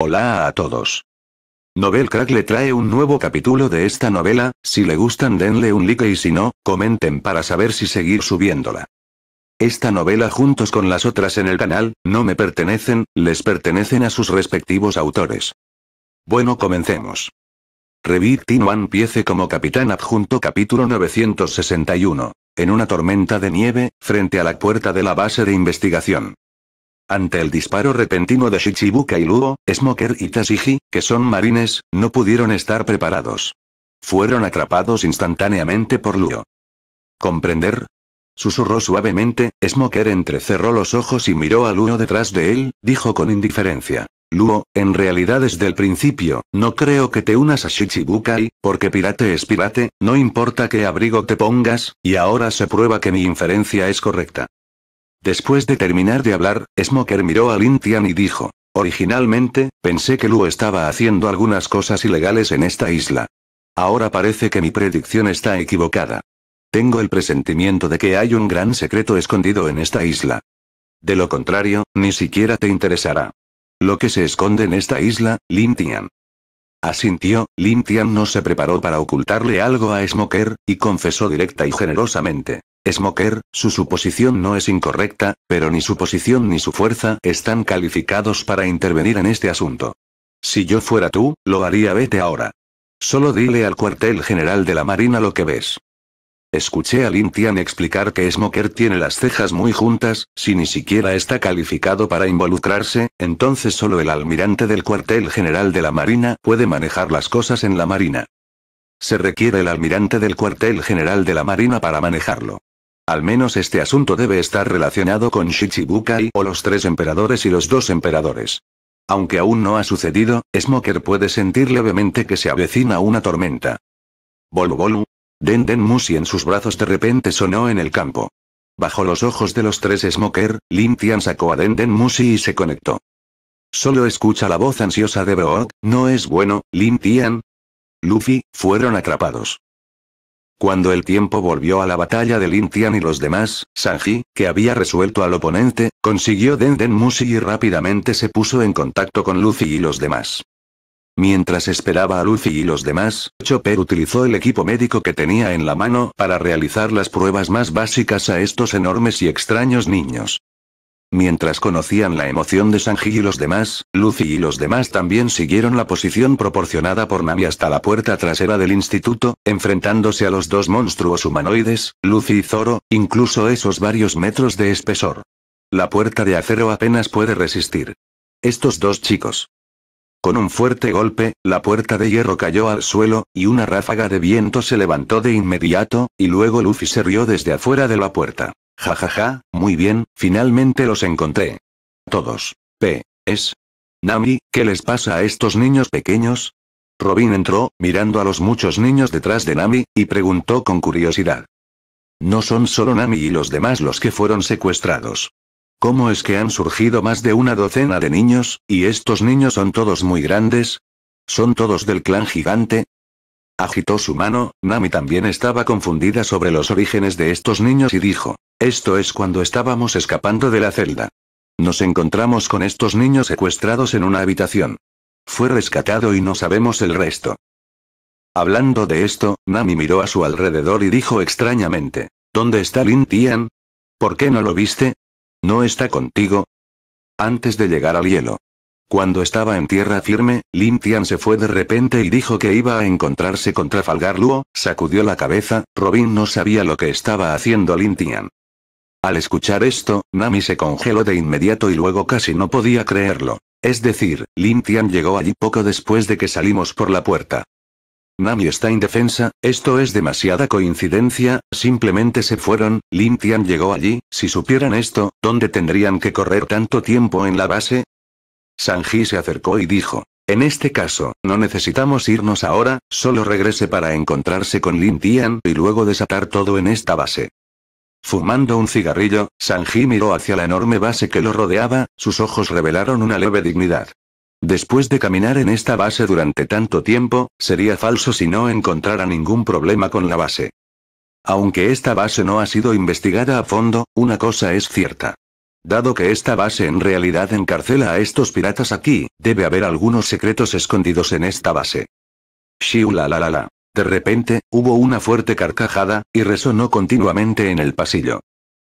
Hola a todos. Novel Crack le trae un nuevo capítulo de esta novela, si le gustan denle un like y si no, comenten para saber si seguir subiéndola. Esta novela juntos con las otras en el canal, no me pertenecen, les pertenecen a sus respectivos autores. Bueno comencemos. Revit piece como capitán adjunto capítulo 961. En una tormenta de nieve, frente a la puerta de la base de investigación. Ante el disparo repentino de Shichibukai y Luo, Smoker y Tashiji, que son marines, no pudieron estar preparados. Fueron atrapados instantáneamente por Luo. ¿Comprender? Susurró suavemente, Smoker entrecerró los ojos y miró a Luo detrás de él, dijo con indiferencia. Luo, en realidad desde el principio, no creo que te unas a Shichibukai, porque pirate es pirate, no importa qué abrigo te pongas, y ahora se prueba que mi inferencia es correcta. Después de terminar de hablar, Smoker miró a Tian y dijo, originalmente, pensé que Lu estaba haciendo algunas cosas ilegales en esta isla. Ahora parece que mi predicción está equivocada. Tengo el presentimiento de que hay un gran secreto escondido en esta isla. De lo contrario, ni siquiera te interesará. Lo que se esconde en esta isla, Tian. Asintió, Tian no se preparó para ocultarle algo a Smoker, y confesó directa y generosamente. Smoker, su suposición no es incorrecta, pero ni su posición ni su fuerza están calificados para intervenir en este asunto. Si yo fuera tú, lo haría vete ahora. Solo dile al cuartel general de la Marina lo que ves. Escuché a Lin Tian explicar que Smoker tiene las cejas muy juntas, si ni siquiera está calificado para involucrarse, entonces solo el almirante del cuartel general de la Marina puede manejar las cosas en la Marina. Se requiere el almirante del cuartel general de la Marina para manejarlo. Al menos este asunto debe estar relacionado con Shichibukai o los tres emperadores y los dos emperadores. Aunque aún no ha sucedido, Smoker puede sentir levemente que se avecina una tormenta. Bolu Bolu. Den Musi en sus brazos de repente sonó en el campo. Bajo los ojos de los tres Smoker, Lin Tian sacó a Den Musi y se conectó. Solo escucha la voz ansiosa de Book: ¿no es bueno, Lin Tian? Luffy, fueron atrapados. Cuando el tiempo volvió a la batalla de Lin Tian y los demás, Sanji, que había resuelto al oponente, consiguió Denden Musi y rápidamente se puso en contacto con Lucy y los demás. Mientras esperaba a Lucy y los demás, Chopper utilizó el equipo médico que tenía en la mano para realizar las pruebas más básicas a estos enormes y extraños niños. Mientras conocían la emoción de Sanji y los demás, Lucy y los demás también siguieron la posición proporcionada por Nami hasta la puerta trasera del instituto, enfrentándose a los dos monstruos humanoides, Lucy y Zoro, incluso esos varios metros de espesor. La puerta de acero apenas puede resistir. Estos dos chicos. Con un fuerte golpe, la puerta de hierro cayó al suelo, y una ráfaga de viento se levantó de inmediato, y luego Luffy se rió desde afuera de la puerta. Ja ja ja, muy bien, finalmente los encontré. Todos. P. Es. Nami, ¿qué les pasa a estos niños pequeños? Robin entró, mirando a los muchos niños detrás de Nami, y preguntó con curiosidad. No son solo Nami y los demás los que fueron secuestrados. ¿Cómo es que han surgido más de una docena de niños, y estos niños son todos muy grandes? ¿Son todos del clan gigante? Agitó su mano, Nami también estaba confundida sobre los orígenes de estos niños y dijo, esto es cuando estábamos escapando de la celda. Nos encontramos con estos niños secuestrados en una habitación. Fue rescatado y no sabemos el resto. Hablando de esto, Nami miró a su alrededor y dijo extrañamente, ¿Dónde está Lin Tian? ¿Por qué no lo viste? ¿No está contigo? Antes de llegar al hielo, cuando estaba en tierra firme, Lin Tian se fue de repente y dijo que iba a encontrarse con Trafalgar Luo, sacudió la cabeza, Robin no sabía lo que estaba haciendo Lin Tian. Al escuchar esto, Nami se congeló de inmediato y luego casi no podía creerlo. Es decir, Lin Tian llegó allí poco después de que salimos por la puerta. Nami está indefensa, esto es demasiada coincidencia, simplemente se fueron, Lin Tian llegó allí, si supieran esto, ¿dónde tendrían que correr tanto tiempo en la base? Sanji se acercó y dijo. En este caso, no necesitamos irnos ahora, solo regrese para encontrarse con Lin Tian y luego desatar todo en esta base. Fumando un cigarrillo, Sanji miró hacia la enorme base que lo rodeaba, sus ojos revelaron una leve dignidad. Después de caminar en esta base durante tanto tiempo, sería falso si no encontrara ningún problema con la base. Aunque esta base no ha sido investigada a fondo, una cosa es cierta. Dado que esta base en realidad encarcela a estos piratas aquí, debe haber algunos secretos escondidos en esta base. Shiu la la la De repente, hubo una fuerte carcajada, y resonó continuamente en el pasillo.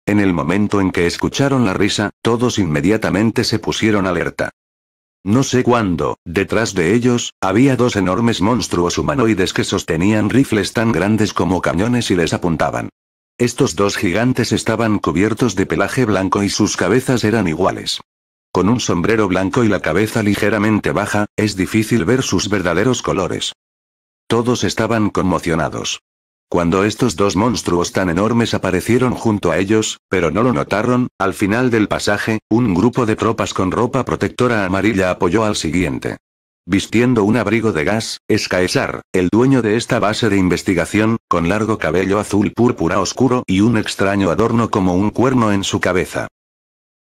En el momento en que escucharon la risa, todos inmediatamente se pusieron alerta. No sé cuándo, detrás de ellos, había dos enormes monstruos humanoides que sostenían rifles tan grandes como cañones y les apuntaban. Estos dos gigantes estaban cubiertos de pelaje blanco y sus cabezas eran iguales. Con un sombrero blanco y la cabeza ligeramente baja, es difícil ver sus verdaderos colores. Todos estaban conmocionados. Cuando estos dos monstruos tan enormes aparecieron junto a ellos, pero no lo notaron, al final del pasaje, un grupo de tropas con ropa protectora amarilla apoyó al siguiente. Vistiendo un abrigo de gas, es Caesar, el dueño de esta base de investigación, con largo cabello azul púrpura oscuro y un extraño adorno como un cuerno en su cabeza.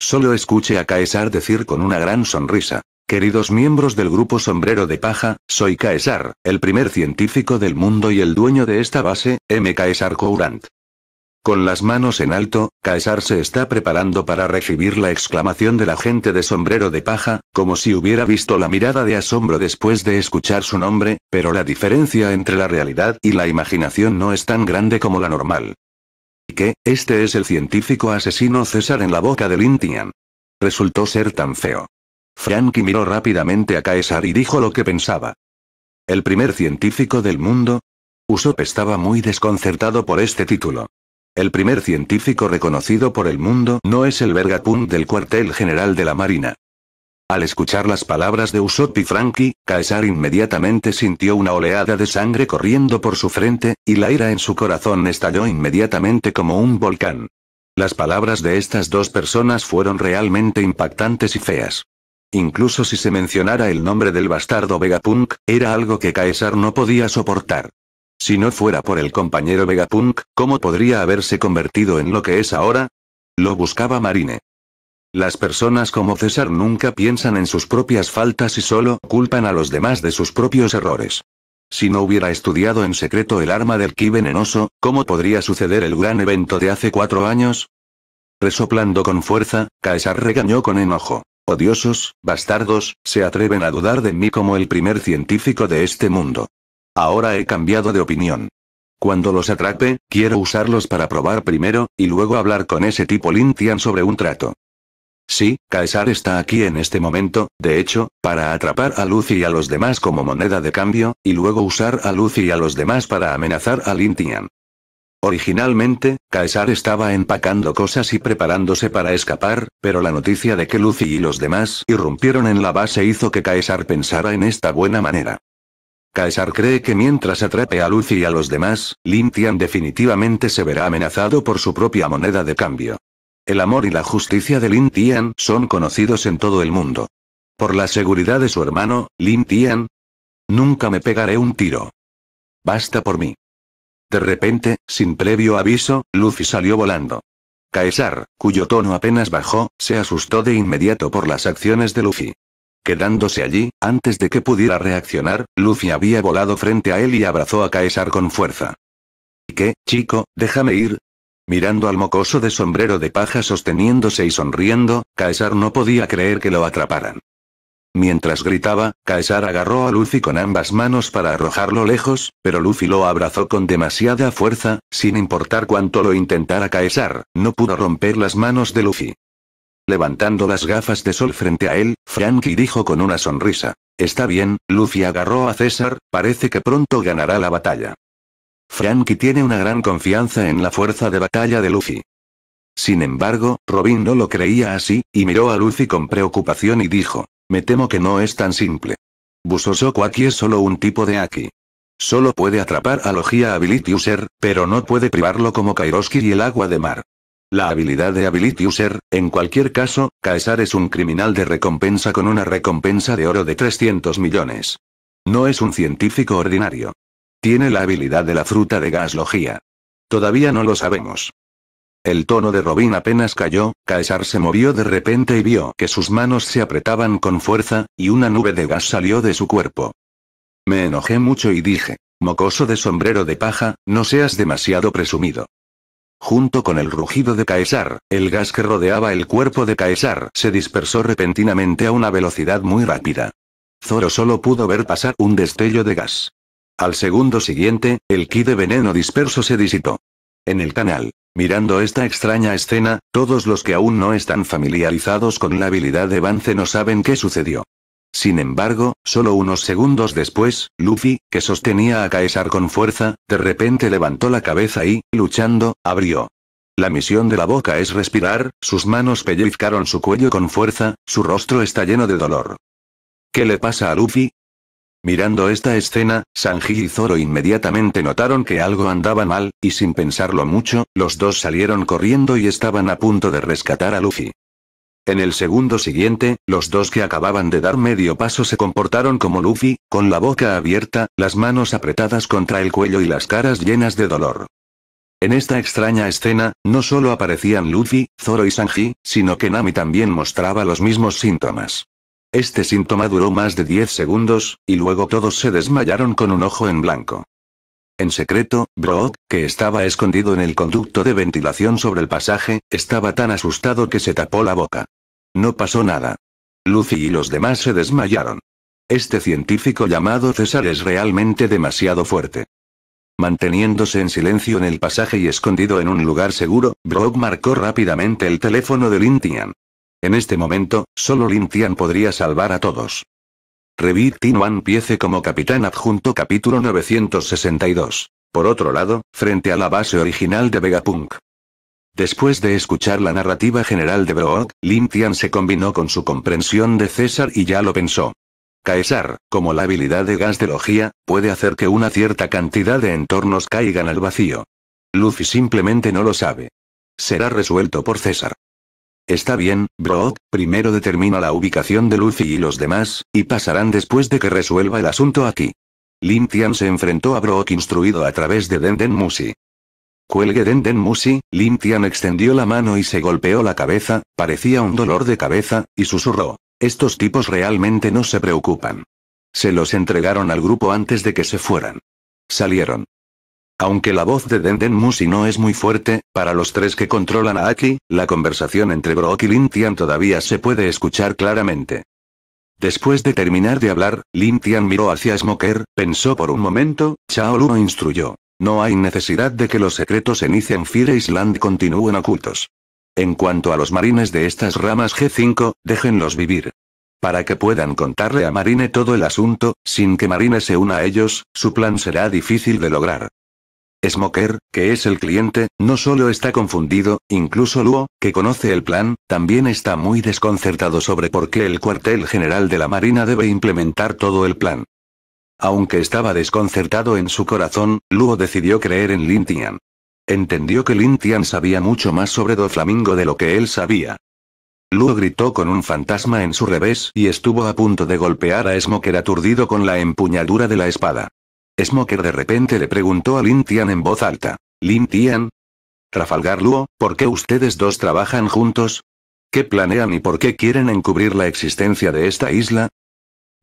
Solo escuche a Caesar decir con una gran sonrisa. Queridos miembros del grupo Sombrero de Paja, soy Caesar, el primer científico del mundo y el dueño de esta base, M. Caesar Courant. Con las manos en alto, Caesar se está preparando para recibir la exclamación de la gente de sombrero de paja, como si hubiera visto la mirada de asombro después de escuchar su nombre, pero la diferencia entre la realidad y la imaginación no es tan grande como la normal. Y qué? este es el científico asesino César en la boca del Lintian. Resultó ser tan feo. Frankie miró rápidamente a Caesar y dijo lo que pensaba. El primer científico del mundo, Usopp estaba muy desconcertado por este título. El primer científico reconocido por el mundo no es el Vergapunk del cuartel general de la Marina. Al escuchar las palabras de Usopp y Frankie, Caesar inmediatamente sintió una oleada de sangre corriendo por su frente, y la ira en su corazón estalló inmediatamente como un volcán. Las palabras de estas dos personas fueron realmente impactantes y feas. Incluso si se mencionara el nombre del bastardo Vegapunk, era algo que Caesar no podía soportar. Si no fuera por el compañero Vegapunk, ¿cómo podría haberse convertido en lo que es ahora? Lo buscaba Marine. Las personas como César nunca piensan en sus propias faltas y solo culpan a los demás de sus propios errores. Si no hubiera estudiado en secreto el arma del ki venenoso, ¿cómo podría suceder el gran evento de hace cuatro años? Resoplando con fuerza, César regañó con enojo. Odiosos, bastardos, se atreven a dudar de mí como el primer científico de este mundo. Ahora he cambiado de opinión. Cuando los atrape, quiero usarlos para probar primero, y luego hablar con ese tipo Lintian sobre un trato. Sí, Caesar está aquí en este momento, de hecho, para atrapar a Lucy y a los demás como moneda de cambio, y luego usar a Lucy y a los demás para amenazar a Lintian. Originalmente, Caesar estaba empacando cosas y preparándose para escapar, pero la noticia de que Lucy y los demás irrumpieron en la base hizo que Caesar pensara en esta buena manera. Caesar cree que mientras atrape a Lucy y a los demás, Lin Tian definitivamente se verá amenazado por su propia moneda de cambio. El amor y la justicia de Lin Tian son conocidos en todo el mundo. Por la seguridad de su hermano, Lin Tian. Nunca me pegaré un tiro. Basta por mí. De repente, sin previo aviso, Luffy salió volando. Caesar, cuyo tono apenas bajó, se asustó de inmediato por las acciones de Luffy. Quedándose allí, antes de que pudiera reaccionar, Luffy había volado frente a él y abrazó a Caesar con fuerza. ¿Qué, chico, déjame ir? Mirando al mocoso de sombrero de paja sosteniéndose y sonriendo, Caesar no podía creer que lo atraparan. Mientras gritaba, Caesar agarró a Luffy con ambas manos para arrojarlo lejos, pero Luffy lo abrazó con demasiada fuerza, sin importar cuánto lo intentara Caesar, no pudo romper las manos de Luffy. Levantando las gafas de sol frente a él, Frankie dijo con una sonrisa. Está bien, Luffy agarró a César, parece que pronto ganará la batalla. Frankie tiene una gran confianza en la fuerza de batalla de Luffy. Sin embargo, Robin no lo creía así, y miró a Luffy con preocupación y dijo, me temo que no es tan simple. Busosoku aquí es solo un tipo de Aki. Solo puede atrapar a Logia Ability User, pero no puede privarlo como Kairoski y el agua de mar. La habilidad de Ability User, en cualquier caso, Caesar es un criminal de recompensa con una recompensa de oro de 300 millones. No es un científico ordinario. Tiene la habilidad de la fruta de gaslogía. Todavía no lo sabemos. El tono de Robin apenas cayó, Caesar se movió de repente y vio que sus manos se apretaban con fuerza, y una nube de gas salió de su cuerpo. Me enojé mucho y dije, mocoso de sombrero de paja, no seas demasiado presumido. Junto con el rugido de Caesar, el gas que rodeaba el cuerpo de Caesar se dispersó repentinamente a una velocidad muy rápida. Zoro solo pudo ver pasar un destello de gas. Al segundo siguiente, el ki de veneno disperso se disipó. En el canal, mirando esta extraña escena, todos los que aún no están familiarizados con la habilidad de Vance no saben qué sucedió. Sin embargo, solo unos segundos después, Luffy, que sostenía a Caesar con fuerza, de repente levantó la cabeza y, luchando, abrió. La misión de la boca es respirar, sus manos pellizcaron su cuello con fuerza, su rostro está lleno de dolor. ¿Qué le pasa a Luffy? Mirando esta escena, Sanji y Zoro inmediatamente notaron que algo andaba mal, y sin pensarlo mucho, los dos salieron corriendo y estaban a punto de rescatar a Luffy. En el segundo siguiente, los dos que acababan de dar medio paso se comportaron como Luffy, con la boca abierta, las manos apretadas contra el cuello y las caras llenas de dolor. En esta extraña escena, no solo aparecían Luffy, Zoro y Sanji, sino que Nami también mostraba los mismos síntomas. Este síntoma duró más de 10 segundos, y luego todos se desmayaron con un ojo en blanco. En secreto, Brock, que estaba escondido en el conducto de ventilación sobre el pasaje, estaba tan asustado que se tapó la boca. No pasó nada. Lucy y los demás se desmayaron. Este científico llamado César es realmente demasiado fuerte. Manteniéndose en silencio en el pasaje y escondido en un lugar seguro, Brock marcó rápidamente el teléfono de Lintian. En este momento, solo Lintian podría salvar a todos. Revit Tin One Piece como capitán adjunto capítulo 962. Por otro lado, frente a la base original de Vegapunk. Después de escuchar la narrativa general de Brock, Limtian se combinó con su comprensión de César y ya lo pensó. Caesar, como la habilidad de gas de logía, puede hacer que una cierta cantidad de entornos caigan al vacío. Luffy simplemente no lo sabe. Será resuelto por César. Está bien, Brook, primero determina la ubicación de Lucy y los demás, y pasarán después de que resuelva el asunto aquí. Lim Tian se enfrentó a Brock instruido a través de Denden Musi. Cuelgue Denden Musi, Lim Tian extendió la mano y se golpeó la cabeza, parecía un dolor de cabeza, y susurró. Estos tipos realmente no se preocupan. Se los entregaron al grupo antes de que se fueran. Salieron. Aunque la voz de Denden Musi no es muy fuerte, para los tres que controlan a Aki, la conversación entre Brock y Lin Tian todavía se puede escuchar claramente. Después de terminar de hablar, Lin Tian miró hacia Smoker, pensó por un momento, Chao instruyó. No hay necesidad de que los secretos en Fire Island continúen ocultos. En cuanto a los marines de estas ramas G5, déjenlos vivir. Para que puedan contarle a Marine todo el asunto, sin que Marine se una a ellos, su plan será difícil de lograr. Smoker, que es el cliente, no solo está confundido, incluso Luo, que conoce el plan, también está muy desconcertado sobre por qué el cuartel general de la Marina debe implementar todo el plan. Aunque estaba desconcertado en su corazón, Luo decidió creer en Lin Tian. Entendió que Lin Tian sabía mucho más sobre Do Flamingo de lo que él sabía. Luo gritó con un fantasma en su revés y estuvo a punto de golpear a Smoker aturdido con la empuñadura de la espada. Smoker de repente le preguntó a Lin Tian en voz alta. Lin Tian. Trafalgar Luo, ¿por qué ustedes dos trabajan juntos? ¿Qué planean y por qué quieren encubrir la existencia de esta isla?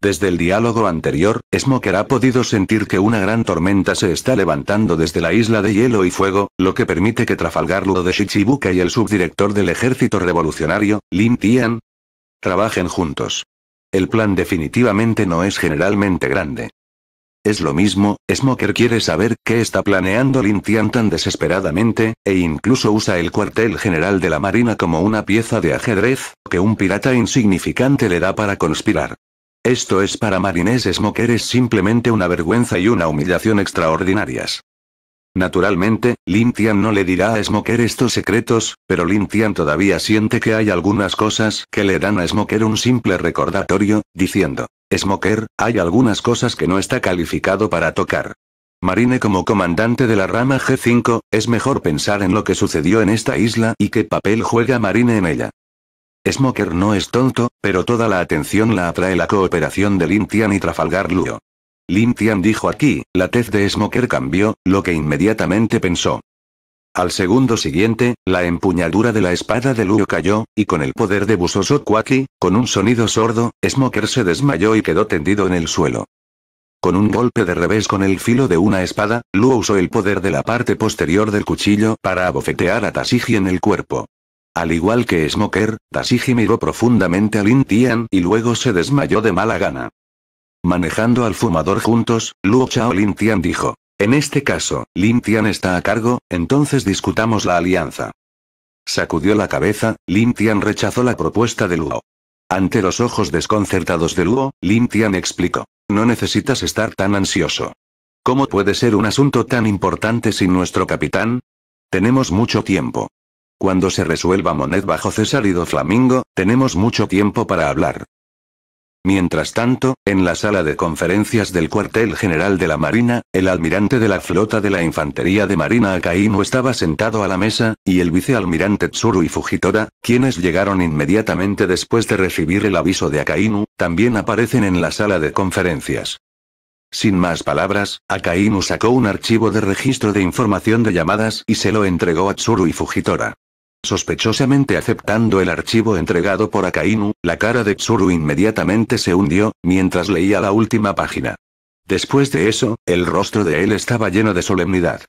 Desde el diálogo anterior, Smoker ha podido sentir que una gran tormenta se está levantando desde la isla de hielo y fuego, lo que permite que Trafalgar Luo de Shichibuka y el subdirector del ejército revolucionario, Lin Tian, trabajen juntos. El plan definitivamente no es generalmente grande. Es lo mismo, Smoker quiere saber qué está planeando Tian tan desesperadamente, e incluso usa el cuartel general de la Marina como una pieza de ajedrez, que un pirata insignificante le da para conspirar. Esto es para Marines Smoker es simplemente una vergüenza y una humillación extraordinarias. Naturalmente, Tian no le dirá a Smoker estos secretos, pero Tian todavía siente que hay algunas cosas que le dan a Smoker un simple recordatorio, diciendo, Smoker, hay algunas cosas que no está calificado para tocar. Marine como comandante de la rama G5, es mejor pensar en lo que sucedió en esta isla y qué papel juega Marine en ella. Smoker no es tonto, pero toda la atención la atrae la cooperación de Lin Tian y Trafalgar Luo. Lin Tian dijo aquí, la tez de Smoker cambió, lo que inmediatamente pensó. Al segundo siguiente, la empuñadura de la espada de Luo cayó, y con el poder de Busoso Kwaki, con un sonido sordo, Smoker se desmayó y quedó tendido en el suelo. Con un golpe de revés con el filo de una espada, Luo usó el poder de la parte posterior del cuchillo para abofetear a Tasigi en el cuerpo. Al igual que Smoker, Tasiji miró profundamente a Lin Tian y luego se desmayó de mala gana. Manejando al fumador juntos, Luo Chao Lin Tian dijo. En este caso, Lin Tian está a cargo, entonces discutamos la alianza. Sacudió la cabeza, Lin Tian rechazó la propuesta de Luo. Ante los ojos desconcertados de Luo, Lin Tian explicó. No necesitas estar tan ansioso. ¿Cómo puede ser un asunto tan importante sin nuestro capitán? Tenemos mucho tiempo. Cuando se resuelva Monet bajo César y Do Flamingo, tenemos mucho tiempo para hablar. Mientras tanto, en la sala de conferencias del cuartel general de la Marina, el almirante de la flota de la Infantería de Marina Akainu estaba sentado a la mesa, y el vicealmirante Tsuru y Fujitora, quienes llegaron inmediatamente después de recibir el aviso de Akainu, también aparecen en la sala de conferencias. Sin más palabras, Akainu sacó un archivo de registro de información de llamadas y se lo entregó a Tsuru y Fujitora sospechosamente aceptando el archivo entregado por Akainu, la cara de Tsuru inmediatamente se hundió, mientras leía la última página. Después de eso, el rostro de él estaba lleno de solemnidad.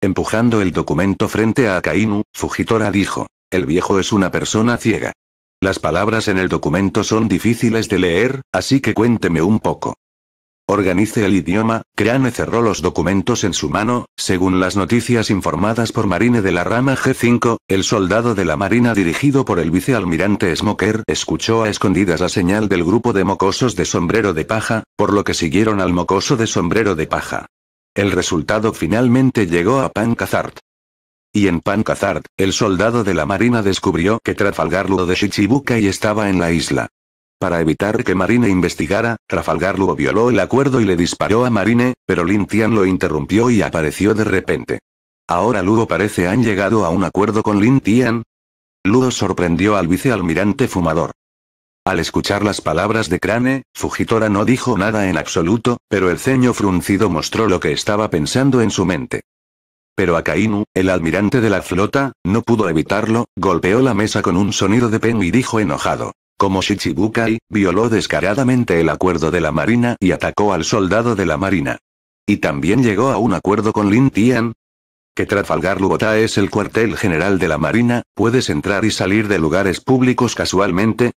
Empujando el documento frente a Akainu, Fujitora dijo, el viejo es una persona ciega. Las palabras en el documento son difíciles de leer, así que cuénteme un poco organice el idioma, Crane cerró los documentos en su mano, según las noticias informadas por Marine de la rama G5, el soldado de la Marina dirigido por el vicealmirante Smoker escuchó a escondidas la señal del grupo de mocosos de sombrero de paja, por lo que siguieron al mocoso de sombrero de paja. El resultado finalmente llegó a Pancazart. Y en Pancazart, el soldado de la Marina descubrió que Trafalgar lo de y estaba en la isla. Para evitar que Marine investigara, Trafalgar Lugo violó el acuerdo y le disparó a Marine, pero Lin Tian lo interrumpió y apareció de repente. Ahora Ludo parece han llegado a un acuerdo con Lin Tian. Ludo sorprendió al vicealmirante fumador. Al escuchar las palabras de Crane, Fujitora no dijo nada en absoluto, pero el ceño fruncido mostró lo que estaba pensando en su mente. Pero Akainu, el almirante de la flota, no pudo evitarlo, golpeó la mesa con un sonido de pen y dijo enojado. Como Shichibukai, violó descaradamente el acuerdo de la marina y atacó al soldado de la marina. Y también llegó a un acuerdo con Lin Tian, que Trafalgar Lugotá es el cuartel general de la Marina, puedes entrar y salir de lugares públicos casualmente?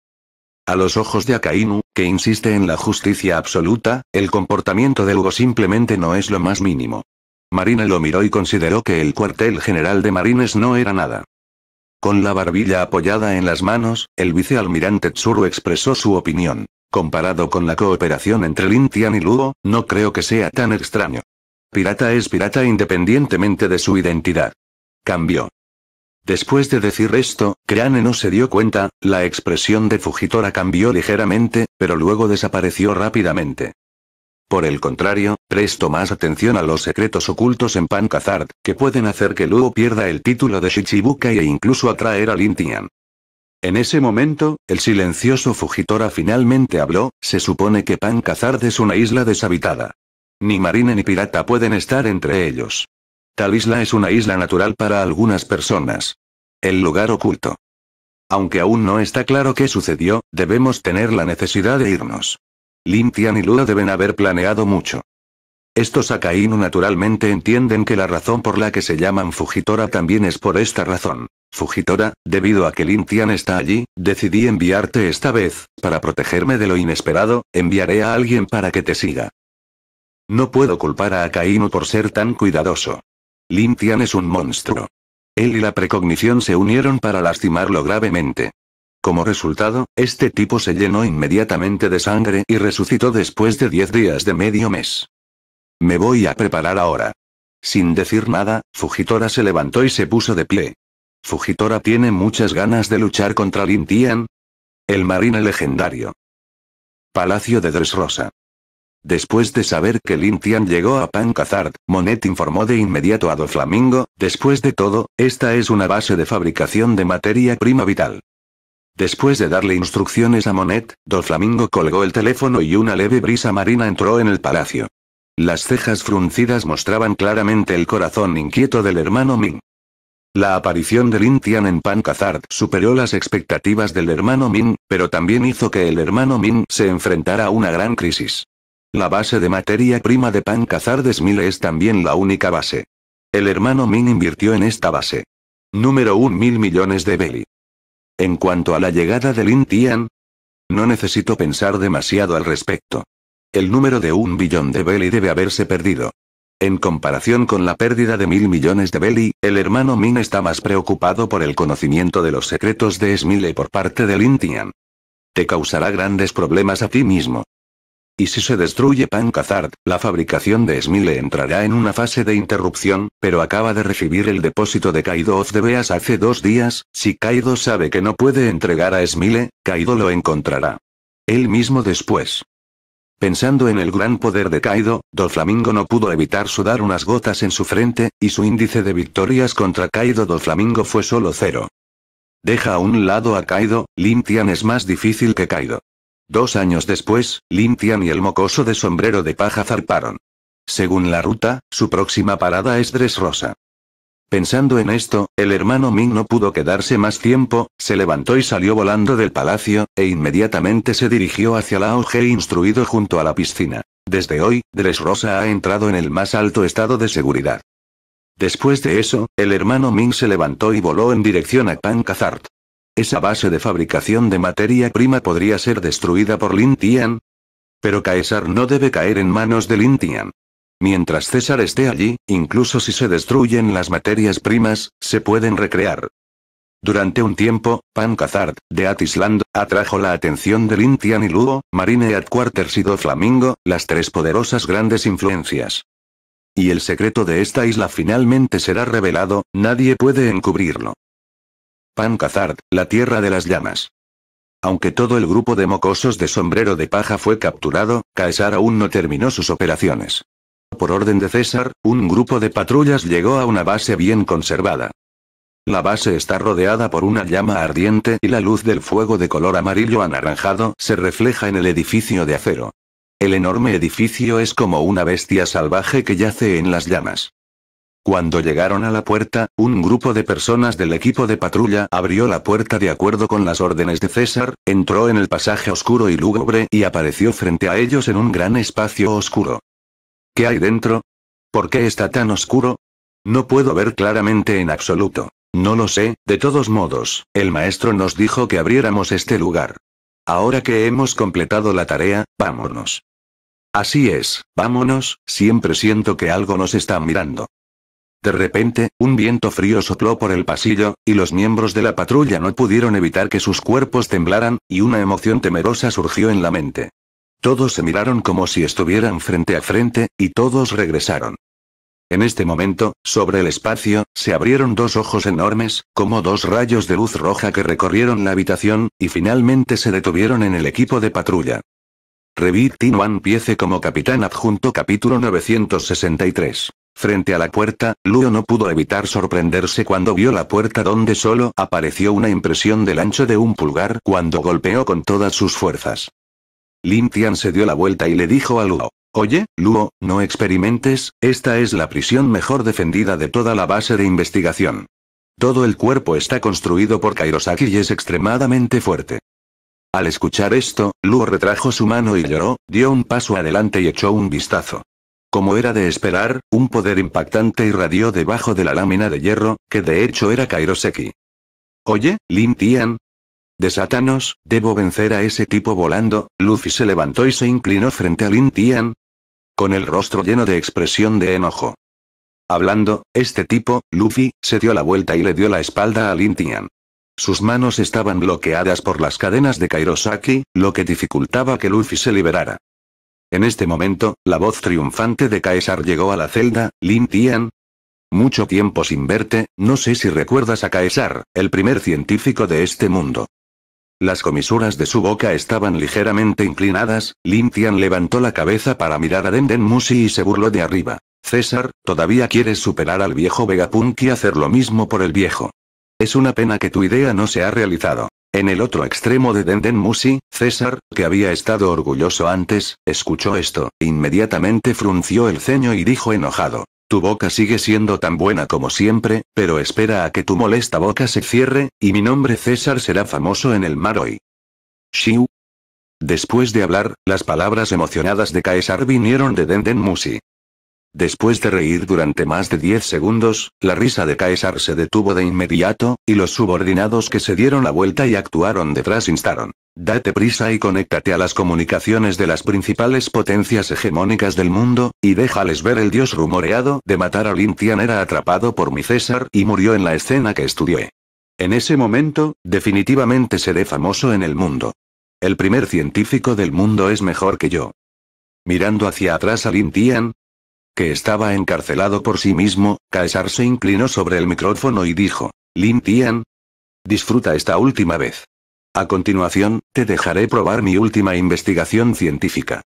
A los ojos de Akainu, que insiste en la justicia absoluta, el comportamiento de Lugo simplemente no es lo más mínimo. Marina lo miró y consideró que el cuartel general de Marines no era nada. Con la barbilla apoyada en las manos, el vicealmirante Tsuru expresó su opinión. Comparado con la cooperación entre Lin Tian y Luo, no creo que sea tan extraño. Pirata es pirata independientemente de su identidad. Cambió. Después de decir esto, Crane no se dio cuenta, la expresión de Fujitora cambió ligeramente, pero luego desapareció rápidamente. Por el contrario, presto más atención a los secretos ocultos en Pancazard, que pueden hacer que Luo pierda el título de Shichibuka e incluso atraer a Lin Tian. En ese momento, el silencioso fugitora finalmente habló, se supone que Pancazard es una isla deshabitada. Ni marina ni pirata pueden estar entre ellos. Tal isla es una isla natural para algunas personas. El lugar oculto. Aunque aún no está claro qué sucedió, debemos tener la necesidad de irnos. Lim Tian y Luo deben haber planeado mucho. Estos Akainu naturalmente entienden que la razón por la que se llaman Fujitora también es por esta razón. Fujitora, debido a que Lin Tian está allí, decidí enviarte esta vez, para protegerme de lo inesperado, enviaré a alguien para que te siga. No puedo culpar a Akainu por ser tan cuidadoso. Lin Tian es un monstruo. Él y la precognición se unieron para lastimarlo gravemente. Como resultado, este tipo se llenó inmediatamente de sangre y resucitó después de 10 días de medio mes. Me voy a preparar ahora. Sin decir nada, Fujitora se levantó y se puso de pie. Fujitora tiene muchas ganas de luchar contra Lin Tian. El marine legendario. Palacio de Dresrosa. Después de saber que Lin Tian llegó a Pancazard, Monet informó de inmediato a Doflamingo, después de todo, esta es una base de fabricación de materia prima vital. Después de darle instrucciones a Monet, Flamingo colgó el teléfono y una leve brisa marina entró en el palacio. Las cejas fruncidas mostraban claramente el corazón inquieto del hermano Ming. La aparición Lin Tian en Pancazard superó las expectativas del hermano Min, pero también hizo que el hermano Min se enfrentara a una gran crisis. La base de materia prima de Pancazard Smile es también la única base. El hermano Min invirtió en esta base. Número 1 mil millones de Belly. En cuanto a la llegada de Lin Tian, no necesito pensar demasiado al respecto. El número de un billón de Belly debe haberse perdido. En comparación con la pérdida de mil millones de Belly, el hermano Min está más preocupado por el conocimiento de los secretos de Smile por parte de Lin Tian. Te causará grandes problemas a ti mismo. Y si se destruye Pancazard, la fabricación de Smile entrará en una fase de interrupción, pero acaba de recibir el depósito de Kaido of the hace dos días, si Kaido sabe que no puede entregar a Smile, Kaido lo encontrará. Él mismo después. Pensando en el gran poder de Kaido, Doflamingo no pudo evitar sudar unas gotas en su frente, y su índice de victorias contra Kaido Doflamingo fue solo cero. Deja a un lado a Kaido, Tian es más difícil que Kaido. Dos años después, Tian y el mocoso de sombrero de paja zarparon. Según la ruta, su próxima parada es Rosa. Pensando en esto, el hermano Ming no pudo quedarse más tiempo, se levantó y salió volando del palacio, e inmediatamente se dirigió hacia la auge instruido junto a la piscina. Desde hoy, Rosa ha entrado en el más alto estado de seguridad. Después de eso, el hermano Ming se levantó y voló en dirección a Pankazart. Esa base de fabricación de materia prima podría ser destruida por Lin Tian. Pero Caesar no debe caer en manos de Lin Tian. Mientras César esté allí, incluso si se destruyen las materias primas, se pueden recrear. Durante un tiempo, Pan Cazard, de Atisland, atrajo la atención de Lin Tian y Luo, Marine Headquarters y Do Flamingo, las tres poderosas grandes influencias. Y el secreto de esta isla finalmente será revelado, nadie puede encubrirlo. Pancazard, la tierra de las llamas. Aunque todo el grupo de mocosos de sombrero de paja fue capturado, Caesar aún no terminó sus operaciones. Por orden de César, un grupo de patrullas llegó a una base bien conservada. La base está rodeada por una llama ardiente y la luz del fuego de color amarillo anaranjado se refleja en el edificio de acero. El enorme edificio es como una bestia salvaje que yace en las llamas. Cuando llegaron a la puerta, un grupo de personas del equipo de patrulla abrió la puerta de acuerdo con las órdenes de César, entró en el pasaje oscuro y lúgubre y apareció frente a ellos en un gran espacio oscuro. ¿Qué hay dentro? ¿Por qué está tan oscuro? No puedo ver claramente en absoluto. No lo sé, de todos modos, el maestro nos dijo que abriéramos este lugar. Ahora que hemos completado la tarea, vámonos. Así es, vámonos, siempre siento que algo nos está mirando. De repente, un viento frío sopló por el pasillo, y los miembros de la patrulla no pudieron evitar que sus cuerpos temblaran, y una emoción temerosa surgió en la mente. Todos se miraron como si estuvieran frente a frente, y todos regresaron. En este momento, sobre el espacio, se abrieron dos ojos enormes, como dos rayos de luz roja que recorrieron la habitación, y finalmente se detuvieron en el equipo de patrulla. Revit Piece como capitán adjunto capítulo 963 Frente a la puerta, Luo no pudo evitar sorprenderse cuando vio la puerta donde solo apareció una impresión del ancho de un pulgar cuando golpeó con todas sus fuerzas. Lin Tian se dio la vuelta y le dijo a Luo. Oye, Luo, no experimentes, esta es la prisión mejor defendida de toda la base de investigación. Todo el cuerpo está construido por Kairosaki y es extremadamente fuerte. Al escuchar esto, Luo retrajo su mano y lloró, dio un paso adelante y echó un vistazo. Como era de esperar, un poder impactante irradió debajo de la lámina de hierro, que de hecho era Kairoseki. Oye, Lin Tian. De Satanos, debo vencer a ese tipo volando. Luffy se levantó y se inclinó frente a Lin Tian. Con el rostro lleno de expresión de enojo. Hablando, este tipo, Luffy, se dio la vuelta y le dio la espalda a Lin Tian. Sus manos estaban bloqueadas por las cadenas de Kairosaki, lo que dificultaba que Luffy se liberara. En este momento, la voz triunfante de Caesar llegó a la celda, Lin Tian. Mucho tiempo sin verte, no sé si recuerdas a Caesar, el primer científico de este mundo. Las comisuras de su boca estaban ligeramente inclinadas, Lin Tian levantó la cabeza para mirar a Denden Musi y se burló de arriba. César, todavía quieres superar al viejo Vegapunk y hacer lo mismo por el viejo. Es una pena que tu idea no se ha realizado. En el otro extremo de Denden Musi, César, que había estado orgulloso antes, escuchó esto, inmediatamente frunció el ceño y dijo enojado. Tu boca sigue siendo tan buena como siempre, pero espera a que tu molesta boca se cierre, y mi nombre César será famoso en el mar hoy. Shiu. Después de hablar, las palabras emocionadas de Caesar vinieron de Denden Musi. Después de reír durante más de 10 segundos, la risa de Caesar se detuvo de inmediato, y los subordinados que se dieron la vuelta y actuaron detrás instaron. Date prisa y conéctate a las comunicaciones de las principales potencias hegemónicas del mundo, y déjales ver el dios rumoreado de matar a Lintian era atrapado por mi César y murió en la escena que estudié. En ese momento, definitivamente seré famoso en el mundo. El primer científico del mundo es mejor que yo. Mirando hacia atrás a Lintian, que estaba encarcelado por sí mismo, Caesar se inclinó sobre el micrófono y dijo, Lin Tian, disfruta esta última vez. A continuación, te dejaré probar mi última investigación científica.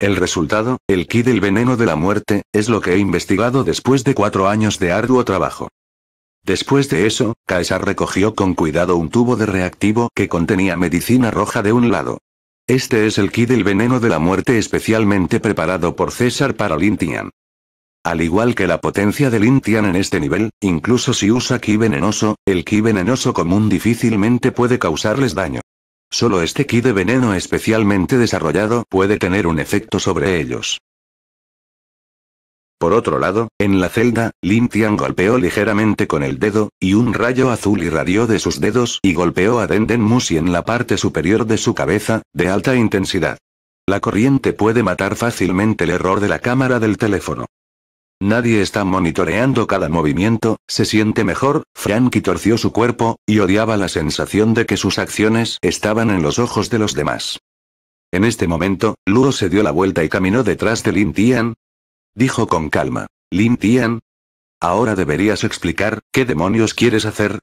El resultado, el ki del veneno de la muerte, es lo que he investigado después de cuatro años de arduo trabajo. Después de eso, Caesar recogió con cuidado un tubo de reactivo que contenía medicina roja de un lado. Este es el ki del veneno de la muerte especialmente preparado por César para Lin Tian. Al igual que la potencia de Lintian en este nivel, incluso si usa ki venenoso, el ki venenoso común difícilmente puede causarles daño. Solo este ki de veneno especialmente desarrollado puede tener un efecto sobre ellos. Por otro lado, en la celda, Lin golpeó ligeramente con el dedo, y un rayo azul irradió de sus dedos y golpeó a Denden Musi en la parte superior de su cabeza, de alta intensidad. La corriente puede matar fácilmente el error de la cámara del teléfono. Nadie está monitoreando cada movimiento, se siente mejor, Frankie torció su cuerpo, y odiaba la sensación de que sus acciones estaban en los ojos de los demás. En este momento, Luo se dio la vuelta y caminó detrás de Lin Tian. Dijo con calma. Lin Tian. Ahora deberías explicar, ¿qué demonios quieres hacer?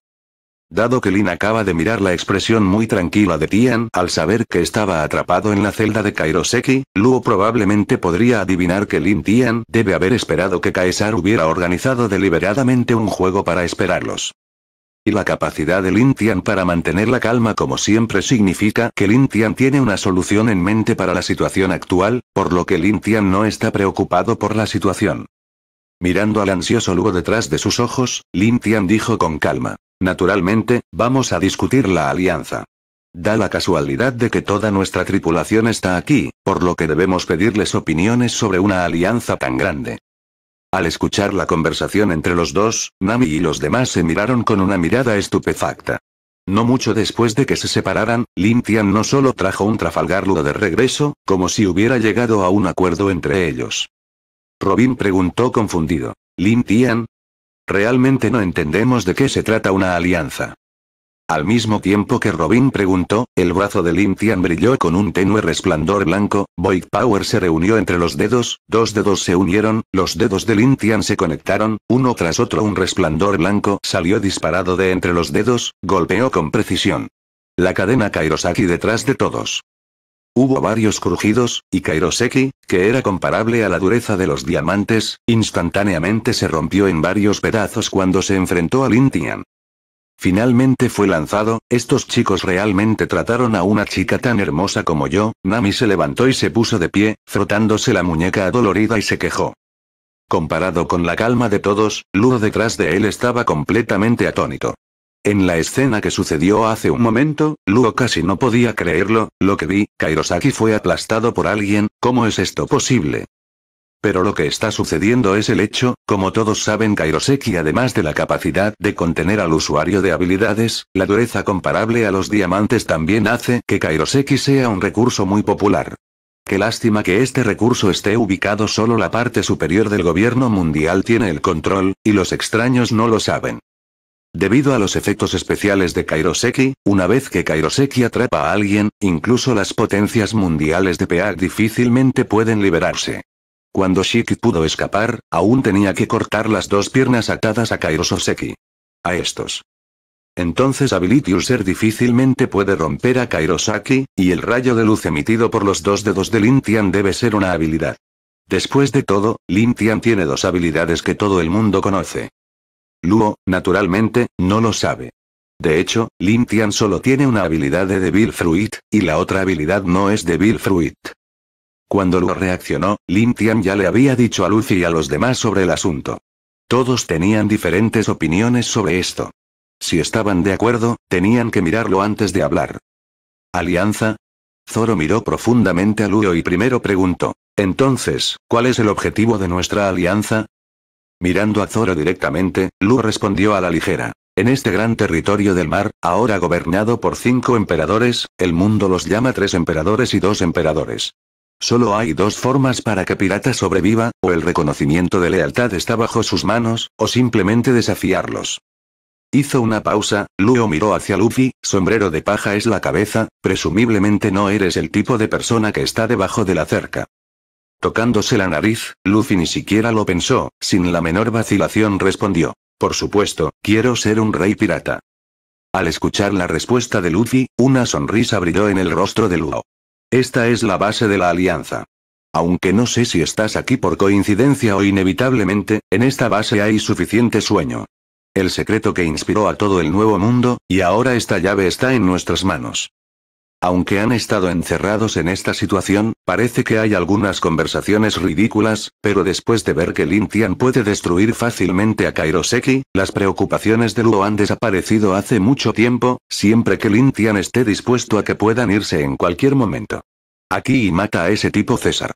Dado que Lin acaba de mirar la expresión muy tranquila de Tian al saber que estaba atrapado en la celda de Kairoseki, Luo probablemente podría adivinar que Lin Tian debe haber esperado que Kaesar hubiera organizado deliberadamente un juego para esperarlos. Y la capacidad de Lin Tian para mantener la calma como siempre significa que Lin Tian tiene una solución en mente para la situación actual, por lo que Lin Tian no está preocupado por la situación. Mirando al ansioso Luo detrás de sus ojos, Lin Tian dijo con calma. Naturalmente, vamos a discutir la alianza. Da la casualidad de que toda nuestra tripulación está aquí, por lo que debemos pedirles opiniones sobre una alianza tan grande. Al escuchar la conversación entre los dos, Nami y los demás se miraron con una mirada estupefacta. No mucho después de que se separaran, Lin Tian no solo trajo un trafalgarlo de regreso, como si hubiera llegado a un acuerdo entre ellos. Robin preguntó confundido. Lin Tian, Realmente no entendemos de qué se trata una alianza. Al mismo tiempo que Robin preguntó, el brazo de Lin Tian brilló con un tenue resplandor blanco, Void Power se reunió entre los dedos, dos dedos se unieron, los dedos de Lin Tian se conectaron, uno tras otro un resplandor blanco salió disparado de entre los dedos, golpeó con precisión. La cadena Kairosaki detrás de todos. Hubo varios crujidos, y Kairoseki, que era comparable a la dureza de los diamantes, instantáneamente se rompió en varios pedazos cuando se enfrentó a tian Finalmente fue lanzado, estos chicos realmente trataron a una chica tan hermosa como yo, Nami se levantó y se puso de pie, frotándose la muñeca adolorida y se quejó. Comparado con la calma de todos, Ludo detrás de él estaba completamente atónito. En la escena que sucedió hace un momento, Luo casi no podía creerlo, lo que vi, Kairosaki fue aplastado por alguien, ¿cómo es esto posible? Pero lo que está sucediendo es el hecho, como todos saben Kairoseki además de la capacidad de contener al usuario de habilidades, la dureza comparable a los diamantes también hace que Kairoseki sea un recurso muy popular. Qué lástima que este recurso esté ubicado solo la parte superior del gobierno mundial tiene el control, y los extraños no lo saben. Debido a los efectos especiales de Kairoseki, una vez que Kairoseki atrapa a alguien, incluso las potencias mundiales de PA difícilmente pueden liberarse. Cuando Shiki pudo escapar, aún tenía que cortar las dos piernas atadas a Kairoseki. A estos. Entonces Ability User difícilmente puede romper a Kairosaki, y el rayo de luz emitido por los dos dedos de Lintian debe ser una habilidad. Después de todo, Lintian tiene dos habilidades que todo el mundo conoce. Luo, naturalmente, no lo sabe. De hecho, Lin Tian solo tiene una habilidad de Devil Fruit, y la otra habilidad no es Devil Fruit. Cuando Luo reaccionó, Lin Tian ya le había dicho a Lucy y a los demás sobre el asunto. Todos tenían diferentes opiniones sobre esto. Si estaban de acuerdo, tenían que mirarlo antes de hablar. ¿Alianza? Zoro miró profundamente a Luo y primero preguntó. Entonces, ¿cuál es el objetivo de nuestra alianza? Mirando a Zoro directamente, Lu respondió a la ligera. En este gran territorio del mar, ahora gobernado por cinco emperadores, el mundo los llama tres emperadores y dos emperadores. Solo hay dos formas para que Pirata sobreviva, o el reconocimiento de lealtad está bajo sus manos, o simplemente desafiarlos. Hizo una pausa, Luo miró hacia Luffy, sombrero de paja es la cabeza, presumiblemente no eres el tipo de persona que está debajo de la cerca. Tocándose la nariz, Luffy ni siquiera lo pensó, sin la menor vacilación respondió. Por supuesto, quiero ser un rey pirata. Al escuchar la respuesta de Luffy, una sonrisa brilló en el rostro de Luo. Esta es la base de la alianza. Aunque no sé si estás aquí por coincidencia o inevitablemente, en esta base hay suficiente sueño. El secreto que inspiró a todo el nuevo mundo, y ahora esta llave está en nuestras manos. Aunque han estado encerrados en esta situación, parece que hay algunas conversaciones ridículas, pero después de ver que Lin Tian puede destruir fácilmente a Kairoseki, las preocupaciones de Luo han desaparecido hace mucho tiempo, siempre que Lin Tian esté dispuesto a que puedan irse en cualquier momento. Aquí y mata a ese tipo César.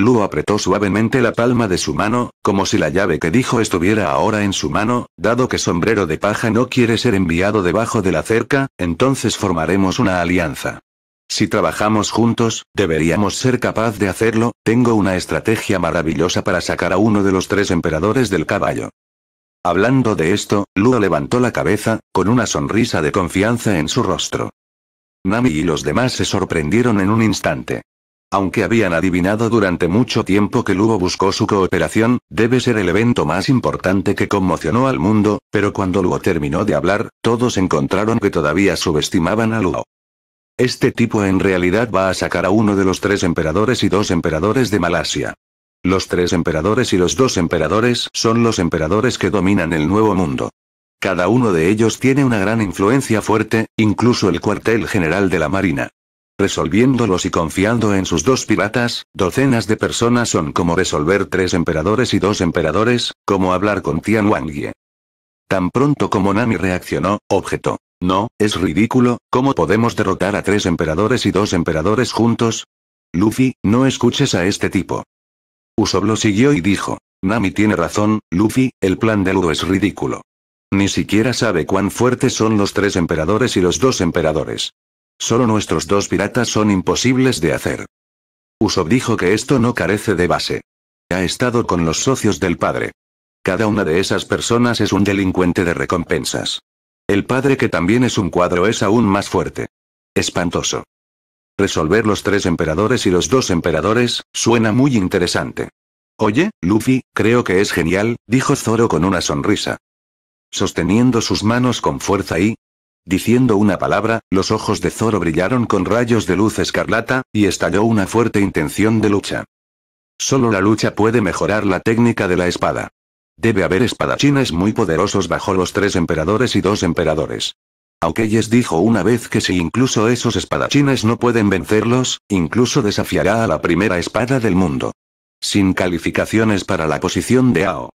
Luo apretó suavemente la palma de su mano, como si la llave que dijo estuviera ahora en su mano, dado que sombrero de paja no quiere ser enviado debajo de la cerca, entonces formaremos una alianza. Si trabajamos juntos, deberíamos ser capaz de hacerlo, tengo una estrategia maravillosa para sacar a uno de los tres emperadores del caballo. Hablando de esto, Luo levantó la cabeza, con una sonrisa de confianza en su rostro. Nami y los demás se sorprendieron en un instante. Aunque habían adivinado durante mucho tiempo que Lugo buscó su cooperación, debe ser el evento más importante que conmocionó al mundo, pero cuando Lugo terminó de hablar, todos encontraron que todavía subestimaban a Lugo. Este tipo en realidad va a sacar a uno de los tres emperadores y dos emperadores de Malasia. Los tres emperadores y los dos emperadores son los emperadores que dominan el nuevo mundo. Cada uno de ellos tiene una gran influencia fuerte, incluso el cuartel general de la Marina resolviéndolos y confiando en sus dos piratas, docenas de personas son como resolver tres emperadores y dos emperadores, como hablar con Tian Wangye. Tan pronto como Nami reaccionó, objetó. No, es ridículo, ¿cómo podemos derrotar a tres emperadores y dos emperadores juntos? Luffy, no escuches a este tipo. Usopp lo siguió y dijo. Nami tiene razón, Luffy, el plan de Ludo es ridículo. Ni siquiera sabe cuán fuertes son los tres emperadores y los dos emperadores. Solo nuestros dos piratas son imposibles de hacer. Usopp dijo que esto no carece de base. Ha estado con los socios del padre. Cada una de esas personas es un delincuente de recompensas. El padre que también es un cuadro es aún más fuerte. Espantoso. Resolver los tres emperadores y los dos emperadores, suena muy interesante. Oye, Luffy, creo que es genial, dijo Zoro con una sonrisa. Sosteniendo sus manos con fuerza y, Diciendo una palabra, los ojos de Zoro brillaron con rayos de luz escarlata, y estalló una fuerte intención de lucha. Solo la lucha puede mejorar la técnica de la espada. Debe haber espadachines muy poderosos bajo los tres emperadores y dos emperadores. Aukeyes dijo una vez que si incluso esos espadachines no pueden vencerlos, incluso desafiará a la primera espada del mundo. Sin calificaciones para la posición de Ao.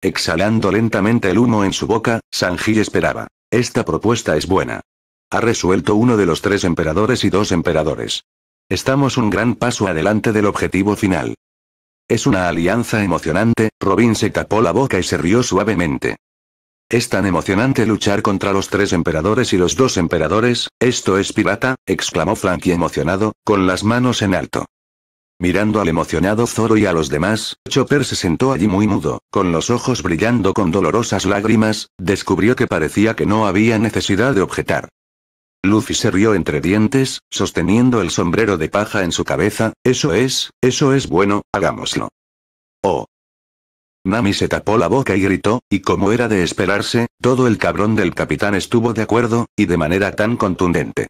Exhalando lentamente el humo en su boca, Sanji esperaba. Esta propuesta es buena. Ha resuelto uno de los tres emperadores y dos emperadores. Estamos un gran paso adelante del objetivo final. Es una alianza emocionante, Robin se tapó la boca y se rió suavemente. Es tan emocionante luchar contra los tres emperadores y los dos emperadores, esto es pirata, exclamó Frankie emocionado, con las manos en alto. Mirando al emocionado Zoro y a los demás, Chopper se sentó allí muy mudo, con los ojos brillando con dolorosas lágrimas, descubrió que parecía que no había necesidad de objetar. Luffy se rió entre dientes, sosteniendo el sombrero de paja en su cabeza, eso es, eso es bueno, hagámoslo. Oh, Nami se tapó la boca y gritó, y como era de esperarse, todo el cabrón del capitán estuvo de acuerdo, y de manera tan contundente.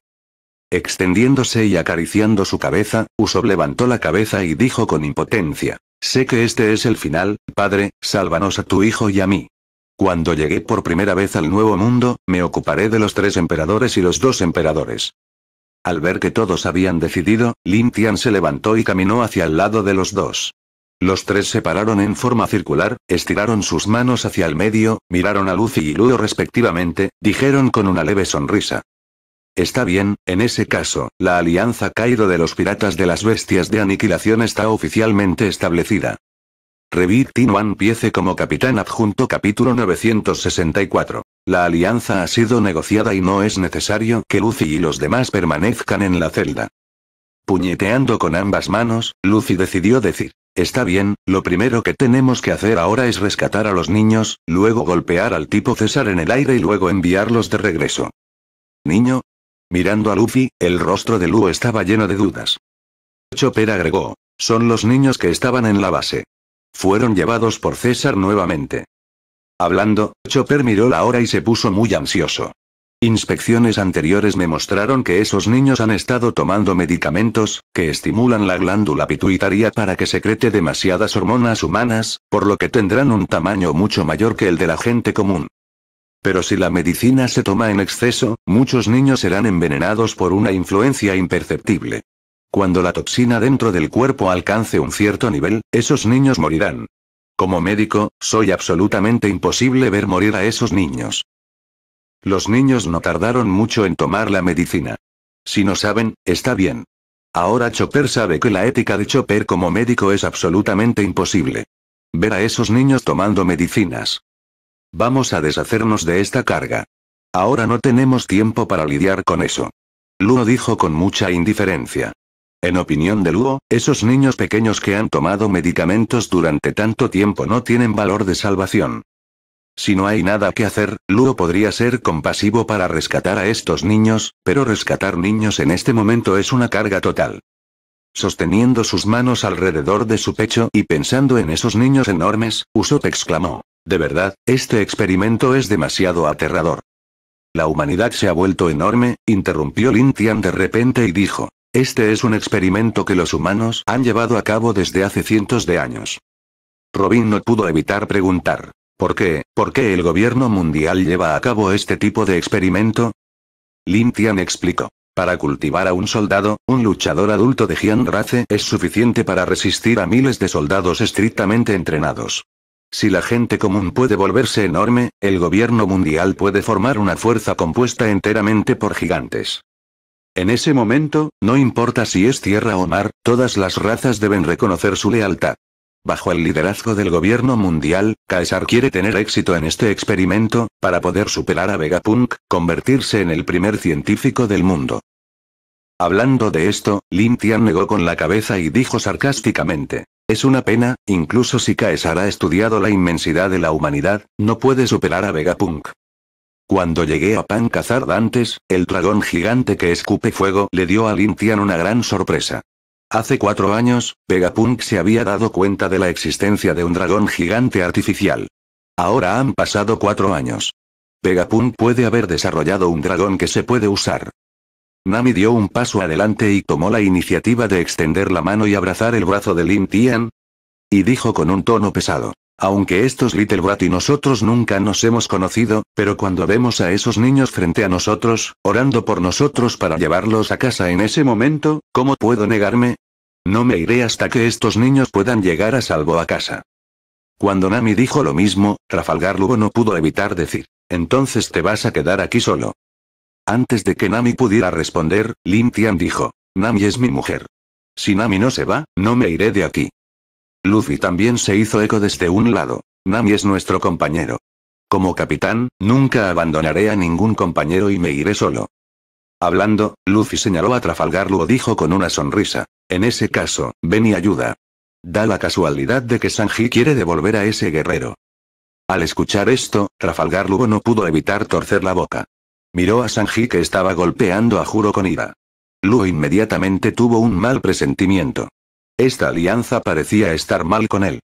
Extendiéndose y acariciando su cabeza, uso levantó la cabeza y dijo con impotencia. Sé que este es el final, padre, sálvanos a tu hijo y a mí. Cuando llegué por primera vez al Nuevo Mundo, me ocuparé de los tres emperadores y los dos emperadores. Al ver que todos habían decidido, Lin Tian se levantó y caminó hacia el lado de los dos. Los tres se pararon en forma circular, estiraron sus manos hacia el medio, miraron a Lucy y Luo respectivamente, dijeron con una leve sonrisa. Está bien, en ese caso, la alianza caído de los piratas de las bestias de aniquilación está oficialmente establecida. Revit One piece como capitán adjunto capítulo 964. La alianza ha sido negociada y no es necesario que Lucy y los demás permanezcan en la celda. Puñeteando con ambas manos, Lucy decidió decir, está bien, lo primero que tenemos que hacer ahora es rescatar a los niños, luego golpear al tipo César en el aire y luego enviarlos de regreso. Niño, Mirando a Luffy, el rostro de Lu estaba lleno de dudas. Chopper agregó, son los niños que estaban en la base. Fueron llevados por César nuevamente. Hablando, Chopper miró la hora y se puso muy ansioso. Inspecciones anteriores me mostraron que esos niños han estado tomando medicamentos, que estimulan la glándula pituitaria para que secrete demasiadas hormonas humanas, por lo que tendrán un tamaño mucho mayor que el de la gente común. Pero si la medicina se toma en exceso, muchos niños serán envenenados por una influencia imperceptible. Cuando la toxina dentro del cuerpo alcance un cierto nivel, esos niños morirán. Como médico, soy absolutamente imposible ver morir a esos niños. Los niños no tardaron mucho en tomar la medicina. Si no saben, está bien. Ahora Chopper sabe que la ética de Chopper como médico es absolutamente imposible. Ver a esos niños tomando medicinas, Vamos a deshacernos de esta carga. Ahora no tenemos tiempo para lidiar con eso. Luo dijo con mucha indiferencia. En opinión de Luo, esos niños pequeños que han tomado medicamentos durante tanto tiempo no tienen valor de salvación. Si no hay nada que hacer, Luo podría ser compasivo para rescatar a estos niños, pero rescatar niños en este momento es una carga total. Sosteniendo sus manos alrededor de su pecho y pensando en esos niños enormes, Usopp exclamó. De verdad, este experimento es demasiado aterrador. La humanidad se ha vuelto enorme, interrumpió Lin Tian de repente y dijo. Este es un experimento que los humanos han llevado a cabo desde hace cientos de años. Robin no pudo evitar preguntar. ¿Por qué? ¿Por qué el gobierno mundial lleva a cabo este tipo de experimento? Lin Tian explicó. Para cultivar a un soldado, un luchador adulto de Jian Race es suficiente para resistir a miles de soldados estrictamente entrenados. Si la gente común puede volverse enorme, el gobierno mundial puede formar una fuerza compuesta enteramente por gigantes. En ese momento, no importa si es tierra o mar, todas las razas deben reconocer su lealtad. Bajo el liderazgo del gobierno mundial, Caesar quiere tener éxito en este experimento, para poder superar a Vegapunk, convertirse en el primer científico del mundo. Hablando de esto, Lin Tian negó con la cabeza y dijo sarcásticamente. Es una pena, incluso si Caesar ha estudiado la inmensidad de la humanidad, no puede superar a Vegapunk. Cuando llegué a Pan antes, el dragón gigante que escupe fuego le dio a Lintian una gran sorpresa. Hace cuatro años, Vegapunk se había dado cuenta de la existencia de un dragón gigante artificial. Ahora han pasado cuatro años. Vegapunk puede haber desarrollado un dragón que se puede usar. Nami dio un paso adelante y tomó la iniciativa de extender la mano y abrazar el brazo de Lin Tian. Y dijo con un tono pesado. Aunque estos Little Brat y nosotros nunca nos hemos conocido, pero cuando vemos a esos niños frente a nosotros, orando por nosotros para llevarlos a casa en ese momento, ¿cómo puedo negarme? No me iré hasta que estos niños puedan llegar a salvo a casa. Cuando Nami dijo lo mismo, Rafalgar Lugo no pudo evitar decir, entonces te vas a quedar aquí solo. Antes de que Nami pudiera responder, Lim Tian dijo. Nami es mi mujer. Si Nami no se va, no me iré de aquí. Luffy también se hizo eco desde un lado. Nami es nuestro compañero. Como capitán, nunca abandonaré a ningún compañero y me iré solo. Hablando, Luffy señaló a Trafalgar Luo dijo con una sonrisa. En ese caso, ven y ayuda. Da la casualidad de que Sanji quiere devolver a ese guerrero. Al escuchar esto, Trafalgar Lugo no pudo evitar torcer la boca. Miró a Sanji que estaba golpeando a Juro con ira. Luo inmediatamente tuvo un mal presentimiento. Esta alianza parecía estar mal con él.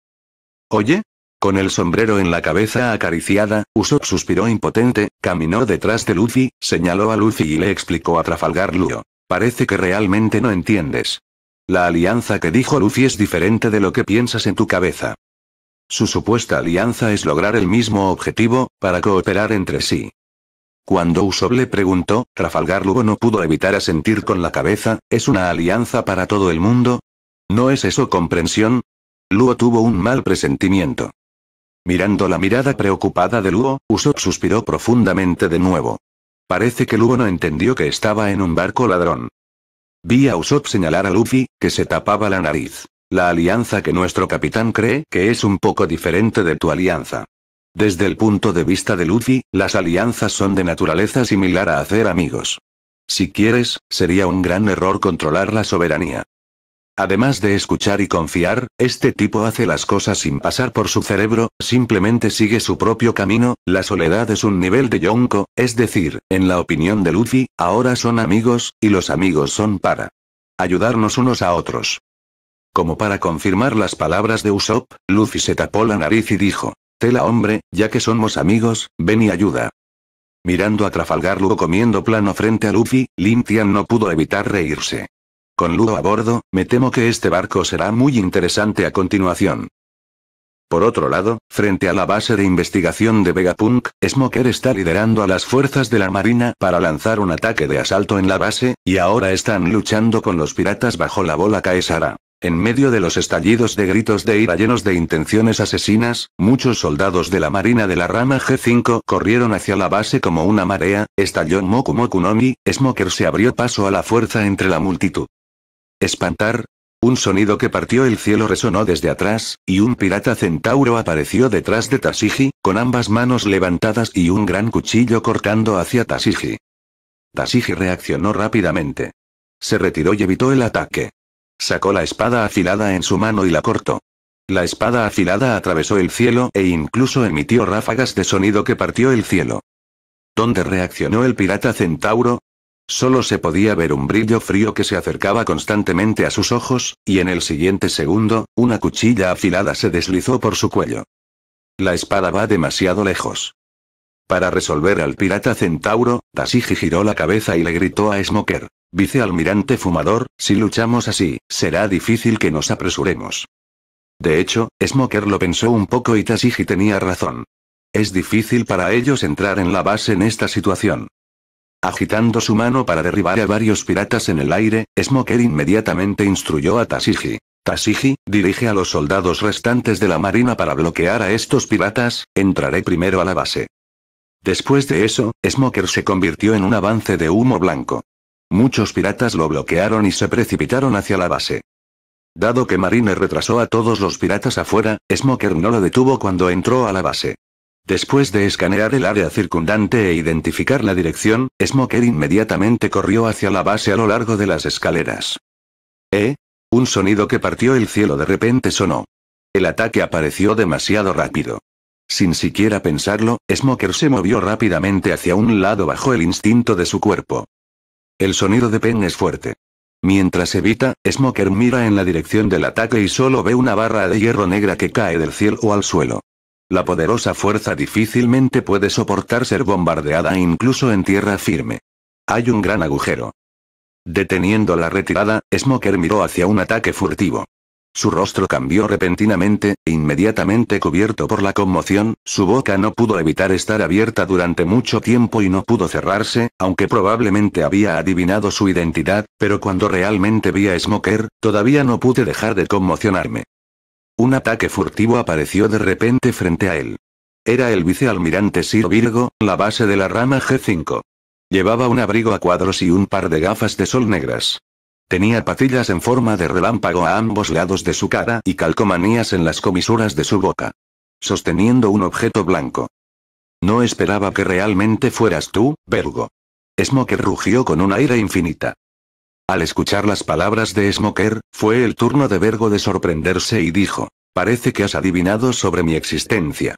Oye, con el sombrero en la cabeza acariciada, Usopp suspiró impotente, caminó detrás de Luffy, señaló a Luffy y le explicó a Trafalgar Luo. Parece que realmente no entiendes. La alianza que dijo Luffy es diferente de lo que piensas en tu cabeza. Su supuesta alianza es lograr el mismo objetivo, para cooperar entre sí. Cuando Usopp le preguntó, Trafalgar Lugo no pudo evitar asentir con la cabeza, ¿es una alianza para todo el mundo? ¿No es eso comprensión? Luo tuvo un mal presentimiento. Mirando la mirada preocupada de Luo, Usopp suspiró profundamente de nuevo. Parece que Lugo no entendió que estaba en un barco ladrón. Vi a Usopp señalar a Luffy, que se tapaba la nariz. La alianza que nuestro capitán cree que es un poco diferente de tu alianza. Desde el punto de vista de Luffy, las alianzas son de naturaleza similar a hacer amigos. Si quieres, sería un gran error controlar la soberanía. Además de escuchar y confiar, este tipo hace las cosas sin pasar por su cerebro, simplemente sigue su propio camino, la soledad es un nivel de Yonko, es decir, en la opinión de Luffy, ahora son amigos, y los amigos son para ayudarnos unos a otros. Como para confirmar las palabras de Usopp, Luffy se tapó la nariz y dijo, Tela hombre, ya que somos amigos, ven y ayuda. Mirando a Trafalgar Lugo comiendo plano frente a Luffy, Lintian no pudo evitar reírse. Con Lugo a bordo, me temo que este barco será muy interesante a continuación. Por otro lado, frente a la base de investigación de Vegapunk, Smoker está liderando a las fuerzas de la Marina para lanzar un ataque de asalto en la base, y ahora están luchando con los piratas bajo la bola Caesara. En medio de los estallidos de gritos de ira llenos de intenciones asesinas, muchos soldados de la Marina de la Rama G5 corrieron hacia la base como una marea, estalló Moku Moku Nomi, Smoker se abrió paso a la fuerza entre la multitud. Espantar, un sonido que partió el cielo resonó desde atrás, y un pirata centauro apareció detrás de Tasiji, con ambas manos levantadas y un gran cuchillo cortando hacia Tasiji. Tasiji reaccionó rápidamente. Se retiró y evitó el ataque. Sacó la espada afilada en su mano y la cortó. La espada afilada atravesó el cielo e incluso emitió ráfagas de sonido que partió el cielo. ¿Dónde reaccionó el pirata centauro? Solo se podía ver un brillo frío que se acercaba constantemente a sus ojos, y en el siguiente segundo, una cuchilla afilada se deslizó por su cuello. La espada va demasiado lejos. Para resolver al pirata centauro, Tasiji giró la cabeza y le gritó a Smoker. Vicealmirante Fumador, si luchamos así, será difícil que nos apresuremos. De hecho, Smoker lo pensó un poco y Tasiji tenía razón. Es difícil para ellos entrar en la base en esta situación. Agitando su mano para derribar a varios piratas en el aire, Smoker inmediatamente instruyó a Tasiji. Tasiji, dirige a los soldados restantes de la marina para bloquear a estos piratas, entraré primero a la base. Después de eso, Smoker se convirtió en un avance de humo blanco. Muchos piratas lo bloquearon y se precipitaron hacia la base. Dado que Marine retrasó a todos los piratas afuera, Smoker no lo detuvo cuando entró a la base. Después de escanear el área circundante e identificar la dirección, Smoker inmediatamente corrió hacia la base a lo largo de las escaleras. ¿Eh? Un sonido que partió el cielo de repente sonó. El ataque apareció demasiado rápido. Sin siquiera pensarlo, Smoker se movió rápidamente hacia un lado bajo el instinto de su cuerpo. El sonido de Penn es fuerte. Mientras evita, Smoker mira en la dirección del ataque y solo ve una barra de hierro negra que cae del cielo al suelo. La poderosa fuerza difícilmente puede soportar ser bombardeada incluso en tierra firme. Hay un gran agujero. Deteniendo la retirada, Smoker miró hacia un ataque furtivo. Su rostro cambió repentinamente, e inmediatamente cubierto por la conmoción, su boca no pudo evitar estar abierta durante mucho tiempo y no pudo cerrarse, aunque probablemente había adivinado su identidad, pero cuando realmente vi a Smoker, todavía no pude dejar de conmocionarme. Un ataque furtivo apareció de repente frente a él. Era el vicealmirante Sir Virgo, la base de la rama G5. Llevaba un abrigo a cuadros y un par de gafas de sol negras. Tenía patillas en forma de relámpago a ambos lados de su cara y calcomanías en las comisuras de su boca. Sosteniendo un objeto blanco. No esperaba que realmente fueras tú, Vergo. Smoker rugió con una aire infinita. Al escuchar las palabras de Smoker, fue el turno de Vergo de sorprenderse y dijo, parece que has adivinado sobre mi existencia.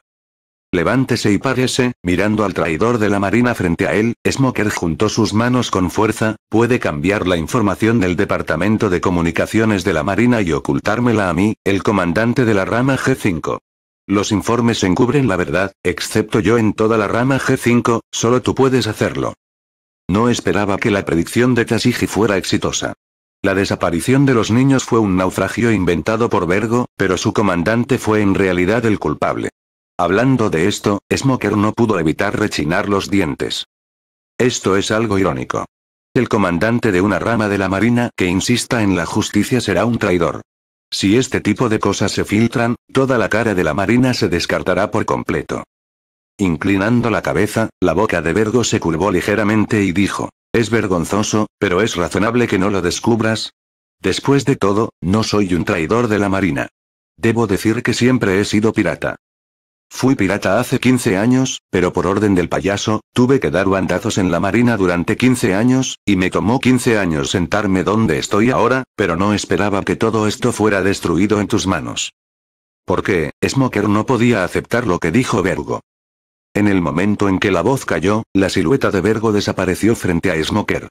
Levántese y párese, mirando al traidor de la marina frente a él, Smoker juntó sus manos con fuerza, puede cambiar la información del Departamento de Comunicaciones de la Marina y ocultármela a mí, el comandante de la rama G5. Los informes encubren la verdad, excepto yo en toda la rama G5, solo tú puedes hacerlo. No esperaba que la predicción de Tashigi fuera exitosa. La desaparición de los niños fue un naufragio inventado por Vergo, pero su comandante fue en realidad el culpable. Hablando de esto, Smoker no pudo evitar rechinar los dientes. Esto es algo irónico. El comandante de una rama de la Marina que insista en la justicia será un traidor. Si este tipo de cosas se filtran, toda la cara de la Marina se descartará por completo. Inclinando la cabeza, la boca de Vergo se curvó ligeramente y dijo, es vergonzoso, pero es razonable que no lo descubras. Después de todo, no soy un traidor de la Marina. Debo decir que siempre he sido pirata. Fui pirata hace 15 años, pero por orden del payaso, tuve que dar bandazos en la marina durante 15 años, y me tomó 15 años sentarme donde estoy ahora, pero no esperaba que todo esto fuera destruido en tus manos. Porque, Smoker no podía aceptar lo que dijo Vergo. En el momento en que la voz cayó, la silueta de Vergo desapareció frente a Smoker.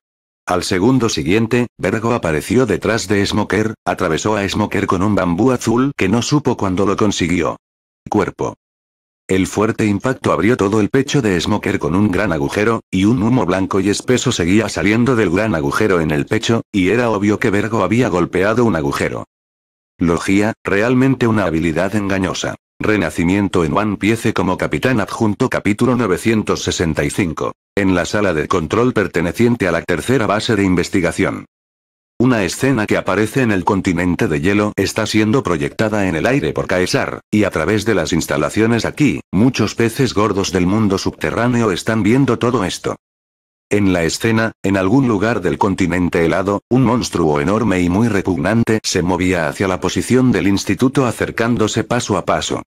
Al segundo siguiente, Vergo apareció detrás de Smoker, atravesó a Smoker con un bambú azul que no supo cuándo lo consiguió. Cuerpo. El fuerte impacto abrió todo el pecho de Smoker con un gran agujero, y un humo blanco y espeso seguía saliendo del gran agujero en el pecho, y era obvio que Vergo había golpeado un agujero. Logía, realmente una habilidad engañosa. Renacimiento en One Piece como capitán adjunto capítulo 965. En la sala de control perteneciente a la tercera base de investigación. Una escena que aparece en el continente de hielo está siendo proyectada en el aire por Caesar, y a través de las instalaciones aquí, muchos peces gordos del mundo subterráneo están viendo todo esto. En la escena, en algún lugar del continente helado, un monstruo enorme y muy repugnante se movía hacia la posición del instituto acercándose paso a paso.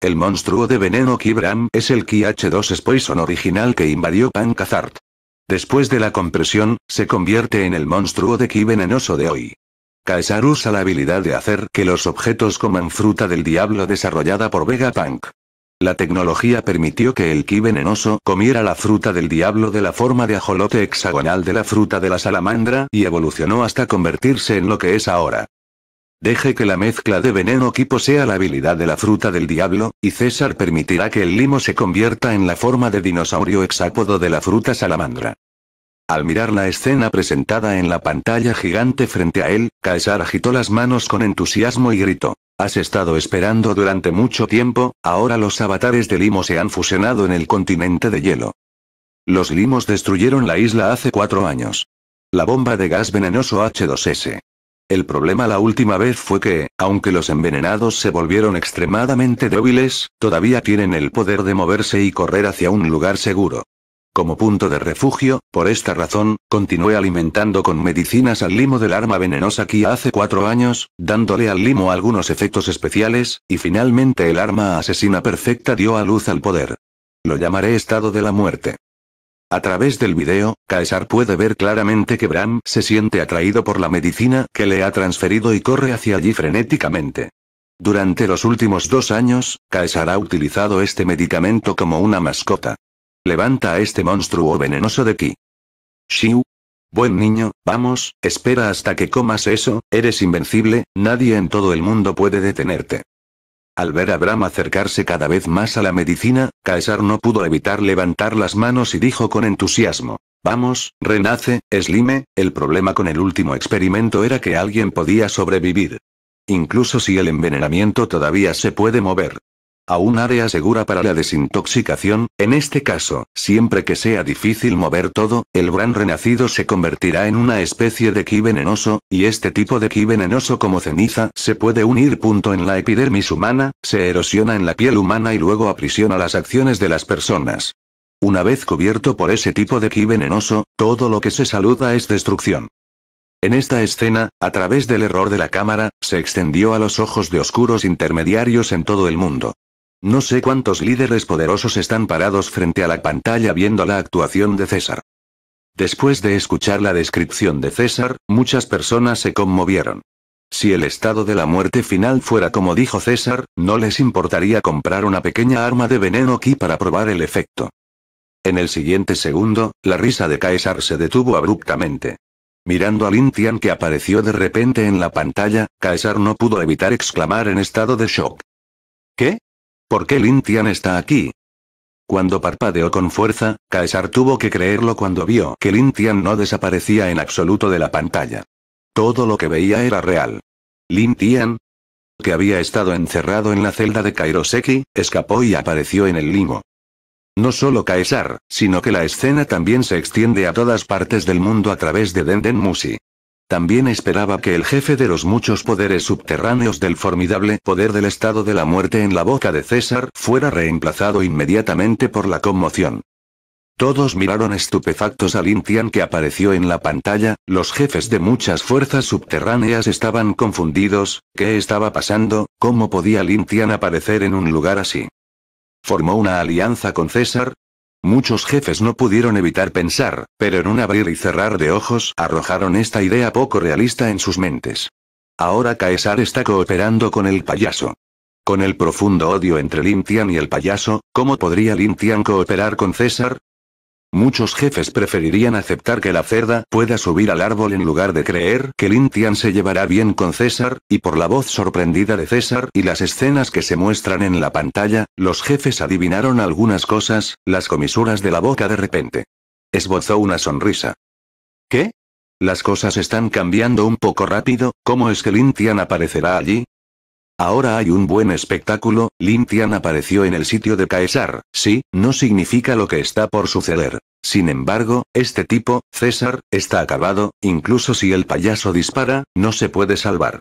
El monstruo de veneno Kibram es el Ki-H2 Spoison original que invadió Pankazart. Después de la compresión, se convierte en el monstruo de ki venenoso de hoy. Caesar usa la habilidad de hacer que los objetos coman fruta del diablo desarrollada por Vegapunk. La tecnología permitió que el ki venenoso comiera la fruta del diablo de la forma de ajolote hexagonal de la fruta de la salamandra y evolucionó hasta convertirse en lo que es ahora. Deje que la mezcla de veneno Kipo sea la habilidad de la fruta del diablo, y César permitirá que el limo se convierta en la forma de dinosaurio hexápodo de la fruta salamandra. Al mirar la escena presentada en la pantalla gigante frente a él, Caesar agitó las manos con entusiasmo y gritó. Has estado esperando durante mucho tiempo, ahora los avatares de limo se han fusionado en el continente de hielo. Los limos destruyeron la isla hace cuatro años. La bomba de gas venenoso H2S el problema la última vez fue que, aunque los envenenados se volvieron extremadamente débiles, todavía tienen el poder de moverse y correr hacia un lugar seguro. Como punto de refugio, por esta razón, continué alimentando con medicinas al limo del arma venenosa que hace cuatro años, dándole al limo algunos efectos especiales, y finalmente el arma asesina perfecta dio a luz al poder. Lo llamaré estado de la muerte. A través del video, Caesar puede ver claramente que Bram se siente atraído por la medicina que le ha transferido y corre hacia allí frenéticamente. Durante los últimos dos años, Caesar ha utilizado este medicamento como una mascota. Levanta a este monstruo venenoso de aquí. Shiu. Buen niño, vamos, espera hasta que comas eso, eres invencible, nadie en todo el mundo puede detenerte. Al ver a Bram acercarse cada vez más a la medicina, Caesar no pudo evitar levantar las manos y dijo con entusiasmo. Vamos, renace, Slime, el problema con el último experimento era que alguien podía sobrevivir. Incluso si el envenenamiento todavía se puede mover a un área segura para la desintoxicación, en este caso, siempre que sea difícil mover todo, el gran renacido se convertirá en una especie de ki venenoso, y este tipo de ki venenoso como ceniza se puede unir punto en la epidermis humana, se erosiona en la piel humana y luego aprisiona las acciones de las personas. Una vez cubierto por ese tipo de ki venenoso, todo lo que se saluda es destrucción. En esta escena, a través del error de la cámara, se extendió a los ojos de oscuros intermediarios en todo el mundo. No sé cuántos líderes poderosos están parados frente a la pantalla viendo la actuación de César. Después de escuchar la descripción de César, muchas personas se conmovieron. Si el estado de la muerte final fuera como dijo César, no les importaría comprar una pequeña arma de veneno aquí para probar el efecto. En el siguiente segundo, la risa de César se detuvo abruptamente. Mirando a Tian que apareció de repente en la pantalla, César no pudo evitar exclamar en estado de shock. ¿Qué? ¿Por qué Lin Tian está aquí? Cuando parpadeó con fuerza, Caesar tuvo que creerlo cuando vio que Tian no desaparecía en absoluto de la pantalla. Todo lo que veía era real. Lin Tian, que había estado encerrado en la celda de Kairoseki, escapó y apareció en el limo. No solo Caesar, sino que la escena también se extiende a todas partes del mundo a través de Denden Musi. También esperaba que el jefe de los muchos poderes subterráneos del formidable poder del estado de la muerte en la boca de César fuera reemplazado inmediatamente por la conmoción. Todos miraron estupefactos a Lintian que apareció en la pantalla, los jefes de muchas fuerzas subterráneas estaban confundidos, ¿qué estaba pasando? ¿Cómo podía Lintian aparecer en un lugar así? ¿Formó una alianza con César? Muchos jefes no pudieron evitar pensar, pero en un abrir y cerrar de ojos arrojaron esta idea poco realista en sus mentes. Ahora Caesar está cooperando con el payaso. Con el profundo odio entre Lintian y el payaso, ¿cómo podría Lintian cooperar con César? Muchos jefes preferirían aceptar que la cerda pueda subir al árbol en lugar de creer que Lintian se llevará bien con César, y por la voz sorprendida de César y las escenas que se muestran en la pantalla, los jefes adivinaron algunas cosas, las comisuras de la boca de repente. Esbozó una sonrisa. ¿Qué? Las cosas están cambiando un poco rápido, ¿cómo es que Lintian aparecerá allí? Ahora hay un buen espectáculo, Lin apareció en el sitio de Caesar, sí, no significa lo que está por suceder. Sin embargo, este tipo, César, está acabado, incluso si el payaso dispara, no se puede salvar.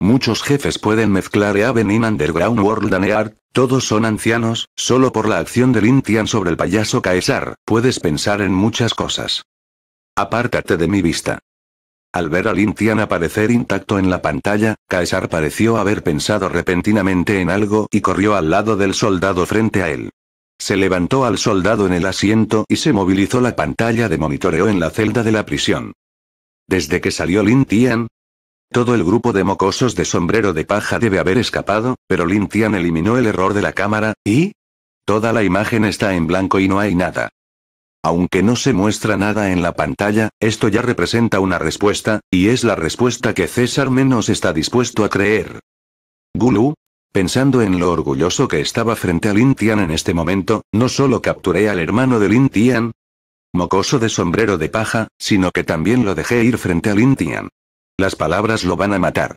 Muchos jefes pueden mezclar Avenin in Underground World Danear. todos son ancianos, solo por la acción de Lin sobre el payaso Caesar, puedes pensar en muchas cosas. Apártate de mi vista. Al ver Lin Tian aparecer intacto en la pantalla, Caesar pareció haber pensado repentinamente en algo y corrió al lado del soldado frente a él. Se levantó al soldado en el asiento y se movilizó la pantalla de monitoreo en la celda de la prisión. Desde que salió Lin Tian, todo el grupo de mocosos de sombrero de paja debe haber escapado, pero Lin Tian eliminó el error de la cámara, y... Toda la imagen está en blanco y no hay nada. Aunque no se muestra nada en la pantalla, esto ya representa una respuesta, y es la respuesta que César menos está dispuesto a creer. Gulu, Pensando en lo orgulloso que estaba frente a Lin en este momento, no solo capturé al hermano de Lin mocoso de sombrero de paja, sino que también lo dejé ir frente a Lin Las palabras lo van a matar.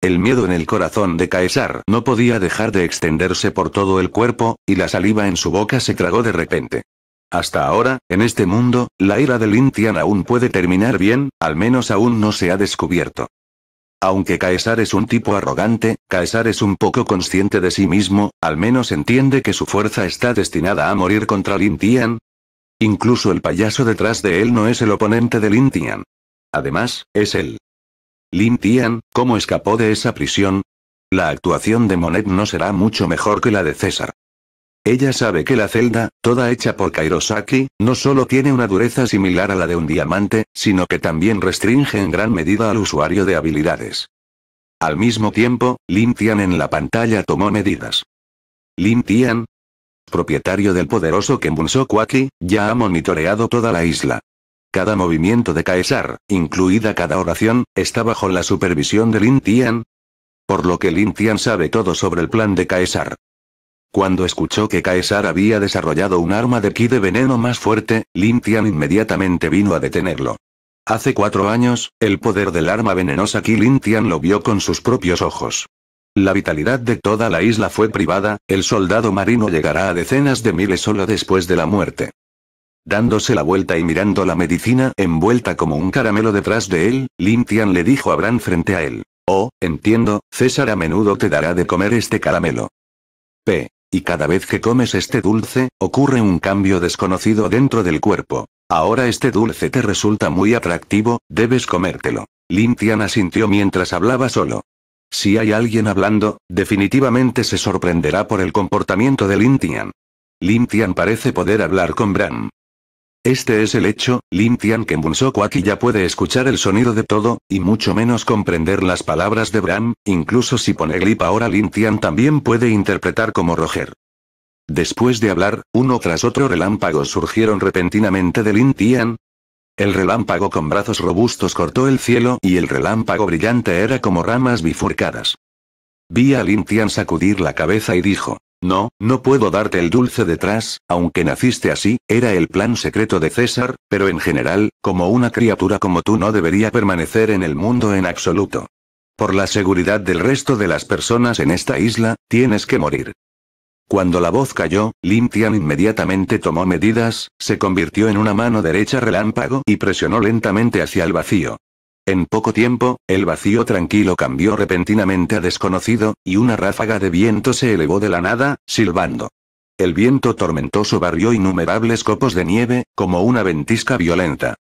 El miedo en el corazón de Caesar no podía dejar de extenderse por todo el cuerpo, y la saliva en su boca se tragó de repente. Hasta ahora, en este mundo, la ira Lin Tian aún puede terminar bien, al menos aún no se ha descubierto. Aunque Caesar es un tipo arrogante, Caesar es un poco consciente de sí mismo, al menos entiende que su fuerza está destinada a morir contra Tian. Incluso el payaso detrás de él no es el oponente de Tian. Además, es él. Lin Tian, ¿cómo escapó de esa prisión? La actuación de Monet no será mucho mejor que la de César. Ella sabe que la celda, toda hecha por Kairosaki, no solo tiene una dureza similar a la de un diamante, sino que también restringe en gran medida al usuario de habilidades. Al mismo tiempo, Lin Tian en la pantalla tomó medidas. Lin Tian, propietario del poderoso Kenbunso ya ha monitoreado toda la isla. Cada movimiento de Caesar, incluida cada oración, está bajo la supervisión de Lin Tian. Por lo que Lin Tian sabe todo sobre el plan de Caesar. Cuando escuchó que Caesar había desarrollado un arma de ki de veneno más fuerte, Lintian inmediatamente vino a detenerlo. Hace cuatro años, el poder del arma venenosa ki Lin lo vio con sus propios ojos. La vitalidad de toda la isla fue privada, el soldado marino llegará a decenas de miles solo después de la muerte. Dándose la vuelta y mirando la medicina envuelta como un caramelo detrás de él, Lintian le dijo a Bran frente a él. Oh, entiendo, César a menudo te dará de comer este caramelo. P. Y cada vez que comes este dulce, ocurre un cambio desconocido dentro del cuerpo. Ahora este dulce te resulta muy atractivo, debes comértelo. Lintian asintió mientras hablaba solo. Si hay alguien hablando, definitivamente se sorprenderá por el comportamiento de Lintian. Lintian parece poder hablar con Bram. Este es el hecho, Lin Tian que aquí ya puede escuchar el sonido de todo, y mucho menos comprender las palabras de Bram, incluso si pone ahora Lin Tian también puede interpretar como Roger. Después de hablar, uno tras otro relámpagos surgieron repentinamente de Lin Tian. El relámpago con brazos robustos cortó el cielo y el relámpago brillante era como ramas bifurcadas. Vi a Lin Tian sacudir la cabeza y dijo, no, no puedo darte el dulce detrás, aunque naciste así, era el plan secreto de César, pero en general, como una criatura como tú no debería permanecer en el mundo en absoluto. Por la seguridad del resto de las personas en esta isla, tienes que morir. Cuando la voz cayó, Lintian inmediatamente tomó medidas, se convirtió en una mano derecha relámpago y presionó lentamente hacia el vacío. En poco tiempo, el vacío tranquilo cambió repentinamente a desconocido, y una ráfaga de viento se elevó de la nada, silbando. El viento tormentoso barrió innumerables copos de nieve, como una ventisca violenta.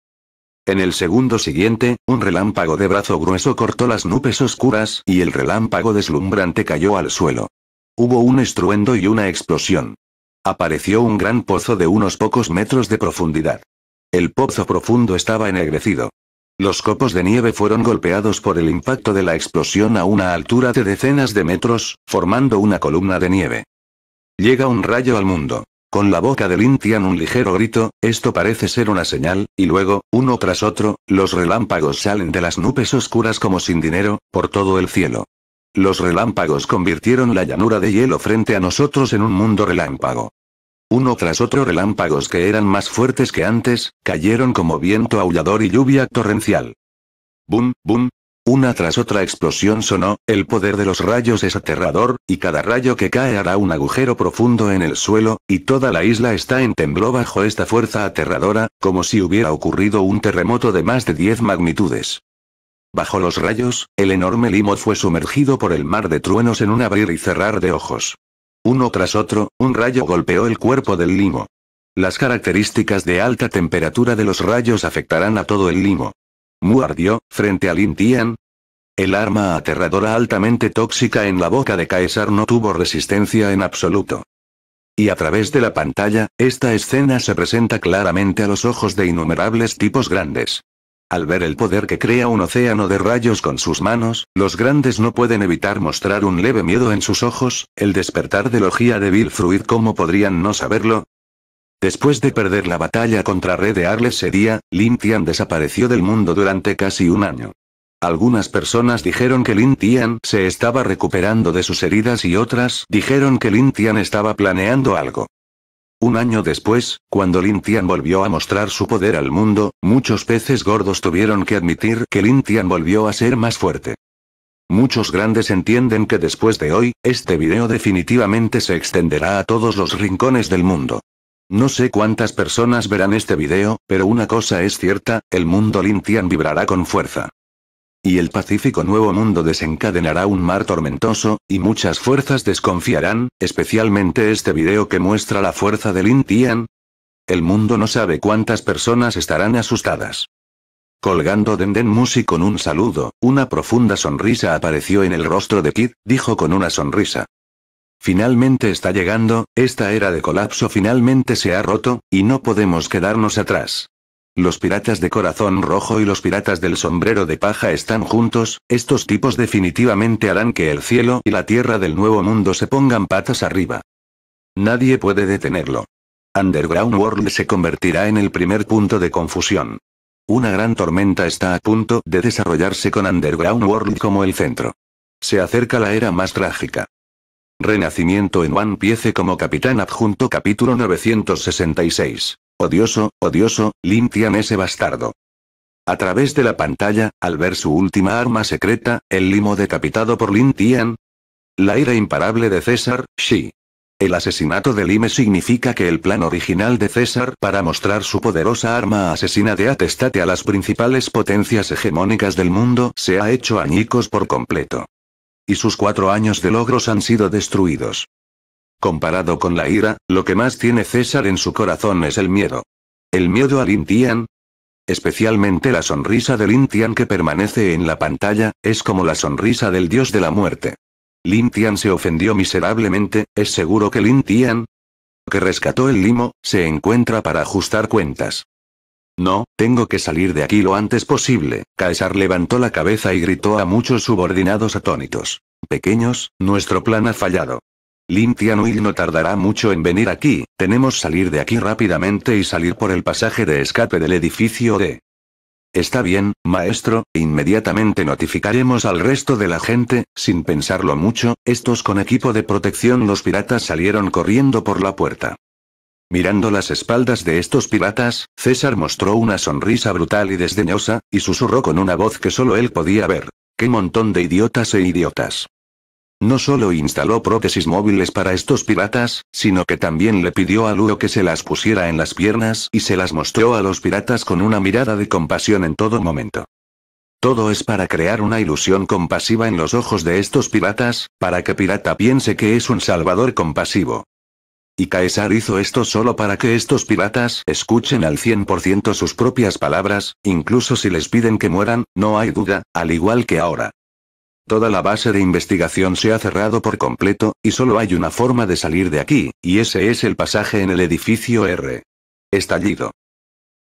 En el segundo siguiente, un relámpago de brazo grueso cortó las nubes oscuras y el relámpago deslumbrante cayó al suelo. Hubo un estruendo y una explosión. Apareció un gran pozo de unos pocos metros de profundidad. El pozo profundo estaba ennegrecido. Los copos de nieve fueron golpeados por el impacto de la explosión a una altura de decenas de metros, formando una columna de nieve. Llega un rayo al mundo. Con la boca de Lintian un ligero grito, esto parece ser una señal, y luego, uno tras otro, los relámpagos salen de las nubes oscuras como sin dinero, por todo el cielo. Los relámpagos convirtieron la llanura de hielo frente a nosotros en un mundo relámpago. Uno tras otro relámpagos que eran más fuertes que antes, cayeron como viento aullador y lluvia torrencial. Bum, bum. Una tras otra explosión sonó, el poder de los rayos es aterrador, y cada rayo que cae hará un agujero profundo en el suelo, y toda la isla está en temblor bajo esta fuerza aterradora, como si hubiera ocurrido un terremoto de más de 10 magnitudes. Bajo los rayos, el enorme limo fue sumergido por el mar de truenos en un abrir y cerrar de ojos. Uno tras otro, un rayo golpeó el cuerpo del limo. Las características de alta temperatura de los rayos afectarán a todo el limo. Mu ardió, frente a Lin Tian. El arma aterradora altamente tóxica en la boca de Caesar no tuvo resistencia en absoluto. Y a través de la pantalla, esta escena se presenta claramente a los ojos de innumerables tipos grandes. Al ver el poder que crea un océano de rayos con sus manos, los grandes no pueden evitar mostrar un leve miedo en sus ojos, el despertar de Logia de Fruit como podrían no saberlo, Después de perder la batalla contra Red de Arles ese día, Lin Tian desapareció del mundo durante casi un año. Algunas personas dijeron que Lin Tian se estaba recuperando de sus heridas y otras dijeron que Lin Tian estaba planeando algo. Un año después, cuando Lin Tian volvió a mostrar su poder al mundo, muchos peces gordos tuvieron que admitir que Lin Tian volvió a ser más fuerte. Muchos grandes entienden que después de hoy, este video definitivamente se extenderá a todos los rincones del mundo. No sé cuántas personas verán este video, pero una cosa es cierta, el mundo Lin Tian vibrará con fuerza y el pacífico Nuevo Mundo desencadenará un mar tormentoso, y muchas fuerzas desconfiarán, especialmente este video que muestra la fuerza del Tian. El mundo no sabe cuántas personas estarán asustadas. Colgando Denden Musi con un saludo, una profunda sonrisa apareció en el rostro de Kid, dijo con una sonrisa. Finalmente está llegando, esta era de colapso finalmente se ha roto, y no podemos quedarnos atrás. Los piratas de corazón rojo y los piratas del sombrero de paja están juntos, estos tipos definitivamente harán que el cielo y la tierra del nuevo mundo se pongan patas arriba. Nadie puede detenerlo. Underground World se convertirá en el primer punto de confusión. Una gran tormenta está a punto de desarrollarse con Underground World como el centro. Se acerca la era más trágica. Renacimiento en One Piece como capitán adjunto capítulo 966. Odioso, odioso, limpian ese bastardo. A través de la pantalla, al ver su última arma secreta, el limo decapitado por Lin Tian. La ira imparable de César, Shi. El asesinato de Lime significa que el plan original de César para mostrar su poderosa arma asesina de atestate a las principales potencias hegemónicas del mundo se ha hecho añicos por completo. Y sus cuatro años de logros han sido destruidos. Comparado con la ira, lo que más tiene César en su corazón es el miedo. El miedo Lin Tian? Especialmente la sonrisa Lin Tian que permanece en la pantalla, es como la sonrisa del dios de la muerte. Lin Tian se ofendió miserablemente, es seguro que Lin Tian, que rescató el limo, se encuentra para ajustar cuentas. No, tengo que salir de aquí lo antes posible. Caesar levantó la cabeza y gritó a muchos subordinados atónitos. Pequeños, nuestro plan ha fallado. Lintian Will no tardará mucho en venir aquí, tenemos salir de aquí rápidamente y salir por el pasaje de escape del edificio de... Está bien, maestro, inmediatamente notificaremos al resto de la gente, sin pensarlo mucho, estos con equipo de protección los piratas salieron corriendo por la puerta. Mirando las espaldas de estos piratas, César mostró una sonrisa brutal y desdeñosa, y susurró con una voz que solo él podía ver. ¡Qué montón de idiotas e idiotas! No solo instaló prótesis móviles para estos piratas, sino que también le pidió a Luo que se las pusiera en las piernas y se las mostró a los piratas con una mirada de compasión en todo momento. Todo es para crear una ilusión compasiva en los ojos de estos piratas, para que pirata piense que es un salvador compasivo. Y Caesar hizo esto solo para que estos piratas escuchen al 100% sus propias palabras, incluso si les piden que mueran, no hay duda, al igual que ahora. Toda la base de investigación se ha cerrado por completo, y solo hay una forma de salir de aquí, y ese es el pasaje en el edificio R. Estallido.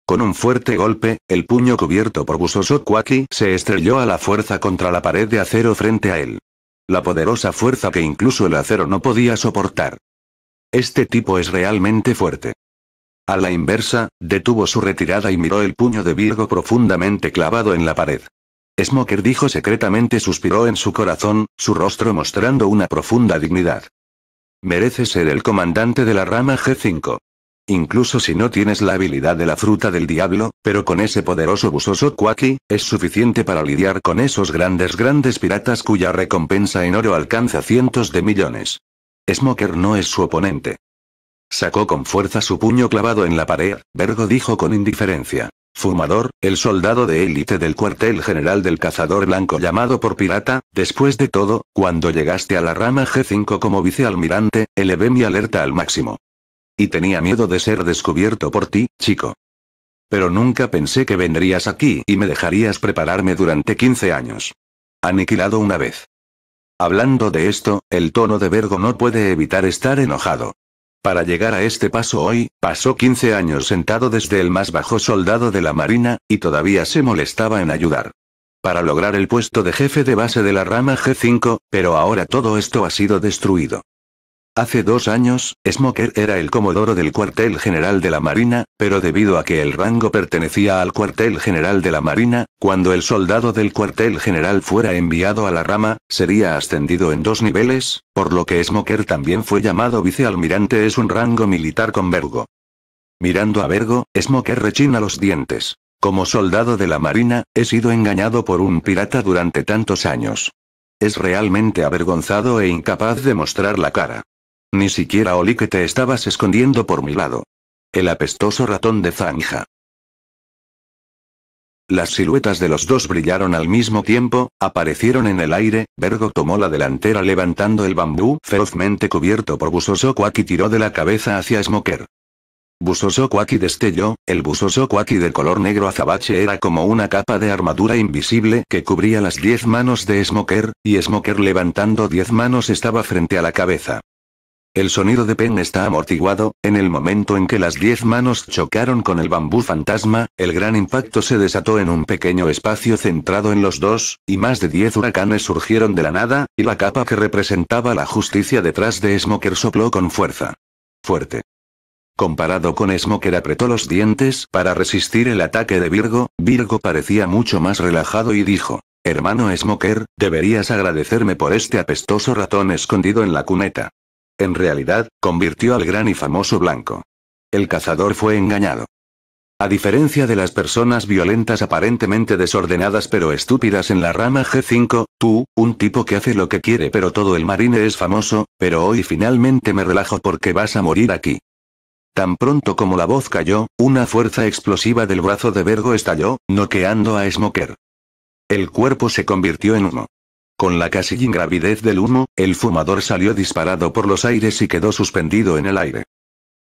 Con un fuerte golpe, el puño cubierto por Busoso Kwaki se estrelló a la fuerza contra la pared de acero frente a él. La poderosa fuerza que incluso el acero no podía soportar. Este tipo es realmente fuerte. A la inversa, detuvo su retirada y miró el puño de Virgo profundamente clavado en la pared. Smoker dijo secretamente suspiró en su corazón, su rostro mostrando una profunda dignidad. Merece ser el comandante de la rama G5. Incluso si no tienes la habilidad de la fruta del diablo, pero con ese poderoso busoso Kwaki, es suficiente para lidiar con esos grandes grandes piratas cuya recompensa en oro alcanza cientos de millones. Smoker no es su oponente. Sacó con fuerza su puño clavado en la pared, Vergo dijo con indiferencia. Fumador, el soldado de élite del cuartel general del cazador blanco llamado por pirata, después de todo, cuando llegaste a la rama G5 como vicealmirante, elevé mi alerta al máximo. Y tenía miedo de ser descubierto por ti, chico. Pero nunca pensé que vendrías aquí y me dejarías prepararme durante 15 años. Aniquilado una vez. Hablando de esto, el tono de Vergo no puede evitar estar enojado. Para llegar a este paso hoy, pasó 15 años sentado desde el más bajo soldado de la Marina, y todavía se molestaba en ayudar. Para lograr el puesto de jefe de base de la rama G5, pero ahora todo esto ha sido destruido. Hace dos años, Smoker era el comodoro del cuartel general de la Marina, pero debido a que el rango pertenecía al cuartel general de la Marina, cuando el soldado del cuartel general fuera enviado a la rama, sería ascendido en dos niveles, por lo que Smoker también fue llamado vicealmirante es un rango militar con vergo. Mirando a Vergo, Smoker rechina los dientes. Como soldado de la Marina, he sido engañado por un pirata durante tantos años. Es realmente avergonzado e incapaz de mostrar la cara. Ni siquiera olí que te estabas escondiendo por mi lado. El apestoso ratón de zanja. Las siluetas de los dos brillaron al mismo tiempo, aparecieron en el aire, Vergo tomó la delantera levantando el bambú ferozmente cubierto por Busoso y tiró de la cabeza hacia Smoker. Busoso destelló, el Busoso de color negro azabache era como una capa de armadura invisible que cubría las diez manos de Smoker, y Smoker levantando diez manos estaba frente a la cabeza. El sonido de Pen está amortiguado, en el momento en que las diez manos chocaron con el bambú fantasma, el gran impacto se desató en un pequeño espacio centrado en los dos, y más de diez huracanes surgieron de la nada, y la capa que representaba la justicia detrás de Smoker sopló con fuerza. Fuerte. Comparado con Smoker apretó los dientes para resistir el ataque de Virgo, Virgo parecía mucho más relajado y dijo, Hermano Smoker, deberías agradecerme por este apestoso ratón escondido en la cuneta. En realidad, convirtió al gran y famoso blanco. El cazador fue engañado. A diferencia de las personas violentas aparentemente desordenadas pero estúpidas en la rama G5, tú, un tipo que hace lo que quiere pero todo el marine es famoso, pero hoy finalmente me relajo porque vas a morir aquí. Tan pronto como la voz cayó, una fuerza explosiva del brazo de Vergo estalló, noqueando a Smoker. El cuerpo se convirtió en humo. Con la casi ingravidez del humo, el fumador salió disparado por los aires y quedó suspendido en el aire.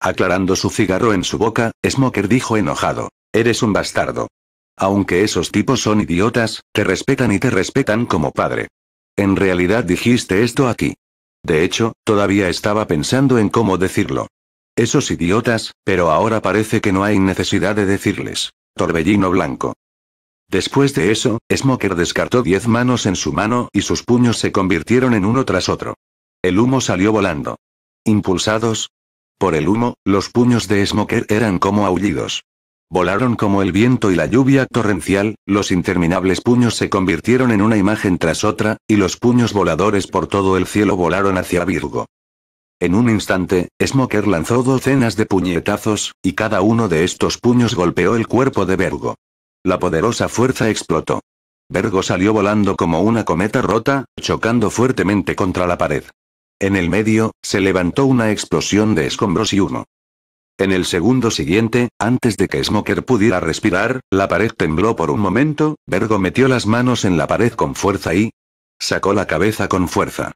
Aclarando su cigarro en su boca, Smoker dijo enojado. Eres un bastardo. Aunque esos tipos son idiotas, te respetan y te respetan como padre. En realidad dijiste esto aquí. De hecho, todavía estaba pensando en cómo decirlo. Esos idiotas, pero ahora parece que no hay necesidad de decirles. Torbellino blanco. Después de eso, Smoker descartó diez manos en su mano y sus puños se convirtieron en uno tras otro. El humo salió volando. Impulsados por el humo, los puños de Smoker eran como aullidos. Volaron como el viento y la lluvia torrencial, los interminables puños se convirtieron en una imagen tras otra, y los puños voladores por todo el cielo volaron hacia Virgo. En un instante, Smoker lanzó docenas de puñetazos, y cada uno de estos puños golpeó el cuerpo de Virgo. La poderosa fuerza explotó. Vergo salió volando como una cometa rota, chocando fuertemente contra la pared. En el medio, se levantó una explosión de escombros y humo. En el segundo siguiente, antes de que Smoker pudiera respirar, la pared tembló por un momento, Vergo metió las manos en la pared con fuerza y... sacó la cabeza con fuerza.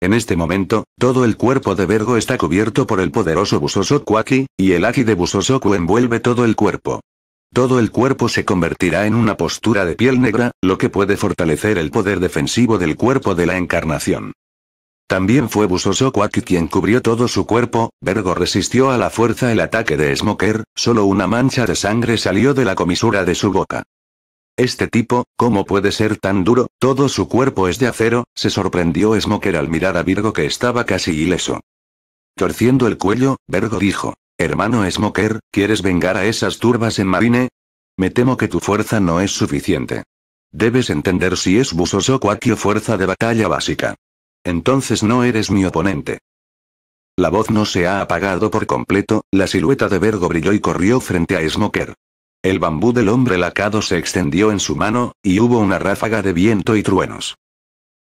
En este momento, todo el cuerpo de Vergo está cubierto por el poderoso Busosoku Aki, y el Aki de Busosoku envuelve todo el cuerpo. Todo el cuerpo se convertirá en una postura de piel negra, lo que puede fortalecer el poder defensivo del cuerpo de la encarnación. También fue Busoso quien cubrió todo su cuerpo, Vergo resistió a la fuerza el ataque de Smoker, solo una mancha de sangre salió de la comisura de su boca. Este tipo, ¿cómo puede ser tan duro? Todo su cuerpo es de acero, se sorprendió Smoker al mirar a Virgo que estaba casi ileso. Torciendo el cuello, Vergo dijo. Hermano Smoker, ¿quieres vengar a esas turbas en Marine? Me temo que tu fuerza no es suficiente. Debes entender si es buzoso o fuerza de batalla básica. Entonces no eres mi oponente. La voz no se ha apagado por completo, la silueta de Vergo brilló y corrió frente a Smoker. El bambú del hombre lacado se extendió en su mano, y hubo una ráfaga de viento y truenos.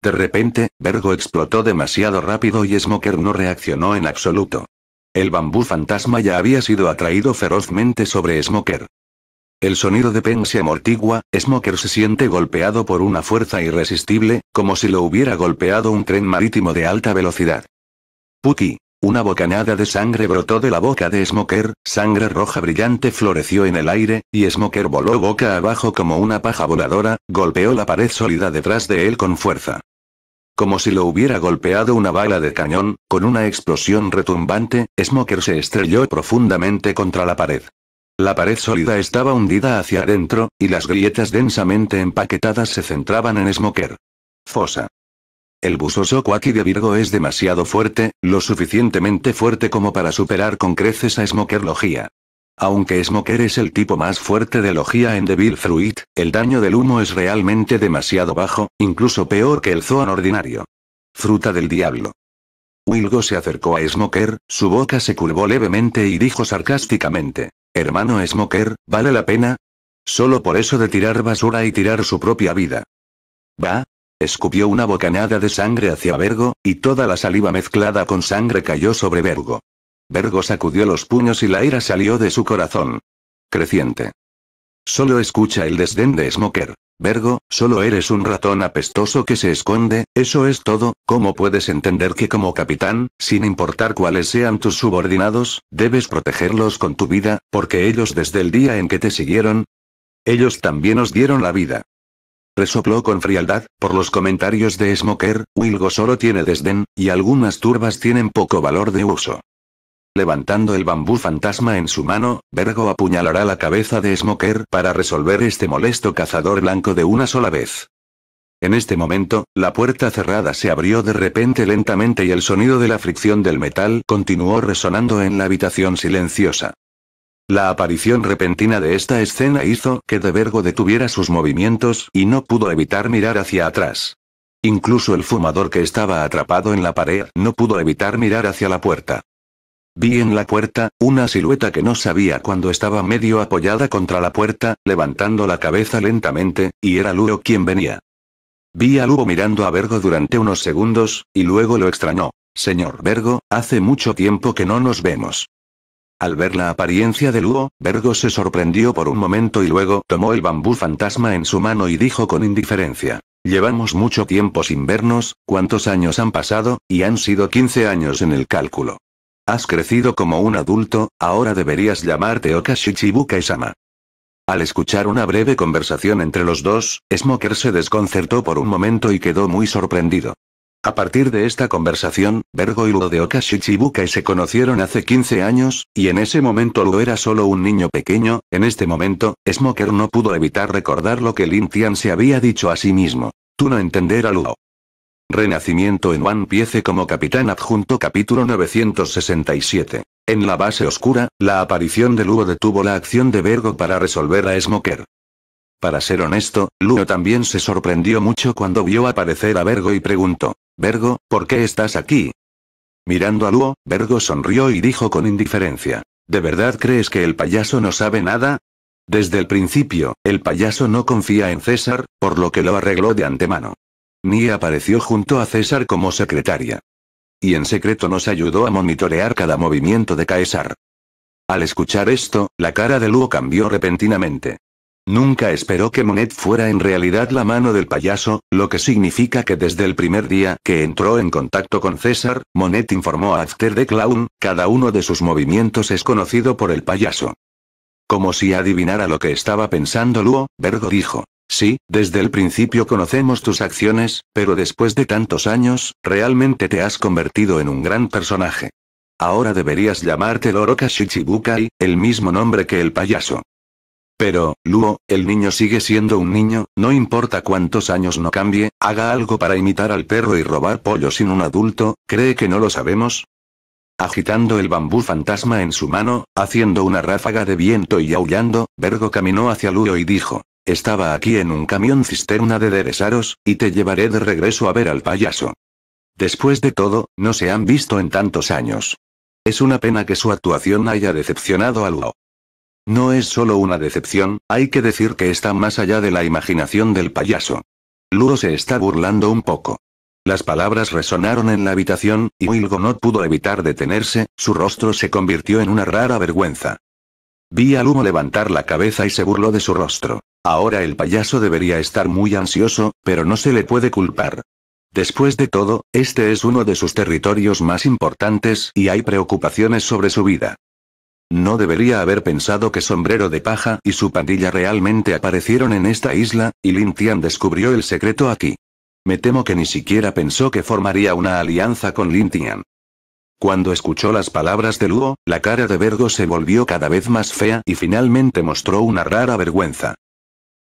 De repente, Vergo explotó demasiado rápido y Smoker no reaccionó en absoluto. El bambú fantasma ya había sido atraído ferozmente sobre Smoker. El sonido de Peng se amortigua, Smoker se siente golpeado por una fuerza irresistible, como si lo hubiera golpeado un tren marítimo de alta velocidad. Puki. Una bocanada de sangre brotó de la boca de Smoker, sangre roja brillante floreció en el aire, y Smoker voló boca abajo como una paja voladora, golpeó la pared sólida detrás de él con fuerza. Como si lo hubiera golpeado una bala de cañón, con una explosión retumbante, Smoker se estrelló profundamente contra la pared. La pared sólida estaba hundida hacia adentro, y las grietas densamente empaquetadas se centraban en Smoker. Fosa. El buzoso Quaki de Virgo es demasiado fuerte, lo suficientemente fuerte como para superar con creces a Smoker Logía. Aunque Smoker es el tipo más fuerte de logía en Devil Fruit, el daño del humo es realmente demasiado bajo, incluso peor que el Zoan ordinario. Fruta del diablo. Wilgo se acercó a Smoker, su boca se curvó levemente y dijo sarcásticamente. Hermano Smoker, ¿vale la pena? Solo por eso de tirar basura y tirar su propia vida. ¿Va? Escupió una bocanada de sangre hacia Vergo, y toda la saliva mezclada con sangre cayó sobre Vergo. Vergo sacudió los puños y la ira salió de su corazón. Creciente. Solo escucha el desdén de Smoker. Vergo, solo eres un ratón apestoso que se esconde, eso es todo, ¿cómo puedes entender que como capitán, sin importar cuáles sean tus subordinados, debes protegerlos con tu vida, porque ellos desde el día en que te siguieron, ellos también os dieron la vida. Resopló con frialdad, por los comentarios de Smoker, Wilgo solo tiene desdén, y algunas turbas tienen poco valor de uso. Levantando el bambú fantasma en su mano, Vergo apuñalará la cabeza de Smoker para resolver este molesto cazador blanco de una sola vez. En este momento, la puerta cerrada se abrió de repente lentamente y el sonido de la fricción del metal continuó resonando en la habitación silenciosa. La aparición repentina de esta escena hizo que de Vergo detuviera sus movimientos y no pudo evitar mirar hacia atrás. Incluso el fumador que estaba atrapado en la pared no pudo evitar mirar hacia la puerta. Vi en la puerta, una silueta que no sabía cuando estaba medio apoyada contra la puerta, levantando la cabeza lentamente, y era Luo quien venía. Vi a Lugo mirando a Vergo durante unos segundos, y luego lo extrañó. Señor Vergo, hace mucho tiempo que no nos vemos. Al ver la apariencia de Lugo, Vergo se sorprendió por un momento y luego tomó el bambú fantasma en su mano y dijo con indiferencia. Llevamos mucho tiempo sin vernos, ¿cuántos años han pasado? Y han sido 15 años en el cálculo. Has crecido como un adulto, ahora deberías llamarte Okashi sama Al escuchar una breve conversación entre los dos, Smoker se desconcertó por un momento y quedó muy sorprendido. A partir de esta conversación, Vergo y lo de Okashi se conocieron hace 15 años, y en ese momento lo era solo un niño pequeño, en este momento, Smoker no pudo evitar recordar lo que Lin Tian se había dicho a sí mismo. Tú no entenderás a Renacimiento en One Piece como capitán adjunto capítulo 967. En la base oscura, la aparición de Luo detuvo la acción de Vergo para resolver a Smoker. Para ser honesto, Luo también se sorprendió mucho cuando vio aparecer a Vergo y preguntó, Vergo, ¿por qué estás aquí? Mirando a Luo, Vergo sonrió y dijo con indiferencia, ¿de verdad crees que el payaso no sabe nada? Desde el principio, el payaso no confía en César, por lo que lo arregló de antemano. Mia apareció junto a César como secretaria. Y en secreto nos ayudó a monitorear cada movimiento de Caesar. Al escuchar esto, la cara de Luo cambió repentinamente. Nunca esperó que Monet fuera en realidad la mano del payaso, lo que significa que desde el primer día que entró en contacto con César, Monet informó a After the Clown, cada uno de sus movimientos es conocido por el payaso. Como si adivinara lo que estaba pensando Luo, Vergo dijo. Sí, desde el principio conocemos tus acciones, pero después de tantos años, realmente te has convertido en un gran personaje. Ahora deberías llamarte Loroka Shichibukai, el mismo nombre que el payaso. Pero, Luo, el niño sigue siendo un niño, no importa cuántos años no cambie, haga algo para imitar al perro y robar pollo sin un adulto, ¿cree que no lo sabemos? Agitando el bambú fantasma en su mano, haciendo una ráfaga de viento y aullando, Vergo caminó hacia Luo y dijo, estaba aquí en un camión cisterna de Deresaros, y te llevaré de regreso a ver al payaso. Después de todo, no se han visto en tantos años. Es una pena que su actuación haya decepcionado a Luo. No es solo una decepción, hay que decir que está más allá de la imaginación del payaso. Luo se está burlando un poco. Las palabras resonaron en la habitación, y Wilgo no pudo evitar detenerse, su rostro se convirtió en una rara vergüenza. Vi al humo levantar la cabeza y se burló de su rostro. Ahora el payaso debería estar muy ansioso, pero no se le puede culpar. Después de todo, este es uno de sus territorios más importantes y hay preocupaciones sobre su vida. No debería haber pensado que Sombrero de Paja y su pandilla realmente aparecieron en esta isla, y Lin Tian descubrió el secreto aquí. Me temo que ni siquiera pensó que formaría una alianza con Lin Tian. Cuando escuchó las palabras de Luo, la cara de Vergo se volvió cada vez más fea y finalmente mostró una rara vergüenza.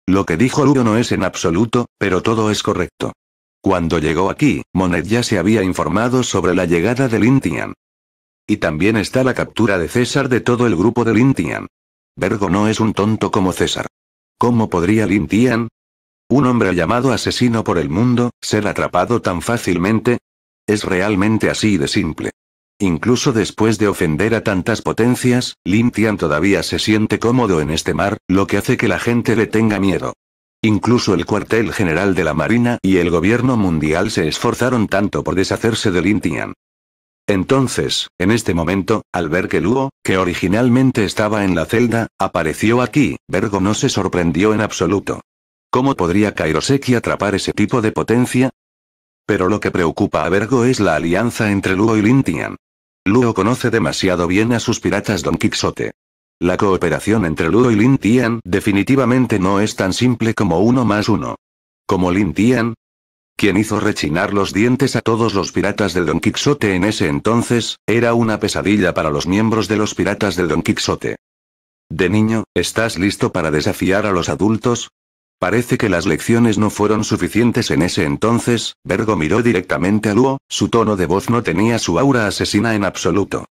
Lo que dijo Ludo no es en absoluto, pero todo es correcto. Cuando llegó aquí, Monet ya se había informado sobre la llegada de Lintian. Y también está la captura de César de todo el grupo de Lintian. Vergo no es un tonto como César. ¿Cómo podría Lintian? Un hombre llamado asesino por el mundo, ser atrapado tan fácilmente. Es realmente así de simple. Incluso después de ofender a tantas potencias, Lin Tian todavía se siente cómodo en este mar, lo que hace que la gente le tenga miedo. Incluso el cuartel general de la Marina y el gobierno mundial se esforzaron tanto por deshacerse de Lin Tian. Entonces, en este momento, al ver que Luo, que originalmente estaba en la celda, apareció aquí, Vergo no se sorprendió en absoluto. ¿Cómo podría Kairoseki atrapar ese tipo de potencia? Pero lo que preocupa a Vergo es la alianza entre Luo y Tian. Luo conoce demasiado bien a sus piratas Don Quixote. La cooperación entre Luo y Lin Tian definitivamente no es tan simple como uno más uno. Como Lin Tian, quien hizo rechinar los dientes a todos los piratas de Don Quixote en ese entonces, era una pesadilla para los miembros de los piratas de Don Quixote. De niño, ¿estás listo para desafiar a los adultos? Parece que las lecciones no fueron suficientes en ese entonces, Vergo miró directamente a Luo, su tono de voz no tenía su aura asesina en absoluto.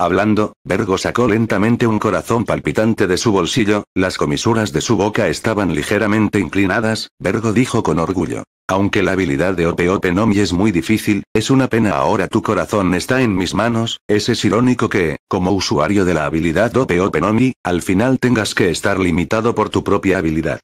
Hablando, Vergo sacó lentamente un corazón palpitante de su bolsillo, las comisuras de su boca estaban ligeramente inclinadas, Vergo dijo con orgullo. Aunque la habilidad de Ope Ope Nomi es muy difícil, es una pena ahora tu corazón está en mis manos, es, es irónico que, como usuario de la habilidad Ope Ope Nomi, al final tengas que estar limitado por tu propia habilidad.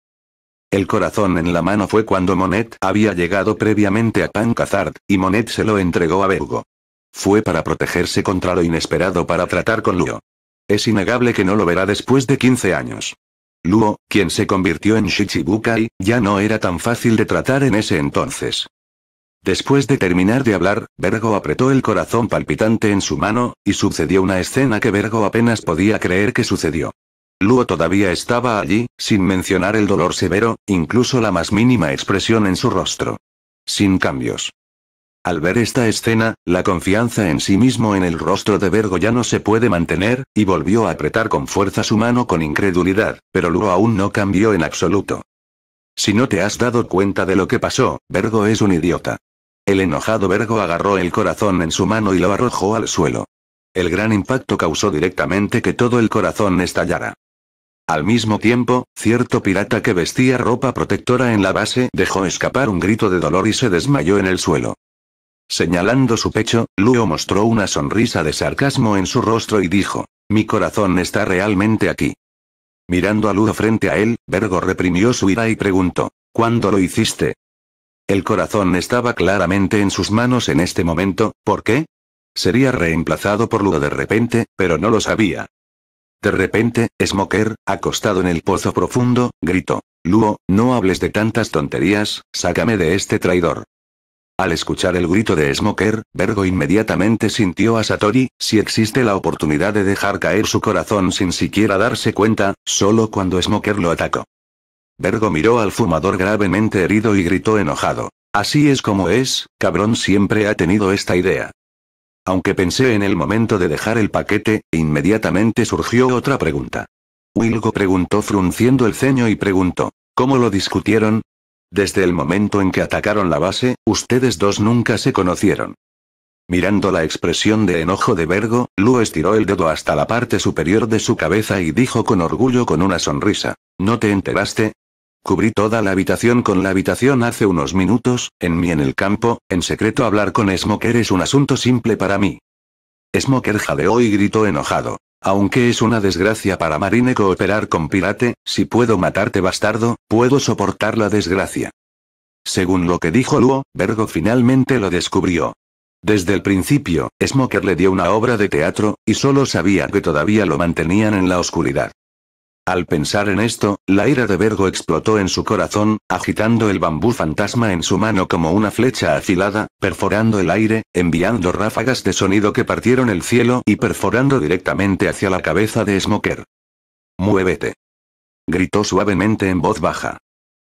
El corazón en la mano fue cuando Monet había llegado previamente a Pancazard, y Monet se lo entregó a Bergo. Fue para protegerse contra lo inesperado para tratar con Luo. Es innegable que no lo verá después de 15 años. Luo, quien se convirtió en Shichibukai, ya no era tan fácil de tratar en ese entonces. Después de terminar de hablar, Vergo apretó el corazón palpitante en su mano, y sucedió una escena que Vergo apenas podía creer que sucedió. Luo todavía estaba allí, sin mencionar el dolor severo, incluso la más mínima expresión en su rostro. Sin cambios. Al ver esta escena, la confianza en sí mismo en el rostro de Vergo ya no se puede mantener, y volvió a apretar con fuerza su mano con incredulidad, pero Luo aún no cambió en absoluto. Si no te has dado cuenta de lo que pasó, Vergo es un idiota. El enojado Vergo agarró el corazón en su mano y lo arrojó al suelo. El gran impacto causó directamente que todo el corazón estallara. Al mismo tiempo, cierto pirata que vestía ropa protectora en la base dejó escapar un grito de dolor y se desmayó en el suelo. Señalando su pecho, Luo mostró una sonrisa de sarcasmo en su rostro y dijo, mi corazón está realmente aquí. Mirando a Ludo frente a él, Vergo reprimió su ira y preguntó, ¿cuándo lo hiciste? El corazón estaba claramente en sus manos en este momento, ¿por qué? Sería reemplazado por Luo de repente, pero no lo sabía. De repente, Smoker, acostado en el pozo profundo, gritó. Luo, no hables de tantas tonterías, sácame de este traidor. Al escuchar el grito de Smoker, Vergo inmediatamente sintió a Satori, si existe la oportunidad de dejar caer su corazón sin siquiera darse cuenta, solo cuando Smoker lo atacó. Vergo miró al fumador gravemente herido y gritó enojado. Así es como es, cabrón siempre ha tenido esta idea. Aunque pensé en el momento de dejar el paquete, inmediatamente surgió otra pregunta. Wilgo preguntó frunciendo el ceño y preguntó, ¿cómo lo discutieron? Desde el momento en que atacaron la base, ustedes dos nunca se conocieron. Mirando la expresión de enojo de Vergo, Lu estiró el dedo hasta la parte superior de su cabeza y dijo con orgullo con una sonrisa. ¿No te enteraste? Descubrí toda la habitación con la habitación hace unos minutos, en mí en el campo, en secreto hablar con Smoker es un asunto simple para mí. Smoker jadeó y gritó enojado. Aunque es una desgracia para Marine cooperar con Pirate, si puedo matarte bastardo, puedo soportar la desgracia. Según lo que dijo Luo, Vergo finalmente lo descubrió. Desde el principio, Smoker le dio una obra de teatro, y solo sabía que todavía lo mantenían en la oscuridad. Al pensar en esto, la ira de Vergo explotó en su corazón, agitando el bambú fantasma en su mano como una flecha afilada, perforando el aire, enviando ráfagas de sonido que partieron el cielo y perforando directamente hacia la cabeza de Smoker. Muévete. Gritó suavemente en voz baja.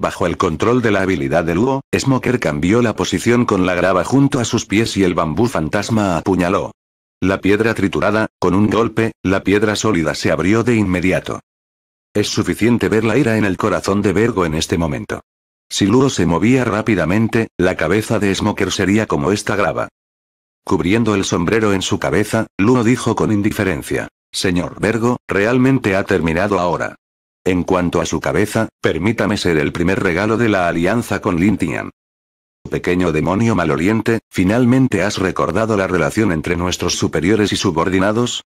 Bajo el control de la habilidad de Luo, Smoker cambió la posición con la grava junto a sus pies y el bambú fantasma apuñaló. La piedra triturada, con un golpe, la piedra sólida se abrió de inmediato. Es suficiente ver la ira en el corazón de Vergo en este momento. Si Luo se movía rápidamente, la cabeza de Smoker sería como esta grava. Cubriendo el sombrero en su cabeza, Lulo dijo con indiferencia. Señor Vergo, realmente ha terminado ahora. En cuanto a su cabeza, permítame ser el primer regalo de la alianza con Lintian. Pequeño demonio maloliente, ¿finalmente has recordado la relación entre nuestros superiores y subordinados?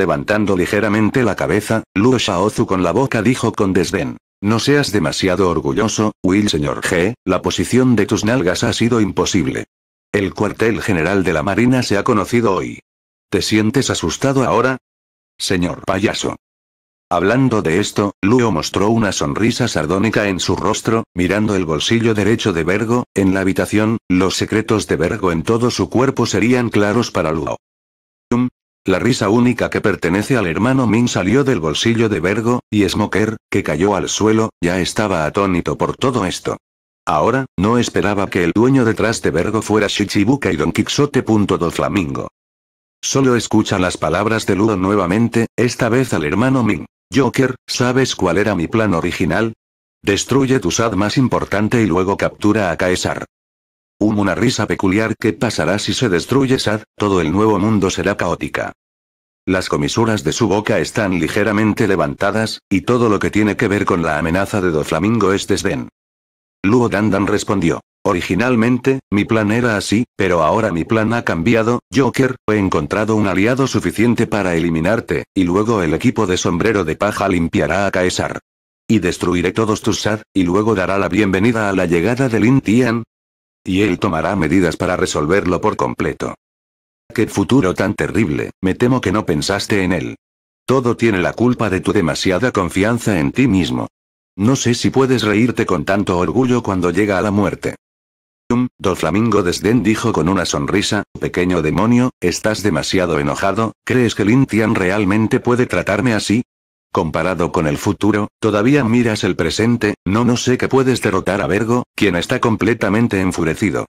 Levantando ligeramente la cabeza, Luo Shaozu con la boca dijo con desdén. No seas demasiado orgulloso, Will señor G, la posición de tus nalgas ha sido imposible. El cuartel general de la Marina se ha conocido hoy. ¿Te sientes asustado ahora? Señor payaso. Hablando de esto, Luo mostró una sonrisa sardónica en su rostro, mirando el bolsillo derecho de Vergo, en la habitación, los secretos de Vergo en todo su cuerpo serían claros para Luo. La risa única que pertenece al hermano Min salió del bolsillo de Vergo, y Smoker, que cayó al suelo, ya estaba atónito por todo esto. Ahora, no esperaba que el dueño detrás de Vergo fuera Shichibuka y Don Quixote. Flamingo. Solo escucha las palabras de Ludo nuevamente, esta vez al hermano Min. Joker, ¿sabes cuál era mi plan original? Destruye tu SAD más importante y luego captura a Caesar. Hubo una risa peculiar que pasará si se destruye Sad, todo el nuevo mundo será caótica. Las comisuras de su boca están ligeramente levantadas, y todo lo que tiene que ver con la amenaza de Doflamingo es desdén. Luo Dandan respondió. Originalmente, mi plan era así, pero ahora mi plan ha cambiado, Joker, he encontrado un aliado suficiente para eliminarte, y luego el equipo de sombrero de paja limpiará a Caesar. Y destruiré todos tus sad, y luego dará la bienvenida a la llegada de Lin Tian, y él tomará medidas para resolverlo por completo. Qué futuro tan terrible, me temo que no pensaste en él. Todo tiene la culpa de tu demasiada confianza en ti mismo. No sé si puedes reírte con tanto orgullo cuando llega a la muerte. Um, do Flamingo Desdén dijo con una sonrisa, pequeño demonio, estás demasiado enojado, ¿crees que Lin Tian realmente puede tratarme así? Comparado con el futuro, todavía miras el presente, no no sé que puedes derrotar a Vergo, quien está completamente enfurecido.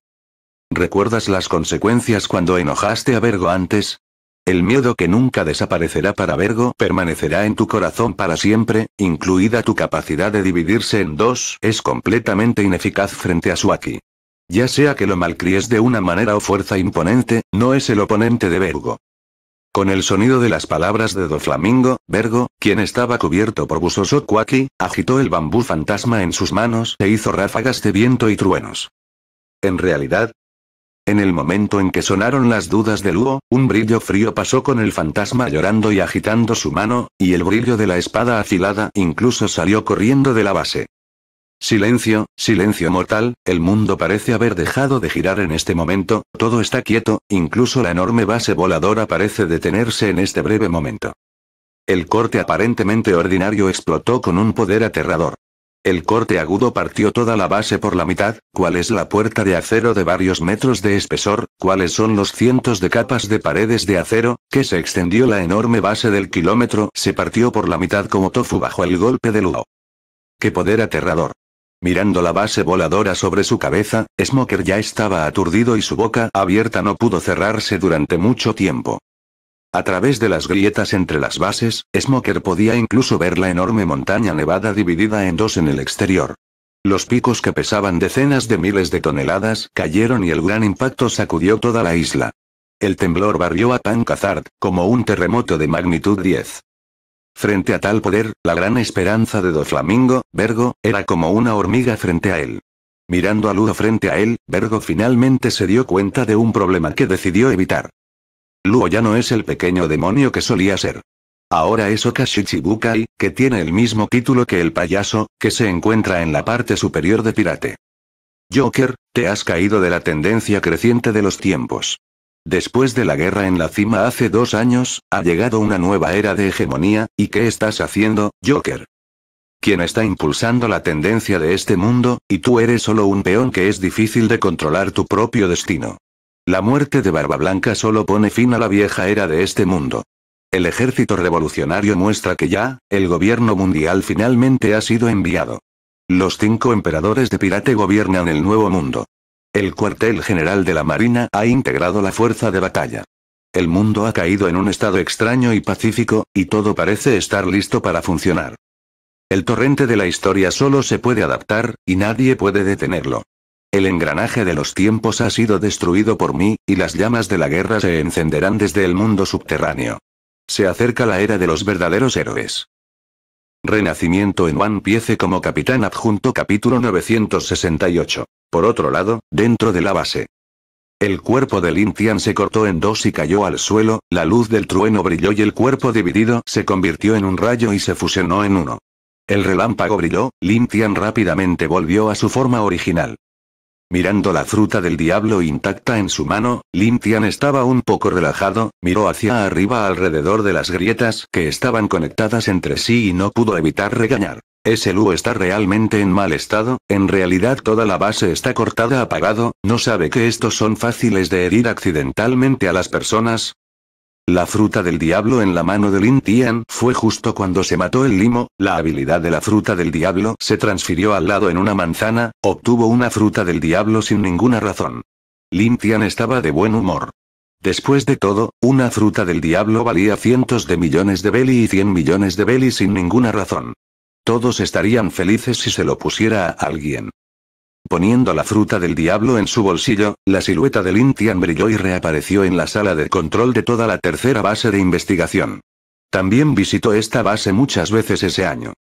¿Recuerdas las consecuencias cuando enojaste a Vergo antes? El miedo que nunca desaparecerá para Vergo permanecerá en tu corazón para siempre, incluida tu capacidad de dividirse en dos, es completamente ineficaz frente a Suaki. Ya sea que lo malcries de una manera o fuerza imponente, no es el oponente de Vergo. Con el sonido de las palabras de Doflamingo, Vergo, quien estaba cubierto por buzoso agitó el bambú fantasma en sus manos e hizo ráfagas de viento y truenos. En realidad, en el momento en que sonaron las dudas de Luo, un brillo frío pasó con el fantasma llorando y agitando su mano, y el brillo de la espada afilada incluso salió corriendo de la base. Silencio, silencio mortal, el mundo parece haber dejado de girar en este momento, todo está quieto, incluso la enorme base voladora parece detenerse en este breve momento. El corte aparentemente ordinario explotó con un poder aterrador. El corte agudo partió toda la base por la mitad, cuál es la puerta de acero de varios metros de espesor, cuáles son los cientos de capas de paredes de acero, que se extendió la enorme base del kilómetro, se partió por la mitad como tofu bajo el golpe del lodo ¡Qué poder aterrador! Mirando la base voladora sobre su cabeza, Smoker ya estaba aturdido y su boca abierta no pudo cerrarse durante mucho tiempo. A través de las grietas entre las bases, Smoker podía incluso ver la enorme montaña nevada dividida en dos en el exterior. Los picos que pesaban decenas de miles de toneladas cayeron y el gran impacto sacudió toda la isla. El temblor barrió a Pancazard, como un terremoto de magnitud 10. Frente a tal poder, la gran esperanza de Doflamingo, Vergo, era como una hormiga frente a él. Mirando a Luo frente a él, Vergo finalmente se dio cuenta de un problema que decidió evitar. Luo ya no es el pequeño demonio que solía ser. Ahora es Okashichibukai, que tiene el mismo título que el payaso, que se encuentra en la parte superior de Pirate. Joker, te has caído de la tendencia creciente de los tiempos. Después de la guerra en la cima hace dos años, ha llegado una nueva era de hegemonía, ¿y qué estás haciendo, Joker? Quien está impulsando la tendencia de este mundo, y tú eres solo un peón que es difícil de controlar tu propio destino. La muerte de Barba Blanca solo pone fin a la vieja era de este mundo. El ejército revolucionario muestra que ya, el gobierno mundial finalmente ha sido enviado. Los cinco emperadores de Pirate gobiernan el nuevo mundo. El cuartel general de la Marina ha integrado la fuerza de batalla. El mundo ha caído en un estado extraño y pacífico, y todo parece estar listo para funcionar. El torrente de la historia solo se puede adaptar, y nadie puede detenerlo. El engranaje de los tiempos ha sido destruido por mí, y las llamas de la guerra se encenderán desde el mundo subterráneo. Se acerca la era de los verdaderos héroes. Renacimiento en One Piece como capitán adjunto capítulo 968. Por otro lado, dentro de la base. El cuerpo de Tian se cortó en dos y cayó al suelo, la luz del trueno brilló y el cuerpo dividido se convirtió en un rayo y se fusionó en uno. El relámpago brilló, Tian rápidamente volvió a su forma original. Mirando la fruta del diablo intacta en su mano, Tian estaba un poco relajado, miró hacia arriba alrededor de las grietas que estaban conectadas entre sí y no pudo evitar regañar. Ese Lu está realmente en mal estado, en realidad toda la base está cortada apagado, ¿no sabe que estos son fáciles de herir accidentalmente a las personas? La fruta del diablo en la mano de Lin Tian fue justo cuando se mató el limo, la habilidad de la fruta del diablo se transfirió al lado en una manzana, obtuvo una fruta del diablo sin ninguna razón. Lin Tian estaba de buen humor. Después de todo, una fruta del diablo valía cientos de millones de beli y cien millones de beli sin ninguna razón. Todos estarían felices si se lo pusiera a alguien. Poniendo la fruta del diablo en su bolsillo, la silueta de Lintian brilló y reapareció en la sala de control de toda la tercera base de investigación. También visitó esta base muchas veces ese año.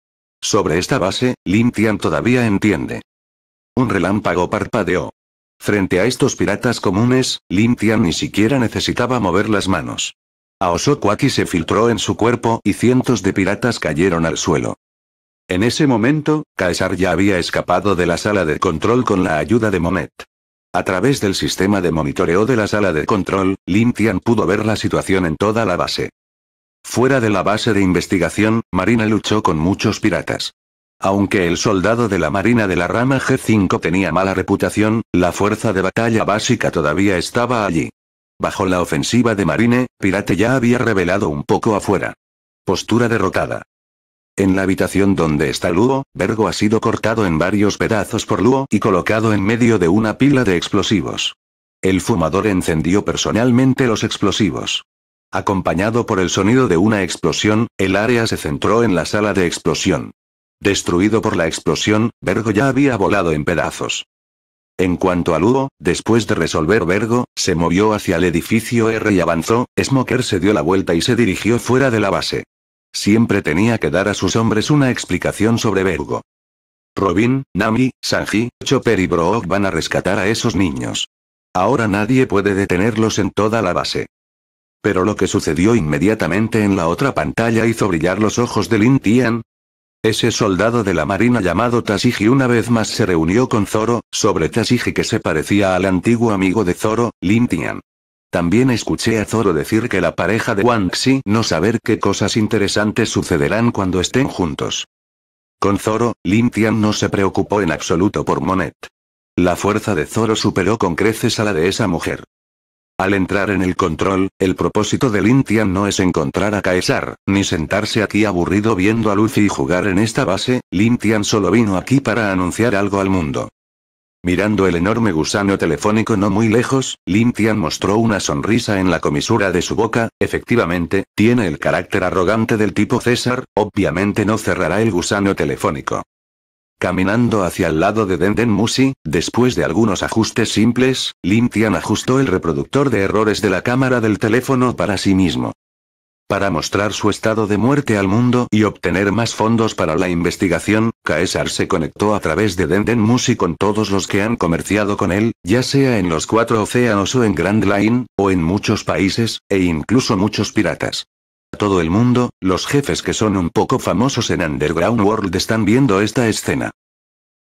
Sobre esta base, Lintian todavía entiende. Un relámpago parpadeó. Frente a estos piratas comunes, Lintian ni siquiera necesitaba mover las manos. Osokuaki se filtró en su cuerpo y cientos de piratas cayeron al suelo. En ese momento, Caesar ya había escapado de la sala de control con la ayuda de Monet. A través del sistema de monitoreo de la sala de control, Lintian pudo ver la situación en toda la base. Fuera de la base de investigación, Marina luchó con muchos piratas. Aunque el soldado de la Marina de la rama G5 tenía mala reputación, la fuerza de batalla básica todavía estaba allí. Bajo la ofensiva de Marine, Pirate ya había revelado un poco afuera. Postura derrotada. En la habitación donde está Luo, Vergo ha sido cortado en varios pedazos por Luo y colocado en medio de una pila de explosivos. El fumador encendió personalmente los explosivos. Acompañado por el sonido de una explosión, el área se centró en la sala de explosión. Destruido por la explosión, Vergo ya había volado en pedazos. En cuanto a Lugo, después de resolver Vergo, se movió hacia el edificio R y avanzó, Smoker se dio la vuelta y se dirigió fuera de la base. Siempre tenía que dar a sus hombres una explicación sobre Bergo. Robin, Nami, Sanji, Chopper y Brook van a rescatar a esos niños. Ahora nadie puede detenerlos en toda la base. Pero lo que sucedió inmediatamente en la otra pantalla hizo brillar los ojos de Lin Tian. Ese soldado de la marina llamado Tasiji una vez más se reunió con Zoro, sobre Tasiji que se parecía al antiguo amigo de Zoro, Lin Tian. También escuché a Zoro decir que la pareja de Wang Xi no saber qué cosas interesantes sucederán cuando estén juntos. Con Zoro, Lin Tian no se preocupó en absoluto por Monet. La fuerza de Zoro superó con creces a la de esa mujer. Al entrar en el control, el propósito de Lin Tian no es encontrar a Caesar, ni sentarse aquí aburrido viendo a Lucy jugar en esta base, Lin Tian solo vino aquí para anunciar algo al mundo. Mirando el enorme gusano telefónico no muy lejos, Lin Tian mostró una sonrisa en la comisura de su boca, efectivamente, tiene el carácter arrogante del tipo César, obviamente no cerrará el gusano telefónico. Caminando hacia el lado de Denden Musi, después de algunos ajustes simples, Lin Tian ajustó el reproductor de errores de la cámara del teléfono para sí mismo. Para mostrar su estado de muerte al mundo y obtener más fondos para la investigación, Caesar se conectó a través de Denden Music con todos los que han comerciado con él, ya sea en los cuatro océanos o en Grand Line, o en muchos países, e incluso muchos piratas. A Todo el mundo, los jefes que son un poco famosos en Underground World están viendo esta escena.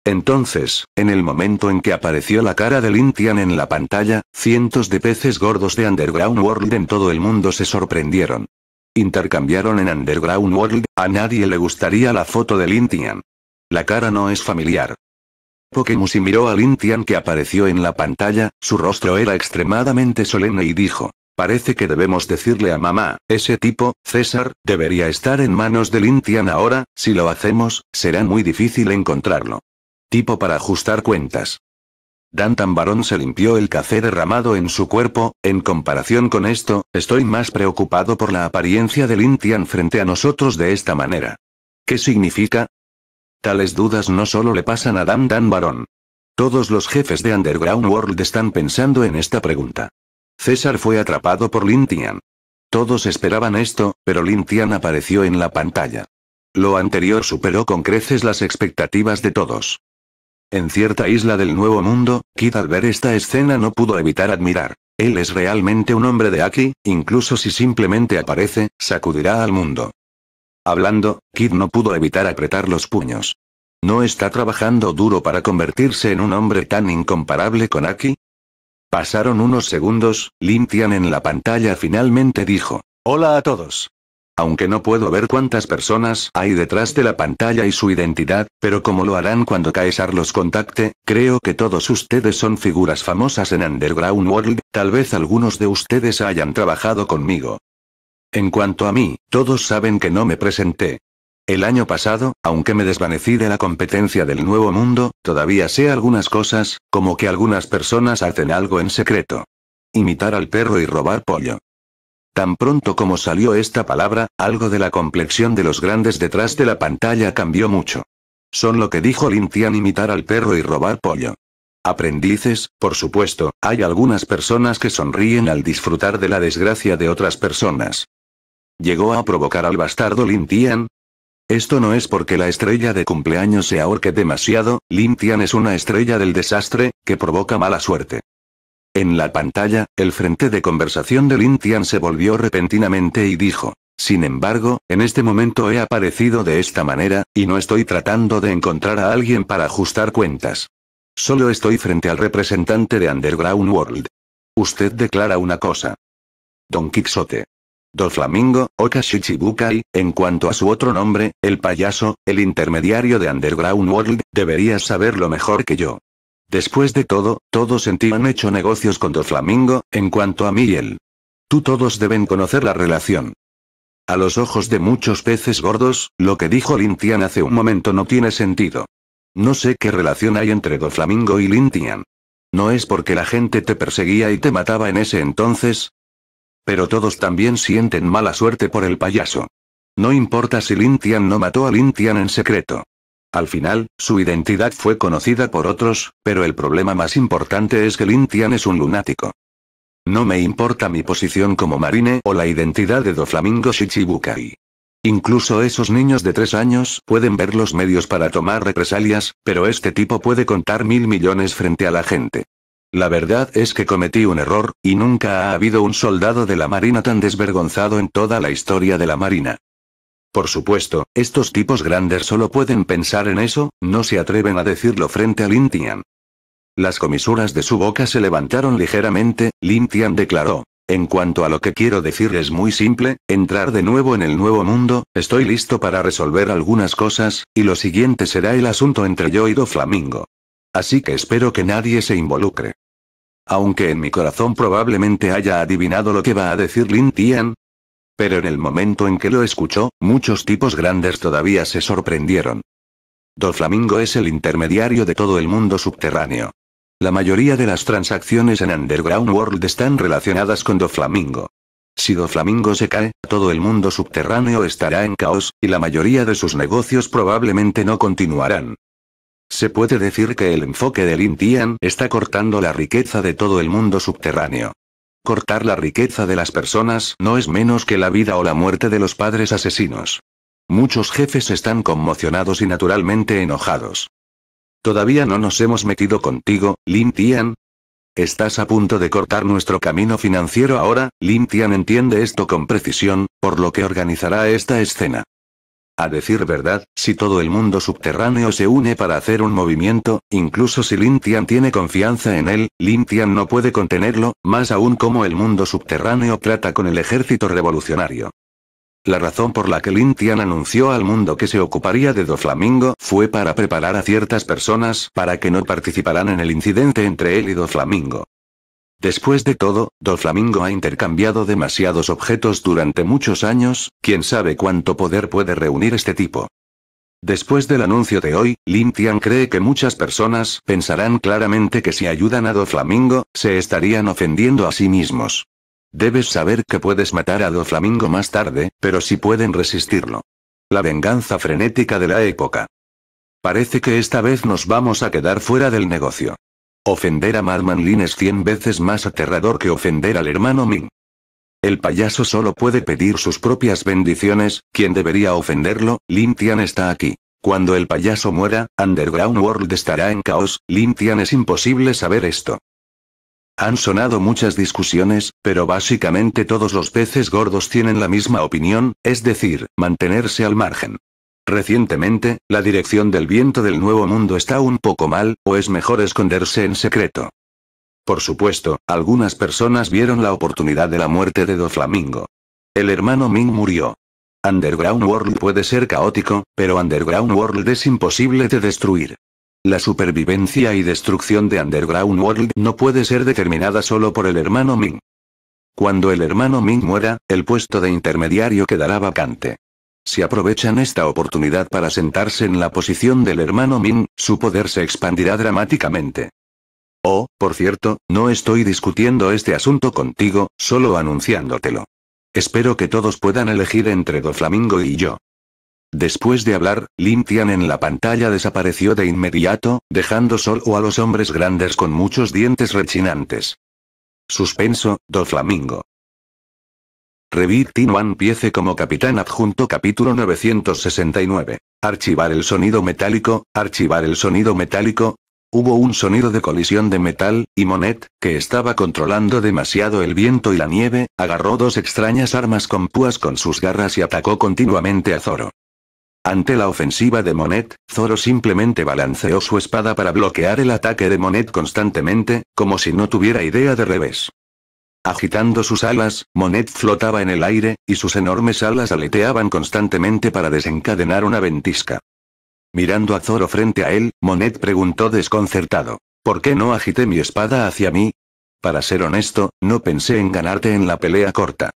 Entonces, en el momento en que apareció la cara de Lintian en la pantalla, cientos de peces gordos de Underground World en todo el mundo se sorprendieron. Intercambiaron en Underground World, a nadie le gustaría la foto de Lintian. La cara no es familiar. Pokemusi miró a Lintian que apareció en la pantalla, su rostro era extremadamente solemne y dijo. Parece que debemos decirle a mamá, ese tipo, César, debería estar en manos de Lintian ahora, si lo hacemos, será muy difícil encontrarlo. Tipo para ajustar cuentas. Dantan Barón se limpió el café derramado en su cuerpo, en comparación con esto, estoy más preocupado por la apariencia de Lin Tian frente a nosotros de esta manera. ¿Qué significa? Tales dudas no solo le pasan a Dan Dan Todos los jefes de Underground World están pensando en esta pregunta. César fue atrapado por Lin Tian. Todos esperaban esto, pero Lin Tian apareció en la pantalla. Lo anterior superó con creces las expectativas de todos. En cierta isla del Nuevo Mundo, Kid al ver esta escena no pudo evitar admirar. Él es realmente un hombre de aquí, incluso si simplemente aparece, sacudirá al mundo. Hablando, Kid no pudo evitar apretar los puños. ¿No está trabajando duro para convertirse en un hombre tan incomparable con Aki? Pasaron unos segundos, Lintian en la pantalla finalmente dijo, Hola a todos aunque no puedo ver cuántas personas hay detrás de la pantalla y su identidad, pero como lo harán cuando Caesar los contacte, creo que todos ustedes son figuras famosas en Underground World, tal vez algunos de ustedes hayan trabajado conmigo. En cuanto a mí, todos saben que no me presenté. El año pasado, aunque me desvanecí de la competencia del nuevo mundo, todavía sé algunas cosas, como que algunas personas hacen algo en secreto. Imitar al perro y robar pollo. Tan pronto como salió esta palabra, algo de la complexión de los grandes detrás de la pantalla cambió mucho. Son lo que dijo Lin Tian imitar al perro y robar pollo. Aprendices, por supuesto, hay algunas personas que sonríen al disfrutar de la desgracia de otras personas. ¿Llegó a provocar al bastardo Lin Tian? Esto no es porque la estrella de cumpleaños se ahorque demasiado, Lin Tian es una estrella del desastre, que provoca mala suerte. En la pantalla, el frente de conversación de Lin Tian se volvió repentinamente y dijo. Sin embargo, en este momento he aparecido de esta manera, y no estoy tratando de encontrar a alguien para ajustar cuentas. Solo estoy frente al representante de Underground World. Usted declara una cosa. Don Quixote. Doflamingo, Okashichibukai, en cuanto a su otro nombre, el payaso, el intermediario de Underground World, debería saberlo mejor que yo. Después de todo, todos en ti han hecho negocios con Doflamingo, en cuanto a él. Tú todos deben conocer la relación. A los ojos de muchos peces gordos, lo que dijo Lintian hace un momento no tiene sentido. No sé qué relación hay entre Doflamingo y Lintian. ¿No es porque la gente te perseguía y te mataba en ese entonces? Pero todos también sienten mala suerte por el payaso. No importa si Lintian no mató a Lintian en secreto. Al final, su identidad fue conocida por otros, pero el problema más importante es que Lin Tian es un lunático. No me importa mi posición como marine o la identidad de Doflamingo Shichibukai. Incluso esos niños de tres años pueden ver los medios para tomar represalias, pero este tipo puede contar mil millones frente a la gente. La verdad es que cometí un error, y nunca ha habido un soldado de la Marina tan desvergonzado en toda la historia de la Marina. Por supuesto, estos tipos grandes solo pueden pensar en eso, no se atreven a decirlo frente a Tian. Las comisuras de su boca se levantaron ligeramente, Tian declaró. En cuanto a lo que quiero decir es muy simple, entrar de nuevo en el nuevo mundo, estoy listo para resolver algunas cosas, y lo siguiente será el asunto entre yo y Do Flamingo. Así que espero que nadie se involucre. Aunque en mi corazón probablemente haya adivinado lo que va a decir Lin Tian, pero en el momento en que lo escuchó, muchos tipos grandes todavía se sorprendieron. Doflamingo es el intermediario de todo el mundo subterráneo. La mayoría de las transacciones en Underground World están relacionadas con Doflamingo. Si Doflamingo se cae, todo el mundo subterráneo estará en caos, y la mayoría de sus negocios probablemente no continuarán. Se puede decir que el enfoque del Tian está cortando la riqueza de todo el mundo subterráneo. Cortar la riqueza de las personas no es menos que la vida o la muerte de los padres asesinos. Muchos jefes están conmocionados y naturalmente enojados. Todavía no nos hemos metido contigo, Lin Tian. Estás a punto de cortar nuestro camino financiero ahora, Lin Tian entiende esto con precisión, por lo que organizará esta escena. A decir verdad, si todo el mundo subterráneo se une para hacer un movimiento, incluso si Lin Tian tiene confianza en él, Lin Tian no puede contenerlo, más aún como el mundo subterráneo trata con el ejército revolucionario. La razón por la que Lin Tian anunció al mundo que se ocuparía de Doflamingo fue para preparar a ciertas personas para que no participaran en el incidente entre él y Doflamingo. Después de todo, Do Flamingo ha intercambiado demasiados objetos durante muchos años, quién sabe cuánto poder puede reunir este tipo. Después del anuncio de hoy, Lin Tian cree que muchas personas pensarán claramente que si ayudan a Do Flamingo, se estarían ofendiendo a sí mismos. Debes saber que puedes matar a Do Flamingo más tarde, pero si pueden resistirlo. La venganza frenética de la época. Parece que esta vez nos vamos a quedar fuera del negocio. Ofender a Madman Lin es cien veces más aterrador que ofender al hermano Ming. El payaso solo puede pedir sus propias bendiciones, quien debería ofenderlo, Lin Tian está aquí. Cuando el payaso muera, Underground World estará en caos, Lin Tian es imposible saber esto. Han sonado muchas discusiones, pero básicamente todos los peces gordos tienen la misma opinión, es decir, mantenerse al margen. Recientemente, la dirección del viento del Nuevo Mundo está un poco mal, o es mejor esconderse en secreto. Por supuesto, algunas personas vieron la oportunidad de la muerte de Doflamingo. El hermano Ming murió. Underground World puede ser caótico, pero Underground World es imposible de destruir. La supervivencia y destrucción de Underground World no puede ser determinada solo por el hermano Ming. Cuando el hermano Ming muera, el puesto de intermediario quedará vacante. Si aprovechan esta oportunidad para sentarse en la posición del hermano Min, su poder se expandirá dramáticamente. Oh, por cierto, no estoy discutiendo este asunto contigo, solo anunciándotelo. Espero que todos puedan elegir entre Doflamingo y yo. Después de hablar, Lin en la pantalla desapareció de inmediato, dejando solo a los hombres grandes con muchos dientes rechinantes. Suspenso, Doflamingo. Revit Tin Piece como capitán adjunto capítulo 969. Archivar el sonido metálico, archivar el sonido metálico. Hubo un sonido de colisión de metal, y Monet, que estaba controlando demasiado el viento y la nieve, agarró dos extrañas armas con púas con sus garras y atacó continuamente a Zoro. Ante la ofensiva de Monet, Zoro simplemente balanceó su espada para bloquear el ataque de Monet constantemente, como si no tuviera idea de revés. Agitando sus alas, Monet flotaba en el aire, y sus enormes alas aleteaban constantemente para desencadenar una ventisca. Mirando a Zoro frente a él, Monet preguntó desconcertado. ¿Por qué no agité mi espada hacia mí? Para ser honesto, no pensé en ganarte en la pelea corta.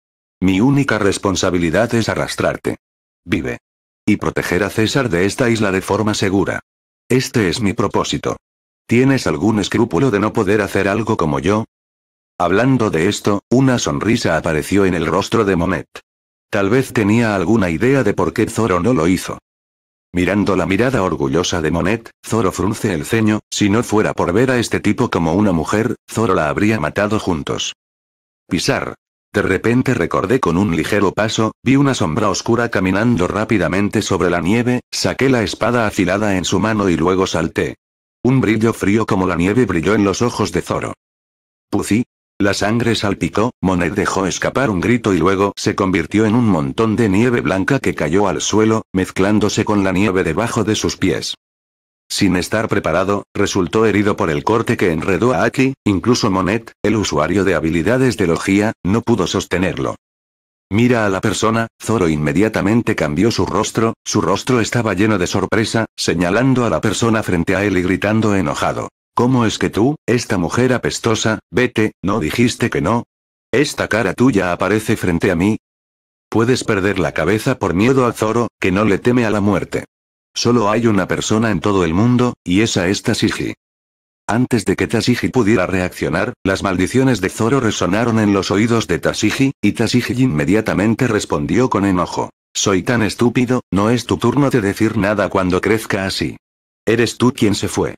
Mi única responsabilidad es arrastrarte. Vive. Y proteger a César de esta isla de forma segura. Este es mi propósito. ¿Tienes algún escrúpulo de no poder hacer algo como yo? Hablando de esto, una sonrisa apareció en el rostro de Monet. Tal vez tenía alguna idea de por qué Zoro no lo hizo. Mirando la mirada orgullosa de Monet, Zoro frunce el ceño, si no fuera por ver a este tipo como una mujer, Zoro la habría matado juntos. Pisar. De repente recordé con un ligero paso, vi una sombra oscura caminando rápidamente sobre la nieve, saqué la espada afilada en su mano y luego salté. Un brillo frío como la nieve brilló en los ojos de Zoro. Puzi, la sangre salpicó, Monet dejó escapar un grito y luego se convirtió en un montón de nieve blanca que cayó al suelo, mezclándose con la nieve debajo de sus pies. Sin estar preparado, resultó herido por el corte que enredó a Aki, incluso Monet, el usuario de habilidades de logía, no pudo sostenerlo. Mira a la persona, Zoro inmediatamente cambió su rostro, su rostro estaba lleno de sorpresa, señalando a la persona frente a él y gritando enojado. ¿Cómo es que tú, esta mujer apestosa, vete, no dijiste que no? Esta cara tuya aparece frente a mí. Puedes perder la cabeza por miedo a Zoro, que no le teme a la muerte. Solo hay una persona en todo el mundo, y esa es Tashiji. Antes de que Tashiji pudiera reaccionar, las maldiciones de Zoro resonaron en los oídos de Tashiji, y Tasiji inmediatamente respondió con enojo. Soy tan estúpido, no es tu turno de decir nada cuando crezca así. Eres tú quien se fue.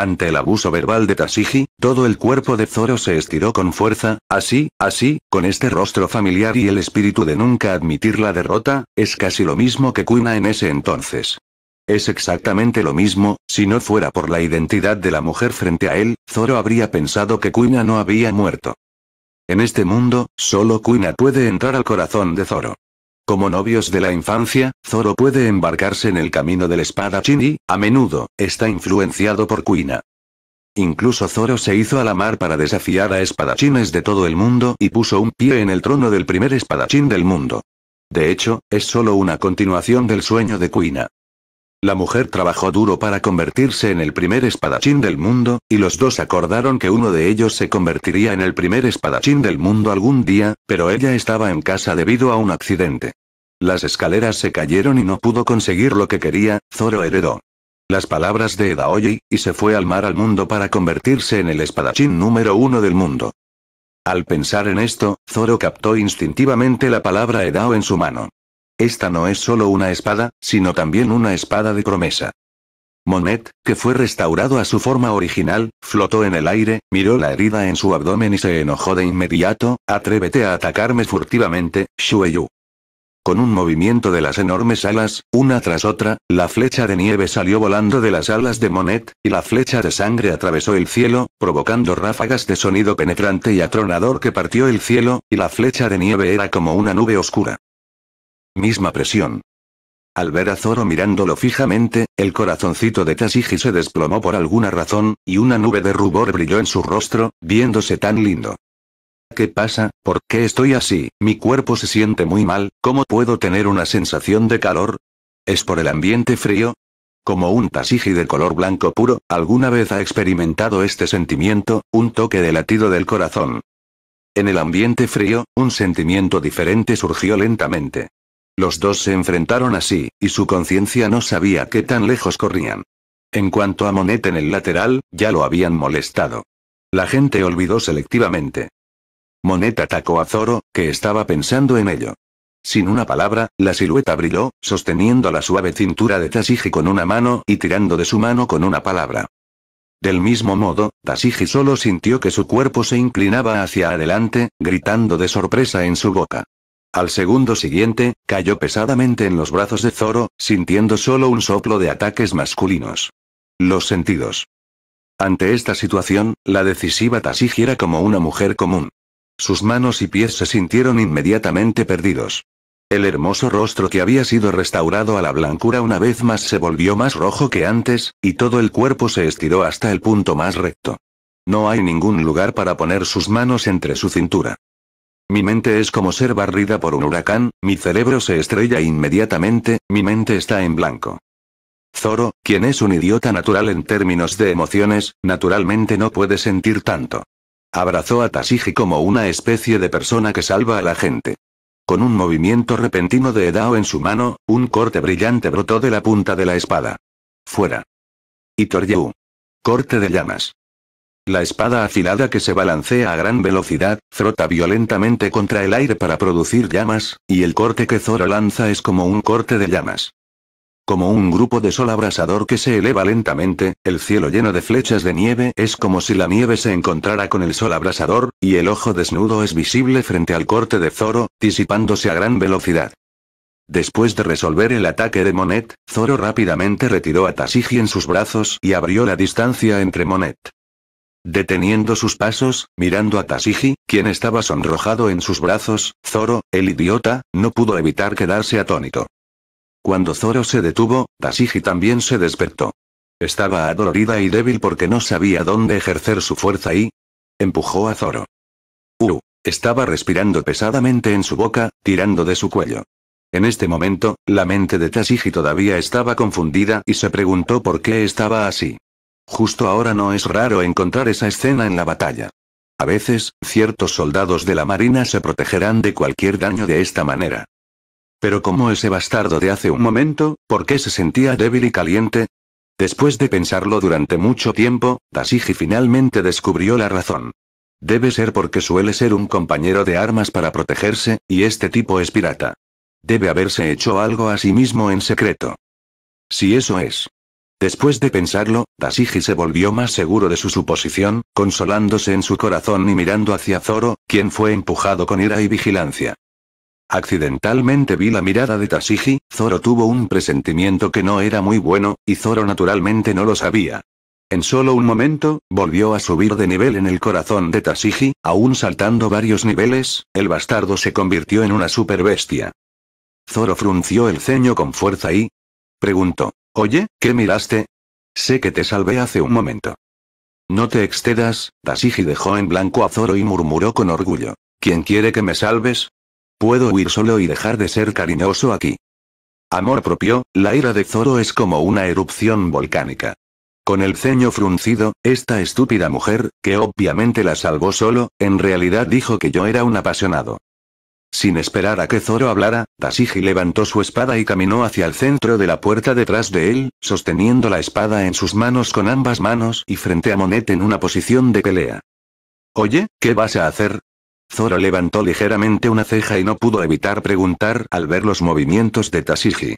Ante el abuso verbal de Tasiji, todo el cuerpo de Zoro se estiró con fuerza, así, así, con este rostro familiar y el espíritu de nunca admitir la derrota, es casi lo mismo que Kuna en ese entonces. Es exactamente lo mismo, si no fuera por la identidad de la mujer frente a él, Zoro habría pensado que Kuna no había muerto. En este mundo, solo Kuna puede entrar al corazón de Zoro. Como novios de la infancia, Zoro puede embarcarse en el camino del espadachín y, a menudo, está influenciado por Quina. Incluso Zoro se hizo a la mar para desafiar a espadachines de todo el mundo y puso un pie en el trono del primer espadachín del mundo. De hecho, es solo una continuación del sueño de Kuina. La mujer trabajó duro para convertirse en el primer espadachín del mundo, y los dos acordaron que uno de ellos se convertiría en el primer espadachín del mundo algún día, pero ella estaba en casa debido a un accidente. Las escaleras se cayeron y no pudo conseguir lo que quería, Zoro heredó las palabras de Edaoyi, y se fue al mar al mundo para convertirse en el espadachín número uno del mundo. Al pensar en esto, Zoro captó instintivamente la palabra Edao en su mano. Esta no es solo una espada, sino también una espada de promesa. Monet, que fue restaurado a su forma original, flotó en el aire, miró la herida en su abdomen y se enojó de inmediato, atrévete a atacarme furtivamente, Shueyu. Con un movimiento de las enormes alas, una tras otra, la flecha de nieve salió volando de las alas de Monet, y la flecha de sangre atravesó el cielo, provocando ráfagas de sonido penetrante y atronador que partió el cielo, y la flecha de nieve era como una nube oscura. Misma presión. Al ver a Zoro mirándolo fijamente, el corazoncito de Tashiji se desplomó por alguna razón, y una nube de rubor brilló en su rostro, viéndose tan lindo. ¿Qué pasa? ¿Por qué estoy así? Mi cuerpo se siente muy mal, ¿cómo puedo tener una sensación de calor? ¿Es por el ambiente frío? Como un Tashiji de color blanco puro, alguna vez ha experimentado este sentimiento, un toque de latido del corazón. En el ambiente frío, un sentimiento diferente surgió lentamente. Los dos se enfrentaron así, y su conciencia no sabía qué tan lejos corrían. En cuanto a Monet en el lateral, ya lo habían molestado. La gente olvidó selectivamente. Monet atacó a Zoro, que estaba pensando en ello. Sin una palabra, la silueta brilló, sosteniendo la suave cintura de Tasiji con una mano y tirando de su mano con una palabra. Del mismo modo, Tasiji solo sintió que su cuerpo se inclinaba hacia adelante, gritando de sorpresa en su boca. Al segundo siguiente, cayó pesadamente en los brazos de Zoro, sintiendo solo un soplo de ataques masculinos. Los sentidos. Ante esta situación, la decisiva Tashiji era como una mujer común. Sus manos y pies se sintieron inmediatamente perdidos. El hermoso rostro que había sido restaurado a la blancura una vez más se volvió más rojo que antes, y todo el cuerpo se estiró hasta el punto más recto. No hay ningún lugar para poner sus manos entre su cintura. Mi mente es como ser barrida por un huracán, mi cerebro se estrella inmediatamente, mi mente está en blanco. Zoro, quien es un idiota natural en términos de emociones, naturalmente no puede sentir tanto. Abrazó a Tashiji como una especie de persona que salva a la gente. Con un movimiento repentino de Edao en su mano, un corte brillante brotó de la punta de la espada. Fuera. Itoryu. Corte de llamas. La espada afilada que se balancea a gran velocidad, frota violentamente contra el aire para producir llamas, y el corte que Zoro lanza es como un corte de llamas. Como un grupo de sol abrasador que se eleva lentamente, el cielo lleno de flechas de nieve es como si la nieve se encontrara con el sol abrasador, y el ojo desnudo es visible frente al corte de Zoro, disipándose a gran velocidad. Después de resolver el ataque de Monet, Zoro rápidamente retiró a Tasigi en sus brazos y abrió la distancia entre Monet Deteniendo sus pasos, mirando a Tashiji, quien estaba sonrojado en sus brazos, Zoro, el idiota, no pudo evitar quedarse atónito. Cuando Zoro se detuvo, Tasiji también se despertó. Estaba adolorida y débil porque no sabía dónde ejercer su fuerza y... empujó a Zoro. Uh, estaba respirando pesadamente en su boca, tirando de su cuello. En este momento, la mente de Tashiji todavía estaba confundida y se preguntó por qué estaba así. Justo ahora no es raro encontrar esa escena en la batalla. A veces, ciertos soldados de la Marina se protegerán de cualquier daño de esta manera. Pero como ese bastardo de hace un momento, ¿por qué se sentía débil y caliente? Después de pensarlo durante mucho tiempo, Tasiji finalmente descubrió la razón. Debe ser porque suele ser un compañero de armas para protegerse, y este tipo es pirata. Debe haberse hecho algo a sí mismo en secreto. Si eso es. Después de pensarlo, Tasiji se volvió más seguro de su suposición, consolándose en su corazón y mirando hacia Zoro, quien fue empujado con ira y vigilancia. Accidentalmente vi la mirada de Tasiji. Zoro tuvo un presentimiento que no era muy bueno, y Zoro naturalmente no lo sabía. En solo un momento, volvió a subir de nivel en el corazón de Tasiji, aún saltando varios niveles, el bastardo se convirtió en una superbestia. Zoro frunció el ceño con fuerza y... preguntó. Oye, ¿qué miraste? Sé que te salvé hace un momento. No te excedas, Dasigi dejó en blanco a Zoro y murmuró con orgullo. ¿Quién quiere que me salves? Puedo huir solo y dejar de ser cariñoso aquí. Amor propio, la ira de Zoro es como una erupción volcánica. Con el ceño fruncido, esta estúpida mujer, que obviamente la salvó solo, en realidad dijo que yo era un apasionado. Sin esperar a que Zoro hablara, Tasiji levantó su espada y caminó hacia el centro de la puerta detrás de él, sosteniendo la espada en sus manos con ambas manos y frente a Monet en una posición de pelea. Oye, ¿qué vas a hacer? Zoro levantó ligeramente una ceja y no pudo evitar preguntar al ver los movimientos de Tasiji.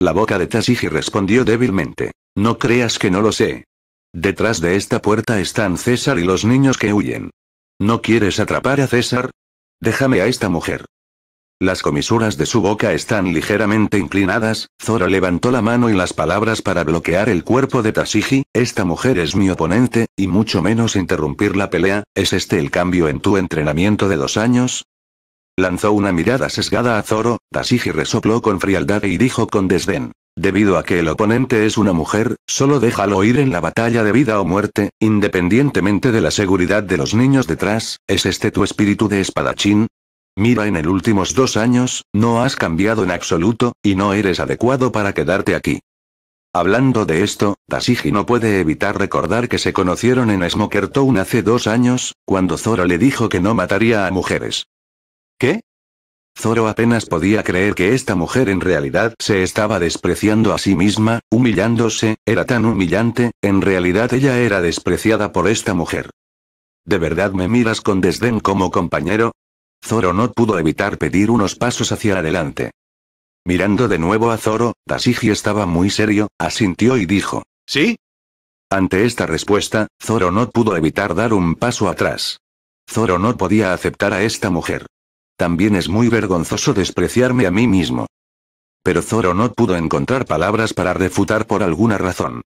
La boca de Tashigi respondió débilmente. No creas que no lo sé. Detrás de esta puerta están César y los niños que huyen. ¿No quieres atrapar a César? Déjame a esta mujer. Las comisuras de su boca están ligeramente inclinadas, Zoro levantó la mano y las palabras para bloquear el cuerpo de Tasiji, esta mujer es mi oponente, y mucho menos interrumpir la pelea, ¿es este el cambio en tu entrenamiento de dos años? Lanzó una mirada sesgada a Zoro, Tasiji resopló con frialdad y dijo con desdén. Debido a que el oponente es una mujer, solo déjalo ir en la batalla de vida o muerte, independientemente de la seguridad de los niños detrás, ¿es este tu espíritu de espadachín? Mira en el últimos dos años, no has cambiado en absoluto, y no eres adecuado para quedarte aquí. Hablando de esto, Tasiji no puede evitar recordar que se conocieron en Town hace dos años, cuando Zoro le dijo que no mataría a mujeres. ¿Qué? Zoro apenas podía creer que esta mujer en realidad se estaba despreciando a sí misma, humillándose, era tan humillante, en realidad ella era despreciada por esta mujer. ¿De verdad me miras con desdén como compañero? Zoro no pudo evitar pedir unos pasos hacia adelante. Mirando de nuevo a Zoro, Dasigi estaba muy serio, asintió y dijo, ¿Sí? Ante esta respuesta, Zoro no pudo evitar dar un paso atrás. Zoro no podía aceptar a esta mujer. También es muy vergonzoso despreciarme a mí mismo. Pero Zoro no pudo encontrar palabras para refutar por alguna razón.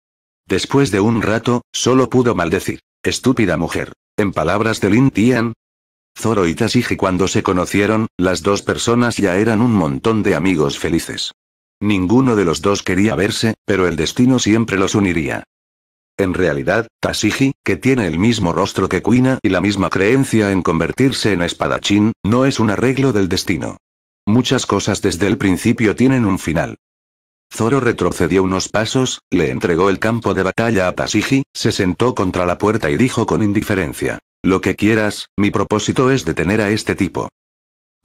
Después de un rato, solo pudo maldecir. Estúpida mujer. En palabras de Lin Tian. Zoro y Tasiji cuando se conocieron, las dos personas ya eran un montón de amigos felices. Ninguno de los dos quería verse, pero el destino siempre los uniría. En realidad, Tashiji, que tiene el mismo rostro que Kuina y la misma creencia en convertirse en espadachín, no es un arreglo del destino. Muchas cosas desde el principio tienen un final. Zoro retrocedió unos pasos, le entregó el campo de batalla a Tashiji, se sentó contra la puerta y dijo con indiferencia. Lo que quieras, mi propósito es detener a este tipo.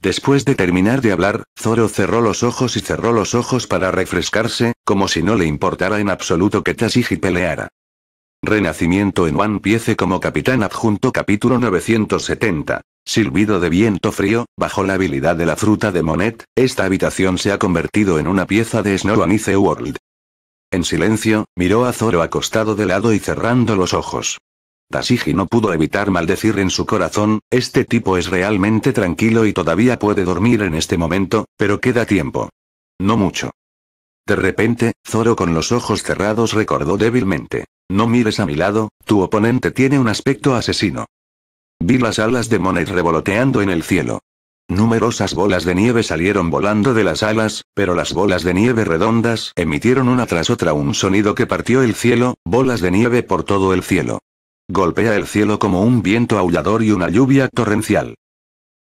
Después de terminar de hablar, Zoro cerró los ojos y cerró los ojos para refrescarse, como si no le importara en absoluto que Tashiji peleara. Renacimiento en One Piece como capitán adjunto capítulo 970. Silbido de viento frío, bajo la habilidad de la fruta de Monet, esta habitación se ha convertido en una pieza de Snow World. En silencio, miró a Zoro acostado de lado y cerrando los ojos. Tasiji no pudo evitar maldecir en su corazón, este tipo es realmente tranquilo y todavía puede dormir en este momento, pero queda tiempo. No mucho. De repente, Zoro con los ojos cerrados recordó débilmente. No mires a mi lado, tu oponente tiene un aspecto asesino. Vi las alas de Monet revoloteando en el cielo. Numerosas bolas de nieve salieron volando de las alas, pero las bolas de nieve redondas emitieron una tras otra un sonido que partió el cielo, bolas de nieve por todo el cielo. Golpea el cielo como un viento aullador y una lluvia torrencial.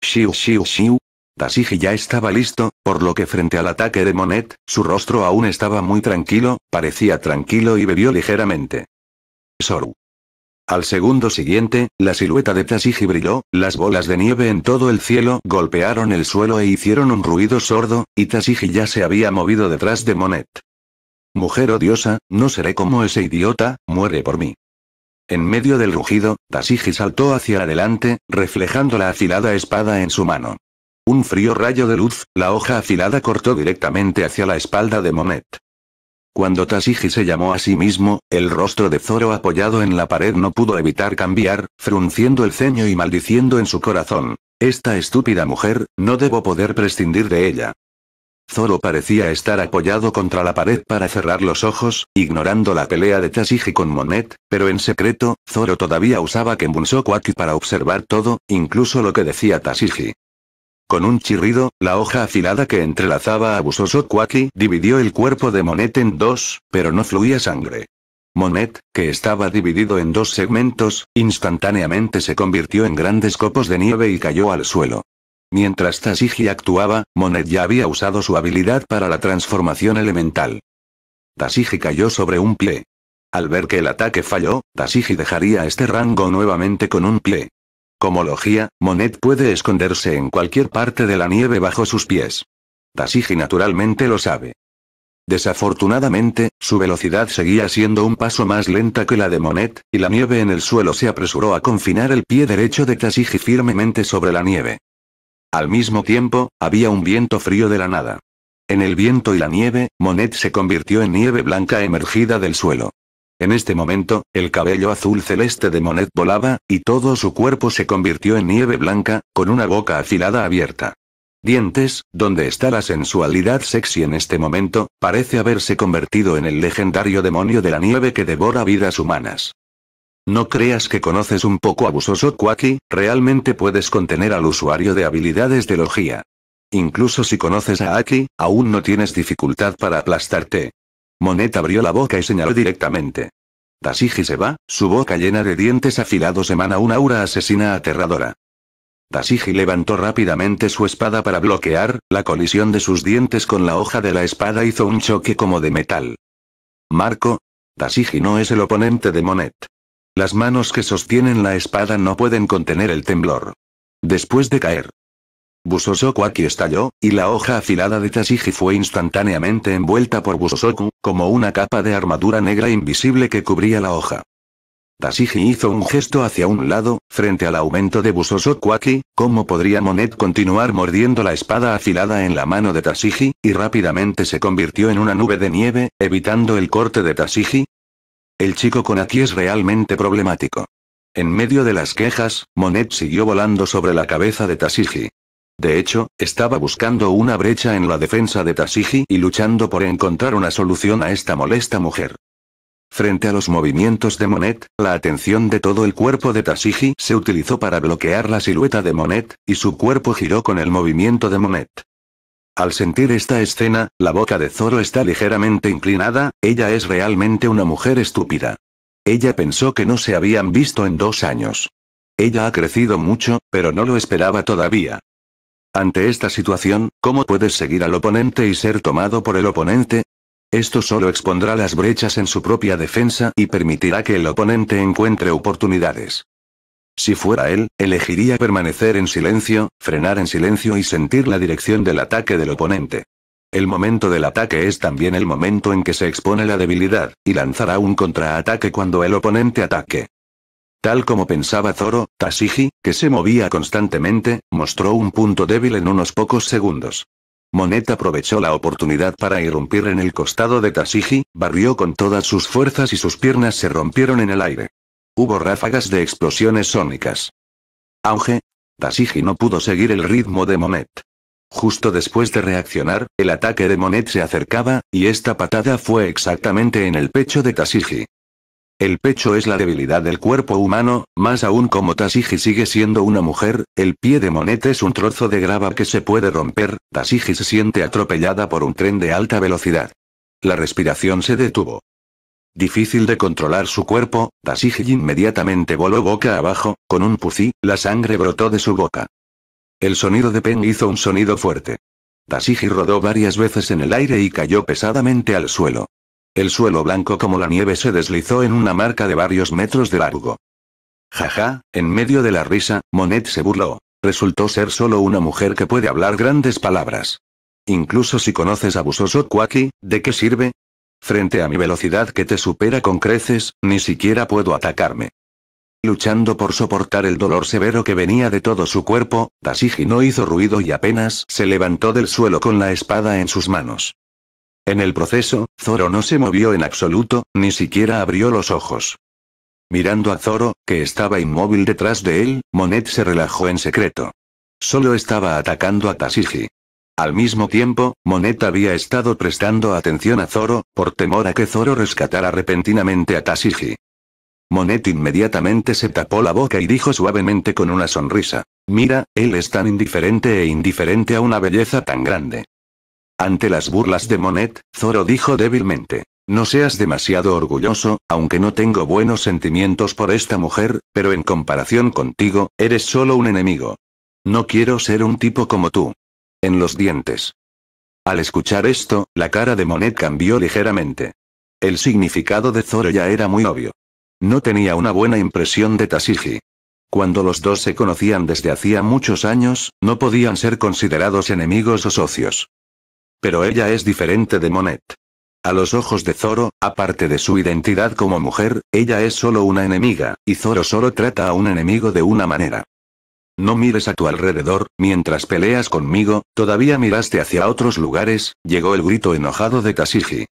Shiu, shiu, shiu, Tasiji ya estaba listo, por lo que frente al ataque de Monet, su rostro aún estaba muy tranquilo, parecía tranquilo y bebió ligeramente. Soru. Al segundo siguiente, la silueta de Tasiji brilló, las bolas de nieve en todo el cielo golpearon el suelo e hicieron un ruido sordo, y Tasiji ya se había movido detrás de Monet. Mujer odiosa, no seré como ese idiota, muere por mí. En medio del rugido, Tasiji saltó hacia adelante, reflejando la afilada espada en su mano. Un frío rayo de luz, la hoja afilada cortó directamente hacia la espalda de Monet. Cuando Tasiji se llamó a sí mismo, el rostro de Zoro apoyado en la pared no pudo evitar cambiar, frunciendo el ceño y maldiciendo en su corazón. Esta estúpida mujer, no debo poder prescindir de ella. Zoro parecía estar apoyado contra la pared para cerrar los ojos, ignorando la pelea de Tasiji con Monet, pero en secreto, Zoro todavía usaba Kenbunso Kwaki para observar todo, incluso lo que decía Tasiji. Con un chirrido, la hoja afilada que entrelazaba a Busoso Kwaki dividió el cuerpo de Monet en dos, pero no fluía sangre. Monet, que estaba dividido en dos segmentos, instantáneamente se convirtió en grandes copos de nieve y cayó al suelo. Mientras Tasigi actuaba, Monet ya había usado su habilidad para la transformación elemental. Tasigi cayó sobre un pie. Al ver que el ataque falló, Tasigi dejaría este rango nuevamente con un pie. Como logía, Monet puede esconderse en cualquier parte de la nieve bajo sus pies. Tasigi naturalmente lo sabe. Desafortunadamente, su velocidad seguía siendo un paso más lenta que la de Monet, y la nieve en el suelo se apresuró a confinar el pie derecho de Tasiji firmemente sobre la nieve. Al mismo tiempo, había un viento frío de la nada. En el viento y la nieve, Monet se convirtió en nieve blanca emergida del suelo. En este momento, el cabello azul celeste de Monet volaba, y todo su cuerpo se convirtió en nieve blanca, con una boca afilada abierta. Dientes, donde está la sensualidad sexy en este momento, parece haberse convertido en el legendario demonio de la nieve que devora vidas humanas. No creas que conoces un poco abusoso Quacky, realmente puedes contener al usuario de habilidades de logía. Incluso si conoces a Aki, aún no tienes dificultad para aplastarte. Monet abrió la boca y señaló directamente. Dashiji se va, su boca llena de dientes afilados emana una aura asesina aterradora. Dashiji levantó rápidamente su espada para bloquear, la colisión de sus dientes con la hoja de la espada hizo un choque como de metal. Marco. Tasiji no es el oponente de Monet. Las manos que sostienen la espada no pueden contener el temblor. Después de caer, Busosokuaki estalló, y la hoja afilada de Tashiji fue instantáneamente envuelta por Busosoku, como una capa de armadura negra invisible que cubría la hoja. Tashiji hizo un gesto hacia un lado, frente al aumento de Busosokuaki. ¿cómo podría Monet continuar mordiendo la espada afilada en la mano de Tashiji, y rápidamente se convirtió en una nube de nieve, evitando el corte de Tashiji? El chico con aquí es realmente problemático. En medio de las quejas, Monet siguió volando sobre la cabeza de Tashiji. De hecho, estaba buscando una brecha en la defensa de Tasiji y luchando por encontrar una solución a esta molesta mujer. Frente a los movimientos de Monet, la atención de todo el cuerpo de Tasiji se utilizó para bloquear la silueta de Monet, y su cuerpo giró con el movimiento de Monet. Al sentir esta escena, la boca de Zoro está ligeramente inclinada, ella es realmente una mujer estúpida. Ella pensó que no se habían visto en dos años. Ella ha crecido mucho, pero no lo esperaba todavía. Ante esta situación, ¿cómo puedes seguir al oponente y ser tomado por el oponente? Esto solo expondrá las brechas en su propia defensa y permitirá que el oponente encuentre oportunidades. Si fuera él, elegiría permanecer en silencio, frenar en silencio y sentir la dirección del ataque del oponente. El momento del ataque es también el momento en que se expone la debilidad, y lanzará un contraataque cuando el oponente ataque. Tal como pensaba Zoro, Tasiji, que se movía constantemente, mostró un punto débil en unos pocos segundos. Monet aprovechó la oportunidad para irrumpir en el costado de Tasiji, barrió con todas sus fuerzas y sus piernas se rompieron en el aire. Hubo ráfagas de explosiones sónicas. Auge. Tasiji no pudo seguir el ritmo de Monet. Justo después de reaccionar, el ataque de Monet se acercaba, y esta patada fue exactamente en el pecho de Tasiji. El pecho es la debilidad del cuerpo humano, más aún como Tasiji sigue siendo una mujer, el pie de Monet es un trozo de grava que se puede romper, Tasiji se siente atropellada por un tren de alta velocidad. La respiración se detuvo. Difícil de controlar su cuerpo, Tasiji inmediatamente voló boca abajo, con un pucí, la sangre brotó de su boca. El sonido de Pen hizo un sonido fuerte. Tasiji rodó varias veces en el aire y cayó pesadamente al suelo. El suelo blanco como la nieve se deslizó en una marca de varios metros de largo. Jaja, en medio de la risa, Monet se burló. Resultó ser solo una mujer que puede hablar grandes palabras. Incluso si conoces a Busoso Kwaki, ¿de qué sirve? Frente a mi velocidad que te supera con creces, ni siquiera puedo atacarme. Luchando por soportar el dolor severo que venía de todo su cuerpo, Tasiji no hizo ruido y apenas se levantó del suelo con la espada en sus manos. En el proceso, Zoro no se movió en absoluto, ni siquiera abrió los ojos. Mirando a Zoro, que estaba inmóvil detrás de él, Monet se relajó en secreto. Solo estaba atacando a Tashiji. Al mismo tiempo, Monet había estado prestando atención a Zoro, por temor a que Zoro rescatara repentinamente a Tashiji. Monet inmediatamente se tapó la boca y dijo suavemente con una sonrisa. Mira, él es tan indiferente e indiferente a una belleza tan grande. Ante las burlas de Monet, Zoro dijo débilmente. No seas demasiado orgulloso, aunque no tengo buenos sentimientos por esta mujer, pero en comparación contigo, eres solo un enemigo. No quiero ser un tipo como tú. En los dientes. Al escuchar esto, la cara de Monet cambió ligeramente. El significado de Zoro ya era muy obvio. No tenía una buena impresión de Tashiji. Cuando los dos se conocían desde hacía muchos años, no podían ser considerados enemigos o socios. Pero ella es diferente de Monet. A los ojos de Zoro, aparte de su identidad como mujer, ella es solo una enemiga, y Zoro solo trata a un enemigo de una manera. No mires a tu alrededor, mientras peleas conmigo, todavía miraste hacia otros lugares, llegó el grito enojado de Tasiji.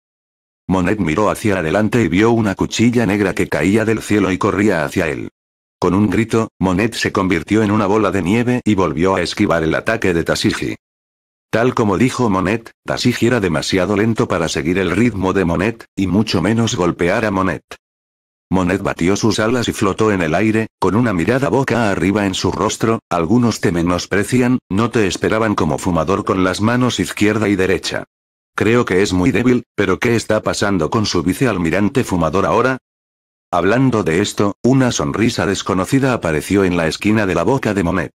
Monet miró hacia adelante y vio una cuchilla negra que caía del cielo y corría hacia él. Con un grito, Monet se convirtió en una bola de nieve y volvió a esquivar el ataque de Tasiji. Tal como dijo Monet, Tasig era demasiado lento para seguir el ritmo de Monet, y mucho menos golpear a Monet. Monet batió sus alas y flotó en el aire, con una mirada boca arriba en su rostro, algunos te menosprecian, no te esperaban como fumador con las manos izquierda y derecha. Creo que es muy débil, pero ¿qué está pasando con su vicealmirante fumador ahora? Hablando de esto, una sonrisa desconocida apareció en la esquina de la boca de Monet.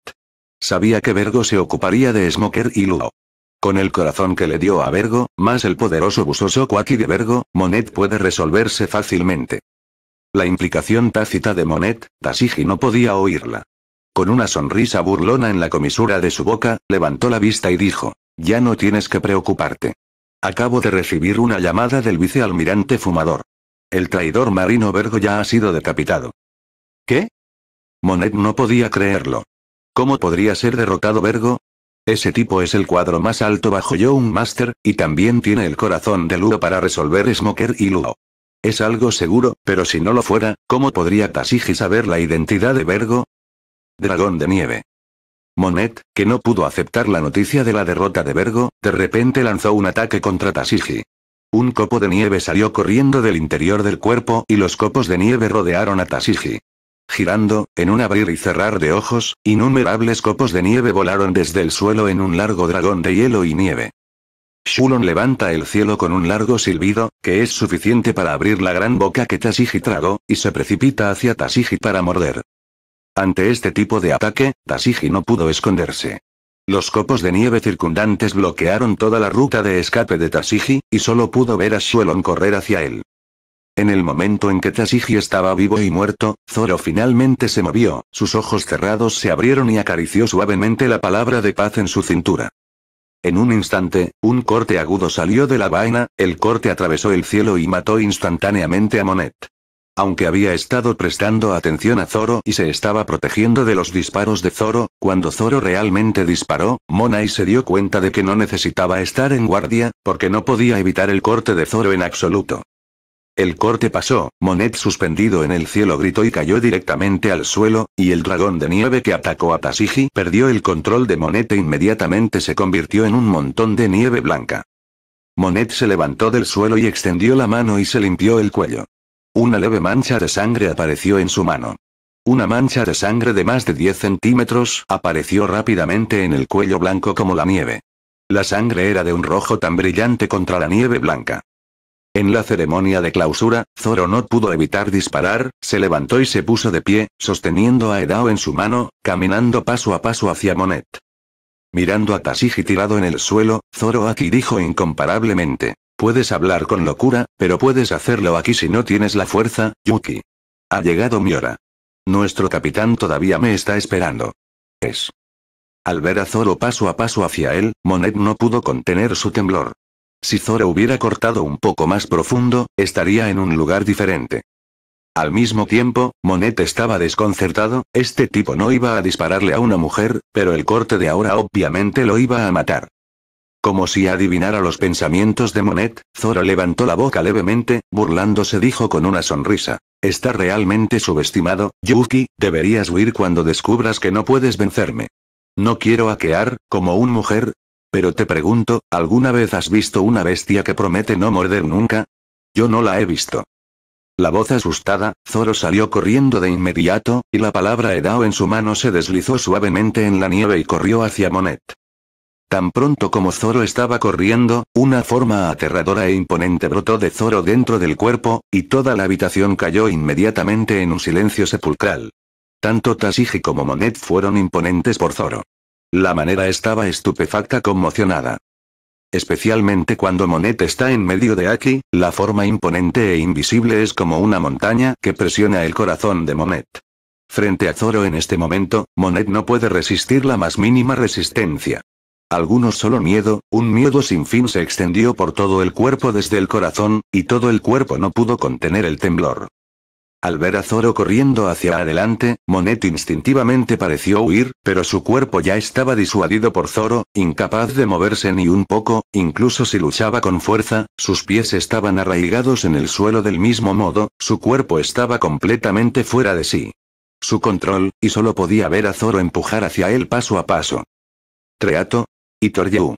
Sabía que Vergo se ocuparía de Smoker y Luo. Con el corazón que le dio a Vergo, más el poderoso busoso Quaki de Vergo, Monet puede resolverse fácilmente. La implicación tácita de Monet, Tasiji no podía oírla. Con una sonrisa burlona en la comisura de su boca, levantó la vista y dijo, ya no tienes que preocuparte. Acabo de recibir una llamada del vicealmirante fumador. El traidor marino Vergo ya ha sido decapitado. ¿Qué? Monet no podía creerlo. ¿Cómo podría ser derrotado Vergo? Ese tipo es el cuadro más alto bajo Young Master, y también tiene el corazón de Luo para resolver Smoker y Luo. Es algo seguro, pero si no lo fuera, ¿cómo podría Tasiji saber la identidad de Vergo? Dragón de nieve. Monet, que no pudo aceptar la noticia de la derrota de Vergo, de repente lanzó un ataque contra Tasiji. Un copo de nieve salió corriendo del interior del cuerpo y los copos de nieve rodearon a Tasiji. Girando, en un abrir y cerrar de ojos, innumerables copos de nieve volaron desde el suelo en un largo dragón de hielo y nieve. Shulon levanta el cielo con un largo silbido, que es suficiente para abrir la gran boca que Tasiji tragó, y se precipita hacia Tasiji para morder. Ante este tipo de ataque, Tasiji no pudo esconderse. Los copos de nieve circundantes bloquearon toda la ruta de escape de Tasiji, y solo pudo ver a Shulon correr hacia él. En el momento en que Tasigi estaba vivo y muerto, Zoro finalmente se movió, sus ojos cerrados se abrieron y acarició suavemente la palabra de paz en su cintura. En un instante, un corte agudo salió de la vaina, el corte atravesó el cielo y mató instantáneamente a Monet. Aunque había estado prestando atención a Zoro y se estaba protegiendo de los disparos de Zoro, cuando Zoro realmente disparó, Monai se dio cuenta de que no necesitaba estar en guardia, porque no podía evitar el corte de Zoro en absoluto. El corte pasó, Monet suspendido en el cielo gritó y cayó directamente al suelo, y el dragón de nieve que atacó a Tasiji perdió el control de Monet e inmediatamente se convirtió en un montón de nieve blanca. Monet se levantó del suelo y extendió la mano y se limpió el cuello. Una leve mancha de sangre apareció en su mano. Una mancha de sangre de más de 10 centímetros apareció rápidamente en el cuello blanco como la nieve. La sangre era de un rojo tan brillante contra la nieve blanca. En la ceremonia de clausura, Zoro no pudo evitar disparar, se levantó y se puso de pie, sosteniendo a Edao en su mano, caminando paso a paso hacia Monet. Mirando a Tashigi tirado en el suelo, Zoro aquí dijo incomparablemente. Puedes hablar con locura, pero puedes hacerlo aquí si no tienes la fuerza, Yuki. Ha llegado mi hora. Nuestro capitán todavía me está esperando. Es. Al ver a Zoro paso a paso hacia él, Monet no pudo contener su temblor. Si Zoro hubiera cortado un poco más profundo, estaría en un lugar diferente. Al mismo tiempo, Monet estaba desconcertado, este tipo no iba a dispararle a una mujer, pero el corte de ahora obviamente lo iba a matar. Como si adivinara los pensamientos de Monet, Zoro levantó la boca levemente, burlándose dijo con una sonrisa. Está realmente subestimado, Yuki, deberías huir cuando descubras que no puedes vencerme. No quiero aquear, como un mujer, pero te pregunto, ¿alguna vez has visto una bestia que promete no morder nunca? Yo no la he visto. La voz asustada, Zoro salió corriendo de inmediato, y la palabra Edao en su mano se deslizó suavemente en la nieve y corrió hacia Monet. Tan pronto como Zoro estaba corriendo, una forma aterradora e imponente brotó de Zoro dentro del cuerpo, y toda la habitación cayó inmediatamente en un silencio sepulcral. Tanto Tasiji como Monet fueron imponentes por Zoro. La manera estaba estupefacta conmocionada. Especialmente cuando Monet está en medio de aquí, la forma imponente e invisible es como una montaña que presiona el corazón de Monet. Frente a Zoro en este momento, Monet no puede resistir la más mínima resistencia. Algunos solo miedo, un miedo sin fin se extendió por todo el cuerpo desde el corazón, y todo el cuerpo no pudo contener el temblor. Al ver a Zoro corriendo hacia adelante, Monet instintivamente pareció huir, pero su cuerpo ya estaba disuadido por Zoro, incapaz de moverse ni un poco, incluso si luchaba con fuerza, sus pies estaban arraigados en el suelo del mismo modo, su cuerpo estaba completamente fuera de sí. Su control, y solo podía ver a Zoro empujar hacia él paso a paso. Treato. Y Toryu.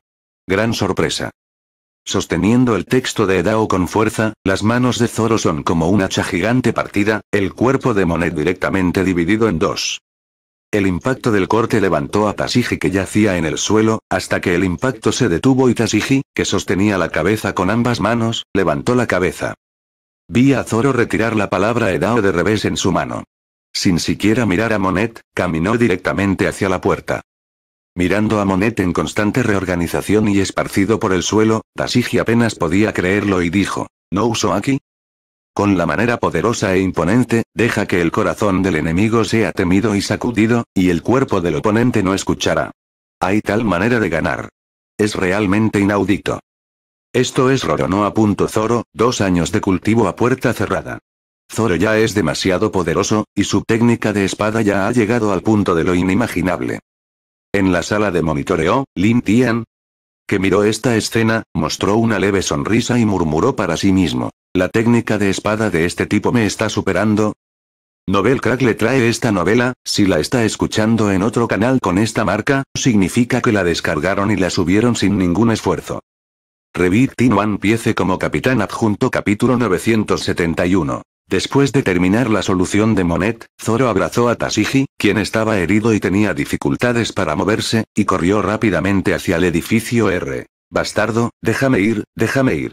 Gran sorpresa. Sosteniendo el texto de Edao con fuerza, las manos de Zoro son como un hacha gigante partida, el cuerpo de Monet directamente dividido en dos. El impacto del corte levantó a Tasiji que yacía en el suelo, hasta que el impacto se detuvo y Tasiji, que sostenía la cabeza con ambas manos, levantó la cabeza. Vi a Zoro retirar la palabra Edao de revés en su mano. Sin siquiera mirar a Monet, caminó directamente hacia la puerta. Mirando a Monet en constante reorganización y esparcido por el suelo, Dasigi apenas podía creerlo y dijo, ¿No uso aquí? Con la manera poderosa e imponente, deja que el corazón del enemigo sea temido y sacudido, y el cuerpo del oponente no escuchará. Hay tal manera de ganar. Es realmente inaudito. Esto es Roronoa. Zoro, dos años de cultivo a puerta cerrada. Zoro ya es demasiado poderoso, y su técnica de espada ya ha llegado al punto de lo inimaginable. En la sala de monitoreo, Lin Tian, que miró esta escena, mostró una leve sonrisa y murmuró para sí mismo. La técnica de espada de este tipo me está superando. Novel Crack le trae esta novela, si la está escuchando en otro canal con esta marca, significa que la descargaron y la subieron sin ningún esfuerzo. Revit Tin One piece como capitán adjunto capítulo 971. Después de terminar la solución de Monet, Zoro abrazó a Tasiji, quien estaba herido y tenía dificultades para moverse, y corrió rápidamente hacia el edificio R. Bastardo, déjame ir, déjame ir.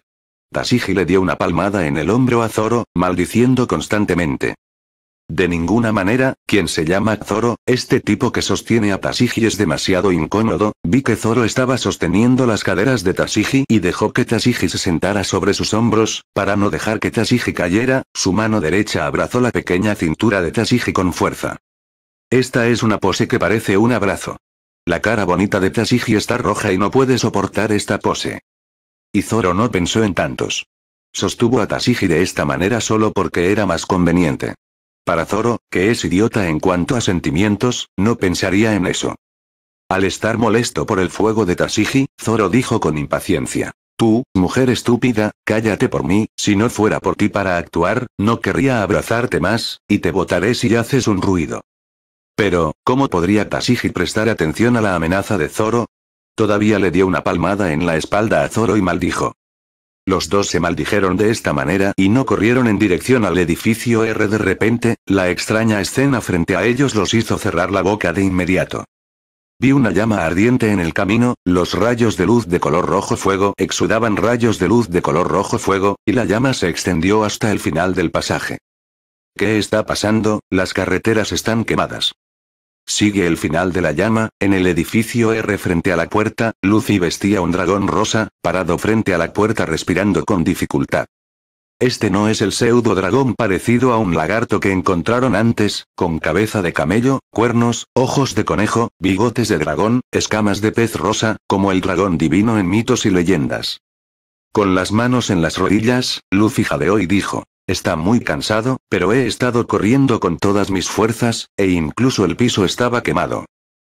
Tasiji le dio una palmada en el hombro a Zoro, maldiciendo constantemente. De ninguna manera, quien se llama Zoro, este tipo que sostiene a Tasigi es demasiado incómodo, vi que Zoro estaba sosteniendo las caderas de Tashiji y dejó que Tasigi se sentara sobre sus hombros, para no dejar que Tasigi cayera, su mano derecha abrazó la pequeña cintura de Tasigi con fuerza. Esta es una pose que parece un abrazo. La cara bonita de Tasigi está roja y no puede soportar esta pose. Y Zoro no pensó en tantos. Sostuvo a Tasigi de esta manera solo porque era más conveniente. Para Zoro, que es idiota en cuanto a sentimientos, no pensaría en eso. Al estar molesto por el fuego de Tasiji, Zoro dijo con impaciencia. Tú, mujer estúpida, cállate por mí, si no fuera por ti para actuar, no querría abrazarte más, y te botaré si haces un ruido. Pero, ¿cómo podría Tasiji prestar atención a la amenaza de Zoro? Todavía le dio una palmada en la espalda a Zoro y maldijo. Los dos se maldijeron de esta manera y no corrieron en dirección al edificio R. De repente, la extraña escena frente a ellos los hizo cerrar la boca de inmediato. Vi una llama ardiente en el camino, los rayos de luz de color rojo fuego exudaban rayos de luz de color rojo fuego, y la llama se extendió hasta el final del pasaje. ¿Qué está pasando? Las carreteras están quemadas. Sigue el final de la llama, en el edificio R frente a la puerta, Lucy vestía un dragón rosa, parado frente a la puerta respirando con dificultad. Este no es el pseudo dragón parecido a un lagarto que encontraron antes, con cabeza de camello, cuernos, ojos de conejo, bigotes de dragón, escamas de pez rosa, como el dragón divino en mitos y leyendas. Con las manos en las rodillas, Lucy jadeó y dijo, Está muy cansado, pero he estado corriendo con todas mis fuerzas, e incluso el piso estaba quemado.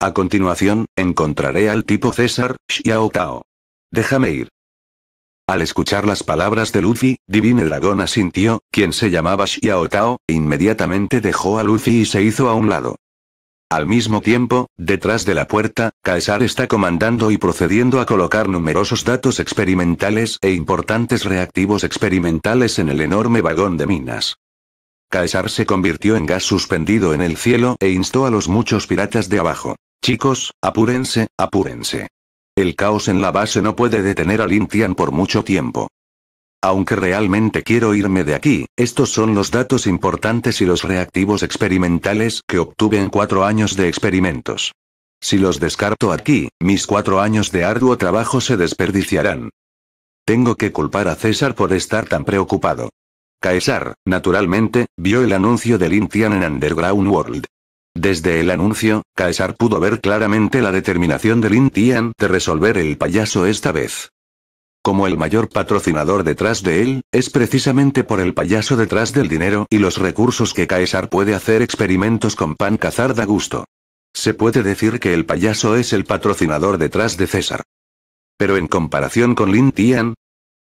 A continuación, encontraré al tipo César, Xiao Tao. Déjame ir. Al escuchar las palabras de Luffy, Divine Dragón asintió, quien se llamaba Xiao Tao, e inmediatamente dejó a Luffy y se hizo a un lado. Al mismo tiempo, detrás de la puerta, Caesar está comandando y procediendo a colocar numerosos datos experimentales e importantes reactivos experimentales en el enorme vagón de minas. Caesar se convirtió en gas suspendido en el cielo e instó a los muchos piratas de abajo. Chicos, apúrense, apúrense. El caos en la base no puede detener al Intian por mucho tiempo. Aunque realmente quiero irme de aquí, estos son los datos importantes y los reactivos experimentales que obtuve en cuatro años de experimentos. Si los descarto aquí, mis cuatro años de arduo trabajo se desperdiciarán. Tengo que culpar a César por estar tan preocupado. Caesar, naturalmente, vio el anuncio Lin Tian en Underground World. Desde el anuncio, Caesar pudo ver claramente la determinación de Lin Tian de resolver el payaso esta vez. Como el mayor patrocinador detrás de él, es precisamente por el payaso detrás del dinero y los recursos que Caesar puede hacer experimentos con pan cazar da gusto. Se puede decir que el payaso es el patrocinador detrás de César. Pero en comparación con Lin Tian,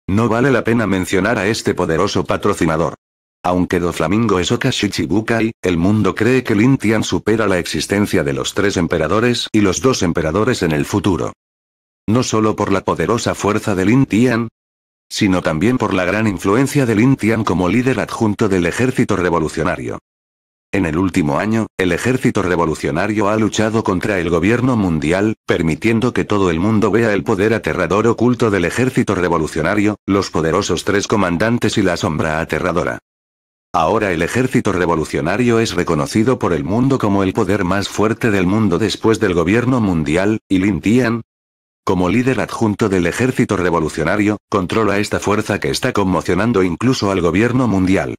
no vale la pena mencionar a este poderoso patrocinador. Aunque Doflamingo es Okashichibukai, el mundo cree que Lin Tian supera la existencia de los tres emperadores y los dos emperadores en el futuro. No solo por la poderosa fuerza de Lin Tian, sino también por la gran influencia de Lin Tian como líder adjunto del ejército revolucionario. En el último año, el ejército revolucionario ha luchado contra el gobierno mundial, permitiendo que todo el mundo vea el poder aterrador oculto del ejército revolucionario, los poderosos tres comandantes y la sombra aterradora. Ahora el ejército revolucionario es reconocido por el mundo como el poder más fuerte del mundo después del gobierno mundial, y Lin Tian, como líder adjunto del ejército revolucionario, controla esta fuerza que está conmocionando incluso al gobierno mundial.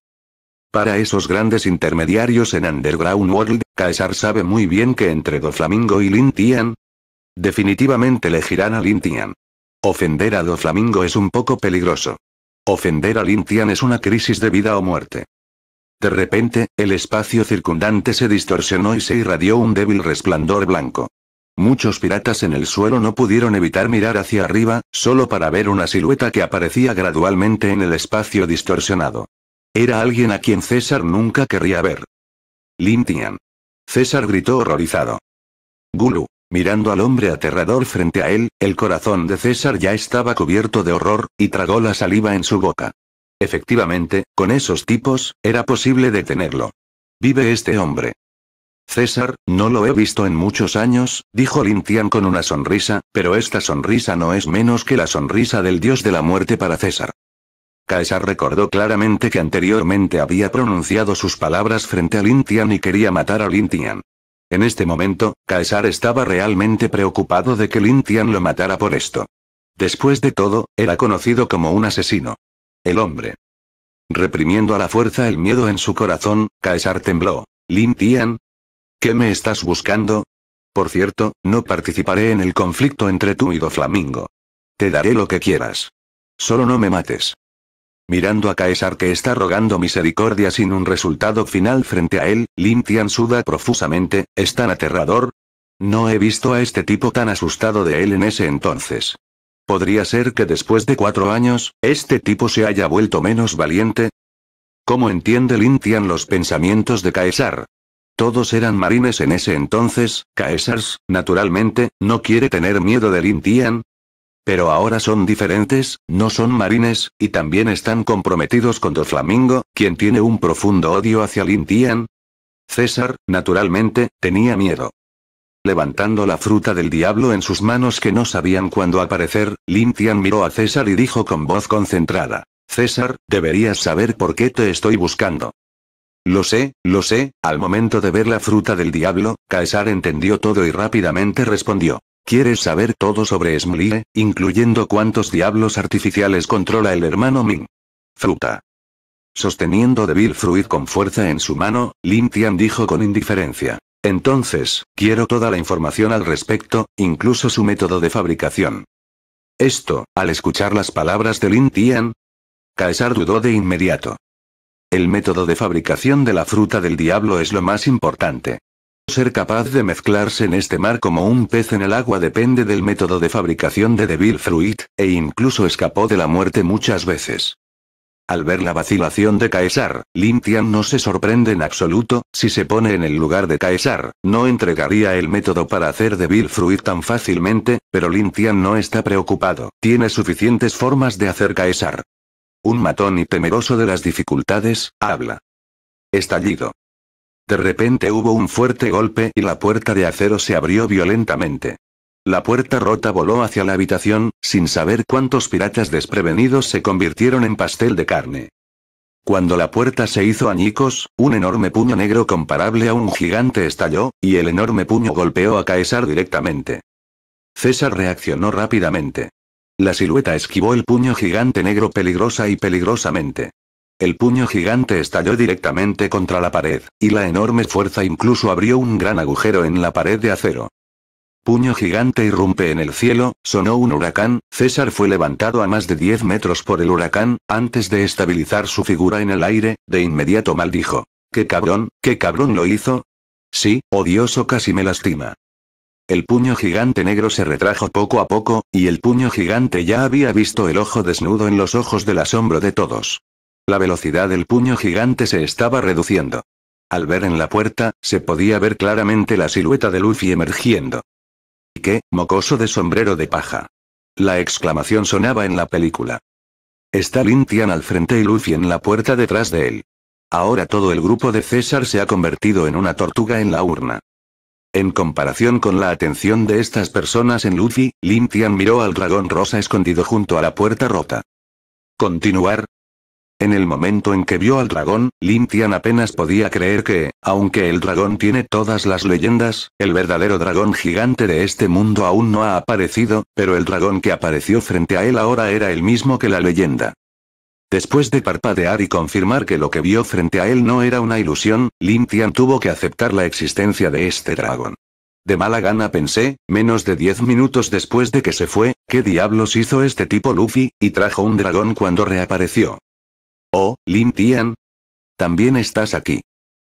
Para esos grandes intermediarios en Underground World, Caesar sabe muy bien que entre Doflamingo y Lin Tian, definitivamente elegirán a Lin Tian. Ofender a Doflamingo es un poco peligroso. Ofender a Lin Tian es una crisis de vida o muerte. De repente, el espacio circundante se distorsionó y se irradió un débil resplandor blanco. Muchos piratas en el suelo no pudieron evitar mirar hacia arriba, solo para ver una silueta que aparecía gradualmente en el espacio distorsionado. Era alguien a quien César nunca querría ver. Lintian. César gritó horrorizado. Gulu. Mirando al hombre aterrador frente a él, el corazón de César ya estaba cubierto de horror, y tragó la saliva en su boca. Efectivamente, con esos tipos, era posible detenerlo. Vive este hombre. César, no lo he visto en muchos años, dijo Tian con una sonrisa, pero esta sonrisa no es menos que la sonrisa del dios de la muerte para César. Caesar recordó claramente que anteriormente había pronunciado sus palabras frente a Tian y quería matar a Tian. En este momento, Caesar estaba realmente preocupado de que Tian lo matara por esto. Después de todo, era conocido como un asesino. El hombre. Reprimiendo a la fuerza el miedo en su corazón, Caesar tembló. Lin Tian, ¿Qué me estás buscando? Por cierto, no participaré en el conflicto entre tú y Doflamingo. Te daré lo que quieras. Solo no me mates. Mirando a Caesar que está rogando misericordia sin un resultado final frente a él, Lintian suda profusamente, ¿es tan aterrador? No he visto a este tipo tan asustado de él en ese entonces. ¿Podría ser que después de cuatro años, este tipo se haya vuelto menos valiente? ¿Cómo entiende Lintian los pensamientos de Caesar? Todos eran marines en ese entonces, Caesars, naturalmente, no quiere tener miedo de Lin Tian. Pero ahora son diferentes, no son marines, y también están comprometidos con Doflamingo, quien tiene un profundo odio hacia Lin Tian. César, naturalmente, tenía miedo. Levantando la fruta del diablo en sus manos que no sabían cuándo aparecer, Lin Tian miró a César y dijo con voz concentrada. César, deberías saber por qué te estoy buscando. Lo sé, lo sé, al momento de ver la fruta del diablo, Caesar entendió todo y rápidamente respondió. ¿Quieres saber todo sobre Smilie, incluyendo cuántos diablos artificiales controla el hermano Ming? Fruta. Sosteniendo Devil fruit con fuerza en su mano, Lin Tian dijo con indiferencia. Entonces, quiero toda la información al respecto, incluso su método de fabricación. Esto, al escuchar las palabras de Lin Tian, Caesar dudó de inmediato. El método de fabricación de la fruta del diablo es lo más importante. Ser capaz de mezclarse en este mar como un pez en el agua depende del método de fabricación de Devil Fruit, e incluso escapó de la muerte muchas veces. Al ver la vacilación de Caesar, Tian no se sorprende en absoluto, si se pone en el lugar de Caesar, no entregaría el método para hacer Devil Fruit tan fácilmente, pero Tian no está preocupado, tiene suficientes formas de hacer Caesar. Un matón y temeroso de las dificultades, habla. Estallido. De repente hubo un fuerte golpe y la puerta de acero se abrió violentamente. La puerta rota voló hacia la habitación, sin saber cuántos piratas desprevenidos se convirtieron en pastel de carne. Cuando la puerta se hizo añicos, un enorme puño negro comparable a un gigante estalló, y el enorme puño golpeó a Caesar directamente. César reaccionó rápidamente. La silueta esquivó el puño gigante negro peligrosa y peligrosamente. El puño gigante estalló directamente contra la pared, y la enorme fuerza incluso abrió un gran agujero en la pared de acero. Puño gigante irrumpe en el cielo, sonó un huracán, César fue levantado a más de 10 metros por el huracán, antes de estabilizar su figura en el aire, de inmediato maldijo. ¡Qué cabrón, qué cabrón lo hizo! Sí, odioso casi me lastima. El puño gigante negro se retrajo poco a poco, y el puño gigante ya había visto el ojo desnudo en los ojos del asombro de todos. La velocidad del puño gigante se estaba reduciendo. Al ver en la puerta, se podía ver claramente la silueta de Luffy emergiendo. ¿Y qué, mocoso de sombrero de paja? La exclamación sonaba en la película. Está Lintian al frente y Luffy en la puerta detrás de él. Ahora todo el grupo de César se ha convertido en una tortuga en la urna. En comparación con la atención de estas personas en Luffy, Lin Tian miró al dragón rosa escondido junto a la puerta rota. ¿Continuar? En el momento en que vio al dragón, Lin Tian apenas podía creer que, aunque el dragón tiene todas las leyendas, el verdadero dragón gigante de este mundo aún no ha aparecido, pero el dragón que apareció frente a él ahora era el mismo que la leyenda. Después de parpadear y confirmar que lo que vio frente a él no era una ilusión, Lin Tian tuvo que aceptar la existencia de este dragón. De mala gana pensé, menos de diez minutos después de que se fue, ¿qué diablos hizo este tipo Luffy, y trajo un dragón cuando reapareció? Oh, Lin Tian. También estás aquí.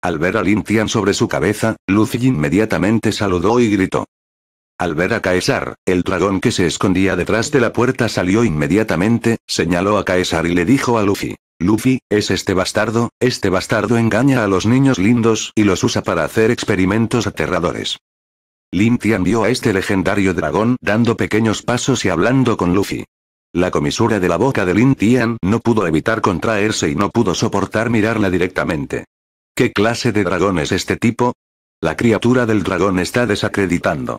Al ver a Lin Tian sobre su cabeza, Luffy inmediatamente saludó y gritó. Al ver a Caesar, el dragón que se escondía detrás de la puerta salió inmediatamente, señaló a Caesar y le dijo a Luffy. Luffy, es este bastardo, este bastardo engaña a los niños lindos y los usa para hacer experimentos aterradores. Lin vio a este legendario dragón dando pequeños pasos y hablando con Luffy. La comisura de la boca de Lin Tian no pudo evitar contraerse y no pudo soportar mirarla directamente. ¿Qué clase de dragón es este tipo? La criatura del dragón está desacreditando.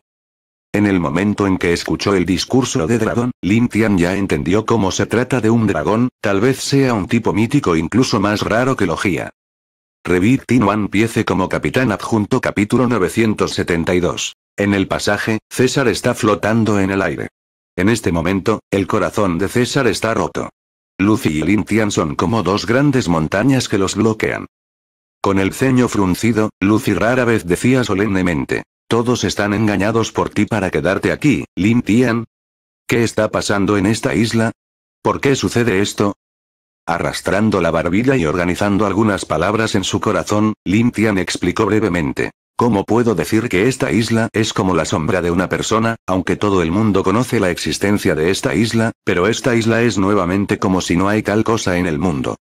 En el momento en que escuchó el discurso de dragón, Lin Tian ya entendió cómo se trata de un dragón, tal vez sea un tipo mítico incluso más raro que Logia. Revit Tinuan piece como capitán adjunto capítulo 972. En el pasaje, César está flotando en el aire. En este momento, el corazón de César está roto. Lucy y Lin Tian son como dos grandes montañas que los bloquean. Con el ceño fruncido, Lucy rara vez decía solemnemente, todos están engañados por ti para quedarte aquí, Lim Tian. ¿Qué está pasando en esta isla? ¿Por qué sucede esto? Arrastrando la barbilla y organizando algunas palabras en su corazón, Lim Tian explicó brevemente. ¿Cómo puedo decir que esta isla es como la sombra de una persona, aunque todo el mundo conoce la existencia de esta isla, pero esta isla es nuevamente como si no hay tal cosa en el mundo?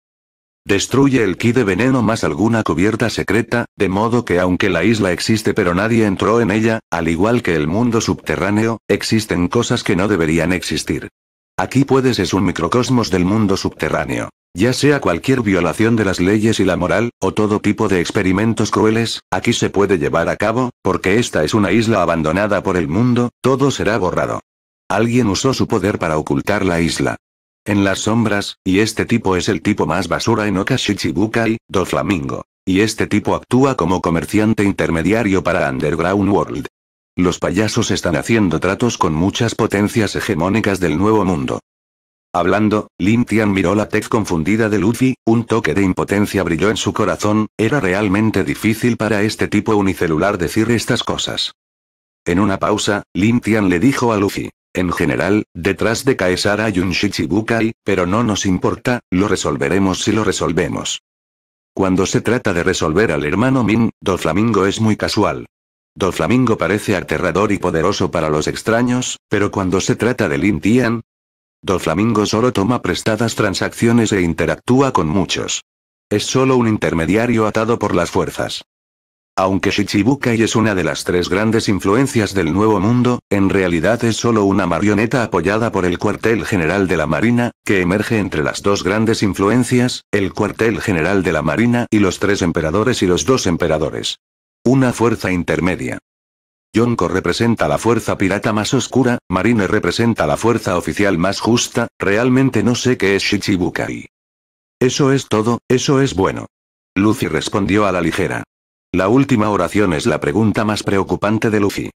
Destruye el ki de veneno más alguna cubierta secreta, de modo que aunque la isla existe pero nadie entró en ella, al igual que el mundo subterráneo, existen cosas que no deberían existir. Aquí puedes es un microcosmos del mundo subterráneo. Ya sea cualquier violación de las leyes y la moral, o todo tipo de experimentos crueles, aquí se puede llevar a cabo, porque esta es una isla abandonada por el mundo, todo será borrado. Alguien usó su poder para ocultar la isla en las sombras, y este tipo es el tipo más basura en Okashichibukai, Do Flamingo. Y este tipo actúa como comerciante intermediario para Underground World. Los payasos están haciendo tratos con muchas potencias hegemónicas del nuevo mundo. Hablando, Lin Tian miró la tez confundida de Luffy, un toque de impotencia brilló en su corazón, era realmente difícil para este tipo unicelular decir estas cosas. En una pausa, Lin Tian le dijo a Luffy, en general, detrás de Caesar hay un Shichibukai, pero no nos importa, lo resolveremos si lo resolvemos. Cuando se trata de resolver al hermano Min, Doflamingo es muy casual. Doflamingo parece aterrador y poderoso para los extraños, pero cuando se trata de Lin Tian, Doflamingo solo toma prestadas transacciones e interactúa con muchos. Es solo un intermediario atado por las fuerzas. Aunque Shichibukai es una de las tres grandes influencias del Nuevo Mundo, en realidad es solo una marioneta apoyada por el cuartel general de la Marina, que emerge entre las dos grandes influencias, el cuartel general de la Marina y los tres emperadores y los dos emperadores. Una fuerza intermedia. Yonko representa la fuerza pirata más oscura, Marine representa la fuerza oficial más justa, realmente no sé qué es Shichibukai. Eso es todo, eso es bueno. Lucy respondió a la ligera. La última oración es la pregunta más preocupante de Luffy.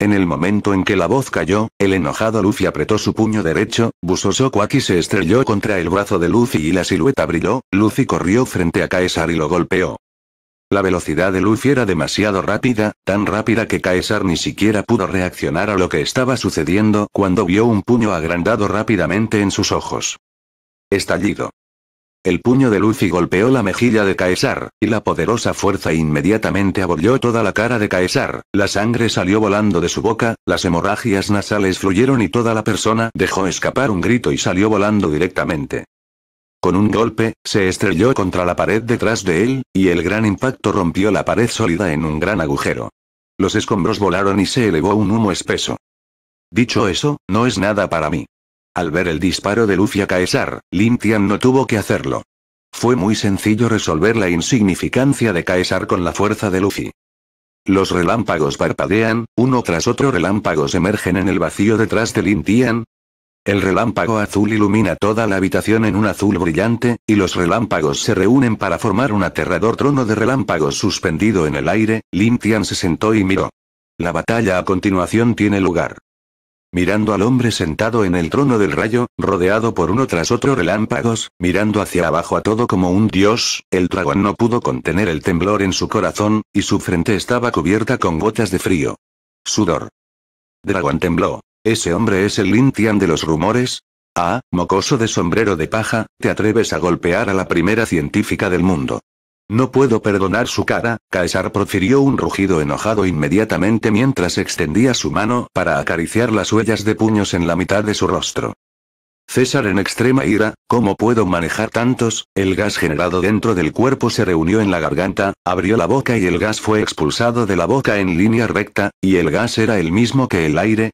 En el momento en que la voz cayó, el enojado Luffy apretó su puño derecho, Busoso Kwaki se estrelló contra el brazo de Luffy y la silueta brilló, Luffy corrió frente a Caesar y lo golpeó. La velocidad de Luffy era demasiado rápida, tan rápida que Caesar ni siquiera pudo reaccionar a lo que estaba sucediendo cuando vio un puño agrandado rápidamente en sus ojos. Estallido. El puño de Luffy golpeó la mejilla de Caesar, y la poderosa fuerza inmediatamente abolló toda la cara de Caesar, la sangre salió volando de su boca, las hemorragias nasales fluyeron y toda la persona dejó escapar un grito y salió volando directamente. Con un golpe, se estrelló contra la pared detrás de él, y el gran impacto rompió la pared sólida en un gran agujero. Los escombros volaron y se elevó un humo espeso. Dicho eso, no es nada para mí. Al ver el disparo de Luffy a Caesar, Lin Tian no tuvo que hacerlo. Fue muy sencillo resolver la insignificancia de Caesar con la fuerza de Luffy. Los relámpagos parpadean, uno tras otro relámpagos emergen en el vacío detrás de Lin Tian. El relámpago azul ilumina toda la habitación en un azul brillante, y los relámpagos se reúnen para formar un aterrador trono de relámpagos suspendido en el aire, Lin Tian se sentó y miró. La batalla a continuación tiene lugar mirando al hombre sentado en el trono del rayo, rodeado por uno tras otro relámpagos, mirando hacia abajo a todo como un dios, el dragón no pudo contener el temblor en su corazón, y su frente estaba cubierta con gotas de frío. Sudor. Dragón tembló. ¿Ese hombre es el Lintian de los rumores? Ah, mocoso de sombrero de paja, te atreves a golpear a la primera científica del mundo. No puedo perdonar su cara, Caesar profirió un rugido enojado inmediatamente mientras extendía su mano para acariciar las huellas de puños en la mitad de su rostro. César en extrema ira, ¿cómo puedo manejar tantos? El gas generado dentro del cuerpo se reunió en la garganta, abrió la boca y el gas fue expulsado de la boca en línea recta, y el gas era el mismo que el aire,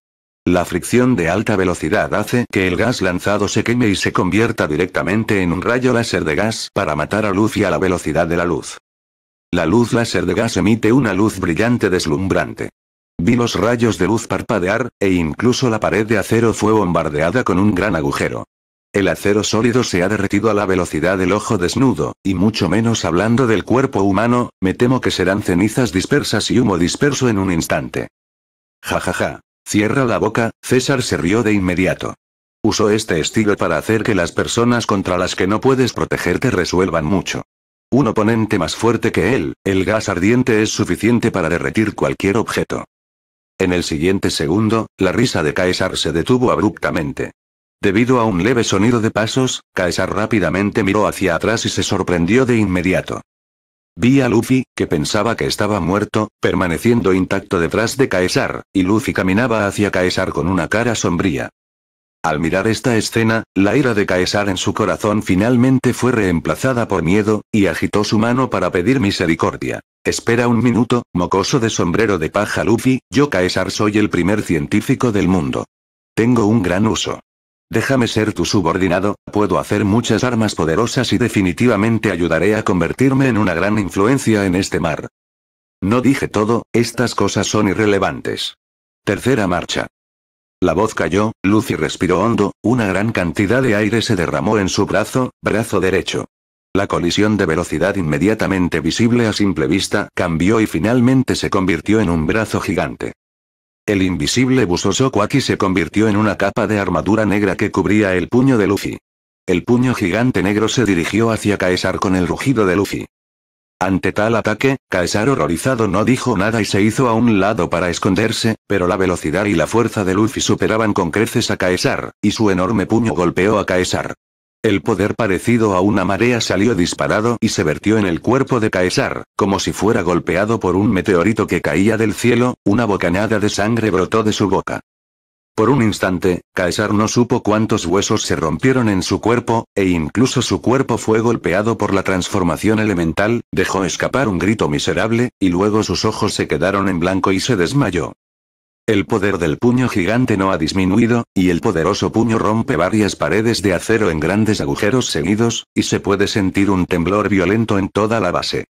la fricción de alta velocidad hace que el gas lanzado se queme y se convierta directamente en un rayo láser de gas para matar a luz y a la velocidad de la luz. La luz láser de gas emite una luz brillante deslumbrante. Vi los rayos de luz parpadear, e incluso la pared de acero fue bombardeada con un gran agujero. El acero sólido se ha derretido a la velocidad del ojo desnudo, y mucho menos hablando del cuerpo humano, me temo que serán cenizas dispersas y humo disperso en un instante. Ja ja ja. Cierra la boca, César se rió de inmediato. Usó este estilo para hacer que las personas contra las que no puedes protegerte resuelvan mucho. Un oponente más fuerte que él, el gas ardiente es suficiente para derretir cualquier objeto. En el siguiente segundo, la risa de César se detuvo abruptamente. Debido a un leve sonido de pasos, César rápidamente miró hacia atrás y se sorprendió de inmediato. Vi a Luffy, que pensaba que estaba muerto, permaneciendo intacto detrás de Caesar, y Luffy caminaba hacia Caesar con una cara sombría. Al mirar esta escena, la ira de Caesar en su corazón finalmente fue reemplazada por miedo, y agitó su mano para pedir misericordia. Espera un minuto, mocoso de sombrero de paja Luffy, yo Caesar soy el primer científico del mundo. Tengo un gran uso. Déjame ser tu subordinado, puedo hacer muchas armas poderosas y definitivamente ayudaré a convertirme en una gran influencia en este mar. No dije todo, estas cosas son irrelevantes. Tercera marcha. La voz cayó, Lucy respiró hondo, una gran cantidad de aire se derramó en su brazo, brazo derecho. La colisión de velocidad inmediatamente visible a simple vista cambió y finalmente se convirtió en un brazo gigante. El invisible busoso Sokwaki se convirtió en una capa de armadura negra que cubría el puño de Luffy. El puño gigante negro se dirigió hacia Caesar con el rugido de Luffy. Ante tal ataque, Caesar horrorizado no dijo nada y se hizo a un lado para esconderse, pero la velocidad y la fuerza de Luffy superaban con creces a Caesar, y su enorme puño golpeó a Caesar. El poder parecido a una marea salió disparado y se vertió en el cuerpo de Caesar, como si fuera golpeado por un meteorito que caía del cielo, una bocanada de sangre brotó de su boca. Por un instante, Caesar no supo cuántos huesos se rompieron en su cuerpo, e incluso su cuerpo fue golpeado por la transformación elemental, dejó escapar un grito miserable, y luego sus ojos se quedaron en blanco y se desmayó. El poder del puño gigante no ha disminuido, y el poderoso puño rompe varias paredes de acero en grandes agujeros seguidos, y se puede sentir un temblor violento en toda la base.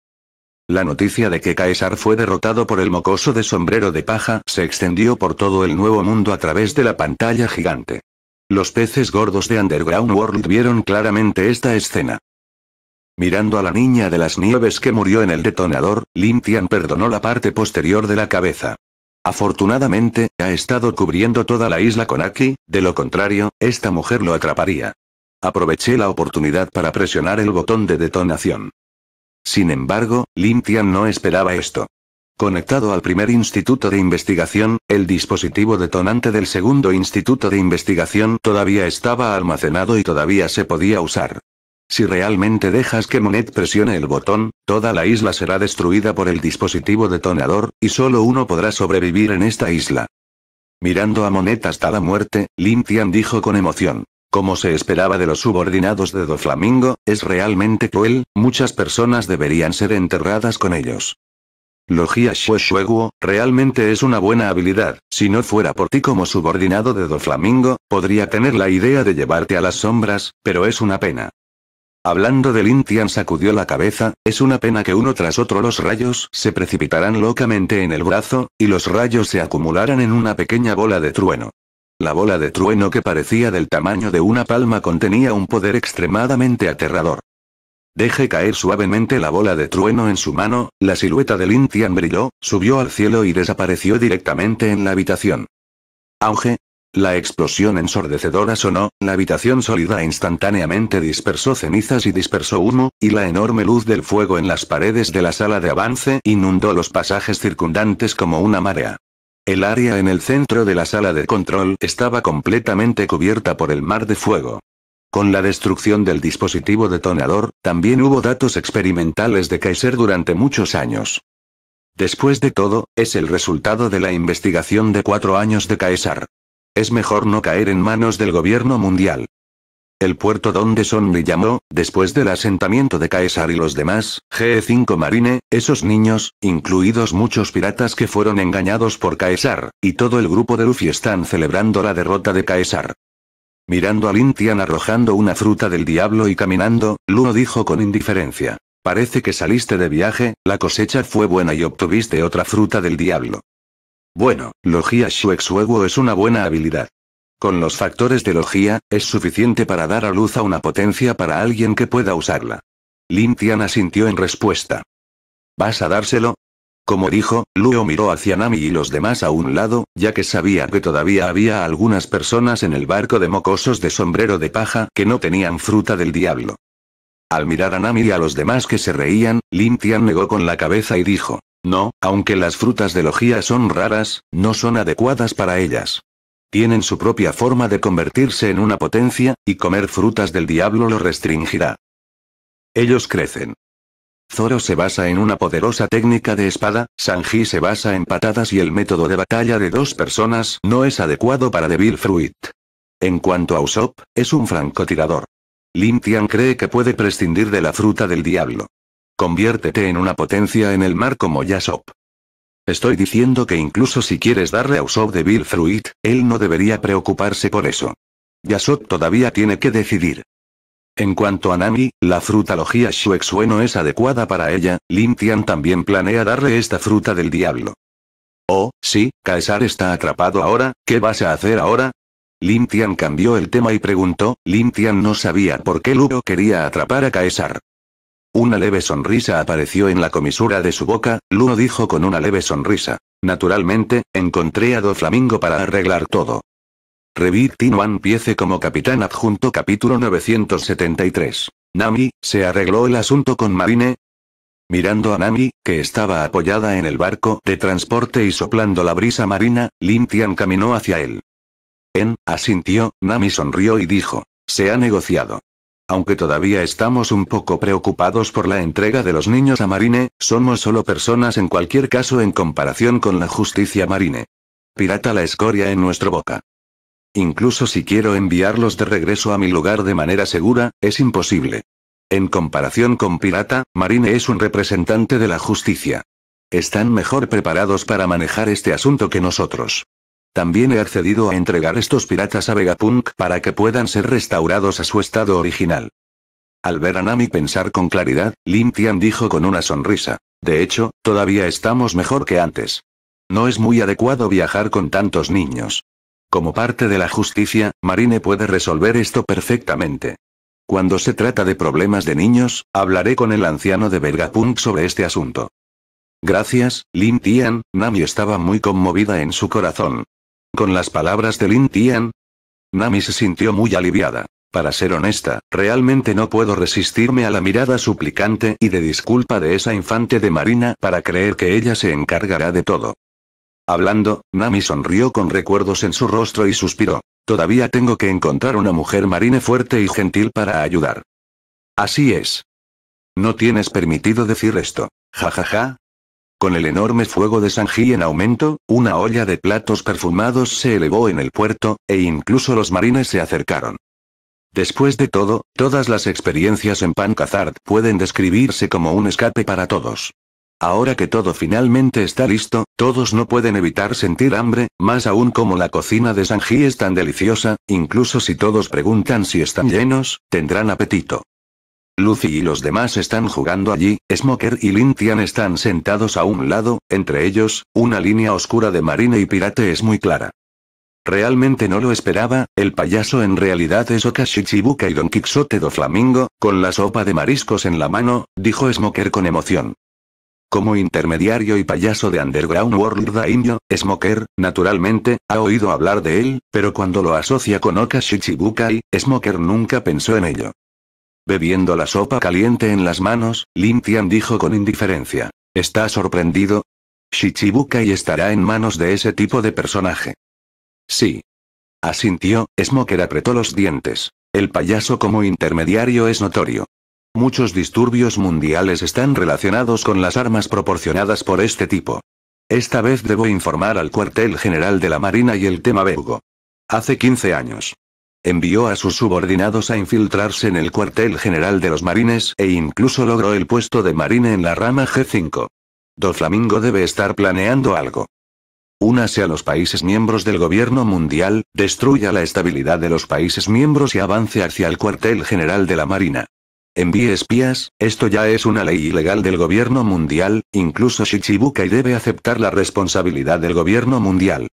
La noticia de que Caesar fue derrotado por el mocoso de sombrero de paja se extendió por todo el nuevo mundo a través de la pantalla gigante. Los peces gordos de Underground World vieron claramente esta escena. Mirando a la niña de las nieves que murió en el detonador, Lintian perdonó la parte posterior de la cabeza. Afortunadamente, ha estado cubriendo toda la isla con Aki, de lo contrario, esta mujer lo atraparía. Aproveché la oportunidad para presionar el botón de detonación. Sin embargo, Lin Tian no esperaba esto. Conectado al primer instituto de investigación, el dispositivo detonante del segundo instituto de investigación todavía estaba almacenado y todavía se podía usar. Si realmente dejas que Monet presione el botón, toda la isla será destruida por el dispositivo detonador, y solo uno podrá sobrevivir en esta isla. Mirando a Monet hasta la muerte, Lin Tian dijo con emoción. Como se esperaba de los subordinados de Doflamingo, es realmente cruel, muchas personas deberían ser enterradas con ellos. Logia Shueshueguo, realmente es una buena habilidad, si no fuera por ti como subordinado de Doflamingo, podría tener la idea de llevarte a las sombras, pero es una pena. Hablando de Tian sacudió la cabeza, es una pena que uno tras otro los rayos se precipitaran locamente en el brazo, y los rayos se acumularan en una pequeña bola de trueno. La bola de trueno que parecía del tamaño de una palma contenía un poder extremadamente aterrador. Deje caer suavemente la bola de trueno en su mano, la silueta de Tian brilló, subió al cielo y desapareció directamente en la habitación. Auge, la explosión ensordecedora sonó, la habitación sólida instantáneamente dispersó cenizas y dispersó humo, y la enorme luz del fuego en las paredes de la sala de avance inundó los pasajes circundantes como una marea. El área en el centro de la sala de control estaba completamente cubierta por el mar de fuego. Con la destrucción del dispositivo detonador, también hubo datos experimentales de Kaiser durante muchos años. Después de todo, es el resultado de la investigación de cuatro años de Kaiser. Es mejor no caer en manos del gobierno mundial. El puerto donde Son llamó, después del asentamiento de Caesar y los demás, ge 5 Marine, esos niños, incluidos muchos piratas que fueron engañados por Caesar, y todo el grupo de Luffy están celebrando la derrota de Caesar. Mirando a Lintian arrojando una fruta del diablo y caminando, Luno dijo con indiferencia. Parece que saliste de viaje, la cosecha fue buena y obtuviste otra fruta del diablo. Bueno, logía Shuexueguo es una buena habilidad. Con los factores de Logia, es suficiente para dar a luz a una potencia para alguien que pueda usarla. Lin Tian asintió en respuesta. ¿Vas a dárselo? Como dijo, Luo miró hacia Nami y los demás a un lado, ya que sabía que todavía había algunas personas en el barco de mocosos de sombrero de paja que no tenían fruta del diablo. Al mirar a Nami y a los demás que se reían, Lin Tian negó con la cabeza y dijo, no, aunque las frutas de logía son raras, no son adecuadas para ellas. Tienen su propia forma de convertirse en una potencia, y comer frutas del diablo lo restringirá. Ellos crecen. Zoro se basa en una poderosa técnica de espada, Sanji se basa en patadas y el método de batalla de dos personas no es adecuado para Devil Fruit. En cuanto a Usopp, es un francotirador. Lim Tian cree que puede prescindir de la fruta del diablo. Conviértete en una potencia en el mar como Yasop. Estoy diciendo que incluso si quieres darle a Usopp de Bill Fruit, él no debería preocuparse por eso. Yasop todavía tiene que decidir. En cuanto a Nami, la frutalogía Shuexue no es adecuada para ella, Lin Tian también planea darle esta fruta del diablo. Oh, sí, Caesar está atrapado ahora, ¿qué vas a hacer ahora? Lin Tian cambió el tema y preguntó, Lin Tian no sabía por qué Lugo quería atrapar a Caesar. Una leve sonrisa apareció en la comisura de su boca, Luno dijo con una leve sonrisa. Naturalmente, encontré a Do Flamingo para arreglar todo. Revit One Piece como capitán adjunto capítulo 973. Nami, ¿se arregló el asunto con Marine? Mirando a Nami, que estaba apoyada en el barco de transporte y soplando la brisa marina, Lin caminó hacia él. En, asintió, Nami sonrió y dijo, se ha negociado. Aunque todavía estamos un poco preocupados por la entrega de los niños a Marine, somos solo personas en cualquier caso en comparación con la justicia Marine. Pirata la escoria en nuestro boca. Incluso si quiero enviarlos de regreso a mi lugar de manera segura, es imposible. En comparación con Pirata, Marine es un representante de la justicia. Están mejor preparados para manejar este asunto que nosotros. También he accedido a entregar estos piratas a Vegapunk para que puedan ser restaurados a su estado original. Al ver a Nami pensar con claridad, Lin Tian dijo con una sonrisa. De hecho, todavía estamos mejor que antes. No es muy adecuado viajar con tantos niños. Como parte de la justicia, Marine puede resolver esto perfectamente. Cuando se trata de problemas de niños, hablaré con el anciano de Vegapunk sobre este asunto. Gracias, Lin Tian, Nami estaba muy conmovida en su corazón con las palabras de Lin Tian. Nami se sintió muy aliviada. Para ser honesta, realmente no puedo resistirme a la mirada suplicante y de disculpa de esa infante de Marina para creer que ella se encargará de todo. Hablando, Nami sonrió con recuerdos en su rostro y suspiró. Todavía tengo que encontrar una mujer marine fuerte y gentil para ayudar. Así es. No tienes permitido decir esto. Ja ja ja, con el enorme fuego de Sanji en aumento, una olla de platos perfumados se elevó en el puerto, e incluso los marines se acercaron. Después de todo, todas las experiencias en Pancazard pueden describirse como un escape para todos. Ahora que todo finalmente está listo, todos no pueden evitar sentir hambre, más aún como la cocina de Sanji es tan deliciosa, incluso si todos preguntan si están llenos, tendrán apetito. Lucy y los demás están jugando allí, Smoker y Lintian están sentados a un lado, entre ellos, una línea oscura de Marine y Pirate es muy clara. Realmente no lo esperaba, el payaso en realidad es Okashichibuka y Don Quixote do Flamingo, con la sopa de mariscos en la mano, dijo Smoker con emoción. Como intermediario y payaso de Underground World da Indio, Smoker, naturalmente, ha oído hablar de él, pero cuando lo asocia con y Smoker nunca pensó en ello. Bebiendo la sopa caliente en las manos, Lin dijo con indiferencia. ¿Está sorprendido? Shichibukai y estará en manos de ese tipo de personaje. Sí. Asintió, Smoker apretó los dientes. El payaso como intermediario es notorio. Muchos disturbios mundiales están relacionados con las armas proporcionadas por este tipo. Esta vez debo informar al cuartel general de la Marina y el tema belgo. Hace 15 años, Envió a sus subordinados a infiltrarse en el cuartel general de los marines e incluso logró el puesto de marine en la rama G5. Flamingo debe estar planeando algo. Únase a los países miembros del gobierno mundial, destruya la estabilidad de los países miembros y avance hacia el cuartel general de la Marina. Envíe espías, esto ya es una ley ilegal del gobierno mundial, incluso y debe aceptar la responsabilidad del gobierno mundial.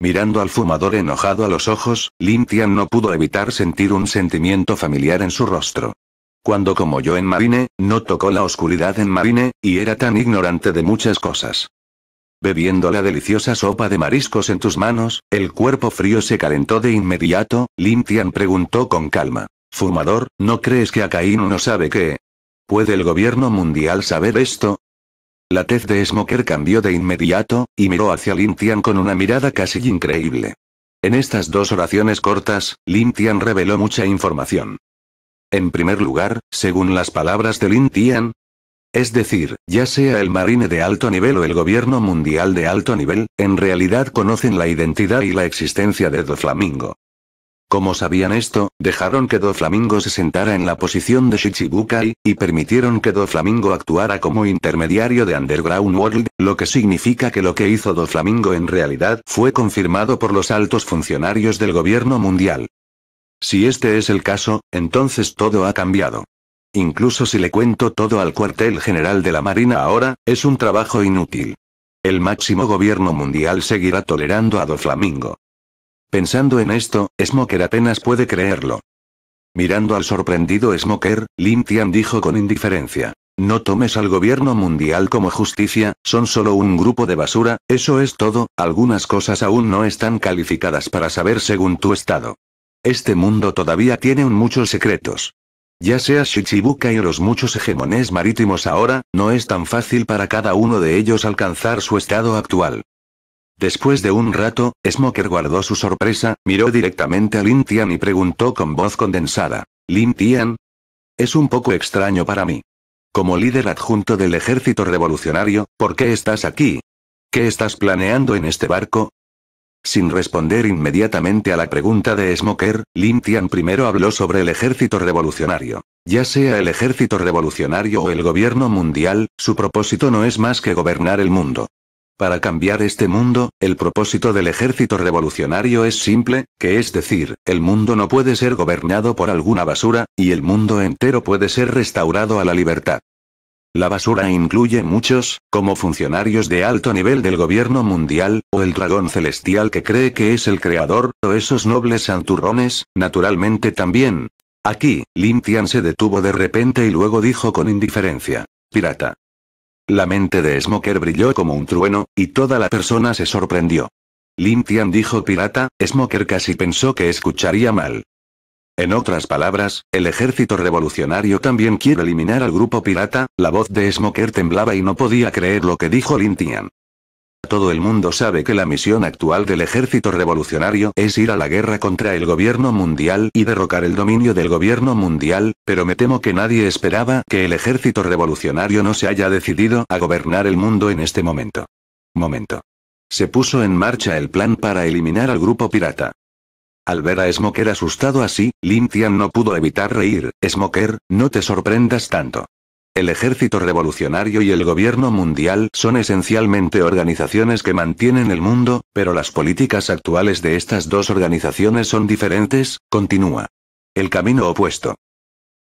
Mirando al fumador enojado a los ojos, Lin no pudo evitar sentir un sentimiento familiar en su rostro. Cuando como yo en Marine, no tocó la oscuridad en Marine, y era tan ignorante de muchas cosas. Bebiendo la deliciosa sopa de mariscos en tus manos, el cuerpo frío se calentó de inmediato, Lin preguntó con calma. Fumador, ¿no crees que Akainu no sabe qué? ¿Puede el gobierno mundial saber esto? La tez de Smoker cambió de inmediato, y miró hacia Lintian con una mirada casi increíble. En estas dos oraciones cortas, Lintian reveló mucha información. En primer lugar, según las palabras de Lin Tian, es decir, ya sea el marine de alto nivel o el gobierno mundial de alto nivel, en realidad conocen la identidad y la existencia de Doflamingo. Como sabían esto, dejaron que Doflamingo se sentara en la posición de Shichibukai, y permitieron que Doflamingo actuara como intermediario de Underground World, lo que significa que lo que hizo Doflamingo en realidad fue confirmado por los altos funcionarios del gobierno mundial. Si este es el caso, entonces todo ha cambiado. Incluso si le cuento todo al cuartel general de la Marina ahora, es un trabajo inútil. El máximo gobierno mundial seguirá tolerando a Doflamingo. Pensando en esto, Smoker apenas puede creerlo. Mirando al sorprendido Smoker, Lin dijo con indiferencia. No tomes al gobierno mundial como justicia, son solo un grupo de basura, eso es todo, algunas cosas aún no están calificadas para saber según tu estado. Este mundo todavía tiene muchos secretos. Ya sea Shichibukai y los muchos hegemones marítimos ahora, no es tan fácil para cada uno de ellos alcanzar su estado actual. Después de un rato, Smoker guardó su sorpresa, miró directamente a Lin Tian y preguntó con voz condensada. Lin Tian. Es un poco extraño para mí. Como líder adjunto del ejército revolucionario, ¿por qué estás aquí? ¿Qué estás planeando en este barco? Sin responder inmediatamente a la pregunta de Smoker, Lin Tian primero habló sobre el ejército revolucionario. Ya sea el ejército revolucionario o el gobierno mundial, su propósito no es más que gobernar el mundo. Para cambiar este mundo, el propósito del ejército revolucionario es simple, que es decir, el mundo no puede ser gobernado por alguna basura, y el mundo entero puede ser restaurado a la libertad. La basura incluye muchos, como funcionarios de alto nivel del gobierno mundial, o el dragón celestial que cree que es el creador, o esos nobles santurrones, naturalmente también. Aquí, Lintian se detuvo de repente y luego dijo con indiferencia. Pirata. La mente de Smoker brilló como un trueno, y toda la persona se sorprendió. Lin dijo pirata, Smoker casi pensó que escucharía mal. En otras palabras, el ejército revolucionario también quiere eliminar al grupo pirata, la voz de Smoker temblaba y no podía creer lo que dijo Lin todo el mundo sabe que la misión actual del ejército revolucionario es ir a la guerra contra el gobierno mundial y derrocar el dominio del gobierno mundial, pero me temo que nadie esperaba que el ejército revolucionario no se haya decidido a gobernar el mundo en este momento. Momento. Se puso en marcha el plan para eliminar al grupo pirata. Al ver a Smoker asustado así, Tian no pudo evitar reír, Smoker, no te sorprendas tanto. El ejército revolucionario y el gobierno mundial son esencialmente organizaciones que mantienen el mundo, pero las políticas actuales de estas dos organizaciones son diferentes, continúa. El camino opuesto.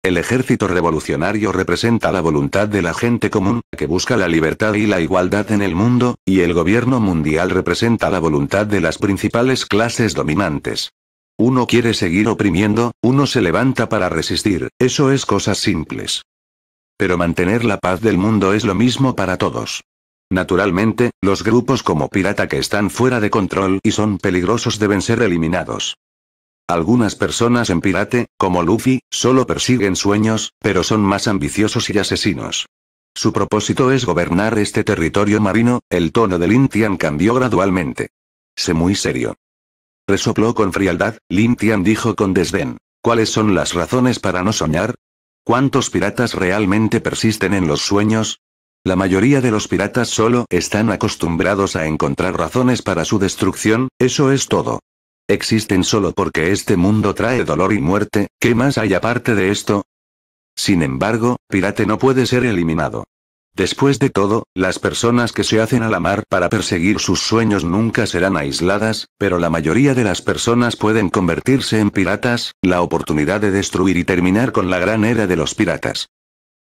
El ejército revolucionario representa la voluntad de la gente común, que busca la libertad y la igualdad en el mundo, y el gobierno mundial representa la voluntad de las principales clases dominantes. Uno quiere seguir oprimiendo, uno se levanta para resistir, eso es cosas simples pero mantener la paz del mundo es lo mismo para todos. Naturalmente, los grupos como Pirata que están fuera de control y son peligrosos deben ser eliminados. Algunas personas en Pirate, como Luffy, solo persiguen sueños, pero son más ambiciosos y asesinos. Su propósito es gobernar este territorio marino, el tono de Tian cambió gradualmente. Se muy serio. Resopló con frialdad, Lintian dijo con desdén. ¿Cuáles son las razones para no soñar? ¿Cuántos piratas realmente persisten en los sueños? La mayoría de los piratas solo están acostumbrados a encontrar razones para su destrucción, eso es todo. Existen solo porque este mundo trae dolor y muerte, ¿qué más hay aparte de esto? Sin embargo, pirate no puede ser eliminado. Después de todo, las personas que se hacen a la mar para perseguir sus sueños nunca serán aisladas, pero la mayoría de las personas pueden convertirse en piratas, la oportunidad de destruir y terminar con la gran era de los piratas.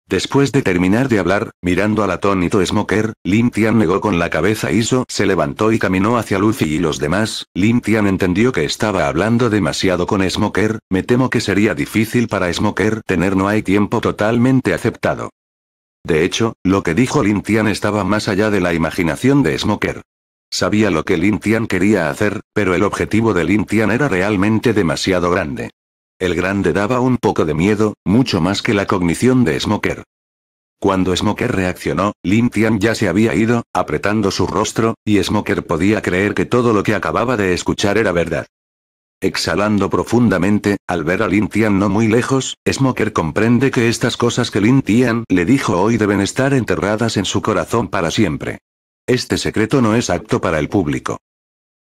Después de terminar de hablar, mirando al atónito Smoker, limtian negó con la cabeza ISO, se levantó y caminó hacia Luffy y los demás. limtian entendió que estaba hablando demasiado con Smoker, me temo que sería difícil para Smoker tener no hay tiempo totalmente aceptado. De hecho, lo que dijo Lin Tian estaba más allá de la imaginación de Smoker. Sabía lo que Lin Tian quería hacer, pero el objetivo de Lin Tian era realmente demasiado grande. El grande daba un poco de miedo, mucho más que la cognición de Smoker. Cuando Smoker reaccionó, Lin Tian ya se había ido, apretando su rostro, y Smoker podía creer que todo lo que acababa de escuchar era verdad. Exhalando profundamente, al ver a Lin Tian no muy lejos, Smoker comprende que estas cosas que Lin Tian le dijo hoy deben estar enterradas en su corazón para siempre. Este secreto no es apto para el público.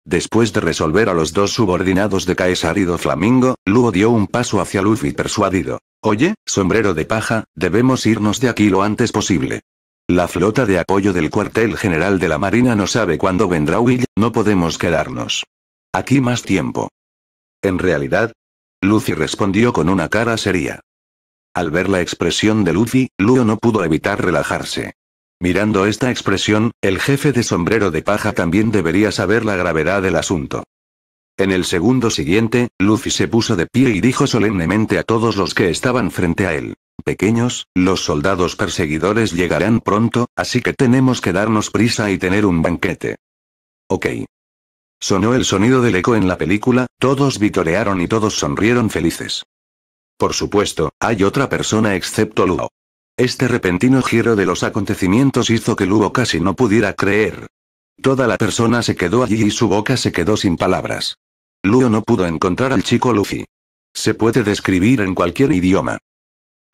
Después de resolver a los dos subordinados de Caesar y Flamingo, Luo dio un paso hacia Luffy persuadido. Oye, sombrero de paja, debemos irnos de aquí lo antes posible. La flota de apoyo del cuartel general de la Marina no sabe cuándo vendrá Will, no podemos quedarnos. Aquí más tiempo. En realidad, Lucy respondió con una cara seria. Al ver la expresión de Lucy, Luo no pudo evitar relajarse. Mirando esta expresión, el jefe de sombrero de paja también debería saber la gravedad del asunto. En el segundo siguiente, Lucy se puso de pie y dijo solemnemente a todos los que estaban frente a él. Pequeños, los soldados perseguidores llegarán pronto, así que tenemos que darnos prisa y tener un banquete. Ok. Sonó el sonido del eco en la película, todos vitorearon y todos sonrieron felices. Por supuesto, hay otra persona excepto Lugo. Este repentino giro de los acontecimientos hizo que Lugo casi no pudiera creer. Toda la persona se quedó allí y su boca se quedó sin palabras. Lugo no pudo encontrar al chico Luffy. Se puede describir en cualquier idioma.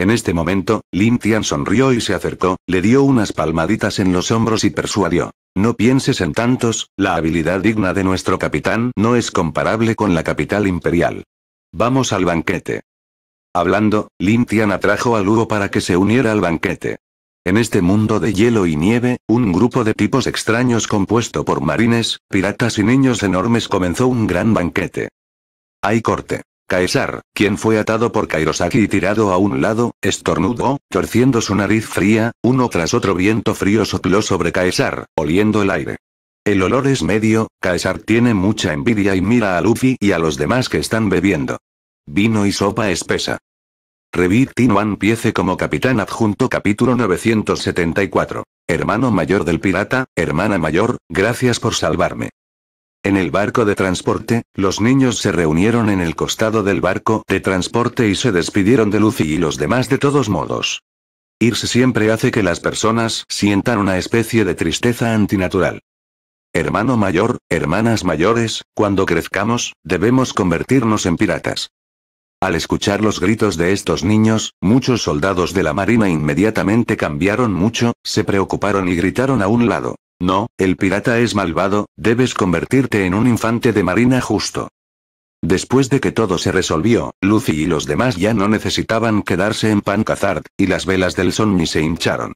En este momento, Lin Tian sonrió y se acercó, le dio unas palmaditas en los hombros y persuadió. No pienses en tantos, la habilidad digna de nuestro capitán no es comparable con la capital imperial. Vamos al banquete. Hablando, Lin Tian atrajo a Lugo para que se uniera al banquete. En este mundo de hielo y nieve, un grupo de tipos extraños compuesto por marines, piratas y niños enormes comenzó un gran banquete. Hay corte. Caesar, quien fue atado por Kairosaki y tirado a un lado, estornudó, torciendo su nariz fría, uno tras otro viento frío sopló sobre Caesar, oliendo el aire. El olor es medio, Caesar tiene mucha envidia y mira a Luffy y a los demás que están bebiendo. Vino y sopa espesa. Revit Piece como capitán adjunto capítulo 974. Hermano mayor del pirata, hermana mayor, gracias por salvarme. En el barco de transporte, los niños se reunieron en el costado del barco de transporte y se despidieron de Lucy y los demás de todos modos. Irse siempre hace que las personas sientan una especie de tristeza antinatural. Hermano mayor, hermanas mayores, cuando crezcamos, debemos convertirnos en piratas. Al escuchar los gritos de estos niños, muchos soldados de la Marina inmediatamente cambiaron mucho, se preocuparon y gritaron a un lado. No, el pirata es malvado, debes convertirte en un infante de marina justo. Después de que todo se resolvió, Lucy y los demás ya no necesitaban quedarse en Pancazard, y las velas del Sonny se hincharon.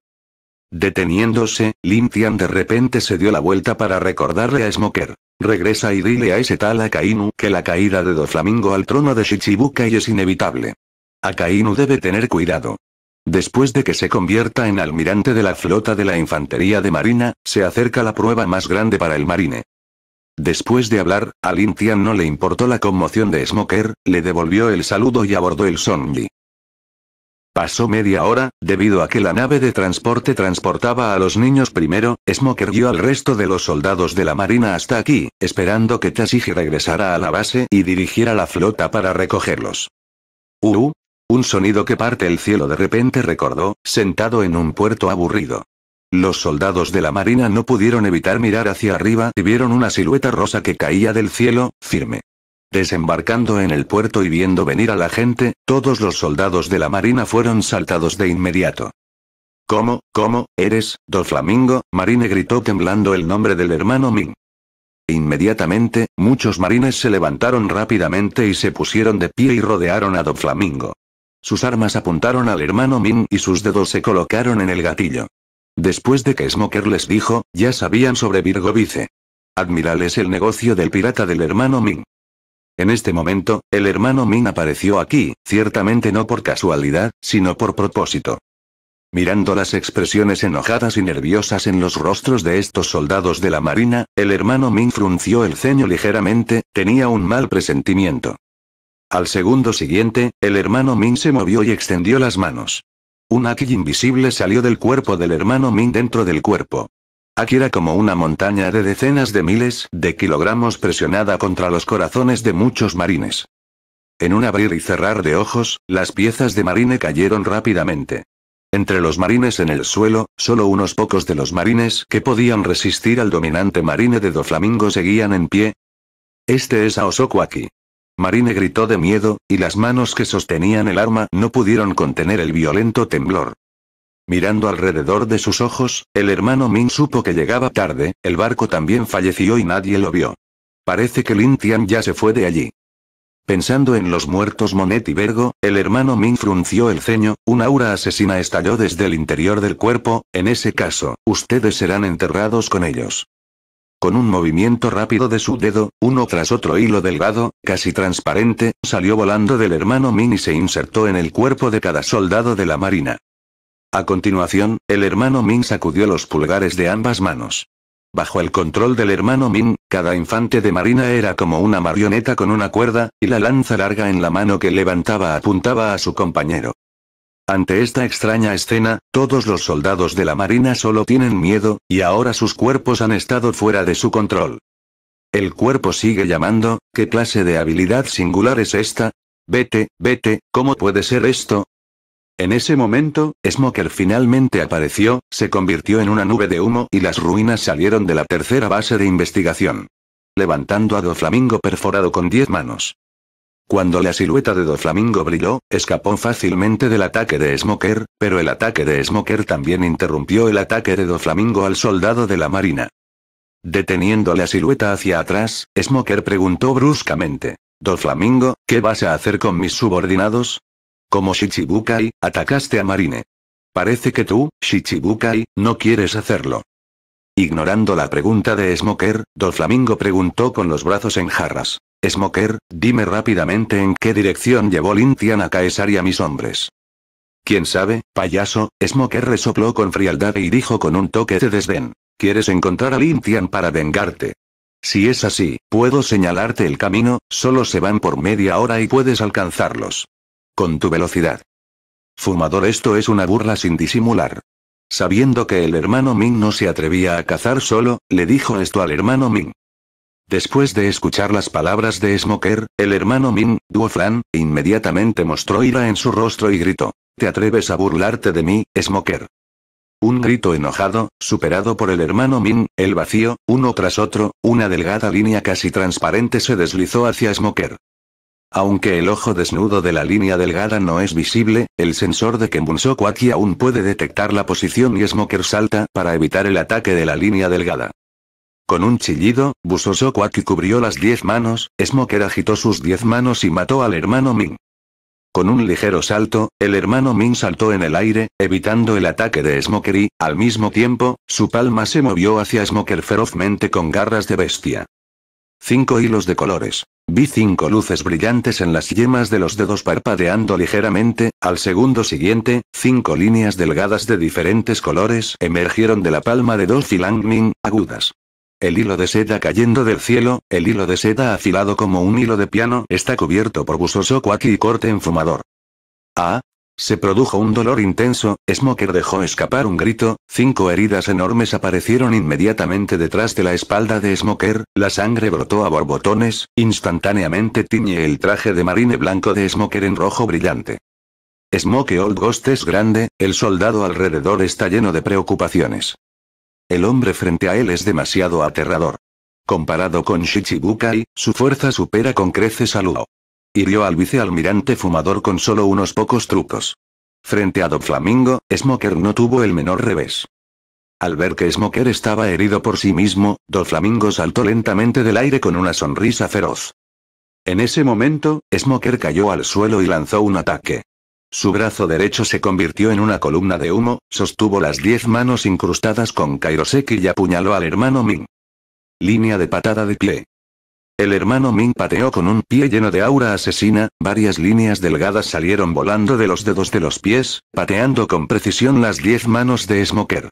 Deteniéndose, Lintian de repente se dio la vuelta para recordarle a Smoker. Regresa y dile a ese tal Akainu que la caída de Doflamingo al trono de Shichibukai es inevitable. Akainu debe tener cuidado. Después de que se convierta en almirante de la flota de la Infantería de Marina, se acerca la prueba más grande para el marine. Después de hablar, a Lin no le importó la conmoción de Smoker, le devolvió el saludo y abordó el zombie. Pasó media hora, debido a que la nave de transporte transportaba a los niños primero, Smoker guió al resto de los soldados de la marina hasta aquí, esperando que Tashiji regresara a la base y dirigiera la flota para recogerlos. Uh, un sonido que parte el cielo de repente recordó, sentado en un puerto aburrido. Los soldados de la marina no pudieron evitar mirar hacia arriba y vieron una silueta rosa que caía del cielo, firme. Desembarcando en el puerto y viendo venir a la gente, todos los soldados de la marina fueron saltados de inmediato. ¿Cómo, cómo, eres, Doflamingo? Flamingo? Marine gritó temblando el nombre del hermano Ming. Inmediatamente, muchos marines se levantaron rápidamente y se pusieron de pie y rodearon a do Flamingo. Sus armas apuntaron al hermano Min y sus dedos se colocaron en el gatillo. Después de que Smoker les dijo, ya sabían sobre Virgovice. Admiral es el negocio del pirata del hermano Min. En este momento, el hermano Min apareció aquí, ciertamente no por casualidad, sino por propósito. Mirando las expresiones enojadas y nerviosas en los rostros de estos soldados de la marina, el hermano Min frunció el ceño ligeramente, tenía un mal presentimiento. Al segundo siguiente, el hermano Min se movió y extendió las manos. Un Aki invisible salió del cuerpo del hermano Min dentro del cuerpo. Aki era como una montaña de decenas de miles de kilogramos presionada contra los corazones de muchos marines. En un abrir y cerrar de ojos, las piezas de marine cayeron rápidamente. Entre los marines en el suelo, solo unos pocos de los marines que podían resistir al dominante marine de Doflamingo seguían en pie. Este es Aosoku Aki. Marine gritó de miedo, y las manos que sostenían el arma no pudieron contener el violento temblor. Mirando alrededor de sus ojos, el hermano Min supo que llegaba tarde, el barco también falleció y nadie lo vio. Parece que Lin Tian ya se fue de allí. Pensando en los muertos Monet y Vergo, el hermano Min frunció el ceño, un aura asesina estalló desde el interior del cuerpo, en ese caso, ustedes serán enterrados con ellos. Con un movimiento rápido de su dedo, uno tras otro hilo delgado, casi transparente, salió volando del hermano Min y se insertó en el cuerpo de cada soldado de la marina. A continuación, el hermano Min sacudió los pulgares de ambas manos. Bajo el control del hermano Min, cada infante de marina era como una marioneta con una cuerda, y la lanza larga en la mano que levantaba apuntaba a su compañero. Ante esta extraña escena, todos los soldados de la Marina solo tienen miedo, y ahora sus cuerpos han estado fuera de su control. El cuerpo sigue llamando, ¿qué clase de habilidad singular es esta? Vete, vete, ¿cómo puede ser esto? En ese momento, Smoker finalmente apareció, se convirtió en una nube de humo y las ruinas salieron de la tercera base de investigación. Levantando a Doflamingo perforado con diez manos. Cuando la silueta de Doflamingo brilló, escapó fácilmente del ataque de Smoker, pero el ataque de Smoker también interrumpió el ataque de Doflamingo al soldado de la marina. Deteniendo la silueta hacia atrás, Smoker preguntó bruscamente. Doflamingo, ¿qué vas a hacer con mis subordinados? Como Shichibukai, atacaste a Marine. Parece que tú, Shichibukai, no quieres hacerlo. Ignorando la pregunta de Smoker, Doflamingo preguntó con los brazos en jarras. Smoker, dime rápidamente en qué dirección llevó Lintian a Caesar y a mis hombres. ¿Quién sabe, payaso? Smoker resopló con frialdad y dijo con un toque de desdén. ¿Quieres encontrar a Lintian para vengarte? Si es así, puedo señalarte el camino, solo se van por media hora y puedes alcanzarlos. Con tu velocidad. Fumador, esto es una burla sin disimular. Sabiendo que el hermano Ming no se atrevía a cazar solo, le dijo esto al hermano Ming. Después de escuchar las palabras de Smoker, el hermano Min, Duoflan, inmediatamente mostró ira en su rostro y gritó. ¿Te atreves a burlarte de mí, Smoker? Un grito enojado, superado por el hermano Min, el vacío, uno tras otro, una delgada línea casi transparente se deslizó hacia Smoker. Aunque el ojo desnudo de la línea delgada no es visible, el sensor de Kembunso Kwaki aún puede detectar la posición y Smoker salta para evitar el ataque de la línea delgada. Con un chillido, Busoso cubrió las diez manos, Smoker agitó sus diez manos y mató al hermano Ming. Con un ligero salto, el hermano Ming saltó en el aire, evitando el ataque de Smoker y, al mismo tiempo, su palma se movió hacia Smoker ferozmente con garras de bestia. Cinco hilos de colores. Vi cinco luces brillantes en las yemas de los dedos parpadeando ligeramente, al segundo siguiente, cinco líneas delgadas de diferentes colores emergieron de la palma de Lang Ming, agudas. El hilo de seda cayendo del cielo, el hilo de seda afilado como un hilo de piano, está cubierto por buzoso y corte enfumador. Ah, se produjo un dolor intenso, Smoker dejó escapar un grito, cinco heridas enormes aparecieron inmediatamente detrás de la espalda de Smoker, la sangre brotó a borbotones, instantáneamente tiñe el traje de marine blanco de Smoker en rojo brillante. Smoke Old Ghost es grande, el soldado alrededor está lleno de preocupaciones. El hombre frente a él es demasiado aterrador. Comparado con Shichibukai, su fuerza supera con creces a Luo. Hirió al vicealmirante fumador con solo unos pocos trucos. Frente a Doflamingo, Smoker no tuvo el menor revés. Al ver que Smoker estaba herido por sí mismo, Doflamingo saltó lentamente del aire con una sonrisa feroz. En ese momento, Smoker cayó al suelo y lanzó un ataque. Su brazo derecho se convirtió en una columna de humo, sostuvo las diez manos incrustadas con Kairoseki y apuñaló al hermano Ming. Línea de patada de pie. El hermano Ming pateó con un pie lleno de aura asesina, varias líneas delgadas salieron volando de los dedos de los pies, pateando con precisión las diez manos de Smoker.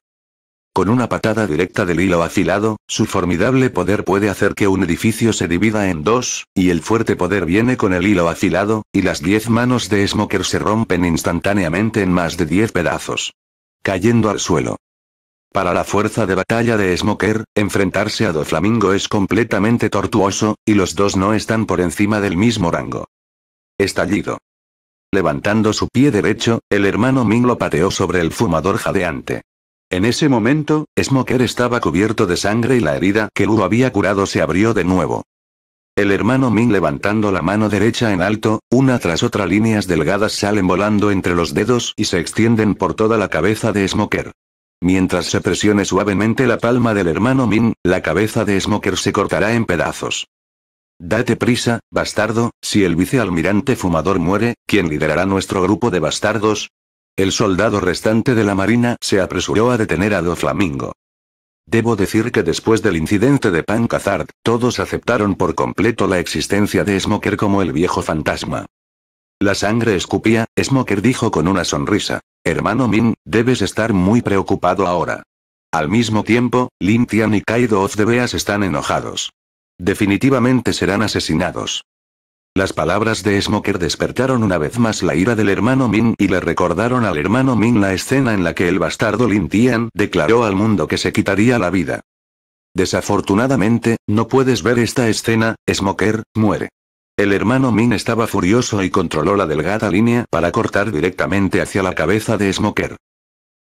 Con una patada directa del hilo afilado, su formidable poder puede hacer que un edificio se divida en dos, y el fuerte poder viene con el hilo afilado, y las diez manos de Smoker se rompen instantáneamente en más de diez pedazos. Cayendo al suelo. Para la fuerza de batalla de Smoker, enfrentarse a Doflamingo es completamente tortuoso, y los dos no están por encima del mismo rango. Estallido. Levantando su pie derecho, el hermano Ming lo pateó sobre el fumador jadeante. En ese momento, Smoker estaba cubierto de sangre y la herida que Hugo había curado se abrió de nuevo. El hermano Min levantando la mano derecha en alto, una tras otra líneas delgadas salen volando entre los dedos y se extienden por toda la cabeza de Smoker. Mientras se presione suavemente la palma del hermano Min, la cabeza de Smoker se cortará en pedazos. Date prisa, bastardo, si el vicealmirante fumador muere, ¿quién liderará nuestro grupo de bastardos? El soldado restante de la marina se apresuró a detener a Doflamingo. Debo decir que después del incidente de Pan Cazard, todos aceptaron por completo la existencia de Smoker como el viejo fantasma. La sangre escupía, Smoker dijo con una sonrisa. Hermano Min, debes estar muy preocupado ahora. Al mismo tiempo, Lin Tian y Kaido of Beas están enojados. Definitivamente serán asesinados. Las palabras de Smoker despertaron una vez más la ira del hermano Min y le recordaron al hermano Min la escena en la que el bastardo Lin Tian declaró al mundo que se quitaría la vida. Desafortunadamente, no puedes ver esta escena, Smoker, muere. El hermano Min estaba furioso y controló la delgada línea para cortar directamente hacia la cabeza de Smoker.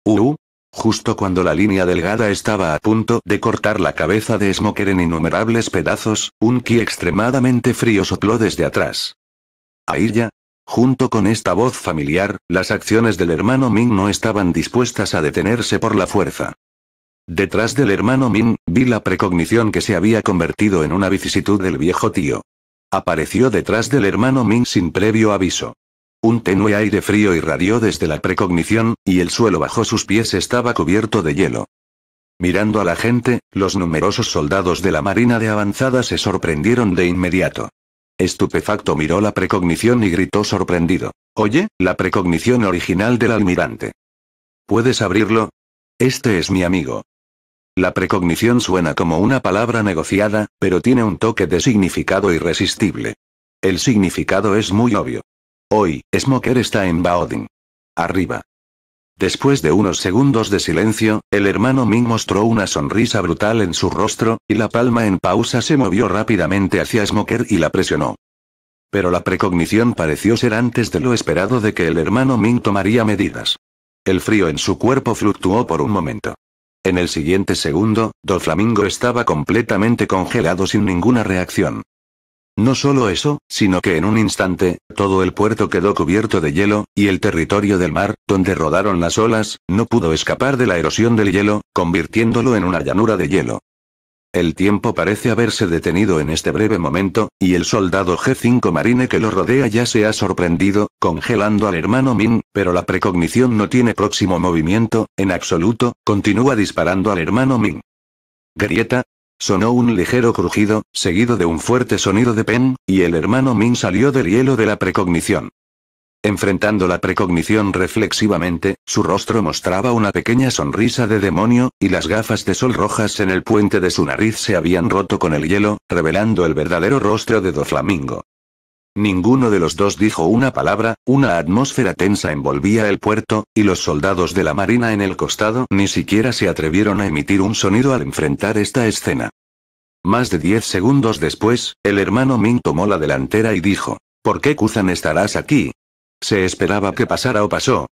Uh, Justo cuando la línea delgada estaba a punto de cortar la cabeza de Smoker en innumerables pedazos, un ki extremadamente frío sopló desde atrás. Ahí ya. Junto con esta voz familiar, las acciones del hermano Ming no estaban dispuestas a detenerse por la fuerza. Detrás del hermano Ming, vi la precognición que se había convertido en una vicisitud del viejo tío. Apareció detrás del hermano Ming sin previo aviso. Un tenue aire frío irradió desde la precognición, y el suelo bajo sus pies estaba cubierto de hielo. Mirando a la gente, los numerosos soldados de la Marina de Avanzada se sorprendieron de inmediato. Estupefacto miró la precognición y gritó sorprendido. Oye, la precognición original del almirante. ¿Puedes abrirlo? Este es mi amigo. La precognición suena como una palabra negociada, pero tiene un toque de significado irresistible. El significado es muy obvio. Hoy, Smoker está en Baoding. Arriba. Después de unos segundos de silencio, el hermano Ming mostró una sonrisa brutal en su rostro, y la palma en pausa se movió rápidamente hacia Smoker y la presionó. Pero la precognición pareció ser antes de lo esperado de que el hermano Ming tomaría medidas. El frío en su cuerpo fluctuó por un momento. En el siguiente segundo, Doflamingo estaba completamente congelado sin ninguna reacción. No solo eso, sino que en un instante, todo el puerto quedó cubierto de hielo, y el territorio del mar, donde rodaron las olas, no pudo escapar de la erosión del hielo, convirtiéndolo en una llanura de hielo. El tiempo parece haberse detenido en este breve momento, y el soldado G5 Marine que lo rodea ya se ha sorprendido, congelando al hermano Min, pero la precognición no tiene próximo movimiento, en absoluto, continúa disparando al hermano Min. Grieta, Sonó un ligero crujido, seguido de un fuerte sonido de pen, y el hermano Min salió del hielo de la precognición. Enfrentando la precognición reflexivamente, su rostro mostraba una pequeña sonrisa de demonio, y las gafas de sol rojas en el puente de su nariz se habían roto con el hielo, revelando el verdadero rostro de Doflamingo. Ninguno de los dos dijo una palabra, una atmósfera tensa envolvía el puerto, y los soldados de la Marina en el costado ni siquiera se atrevieron a emitir un sonido al enfrentar esta escena. Más de diez segundos después, el hermano Ming tomó la delantera y dijo, ¿Por qué Kuzan estarás aquí? Se esperaba que pasara o pasó.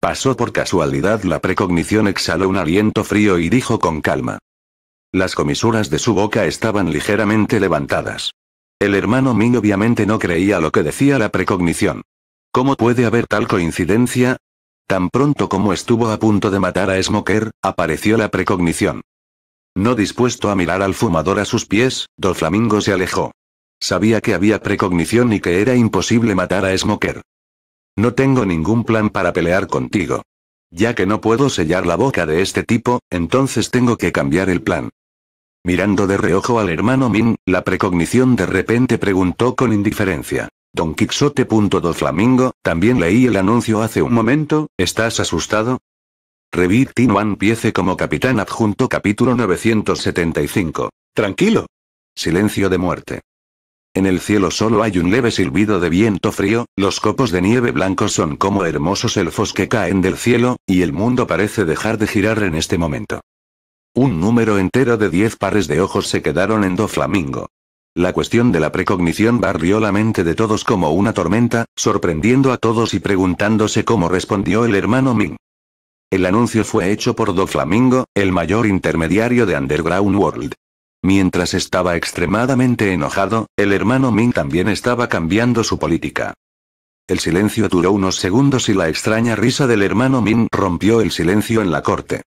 Pasó por casualidad la precognición exhaló un aliento frío y dijo con calma. Las comisuras de su boca estaban ligeramente levantadas. El hermano Ming obviamente no creía lo que decía la precognición. ¿Cómo puede haber tal coincidencia? Tan pronto como estuvo a punto de matar a Smoker, apareció la precognición. No dispuesto a mirar al fumador a sus pies, Doflamingo se alejó. Sabía que había precognición y que era imposible matar a Smoker. No tengo ningún plan para pelear contigo. Ya que no puedo sellar la boca de este tipo, entonces tengo que cambiar el plan. Mirando de reojo al hermano Min, la precognición de repente preguntó con indiferencia. Don Quixote. Flamingo, también leí el anuncio hace un momento, ¿estás asustado? Revit piece como capitán adjunto capítulo 975. Tranquilo. Silencio de muerte. En el cielo solo hay un leve silbido de viento frío, los copos de nieve blancos son como hermosos elfos que caen del cielo, y el mundo parece dejar de girar en este momento. Un número entero de diez pares de ojos se quedaron en Do Flamingo. La cuestión de la precognición barrió la mente de todos como una tormenta, sorprendiendo a todos y preguntándose cómo respondió el hermano Ming. El anuncio fue hecho por Do Flamingo, el mayor intermediario de Underground World. Mientras estaba extremadamente enojado, el hermano Ming también estaba cambiando su política. El silencio duró unos segundos y la extraña risa del hermano Ming rompió el silencio en la corte.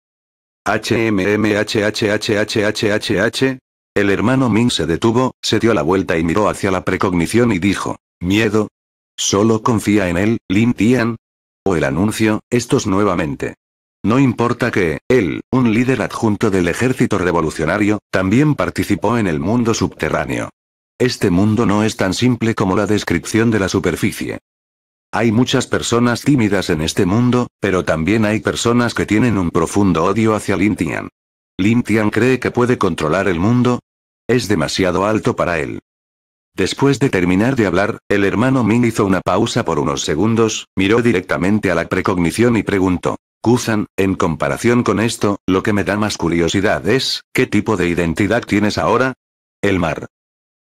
HMMHHHHHHH. El hermano Min se detuvo, se dio la vuelta y miró hacia la precognición y dijo, ¿miedo? ¿Solo confía en él, Lin Tian? O el anuncio, estos nuevamente. No importa que, él, un líder adjunto del ejército revolucionario, también participó en el mundo subterráneo. Este mundo no es tan simple como la descripción de la superficie. Hay muchas personas tímidas en este mundo, pero también hay personas que tienen un profundo odio hacia Lin Tian. Lin Tian cree que puede controlar el mundo. Es demasiado alto para él. Después de terminar de hablar, el hermano Min hizo una pausa por unos segundos, miró directamente a la precognición y preguntó. Kuzan, en comparación con esto, lo que me da más curiosidad es, ¿qué tipo de identidad tienes ahora? El mar.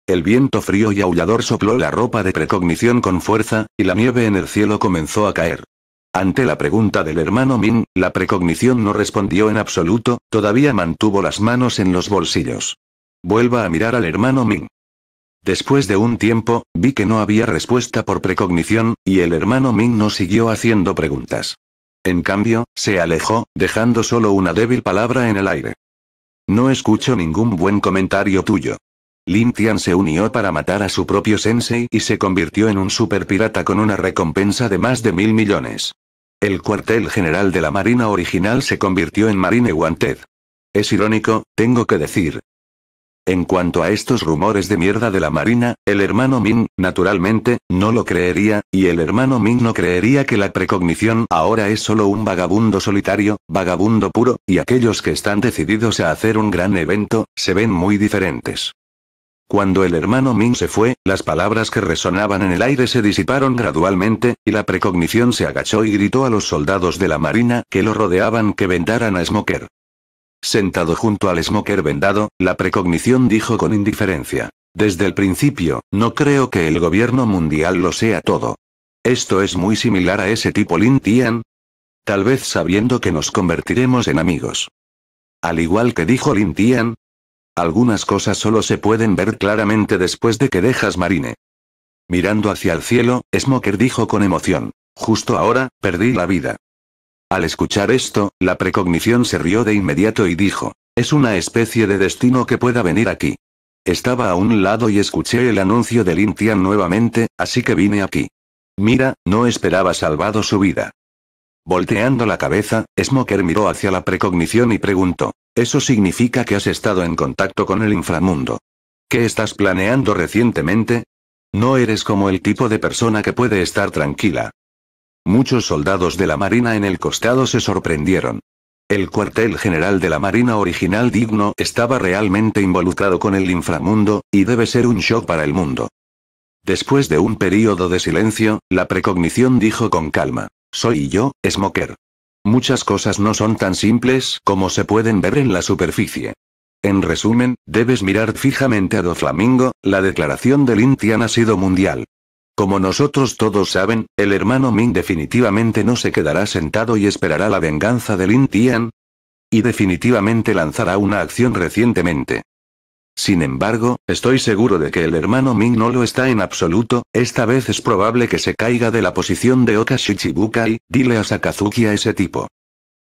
El viento frío y aullador sopló la ropa de precognición con fuerza, y la nieve en el cielo comenzó a caer. Ante la pregunta del hermano Min, la precognición no respondió en absoluto, todavía mantuvo las manos en los bolsillos. Vuelva a mirar al hermano Min. Después de un tiempo, vi que no había respuesta por precognición, y el hermano Min no siguió haciendo preguntas. En cambio, se alejó, dejando solo una débil palabra en el aire. No escucho ningún buen comentario tuyo. Lin Tian se unió para matar a su propio sensei y se convirtió en un super pirata con una recompensa de más de mil millones. El cuartel general de la Marina original se convirtió en Marine Wanted. Es irónico, tengo que decir. En cuanto a estos rumores de mierda de la Marina, el hermano Min, naturalmente, no lo creería, y el hermano Min no creería que la precognición ahora es solo un vagabundo solitario, vagabundo puro, y aquellos que están decididos a hacer un gran evento, se ven muy diferentes. Cuando el hermano Ming se fue, las palabras que resonaban en el aire se disiparon gradualmente, y la precognición se agachó y gritó a los soldados de la marina que lo rodeaban que vendaran a Smoker. Sentado junto al Smoker vendado, la precognición dijo con indiferencia. Desde el principio, no creo que el gobierno mundial lo sea todo. Esto es muy similar a ese tipo Lin Tian. Tal vez sabiendo que nos convertiremos en amigos. Al igual que dijo Lin Tian, algunas cosas solo se pueden ver claramente después de que dejas Marine. Mirando hacia el cielo, Smoker dijo con emoción. Justo ahora, perdí la vida. Al escuchar esto, la precognición se rió de inmediato y dijo, es una especie de destino que pueda venir aquí. Estaba a un lado y escuché el anuncio del Intian nuevamente, así que vine aquí. Mira, no esperaba salvado su vida. Volteando la cabeza, Smoker miró hacia la precognición y preguntó, eso significa que has estado en contacto con el inframundo. ¿Qué estás planeando recientemente? No eres como el tipo de persona que puede estar tranquila. Muchos soldados de la Marina en el costado se sorprendieron. El cuartel general de la Marina original digno estaba realmente involucrado con el inframundo, y debe ser un shock para el mundo. Después de un período de silencio, la precognición dijo con calma. Soy yo, Smoker. Muchas cosas no son tan simples como se pueden ver en la superficie. En resumen, debes mirar fijamente a Doflamingo, la declaración de Lin Tian ha sido mundial. Como nosotros todos saben, el hermano Ming definitivamente no se quedará sentado y esperará la venganza de Lin Tian. Y definitivamente lanzará una acción recientemente. Sin embargo, estoy seguro de que el hermano Ming no lo está en absoluto, esta vez es probable que se caiga de la posición de Oka Shichibukai, dile a Sakazuki a ese tipo.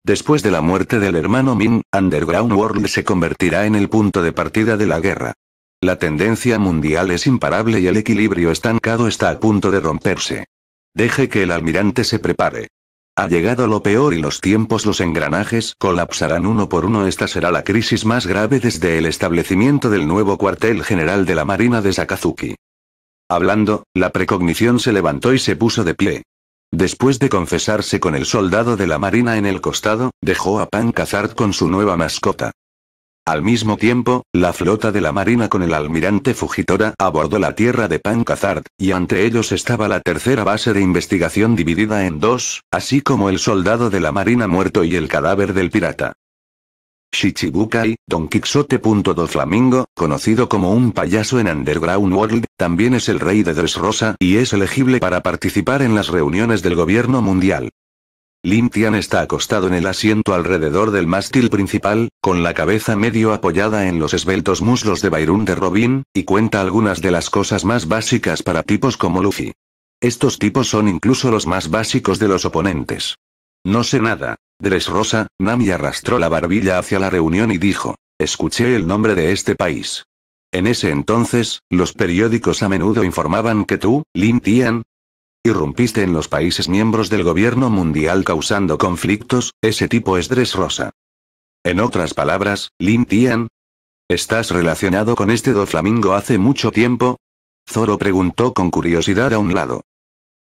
Después de la muerte del hermano Ming, Underground World se convertirá en el punto de partida de la guerra. La tendencia mundial es imparable y el equilibrio estancado está a punto de romperse. Deje que el almirante se prepare. Ha llegado lo peor y los tiempos los engranajes colapsarán uno por uno. Esta será la crisis más grave desde el establecimiento del nuevo cuartel general de la Marina de Sakazuki. Hablando, la precognición se levantó y se puso de pie. Después de confesarse con el soldado de la Marina en el costado, dejó a Pan con su nueva mascota. Al mismo tiempo, la flota de la Marina con el almirante Fujitora abordó la tierra de Pancazard, y ante ellos estaba la tercera base de investigación dividida en dos, así como el soldado de la Marina muerto y el cadáver del pirata. Shichibukai, Don Quixote.do Flamingo, conocido como un payaso en Underground World, también es el rey de Dressrosa y es elegible para participar en las reuniones del gobierno mundial. Lim Tian está acostado en el asiento alrededor del mástil principal, con la cabeza medio apoyada en los esbeltos muslos de Byron de Robin, y cuenta algunas de las cosas más básicas para tipos como Luffy. Estos tipos son incluso los más básicos de los oponentes. No sé nada. Rosa Nami arrastró la barbilla hacia la reunión y dijo, escuché el nombre de este país. En ese entonces, los periódicos a menudo informaban que tú, Lin Tian, Irrumpiste en los países miembros del gobierno mundial causando conflictos, ese tipo es rosa. En otras palabras, Lin Tian. ¿Estás relacionado con este do flamingo hace mucho tiempo? Zoro preguntó con curiosidad a un lado.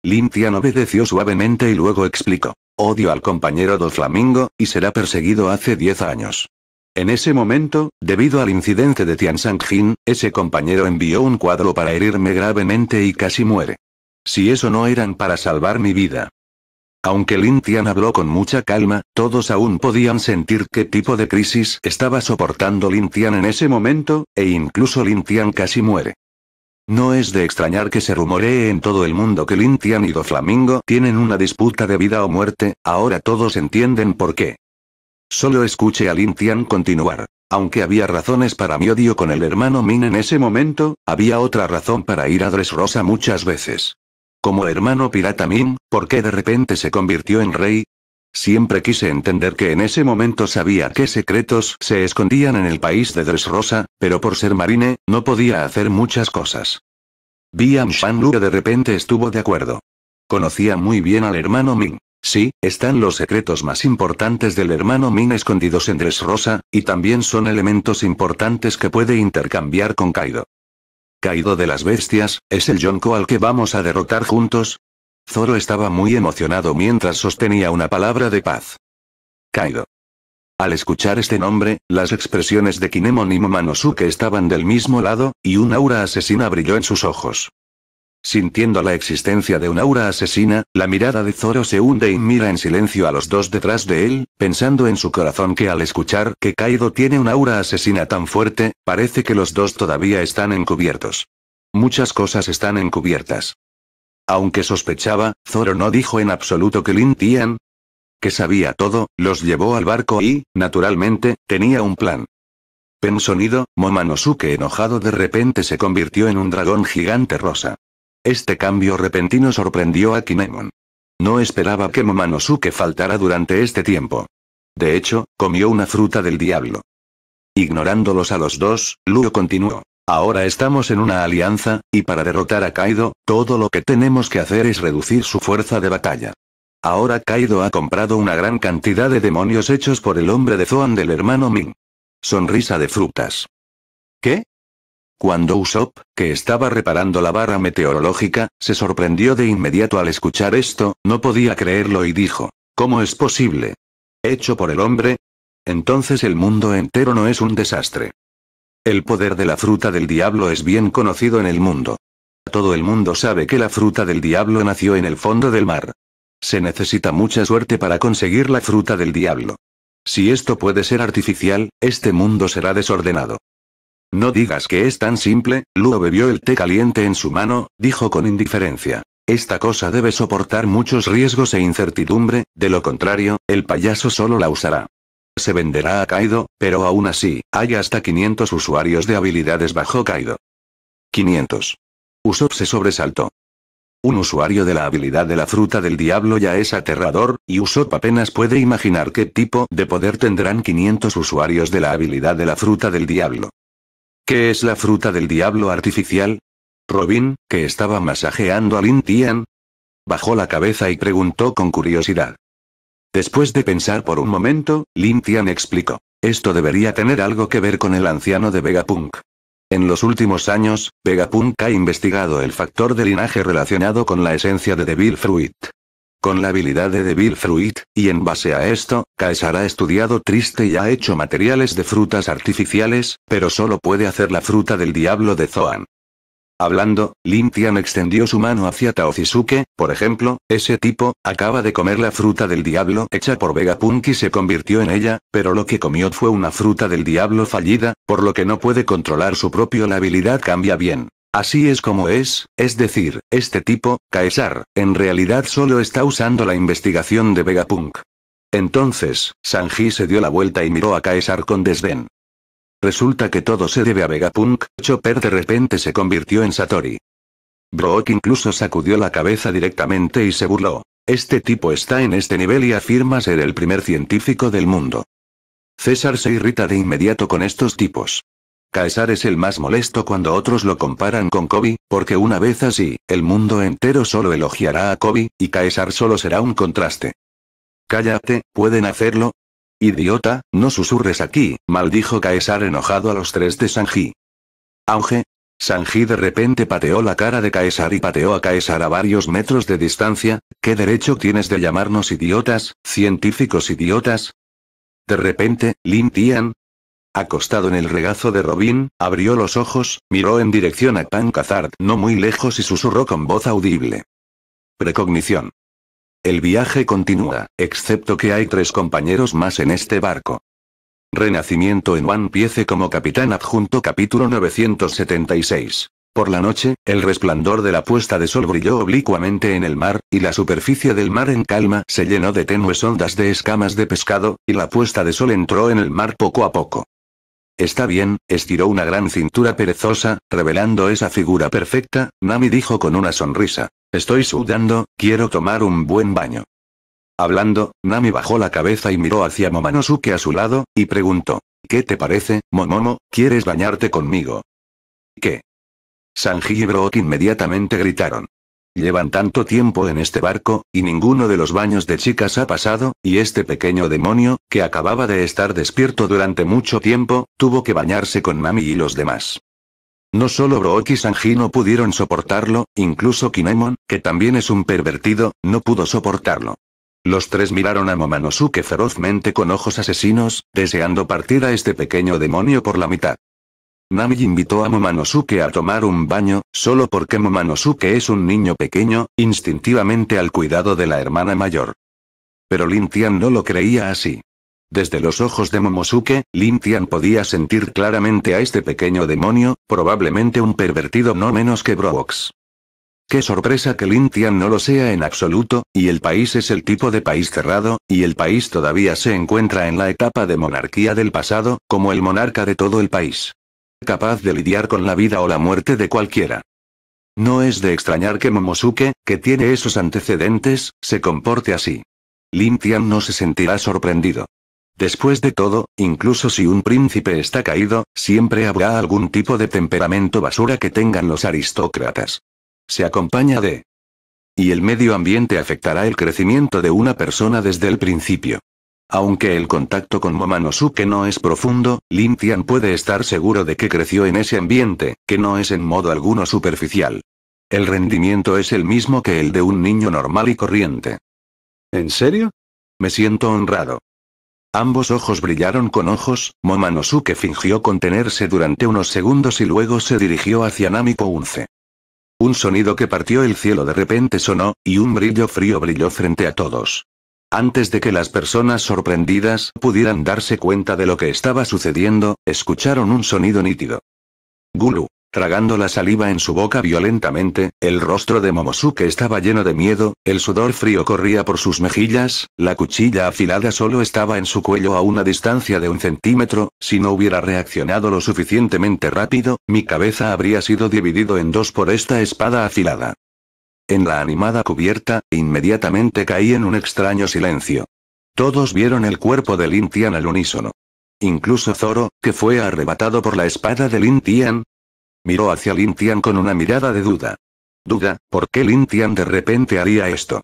Lin Tian obedeció suavemente y luego explicó. Odio al compañero do flamingo, y será perseguido hace 10 años. En ese momento, debido al incidente de Tian Sangjin, ese compañero envió un cuadro para herirme gravemente y casi muere. Si eso no eran para salvar mi vida. Aunque Lin Tian habló con mucha calma, todos aún podían sentir qué tipo de crisis estaba soportando Lin Tian en ese momento, e incluso Lin Tian casi muere. No es de extrañar que se rumoree en todo el mundo que Lin Tian y Flamingo tienen una disputa de vida o muerte, ahora todos entienden por qué. Solo escuché a Lin Tian continuar. Aunque había razones para mi odio con el hermano Min en ese momento, había otra razón para ir a Dressrosa muchas veces como hermano pirata Min, ¿por qué de repente se convirtió en rey? Siempre quise entender que en ese momento sabía qué secretos se escondían en el país de Dressrosa, pero por ser marine, no podía hacer muchas cosas. Bian Shanlu de repente estuvo de acuerdo. Conocía muy bien al hermano Min. Sí, están los secretos más importantes del hermano Min escondidos en Dressrosa, y también son elementos importantes que puede intercambiar con Kaido. Caído de las bestias, ¿es el Yonko al que vamos a derrotar juntos? Zoro estaba muy emocionado mientras sostenía una palabra de paz. Kaido. Al escuchar este nombre, las expresiones de Kinemon y Momonosuke estaban del mismo lado, y un aura asesina brilló en sus ojos. Sintiendo la existencia de un aura asesina, la mirada de Zoro se hunde y mira en silencio a los dos detrás de él, pensando en su corazón que al escuchar que Kaido tiene un aura asesina tan fuerte, parece que los dos todavía están encubiertos. Muchas cosas están encubiertas. Aunque sospechaba, Zoro no dijo en absoluto que Lin Tian, que sabía todo, los llevó al barco y, naturalmente, tenía un plan. Pensonido, Momonosuke enojado de repente se convirtió en un dragón gigante rosa. Este cambio repentino sorprendió a Kinemon. No esperaba que Momonosuke faltara durante este tiempo. De hecho, comió una fruta del diablo. Ignorándolos a los dos, Luo continuó. Ahora estamos en una alianza, y para derrotar a Kaido, todo lo que tenemos que hacer es reducir su fuerza de batalla. Ahora Kaido ha comprado una gran cantidad de demonios hechos por el hombre de Zoan del hermano Ming. Sonrisa de frutas. ¿Qué? Cuando Usopp, que estaba reparando la barra meteorológica, se sorprendió de inmediato al escuchar esto, no podía creerlo y dijo, ¿Cómo es posible? ¿Hecho por el hombre? Entonces el mundo entero no es un desastre. El poder de la fruta del diablo es bien conocido en el mundo. Todo el mundo sabe que la fruta del diablo nació en el fondo del mar. Se necesita mucha suerte para conseguir la fruta del diablo. Si esto puede ser artificial, este mundo será desordenado. No digas que es tan simple, Luo bebió el té caliente en su mano, dijo con indiferencia. Esta cosa debe soportar muchos riesgos e incertidumbre, de lo contrario, el payaso solo la usará. Se venderá a Kaido, pero aún así, hay hasta 500 usuarios de habilidades bajo Kaido. 500. Usopp se sobresaltó. Un usuario de la habilidad de la fruta del diablo ya es aterrador, y Usopp apenas puede imaginar qué tipo de poder tendrán 500 usuarios de la habilidad de la fruta del diablo. ¿Qué es la fruta del diablo artificial? Robin, que estaba masajeando a Lin Tian, bajó la cabeza y preguntó con curiosidad. Después de pensar por un momento, Lin Tian explicó. Esto debería tener algo que ver con el anciano de Vegapunk. En los últimos años, Vegapunk ha investigado el factor de linaje relacionado con la esencia de Devil Fruit. Con la habilidad de Devil Fruit, y en base a esto, Caesar ha estudiado triste y ha hecho materiales de frutas artificiales, pero solo puede hacer la fruta del diablo de Zoan. Hablando, Lin Tian extendió su mano hacia Taozizuke, por ejemplo, ese tipo, acaba de comer la fruta del diablo hecha por Vegapunk y se convirtió en ella, pero lo que comió fue una fruta del diablo fallida, por lo que no puede controlar su propio la habilidad cambia bien. Así es como es, es decir, este tipo, Caesar, en realidad solo está usando la investigación de Vegapunk. Entonces, Sanji se dio la vuelta y miró a Caesar con desdén. Resulta que todo se debe a Vegapunk, Chopper de repente se convirtió en Satori. Brook incluso sacudió la cabeza directamente y se burló. Este tipo está en este nivel y afirma ser el primer científico del mundo. César se irrita de inmediato con estos tipos. Caesar es el más molesto cuando otros lo comparan con Kobe, porque una vez así, el mundo entero solo elogiará a Kobe, y Caesar solo será un contraste. Cállate, ¿pueden hacerlo? Idiota, no susurres aquí, maldijo Caesar enojado a los tres de Sanji. Auge. Sanji de repente pateó la cara de Caesar y pateó a Caesar a varios metros de distancia, ¿qué derecho tienes de llamarnos idiotas, científicos idiotas? De repente, Lin Tian, Acostado en el regazo de Robin, abrió los ojos, miró en dirección a Pancazard no muy lejos y susurró con voz audible. Precognición. El viaje continúa, excepto que hay tres compañeros más en este barco. Renacimiento en One Piece como capitán adjunto capítulo 976. Por la noche, el resplandor de la puesta de sol brilló oblicuamente en el mar, y la superficie del mar en calma se llenó de tenues ondas de escamas de pescado, y la puesta de sol entró en el mar poco a poco. Está bien, estiró una gran cintura perezosa, revelando esa figura perfecta, Nami dijo con una sonrisa. Estoy sudando, quiero tomar un buen baño. Hablando, Nami bajó la cabeza y miró hacia Momonosuke a su lado, y preguntó. ¿Qué te parece, Momomo, quieres bañarte conmigo? ¿Qué? Sanji y Brook inmediatamente gritaron. Llevan tanto tiempo en este barco, y ninguno de los baños de chicas ha pasado, y este pequeño demonio, que acababa de estar despierto durante mucho tiempo, tuvo que bañarse con Mami y los demás. No solo Brooke y Sanji no pudieron soportarlo, incluso Kinemon, que también es un pervertido, no pudo soportarlo. Los tres miraron a Momonosuke ferozmente con ojos asesinos, deseando partir a este pequeño demonio por la mitad. Nami invitó a Momonosuke a tomar un baño, solo porque Momonosuke es un niño pequeño, instintivamente al cuidado de la hermana mayor. Pero Lin Tian no lo creía así. Desde los ojos de Momosuke, Lin Tian podía sentir claramente a este pequeño demonio, probablemente un pervertido no menos que Brox. Qué sorpresa que Lin Tian no lo sea en absoluto, y el país es el tipo de país cerrado, y el país todavía se encuentra en la etapa de monarquía del pasado, como el monarca de todo el país capaz de lidiar con la vida o la muerte de cualquiera. No es de extrañar que Momosuke, que tiene esos antecedentes, se comporte así. Lin Tian no se sentirá sorprendido. Después de todo, incluso si un príncipe está caído, siempre habrá algún tipo de temperamento basura que tengan los aristócratas. Se acompaña de... Y el medio ambiente afectará el crecimiento de una persona desde el principio. Aunque el contacto con Momonosuke no es profundo, Lin Tian puede estar seguro de que creció en ese ambiente, que no es en modo alguno superficial. El rendimiento es el mismo que el de un niño normal y corriente. ¿En serio? Me siento honrado. Ambos ojos brillaron con ojos, Momonosuke fingió contenerse durante unos segundos y luego se dirigió hacia Namiko 11. Un sonido que partió el cielo de repente sonó, y un brillo frío brilló frente a todos. Antes de que las personas sorprendidas pudieran darse cuenta de lo que estaba sucediendo, escucharon un sonido nítido. Gulu. Tragando la saliva en su boca violentamente, el rostro de Momosuke estaba lleno de miedo, el sudor frío corría por sus mejillas, la cuchilla afilada solo estaba en su cuello a una distancia de un centímetro, si no hubiera reaccionado lo suficientemente rápido, mi cabeza habría sido dividido en dos por esta espada afilada en la animada cubierta, inmediatamente caí en un extraño silencio. Todos vieron el cuerpo de Lin Tian al unísono. Incluso Zoro, que fue arrebatado por la espada de Lin Tian. Miró hacia Lin Tian con una mirada de duda. Duda, ¿por qué Lin Tian de repente haría esto?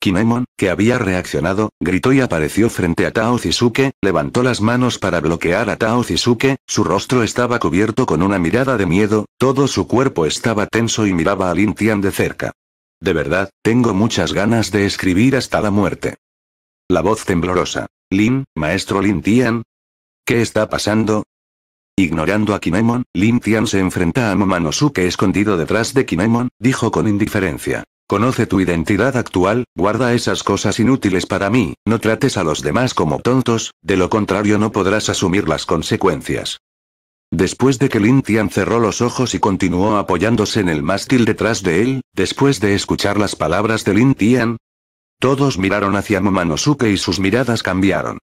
Kinemon, que había reaccionado, gritó y apareció frente a Tao Zizuke, levantó las manos para bloquear a Tao Zizuke, su rostro estaba cubierto con una mirada de miedo, todo su cuerpo estaba tenso y miraba a Lin Tian de cerca. De verdad, tengo muchas ganas de escribir hasta la muerte. La voz temblorosa. Lin, maestro Lin Tian. ¿Qué está pasando? Ignorando a Kinemon, Lin Tian se enfrenta a Momonosuke escondido detrás de Kinemon, dijo con indiferencia. Conoce tu identidad actual, guarda esas cosas inútiles para mí, no trates a los demás como tontos, de lo contrario no podrás asumir las consecuencias. Después de que Lin Tian cerró los ojos y continuó apoyándose en el mástil detrás de él, después de escuchar las palabras de Lin Tian, todos miraron hacia Momonosuke y sus miradas cambiaron.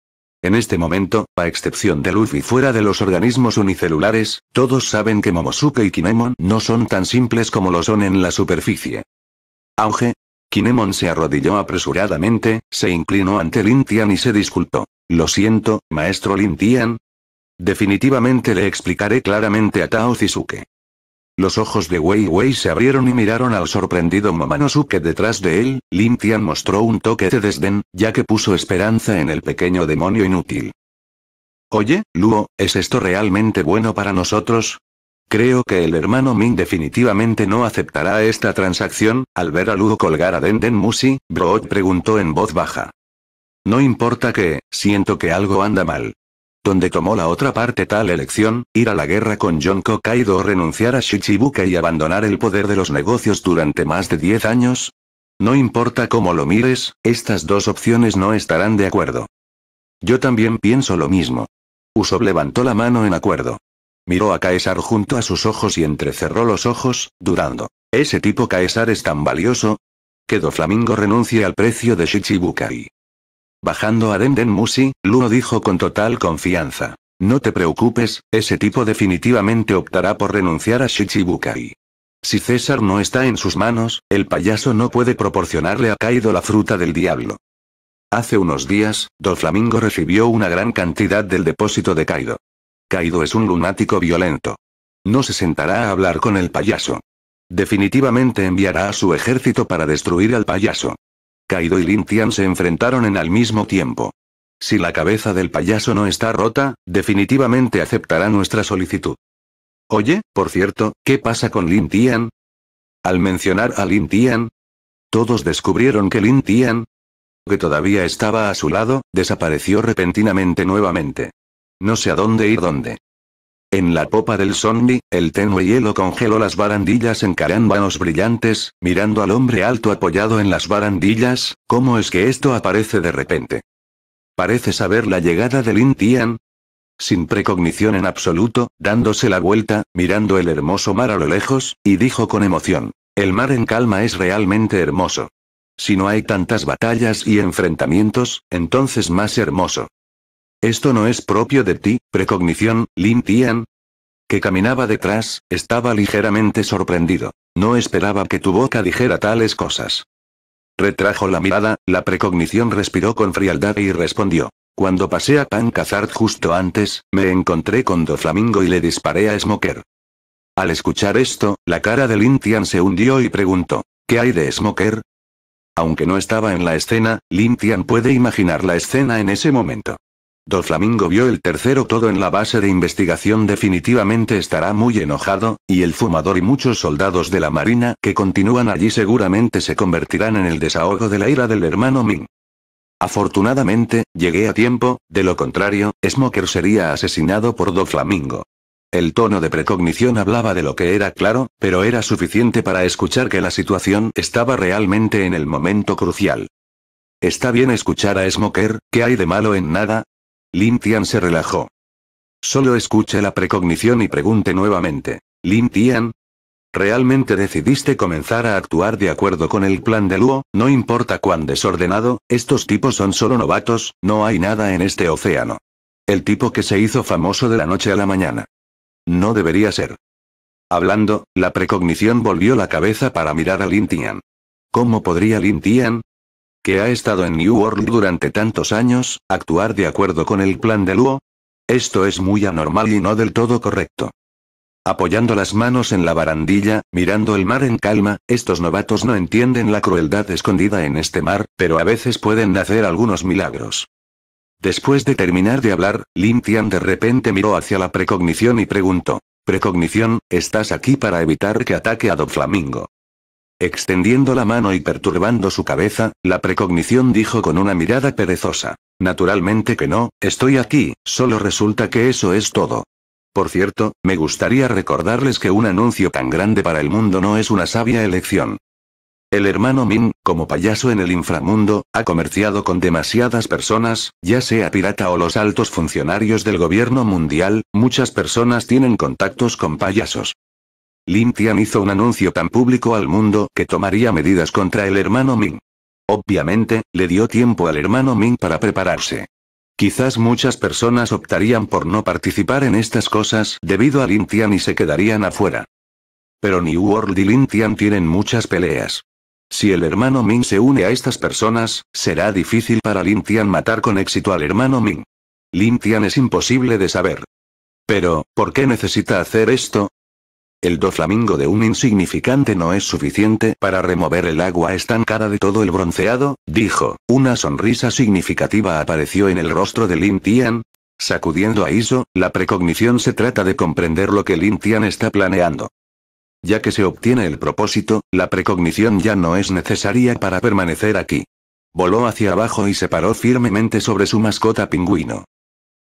En este momento, a excepción de Luffy fuera de los organismos unicelulares, todos saben que Momosuke y Kinemon no son tan simples como lo son en la superficie. Auge. Kinemon se arrodilló apresuradamente, se inclinó ante Lin Tian y se disculpó. Lo siento, maestro Lin Tian, Definitivamente le explicaré claramente a Tao Zizuke.» Los ojos de Wei Wei se abrieron y miraron al sorprendido Momonosuke detrás de él, Lin Tian mostró un toque de desdén, ya que puso esperanza en el pequeño demonio inútil. Oye, Luo, ¿es esto realmente bueno para nosotros? Creo que el hermano Min definitivamente no aceptará esta transacción, al ver a Luo colgar a Denden Musi, Brood preguntó en voz baja. No importa que, siento que algo anda mal donde tomó la otra parte tal elección, ir a la guerra con John Kaido o renunciar a Shichibuka y abandonar el poder de los negocios durante más de 10 años? No importa cómo lo mires, estas dos opciones no estarán de acuerdo. Yo también pienso lo mismo. Usopp levantó la mano en acuerdo. Miró a Caesar junto a sus ojos y entrecerró los ojos, durando. ¿Ese tipo Caesar es tan valioso? Que Doflamingo renuncie al precio de Shichibukai. Bajando a Denden Musi, Luno dijo con total confianza. No te preocupes, ese tipo definitivamente optará por renunciar a Shichibukai. Si César no está en sus manos, el payaso no puede proporcionarle a Kaido la fruta del diablo. Hace unos días, Doflamingo recibió una gran cantidad del depósito de Kaido. Kaido es un lunático violento. No se sentará a hablar con el payaso. Definitivamente enviará a su ejército para destruir al payaso. Kaido y Lin Tian se enfrentaron en al mismo tiempo. Si la cabeza del payaso no está rota, definitivamente aceptará nuestra solicitud. Oye, por cierto, ¿qué pasa con Lin Tian? Al mencionar a Lin Tian, todos descubrieron que Lin Tian, que todavía estaba a su lado, desapareció repentinamente nuevamente. No sé a dónde ir dónde. En la popa del sonny el tenue hielo congeló las barandillas en carámbanos brillantes, mirando al hombre alto apoyado en las barandillas, ¿cómo es que esto aparece de repente? Parece saber la llegada del Tian? Sin precognición en absoluto, dándose la vuelta, mirando el hermoso mar a lo lejos, y dijo con emoción, el mar en calma es realmente hermoso. Si no hay tantas batallas y enfrentamientos, entonces más hermoso. Esto no es propio de ti, precognición, Lin Tian. Que caminaba detrás, estaba ligeramente sorprendido. No esperaba que tu boca dijera tales cosas. Retrajo la mirada, la precognición respiró con frialdad y respondió. Cuando pasé a Pancazart justo antes, me encontré con Doflamingo y le disparé a Smoker. Al escuchar esto, la cara de Lin Tian se hundió y preguntó, ¿qué hay de Smoker? Aunque no estaba en la escena, Lin Tian puede imaginar la escena en ese momento. Do Flamingo vio el tercero todo en la base de investigación definitivamente estará muy enojado, y el fumador y muchos soldados de la marina que continúan allí seguramente se convertirán en el desahogo de la ira del hermano Ming. Afortunadamente, llegué a tiempo, de lo contrario, Smoker sería asesinado por Do Flamingo. El tono de precognición hablaba de lo que era claro, pero era suficiente para escuchar que la situación estaba realmente en el momento crucial. Está bien escuchar a Smoker, que hay de malo en nada? Tian se relajó. Solo escuche la precognición y pregunte nuevamente. Tian, ¿Realmente decidiste comenzar a actuar de acuerdo con el plan de Luo? No importa cuán desordenado, estos tipos son solo novatos, no hay nada en este océano. El tipo que se hizo famoso de la noche a la mañana. No debería ser. Hablando, la precognición volvió la cabeza para mirar a Lin Tian. ¿Cómo podría Lin Tian? que ha estado en New World durante tantos años, actuar de acuerdo con el plan de Luo? Esto es muy anormal y no del todo correcto. Apoyando las manos en la barandilla, mirando el mar en calma, estos novatos no entienden la crueldad escondida en este mar, pero a veces pueden hacer algunos milagros. Después de terminar de hablar, Lin Tian de repente miró hacia la precognición y preguntó. Precognición, ¿estás aquí para evitar que ataque a Doflamingo? Extendiendo la mano y perturbando su cabeza, la precognición dijo con una mirada perezosa. Naturalmente que no, estoy aquí, solo resulta que eso es todo. Por cierto, me gustaría recordarles que un anuncio tan grande para el mundo no es una sabia elección. El hermano Min, como payaso en el inframundo, ha comerciado con demasiadas personas, ya sea pirata o los altos funcionarios del gobierno mundial, muchas personas tienen contactos con payasos. Lin Tian hizo un anuncio tan público al mundo que tomaría medidas contra el hermano Ming. Obviamente, le dio tiempo al hermano Ming para prepararse. Quizás muchas personas optarían por no participar en estas cosas debido a Lin Tian y se quedarían afuera. Pero New World y Lin Tian tienen muchas peleas. Si el hermano Ming se une a estas personas, será difícil para Lin Tian matar con éxito al hermano Ming. Lin Tian es imposible de saber. Pero, ¿por qué necesita hacer esto? el doflamingo de un insignificante no es suficiente para remover el agua estancada de todo el bronceado, dijo. Una sonrisa significativa apareció en el rostro de Lin Tian. Sacudiendo a Iso, la precognición se trata de comprender lo que Lin Tian está planeando. Ya que se obtiene el propósito, la precognición ya no es necesaria para permanecer aquí. Voló hacia abajo y se paró firmemente sobre su mascota pingüino.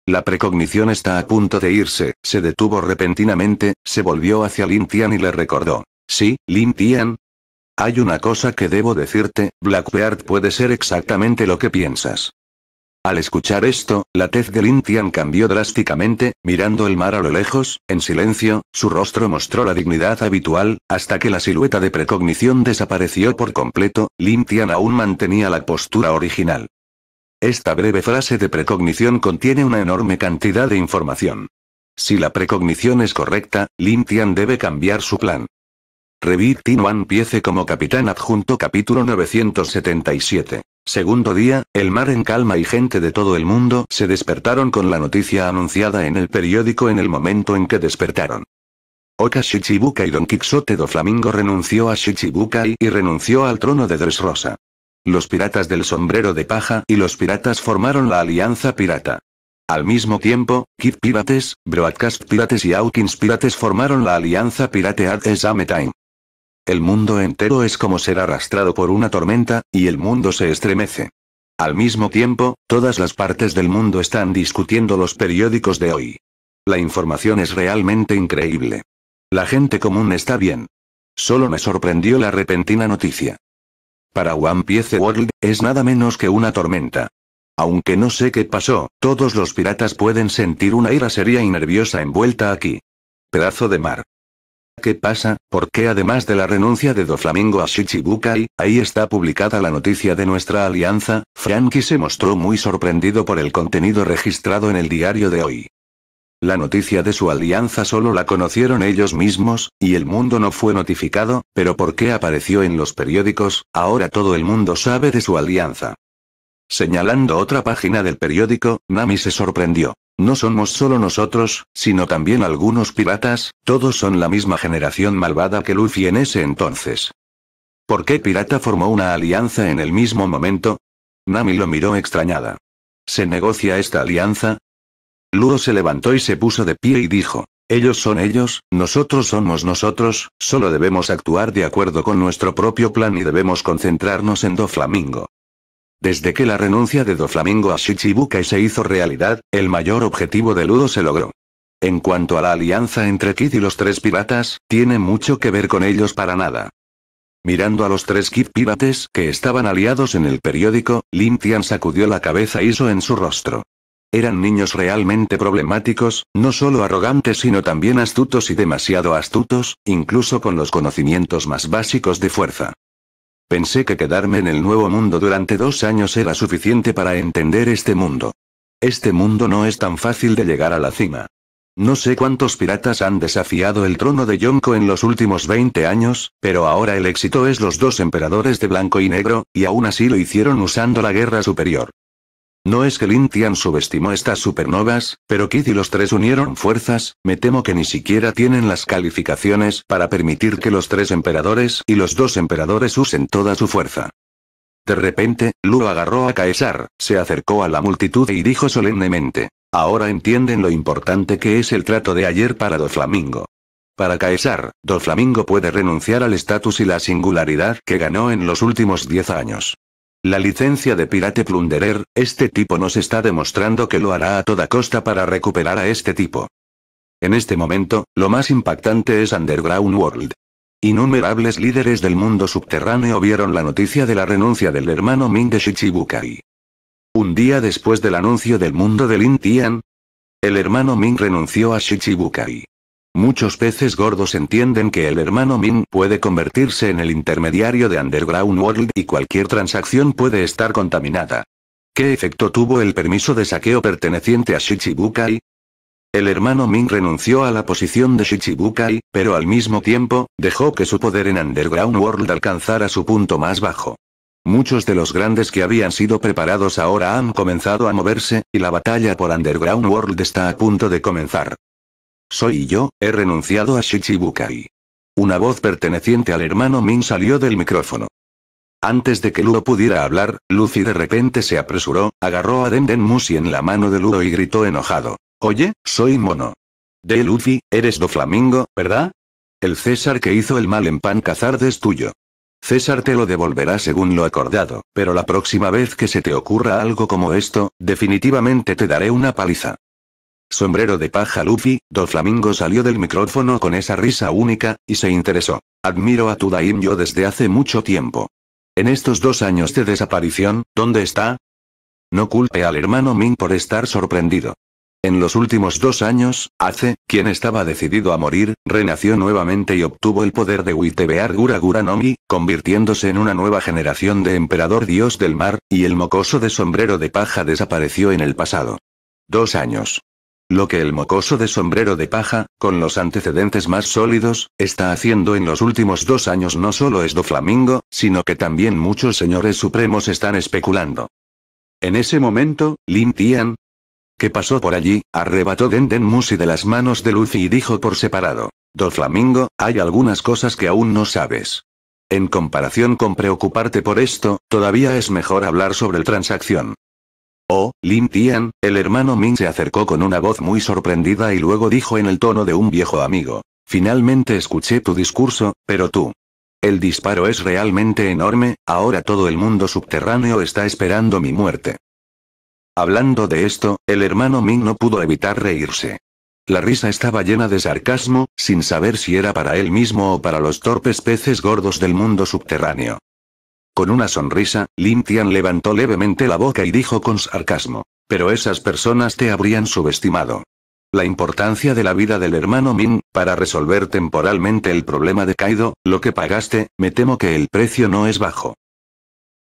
La precognición está a punto de irse, se detuvo repentinamente, se volvió hacia Lin Tian y le recordó. Sí, Lin Tian. Hay una cosa que debo decirte, Blackbeard puede ser exactamente lo que piensas. Al escuchar esto, la tez de Lin Tian cambió drásticamente, mirando el mar a lo lejos, en silencio, su rostro mostró la dignidad habitual, hasta que la silueta de precognición desapareció por completo, Lin Tian aún mantenía la postura original. Esta breve frase de precognición contiene una enorme cantidad de información. Si la precognición es correcta, Lin debe cambiar su plan. Revit Wan piece como capitán adjunto capítulo 977. Segundo día, el mar en calma y gente de todo el mundo se despertaron con la noticia anunciada en el periódico en el momento en que despertaron. Oka y Don Quixote do Flamingo renunció a Shichibukai y renunció al trono de Dressrosa. Los piratas del sombrero de paja y los piratas formaron la Alianza Pirata. Al mismo tiempo, Kid Pirates, Broadcast Pirates y Hawkins Pirates formaron la Alianza Pirate at the time. El mundo entero es como ser arrastrado por una tormenta, y el mundo se estremece. Al mismo tiempo, todas las partes del mundo están discutiendo los periódicos de hoy. La información es realmente increíble. La gente común está bien. Solo me sorprendió la repentina noticia. Para One Piece World, es nada menos que una tormenta. Aunque no sé qué pasó, todos los piratas pueden sentir una ira seria y nerviosa envuelta aquí. Pedazo de mar. ¿Qué pasa? Porque además de la renuncia de Doflamingo a Shichibukai, ahí está publicada la noticia de nuestra alianza? Frankie se mostró muy sorprendido por el contenido registrado en el diario de hoy. La noticia de su alianza solo la conocieron ellos mismos, y el mundo no fue notificado, pero por qué apareció en los periódicos, ahora todo el mundo sabe de su alianza. Señalando otra página del periódico, Nami se sorprendió. No somos solo nosotros, sino también algunos piratas, todos son la misma generación malvada que Luffy en ese entonces. ¿Por qué Pirata formó una alianza en el mismo momento? Nami lo miró extrañada. ¿Se negocia esta alianza? Ludo se levantó y se puso de pie y dijo, ellos son ellos, nosotros somos nosotros, solo debemos actuar de acuerdo con nuestro propio plan y debemos concentrarnos en Do Flamingo. Desde que la renuncia de Do Flamingo a Shichibukai se hizo realidad, el mayor objetivo de Ludo se logró. En cuanto a la alianza entre Kid y los tres piratas, tiene mucho que ver con ellos para nada. Mirando a los tres Kid pirates que estaban aliados en el periódico, Lim sacudió la cabeza y hizo en su rostro. Eran niños realmente problemáticos, no solo arrogantes sino también astutos y demasiado astutos, incluso con los conocimientos más básicos de fuerza. Pensé que quedarme en el nuevo mundo durante dos años era suficiente para entender este mundo. Este mundo no es tan fácil de llegar a la cima. No sé cuántos piratas han desafiado el trono de Yonko en los últimos 20 años, pero ahora el éxito es los dos emperadores de blanco y negro, y aún así lo hicieron usando la guerra superior. No es que Lin Tian subestimó estas supernovas, pero Kid y los tres unieron fuerzas, me temo que ni siquiera tienen las calificaciones para permitir que los tres emperadores y los dos emperadores usen toda su fuerza. De repente, Lu agarró a Caesar, se acercó a la multitud y dijo solemnemente. Ahora entienden lo importante que es el trato de ayer para Doflamingo. Para Caesar, Doflamingo puede renunciar al estatus y la singularidad que ganó en los últimos 10 años. La licencia de Pirate Plunderer, este tipo nos está demostrando que lo hará a toda costa para recuperar a este tipo. En este momento, lo más impactante es Underground World. Innumerables líderes del mundo subterráneo vieron la noticia de la renuncia del hermano Ming de Shichibukai. Un día después del anuncio del mundo Lin Tian, el hermano Ming renunció a Shichibukai. Muchos peces gordos entienden que el hermano Min puede convertirse en el intermediario de Underground World y cualquier transacción puede estar contaminada. ¿Qué efecto tuvo el permiso de saqueo perteneciente a Shichibukai? El hermano Ming renunció a la posición de Shichibukai, pero al mismo tiempo, dejó que su poder en Underground World alcanzara su punto más bajo. Muchos de los grandes que habían sido preparados ahora han comenzado a moverse, y la batalla por Underground World está a punto de comenzar. Soy yo, he renunciado a Shichibukai. Una voz perteneciente al hermano Min salió del micrófono. Antes de que Luo pudiera hablar, Lucy de repente se apresuró, agarró a Denden Musi en la mano de Luo y gritó enojado. Oye, soy mono. De Luffy, eres do flamingo, ¿verdad? El César que hizo el mal en pan es tuyo. César te lo devolverá según lo acordado, pero la próxima vez que se te ocurra algo como esto, definitivamente te daré una paliza. Sombrero de paja Luffy, Doflamingo salió del micrófono con esa risa única, y se interesó. Admiro a Tudaim yo desde hace mucho tiempo. En estos dos años de desaparición, ¿dónde está? No culpe al hermano Min por estar sorprendido. En los últimos dos años, hace, quien estaba decidido a morir, renació nuevamente y obtuvo el poder de Witebear Gura Gura convirtiéndose en una nueva generación de emperador dios del mar, y el mocoso de sombrero de paja desapareció en el pasado. Dos años. Lo que el mocoso de sombrero de paja, con los antecedentes más sólidos, está haciendo en los últimos dos años no solo es do flamingo, sino que también muchos señores supremos están especulando. En ese momento, Lin Tian, que pasó por allí, arrebató Denden Musi de las manos de Luffy y dijo por separado. Do Flamingo, hay algunas cosas que aún no sabes. En comparación con preocuparte por esto, todavía es mejor hablar sobre la transacción. Oh, Lin Tian, el hermano Ming se acercó con una voz muy sorprendida y luego dijo en el tono de un viejo amigo. Finalmente escuché tu discurso, pero tú. El disparo es realmente enorme, ahora todo el mundo subterráneo está esperando mi muerte. Hablando de esto, el hermano Ming no pudo evitar reírse. La risa estaba llena de sarcasmo, sin saber si era para él mismo o para los torpes peces gordos del mundo subterráneo. Con una sonrisa, Tian levantó levemente la boca y dijo con sarcasmo. Pero esas personas te habrían subestimado. La importancia de la vida del hermano Min, para resolver temporalmente el problema de Kaido, lo que pagaste, me temo que el precio no es bajo.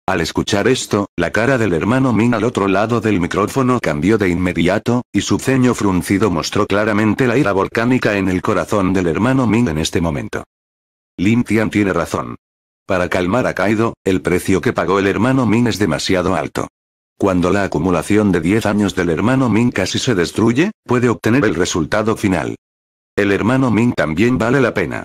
Al escuchar esto, la cara del hermano Min al otro lado del micrófono cambió de inmediato, y su ceño fruncido mostró claramente la ira volcánica en el corazón del hermano Min en este momento. Lin Tian tiene razón. Para calmar a Kaido, el precio que pagó el hermano Min es demasiado alto. Cuando la acumulación de 10 años del hermano Min casi se destruye, puede obtener el resultado final. El hermano Min también vale la pena.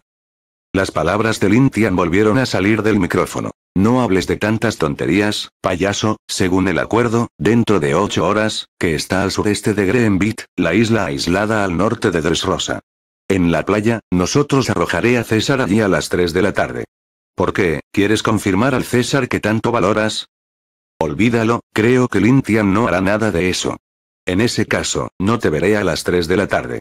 Las palabras de Lin Tian volvieron a salir del micrófono. No hables de tantas tonterías, payaso, según el acuerdo, dentro de 8 horas, que está al sureste de Greenbit, la isla aislada al norte de Dressrosa. En la playa, nosotros arrojaré a César allí a las 3 de la tarde. ¿Por qué? ¿Quieres confirmar al César que tanto valoras? Olvídalo, creo que Lintian no hará nada de eso. En ese caso, no te veré a las 3 de la tarde.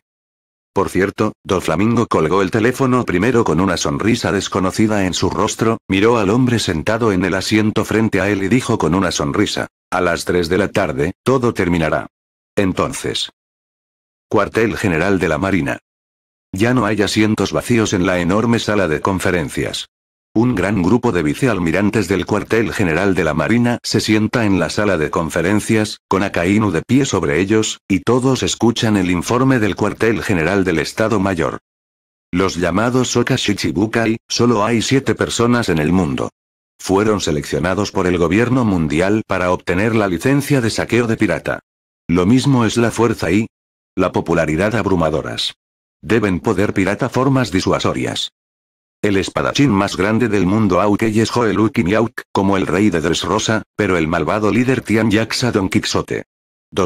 Por cierto, Do Flamingo colgó el teléfono primero con una sonrisa desconocida en su rostro, miró al hombre sentado en el asiento frente a él y dijo con una sonrisa, a las 3 de la tarde, todo terminará. Entonces. Cuartel General de la Marina. Ya no hay asientos vacíos en la enorme sala de conferencias. Un gran grupo de vicealmirantes del cuartel general de la Marina se sienta en la sala de conferencias, con Akainu de pie sobre ellos, y todos escuchan el informe del cuartel general del Estado Mayor. Los llamados shichibukai solo hay siete personas en el mundo. Fueron seleccionados por el gobierno mundial para obtener la licencia de saqueo de pirata. Lo mismo es la fuerza y la popularidad abrumadoras. Deben poder pirata formas disuasorias. El espadachín más grande del mundo Aukey es Miauk, como el rey de dresrosa, pero el malvado líder Tian Don Quixote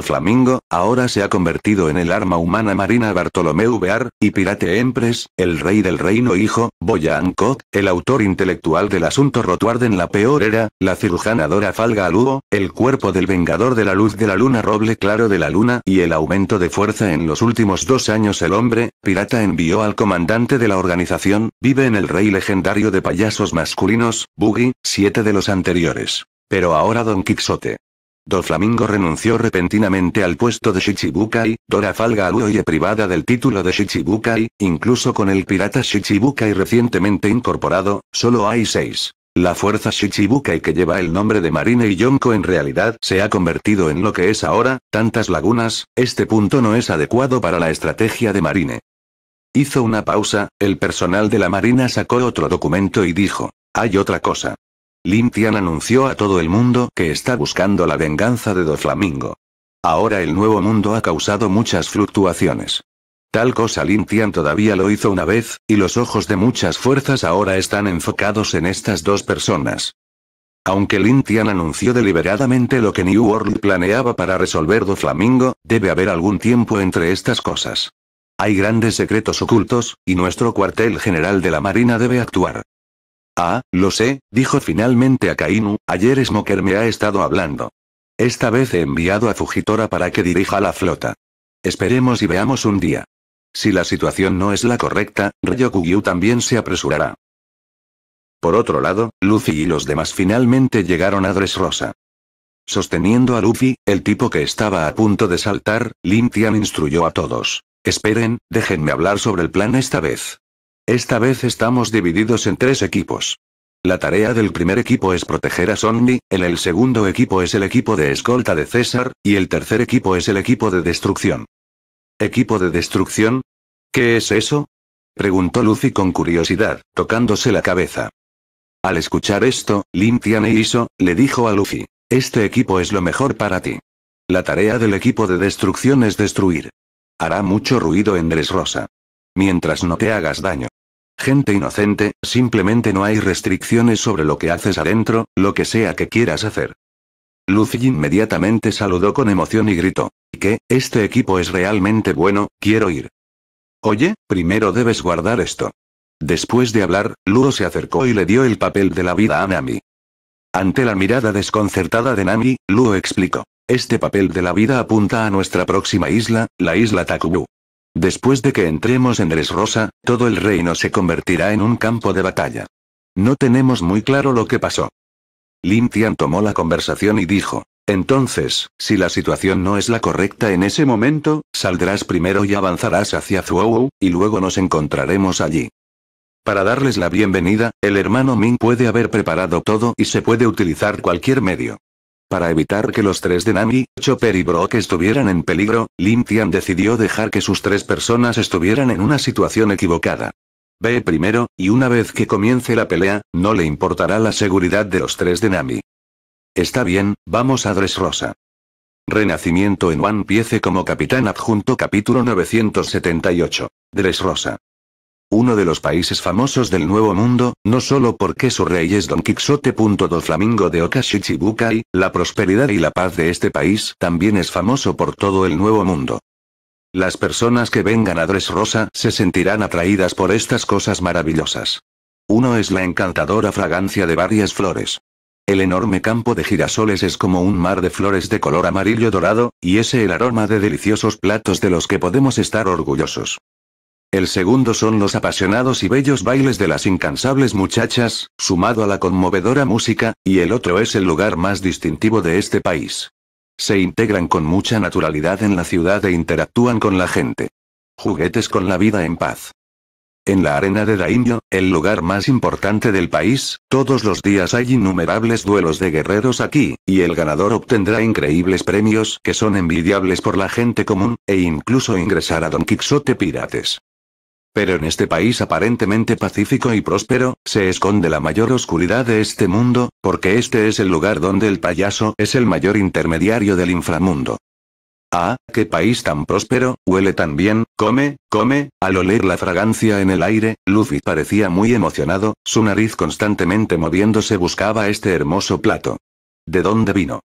flamingo ahora se ha convertido en el arma humana marina bartolomé Bear, y Pirate Empress, el rey del reino hijo, Boyan Ancot, el autor intelectual del asunto Rotuarden la peor era, la cirujana Dora Falga el cuerpo del vengador de la luz de la luna roble claro de la luna y el aumento de fuerza en los últimos dos años el hombre, pirata envió al comandante de la organización, vive en el rey legendario de payasos masculinos, boogie siete de los anteriores. Pero ahora Don Quixote. Do Flamingo renunció repentinamente al puesto de Shichibukai, Dora Falga privada del título de Shichibukai, incluso con el pirata Shichibukai recientemente incorporado, solo hay seis. La fuerza Shichibukai que lleva el nombre de Marine y Yonko en realidad se ha convertido en lo que es ahora, tantas lagunas, este punto no es adecuado para la estrategia de Marine. Hizo una pausa, el personal de la Marina sacó otro documento y dijo, hay otra cosa. Lin anunció a todo el mundo que está buscando la venganza de Doflamingo. Ahora el nuevo mundo ha causado muchas fluctuaciones. Tal cosa Lin todavía lo hizo una vez, y los ojos de muchas fuerzas ahora están enfocados en estas dos personas. Aunque Lin anunció deliberadamente lo que New World planeaba para resolver Doflamingo, debe haber algún tiempo entre estas cosas. Hay grandes secretos ocultos, y nuestro cuartel general de la Marina debe actuar. Ah, lo sé, dijo finalmente a Kainu, ayer Smoker me ha estado hablando. Esta vez he enviado a Fujitora para que dirija la flota. Esperemos y veamos un día. Si la situación no es la correcta, Ryokugyu también se apresurará. Por otro lado, Luffy y los demás finalmente llegaron a Dressrosa. Sosteniendo a Luffy, el tipo que estaba a punto de saltar, Lin instruyó a todos. Esperen, déjenme hablar sobre el plan esta vez. Esta vez estamos divididos en tres equipos. La tarea del primer equipo es proteger a Sonny, el, el segundo equipo es el equipo de escolta de César, y el tercer equipo es el equipo de destrucción. ¿Equipo de destrucción? ¿Qué es eso? Preguntó Lucy con curiosidad, tocándose la cabeza. Al escuchar esto, Lintian e Iso, le dijo a Luffy, este equipo es lo mejor para ti. La tarea del equipo de destrucción es destruir. Hará mucho ruido en Rosa. Mientras no te hagas daño. Gente inocente, simplemente no hay restricciones sobre lo que haces adentro, lo que sea que quieras hacer. Lucy inmediatamente saludó con emoción y gritó. ¿Qué? Este equipo es realmente bueno, quiero ir. Oye, primero debes guardar esto. Después de hablar, Luo se acercó y le dio el papel de la vida a Nami. Ante la mirada desconcertada de Nami, Luo explicó. Este papel de la vida apunta a nuestra próxima isla, la isla Takubu. Después de que entremos en rosa, todo el reino se convertirá en un campo de batalla. No tenemos muy claro lo que pasó. Lin Tian tomó la conversación y dijo, entonces, si la situación no es la correcta en ese momento, saldrás primero y avanzarás hacia Zhuo, y luego nos encontraremos allí. Para darles la bienvenida, el hermano Ming puede haber preparado todo y se puede utilizar cualquier medio. Para evitar que los tres de Nami, Chopper y Brock estuvieran en peligro, Lintian decidió dejar que sus tres personas estuvieran en una situación equivocada. Ve primero, y una vez que comience la pelea, no le importará la seguridad de los tres de Nami. Está bien, vamos a Dressrosa. Renacimiento en One Piece como Capitán Adjunto Capítulo 978. Dressrosa uno de los países famosos del Nuevo Mundo, no solo porque su rey es Don Quixote. Do Flamingo de Okashichibukai, la prosperidad y la paz de este país también es famoso por todo el Nuevo Mundo. Las personas que vengan a Dressrosa se sentirán atraídas por estas cosas maravillosas. Uno es la encantadora fragancia de varias flores. El enorme campo de girasoles es como un mar de flores de color amarillo dorado, y ese el aroma de deliciosos platos de los que podemos estar orgullosos. El segundo son los apasionados y bellos bailes de las incansables muchachas, sumado a la conmovedora música, y el otro es el lugar más distintivo de este país. Se integran con mucha naturalidad en la ciudad e interactúan con la gente. Juguetes con la vida en paz. En la arena de Daimyo, el lugar más importante del país, todos los días hay innumerables duelos de guerreros aquí, y el ganador obtendrá increíbles premios que son envidiables por la gente común, e incluso ingresar a Don Quixote Pirates. Pero en este país aparentemente pacífico y próspero, se esconde la mayor oscuridad de este mundo, porque este es el lugar donde el payaso es el mayor intermediario del inframundo. Ah, qué país tan próspero, huele tan bien, come, come, al oler la fragancia en el aire, Luffy parecía muy emocionado, su nariz constantemente moviéndose buscaba este hermoso plato. ¿De dónde vino?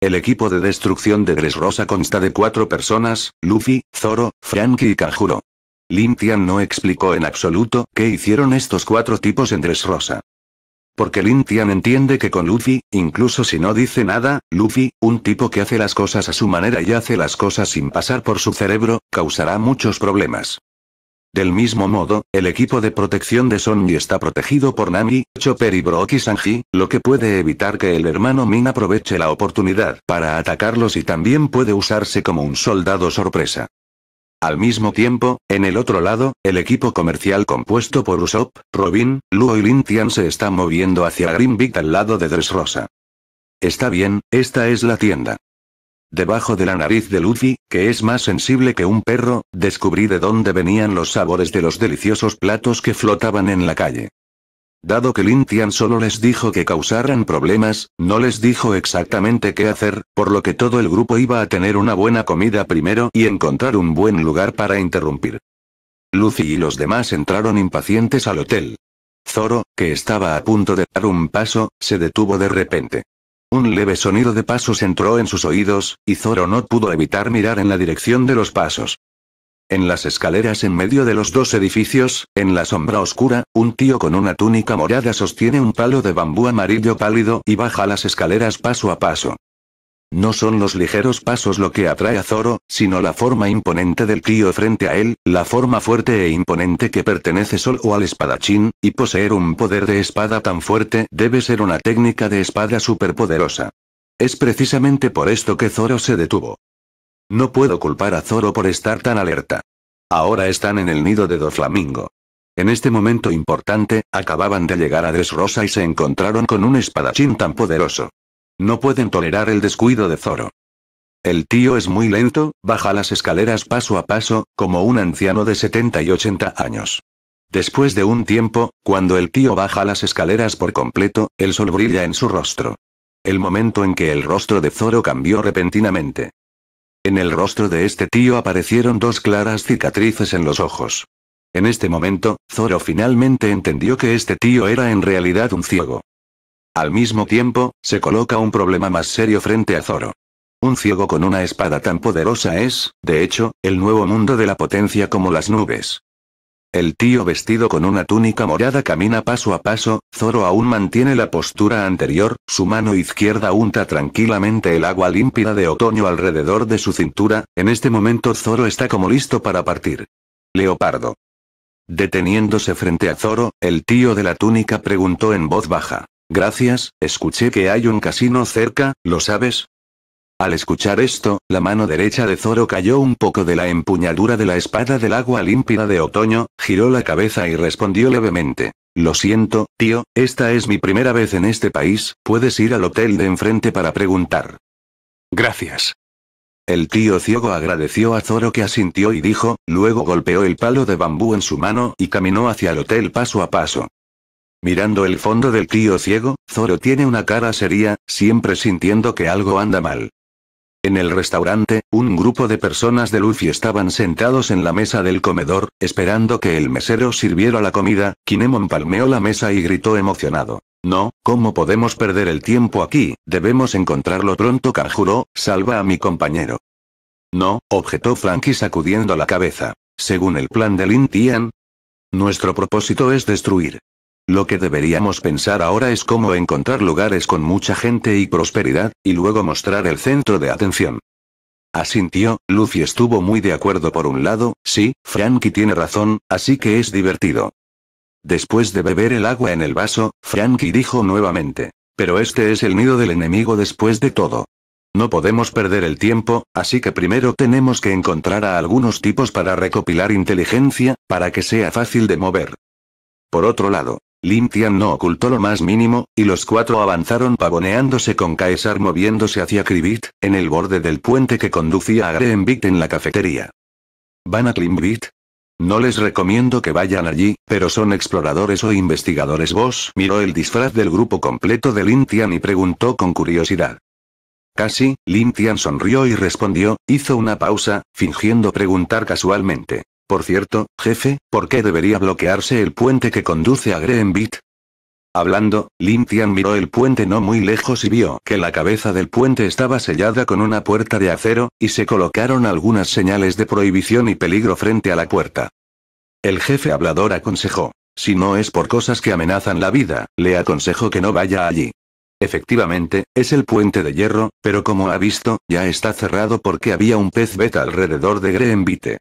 El equipo de destrucción de Dressrosa consta de cuatro personas, Luffy, Zoro, Frankie y Kajuro. Lin Tian no explicó en absoluto qué hicieron estos cuatro tipos en Dressrosa. Porque Lin Tian entiende que con Luffy, incluso si no dice nada, Luffy, un tipo que hace las cosas a su manera y hace las cosas sin pasar por su cerebro, causará muchos problemas. Del mismo modo, el equipo de protección de Sonny está protegido por Nami, Chopper y Brook y Sanji, lo que puede evitar que el hermano Min aproveche la oportunidad para atacarlos y también puede usarse como un soldado sorpresa. Al mismo tiempo, en el otro lado, el equipo comercial compuesto por Usopp, Robin, Luo y Lin Tian se está moviendo hacia Green Big al lado de Dressrosa. Está bien, esta es la tienda. Debajo de la nariz de Luffy, que es más sensible que un perro, descubrí de dónde venían los sabores de los deliciosos platos que flotaban en la calle. Dado que Tian solo les dijo que causaran problemas, no les dijo exactamente qué hacer, por lo que todo el grupo iba a tener una buena comida primero y encontrar un buen lugar para interrumpir. Lucy y los demás entraron impacientes al hotel. Zoro, que estaba a punto de dar un paso, se detuvo de repente. Un leve sonido de pasos entró en sus oídos, y Zoro no pudo evitar mirar en la dirección de los pasos. En las escaleras en medio de los dos edificios, en la sombra oscura, un tío con una túnica morada sostiene un palo de bambú amarillo pálido y baja las escaleras paso a paso. No son los ligeros pasos lo que atrae a Zoro, sino la forma imponente del tío frente a él, la forma fuerte e imponente que pertenece solo al espadachín, y poseer un poder de espada tan fuerte debe ser una técnica de espada superpoderosa. Es precisamente por esto que Zoro se detuvo. No puedo culpar a Zoro por estar tan alerta. Ahora están en el nido de Doflamingo. En este momento importante, acababan de llegar a Dressrosa y se encontraron con un espadachín tan poderoso. No pueden tolerar el descuido de Zoro. El tío es muy lento, baja las escaleras paso a paso, como un anciano de 70 y 80 años. Después de un tiempo, cuando el tío baja las escaleras por completo, el sol brilla en su rostro. El momento en que el rostro de Zoro cambió repentinamente. En el rostro de este tío aparecieron dos claras cicatrices en los ojos. En este momento, Zoro finalmente entendió que este tío era en realidad un ciego. Al mismo tiempo, se coloca un problema más serio frente a Zoro. Un ciego con una espada tan poderosa es, de hecho, el nuevo mundo de la potencia como las nubes. El tío vestido con una túnica morada camina paso a paso, Zoro aún mantiene la postura anterior, su mano izquierda unta tranquilamente el agua límpida de otoño alrededor de su cintura, en este momento Zoro está como listo para partir. Leopardo. Deteniéndose frente a Zoro, el tío de la túnica preguntó en voz baja. Gracias, escuché que hay un casino cerca, ¿lo sabes? Al escuchar esto, la mano derecha de Zoro cayó un poco de la empuñadura de la espada del agua límpida de otoño, giró la cabeza y respondió levemente. Lo siento, tío, esta es mi primera vez en este país, puedes ir al hotel de enfrente para preguntar. Gracias. El tío ciego agradeció a Zoro que asintió y dijo, luego golpeó el palo de bambú en su mano y caminó hacia el hotel paso a paso. Mirando el fondo del tío ciego, Zoro tiene una cara seria, siempre sintiendo que algo anda mal. En el restaurante, un grupo de personas de Luffy estaban sentados en la mesa del comedor, esperando que el mesero sirviera la comida, Kinemon palmeó la mesa y gritó emocionado. No, ¿cómo podemos perder el tiempo aquí? Debemos encontrarlo pronto Kanjuro, salva a mi compañero. No, objetó Frankie sacudiendo la cabeza. Según el plan de Lin Tian, nuestro propósito es destruir lo que deberíamos pensar ahora es cómo encontrar lugares con mucha gente y prosperidad, y luego mostrar el centro de atención. Asintió, Lucy estuvo muy de acuerdo por un lado, sí, Frankie tiene razón, así que es divertido. Después de beber el agua en el vaso, Frankie dijo nuevamente. Pero este es el nido del enemigo después de todo. No podemos perder el tiempo, así que primero tenemos que encontrar a algunos tipos para recopilar inteligencia, para que sea fácil de mover. Por otro lado, Lintian no ocultó lo más mínimo, y los cuatro avanzaron pavoneándose con Caesar moviéndose hacia Kribit, en el borde del puente que conducía a Greenbit en la cafetería. ¿Van a Klimbit? No les recomiendo que vayan allí, pero son exploradores o investigadores. Vos miró el disfraz del grupo completo de Lintian y preguntó con curiosidad. Casi, Lintian sonrió y respondió, hizo una pausa, fingiendo preguntar casualmente. Por cierto, jefe, ¿por qué debería bloquearse el puente que conduce a Greenbit? Hablando, Lin miró el puente no muy lejos y vio que la cabeza del puente estaba sellada con una puerta de acero, y se colocaron algunas señales de prohibición y peligro frente a la puerta. El jefe hablador aconsejó. Si no es por cosas que amenazan la vida, le aconsejo que no vaya allí. Efectivamente, es el puente de hierro, pero como ha visto, ya está cerrado porque había un pez beta alrededor de Greenvite.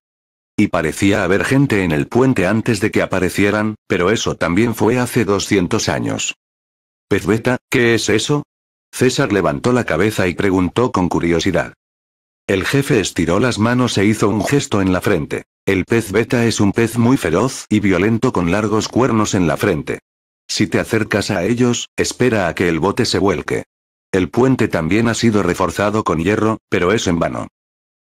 Y parecía haber gente en el puente antes de que aparecieran, pero eso también fue hace 200 años. Pez beta, ¿qué es eso? César levantó la cabeza y preguntó con curiosidad. El jefe estiró las manos e hizo un gesto en la frente. El pez beta es un pez muy feroz y violento con largos cuernos en la frente. Si te acercas a ellos, espera a que el bote se vuelque. El puente también ha sido reforzado con hierro, pero es en vano.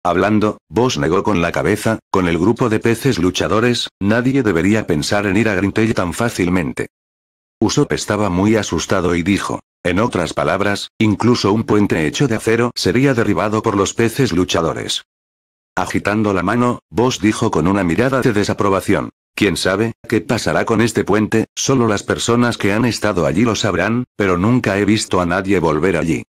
Hablando, Boss negó con la cabeza, con el grupo de peces luchadores, nadie debería pensar en ir a Grintell tan fácilmente. Usopp estaba muy asustado y dijo, en otras palabras, incluso un puente hecho de acero sería derribado por los peces luchadores. Agitando la mano, Boss dijo con una mirada de desaprobación, ¿quién sabe qué pasará con este puente? Solo las personas que han estado allí lo sabrán, pero nunca he visto a nadie volver allí.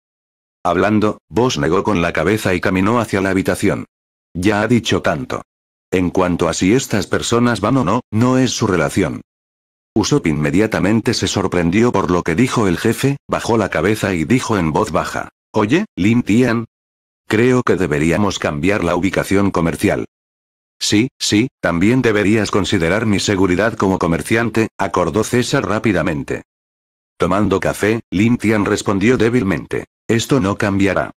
Hablando, Vos negó con la cabeza y caminó hacia la habitación. Ya ha dicho tanto. En cuanto a si estas personas van o no, no es su relación. Usopp inmediatamente se sorprendió por lo que dijo el jefe, bajó la cabeza y dijo en voz baja. Oye, Lin Tian. Creo que deberíamos cambiar la ubicación comercial. Sí, sí, también deberías considerar mi seguridad como comerciante, acordó César rápidamente. Tomando café, Lin Tian respondió débilmente. Esto no cambiará.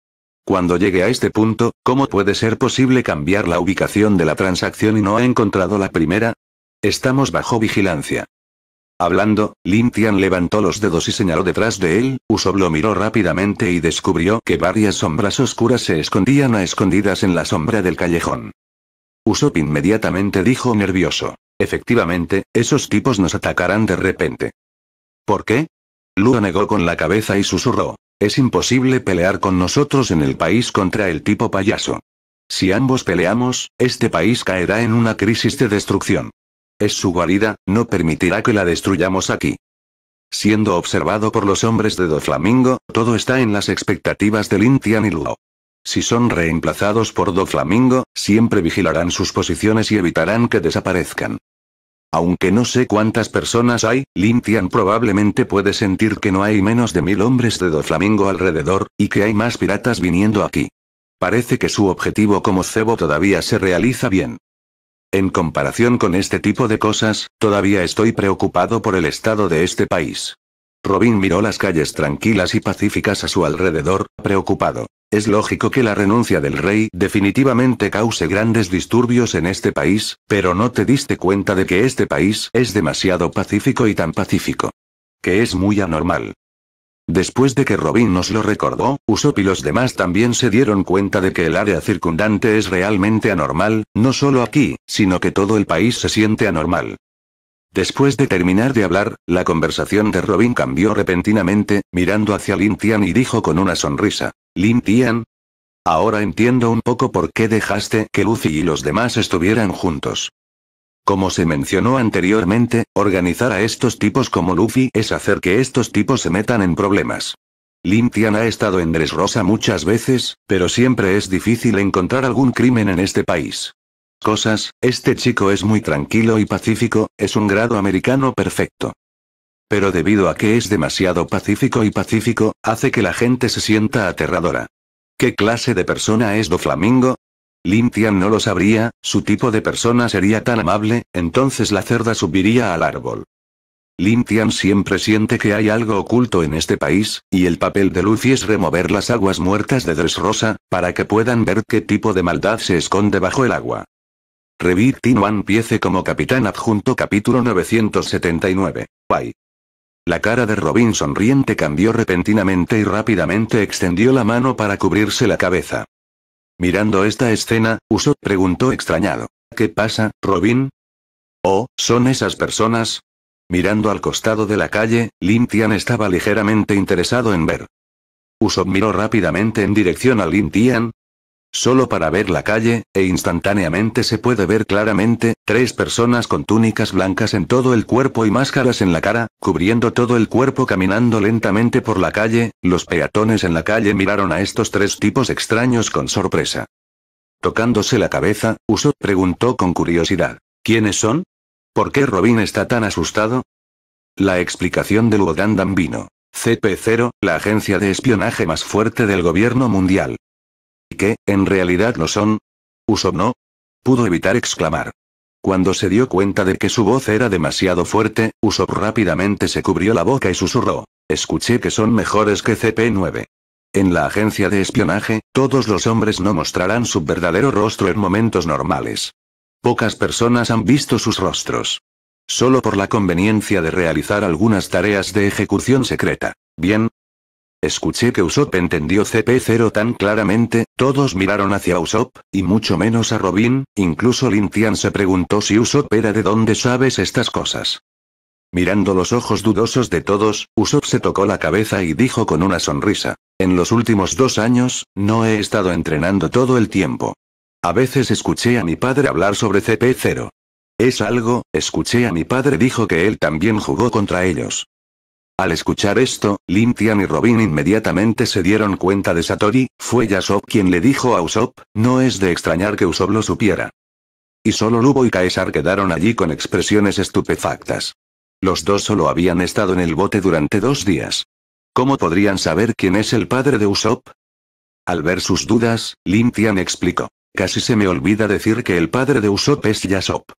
Cuando llegue a este punto, ¿cómo puede ser posible cambiar la ubicación de la transacción y no ha encontrado la primera? Estamos bajo vigilancia. Hablando, Lin Tian levantó los dedos y señaló detrás de él, Usopp lo miró rápidamente y descubrió que varias sombras oscuras se escondían a escondidas en la sombra del callejón. Usopp inmediatamente dijo nervioso. Efectivamente, esos tipos nos atacarán de repente. ¿Por qué? Luo negó con la cabeza y susurró. Es imposible pelear con nosotros en el país contra el tipo payaso. Si ambos peleamos, este país caerá en una crisis de destrucción. Es su guarida, no permitirá que la destruyamos aquí. Siendo observado por los hombres de Doflamingo, todo está en las expectativas Lin Tian y Luo. Si son reemplazados por Doflamingo, siempre vigilarán sus posiciones y evitarán que desaparezcan. Aunque no sé cuántas personas hay, Lintian probablemente puede sentir que no hay menos de mil hombres de Doflamingo alrededor, y que hay más piratas viniendo aquí. Parece que su objetivo como cebo todavía se realiza bien. En comparación con este tipo de cosas, todavía estoy preocupado por el estado de este país. Robin miró las calles tranquilas y pacíficas a su alrededor, preocupado. Es lógico que la renuncia del rey definitivamente cause grandes disturbios en este país, pero no te diste cuenta de que este país es demasiado pacífico y tan pacífico. Que es muy anormal. Después de que Robin nos lo recordó, Usopp y los demás también se dieron cuenta de que el área circundante es realmente anormal, no solo aquí, sino que todo el país se siente anormal. Después de terminar de hablar, la conversación de Robin cambió repentinamente, mirando hacia Lin Tian y dijo con una sonrisa. Lim Tian. Ahora entiendo un poco por qué dejaste que Luffy y los demás estuvieran juntos. Como se mencionó anteriormente, organizar a estos tipos como Luffy es hacer que estos tipos se metan en problemas. Lim Tian ha estado en Dressrosa muchas veces, pero siempre es difícil encontrar algún crimen en este país. Cosas, este chico es muy tranquilo y pacífico, es un grado americano perfecto. Pero debido a que es demasiado pacífico y pacífico, hace que la gente se sienta aterradora. ¿Qué clase de persona es Do Flamingo? no lo sabría, su tipo de persona sería tan amable, entonces la cerda subiría al árbol. Lin siempre siente que hay algo oculto en este país, y el papel de Lucy es remover las aguas muertas de Dressrosa, para que puedan ver qué tipo de maldad se esconde bajo el agua. Revit One piece como capitán adjunto capítulo 979. Bye. La cara de Robin sonriente cambió repentinamente y rápidamente extendió la mano para cubrirse la cabeza. Mirando esta escena, Uso preguntó extrañado. ¿Qué pasa, Robin? Oh, ¿son esas personas? Mirando al costado de la calle, Tian estaba ligeramente interesado en ver. Uso miró rápidamente en dirección a Tian solo para ver la calle, e instantáneamente se puede ver claramente, tres personas con túnicas blancas en todo el cuerpo y máscaras en la cara, cubriendo todo el cuerpo caminando lentamente por la calle, los peatones en la calle miraron a estos tres tipos extraños con sorpresa. Tocándose la cabeza, Uso preguntó con curiosidad, ¿quiénes son? ¿Por qué Robin está tan asustado? La explicación de Luodan vino. CP0, la agencia de espionaje más fuerte del gobierno mundial que, en realidad no son. Uso no. Pudo evitar exclamar. Cuando se dio cuenta de que su voz era demasiado fuerte, Usopp rápidamente se cubrió la boca y susurró. Escuché que son mejores que CP9. En la agencia de espionaje, todos los hombres no mostrarán su verdadero rostro en momentos normales. Pocas personas han visto sus rostros. Solo por la conveniencia de realizar algunas tareas de ejecución secreta. Bien, Escuché que Usopp entendió CP0 tan claramente, todos miraron hacia Usopp, y mucho menos a Robin, incluso Lin Tian se preguntó si Usopp era de dónde sabes estas cosas. Mirando los ojos dudosos de todos, Usopp se tocó la cabeza y dijo con una sonrisa. En los últimos dos años, no he estado entrenando todo el tiempo. A veces escuché a mi padre hablar sobre CP0. Es algo, escuché a mi padre dijo que él también jugó contra ellos. Al escuchar esto, limpian y Robin inmediatamente se dieron cuenta de Satori, fue Yasop quien le dijo a Usopp, no es de extrañar que Usopp lo supiera. Y solo Lubo y Caesar quedaron allí con expresiones estupefactas. Los dos solo habían estado en el bote durante dos días. ¿Cómo podrían saber quién es el padre de Usopp? Al ver sus dudas, limpian explicó. Casi se me olvida decir que el padre de Usopp es Yasop.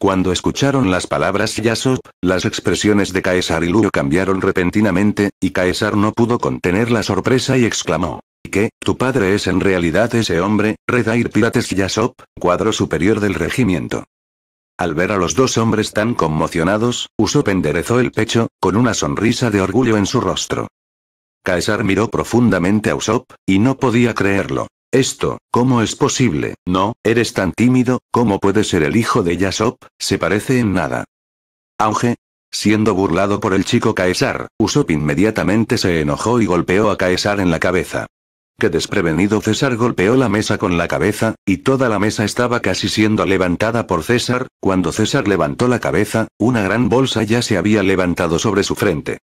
Cuando escucharon las palabras Yasop, las expresiones de Caesar y Luo cambiaron repentinamente, y Caesar no pudo contener la sorpresa y exclamó. ¿Qué? ¿Tu padre es en realidad ese hombre, Redair Pirates Yasop, cuadro superior del regimiento? Al ver a los dos hombres tan conmocionados, Usopp enderezó el pecho, con una sonrisa de orgullo en su rostro. Caesar miró profundamente a Usopp, y no podía creerlo. Esto, ¿cómo es posible? No, eres tan tímido, ¿cómo puede ser el hijo de Yasop? Se parece en nada. Auge. Siendo burlado por el chico Caesar, Usopp inmediatamente se enojó y golpeó a Caesar en la cabeza. Que desprevenido César golpeó la mesa con la cabeza, y toda la mesa estaba casi siendo levantada por César, cuando César levantó la cabeza, una gran bolsa ya se había levantado sobre su frente.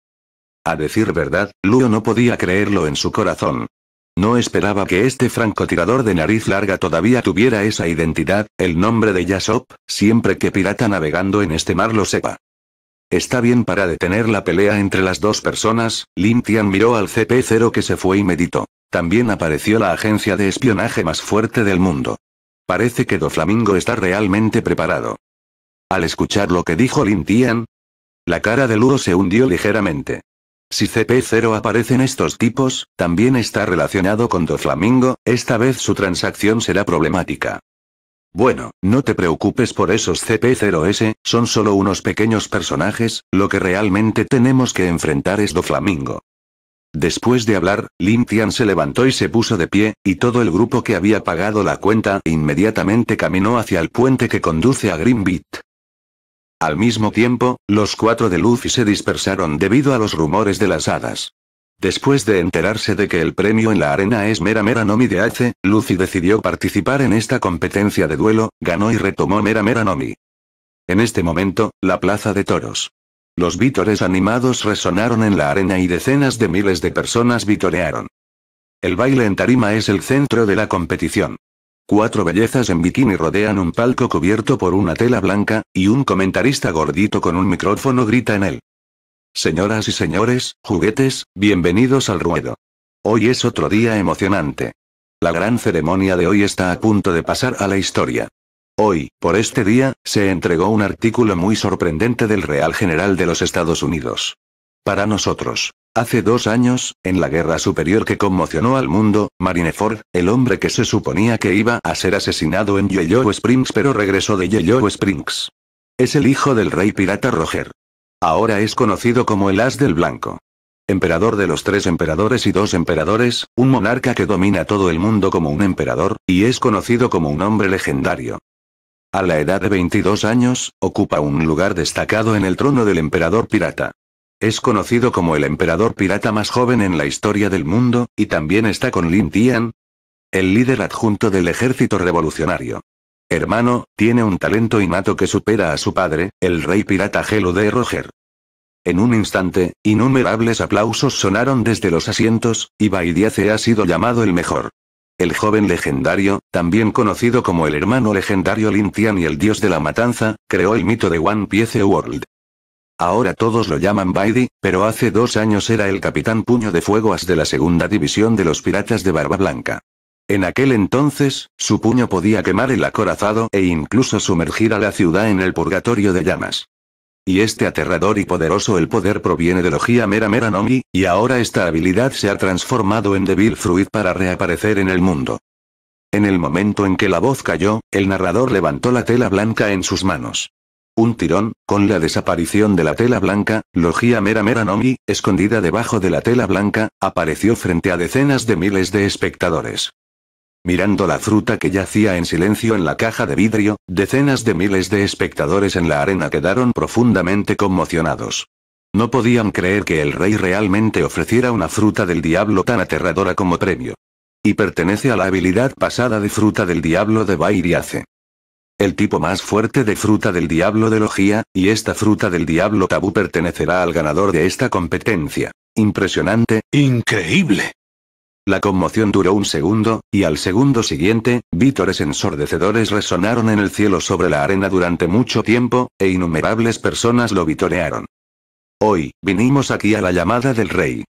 A decir verdad, Luo no podía creerlo en su corazón. No esperaba que este francotirador de nariz larga todavía tuviera esa identidad, el nombre de Yasop, siempre que pirata navegando en este mar lo sepa. Está bien para detener la pelea entre las dos personas, Lin Tian miró al CP0 que se fue y meditó. También apareció la agencia de espionaje más fuerte del mundo. Parece que Doflamingo está realmente preparado. Al escuchar lo que dijo Lin Tian, la cara de Luro se hundió ligeramente. Si CP0 aparecen estos tipos, también está relacionado con Doflamingo, esta vez su transacción será problemática. Bueno, no te preocupes por esos CP0S, son solo unos pequeños personajes, lo que realmente tenemos que enfrentar es Doflamingo. Después de hablar, Lim se levantó y se puso de pie, y todo el grupo que había pagado la cuenta inmediatamente caminó hacia el puente que conduce a Green Beat. Al mismo tiempo, los cuatro de Luffy se dispersaron debido a los rumores de las hadas. Después de enterarse de que el premio en la arena es Mera Mera Nomi de Ace, Luffy decidió participar en esta competencia de duelo, ganó y retomó Mera Mera Nomi. En este momento, la plaza de toros. Los vítores animados resonaron en la arena y decenas de miles de personas vitorearon. El baile en tarima es el centro de la competición. Cuatro bellezas en bikini rodean un palco cubierto por una tela blanca, y un comentarista gordito con un micrófono grita en él. Señoras y señores, juguetes, bienvenidos al ruedo. Hoy es otro día emocionante. La gran ceremonia de hoy está a punto de pasar a la historia. Hoy, por este día, se entregó un artículo muy sorprendente del Real General de los Estados Unidos. Para nosotros. Hace dos años, en la guerra superior que conmocionó al mundo, Marineford, el hombre que se suponía que iba a ser asesinado en Yellow Springs pero regresó de Yellow Springs. Es el hijo del rey pirata Roger. Ahora es conocido como el As del Blanco. Emperador de los tres emperadores y dos emperadores, un monarca que domina todo el mundo como un emperador, y es conocido como un hombre legendario. A la edad de 22 años, ocupa un lugar destacado en el trono del emperador pirata. Es conocido como el emperador pirata más joven en la historia del mundo, y también está con Lin Tian, el líder adjunto del ejército revolucionario. Hermano, tiene un talento innato que supera a su padre, el rey pirata Gelo de Roger. En un instante, innumerables aplausos sonaron desde los asientos, y Diace ha sido llamado el mejor. El joven legendario, también conocido como el hermano legendario Lin Tian y el dios de la matanza, creó el mito de One Piece World. Ahora todos lo llaman Baidi, pero hace dos años era el capitán Puño de Fuego as de la segunda división de los piratas de Barba Blanca. En aquel entonces, su puño podía quemar el acorazado e incluso sumergir a la ciudad en el purgatorio de llamas. Y este aterrador y poderoso el poder proviene de Logia Mera Mera Nomi, y ahora esta habilidad se ha transformado en Devil Fruit para reaparecer en el mundo. En el momento en que la voz cayó, el narrador levantó la tela blanca en sus manos. Un tirón, con la desaparición de la tela blanca, Logia Mera Mera Nomi, escondida debajo de la tela blanca, apareció frente a decenas de miles de espectadores. Mirando la fruta que yacía en silencio en la caja de vidrio, decenas de miles de espectadores en la arena quedaron profundamente conmocionados. No podían creer que el rey realmente ofreciera una fruta del diablo tan aterradora como premio. Y pertenece a la habilidad pasada de fruta del diablo de Bairiace el tipo más fuerte de fruta del diablo de logía, y esta fruta del diablo tabú pertenecerá al ganador de esta competencia. Impresionante, increíble. La conmoción duró un segundo, y al segundo siguiente, vítores ensordecedores resonaron en el cielo sobre la arena durante mucho tiempo, e innumerables personas lo vitorearon. Hoy, vinimos aquí a la llamada del rey.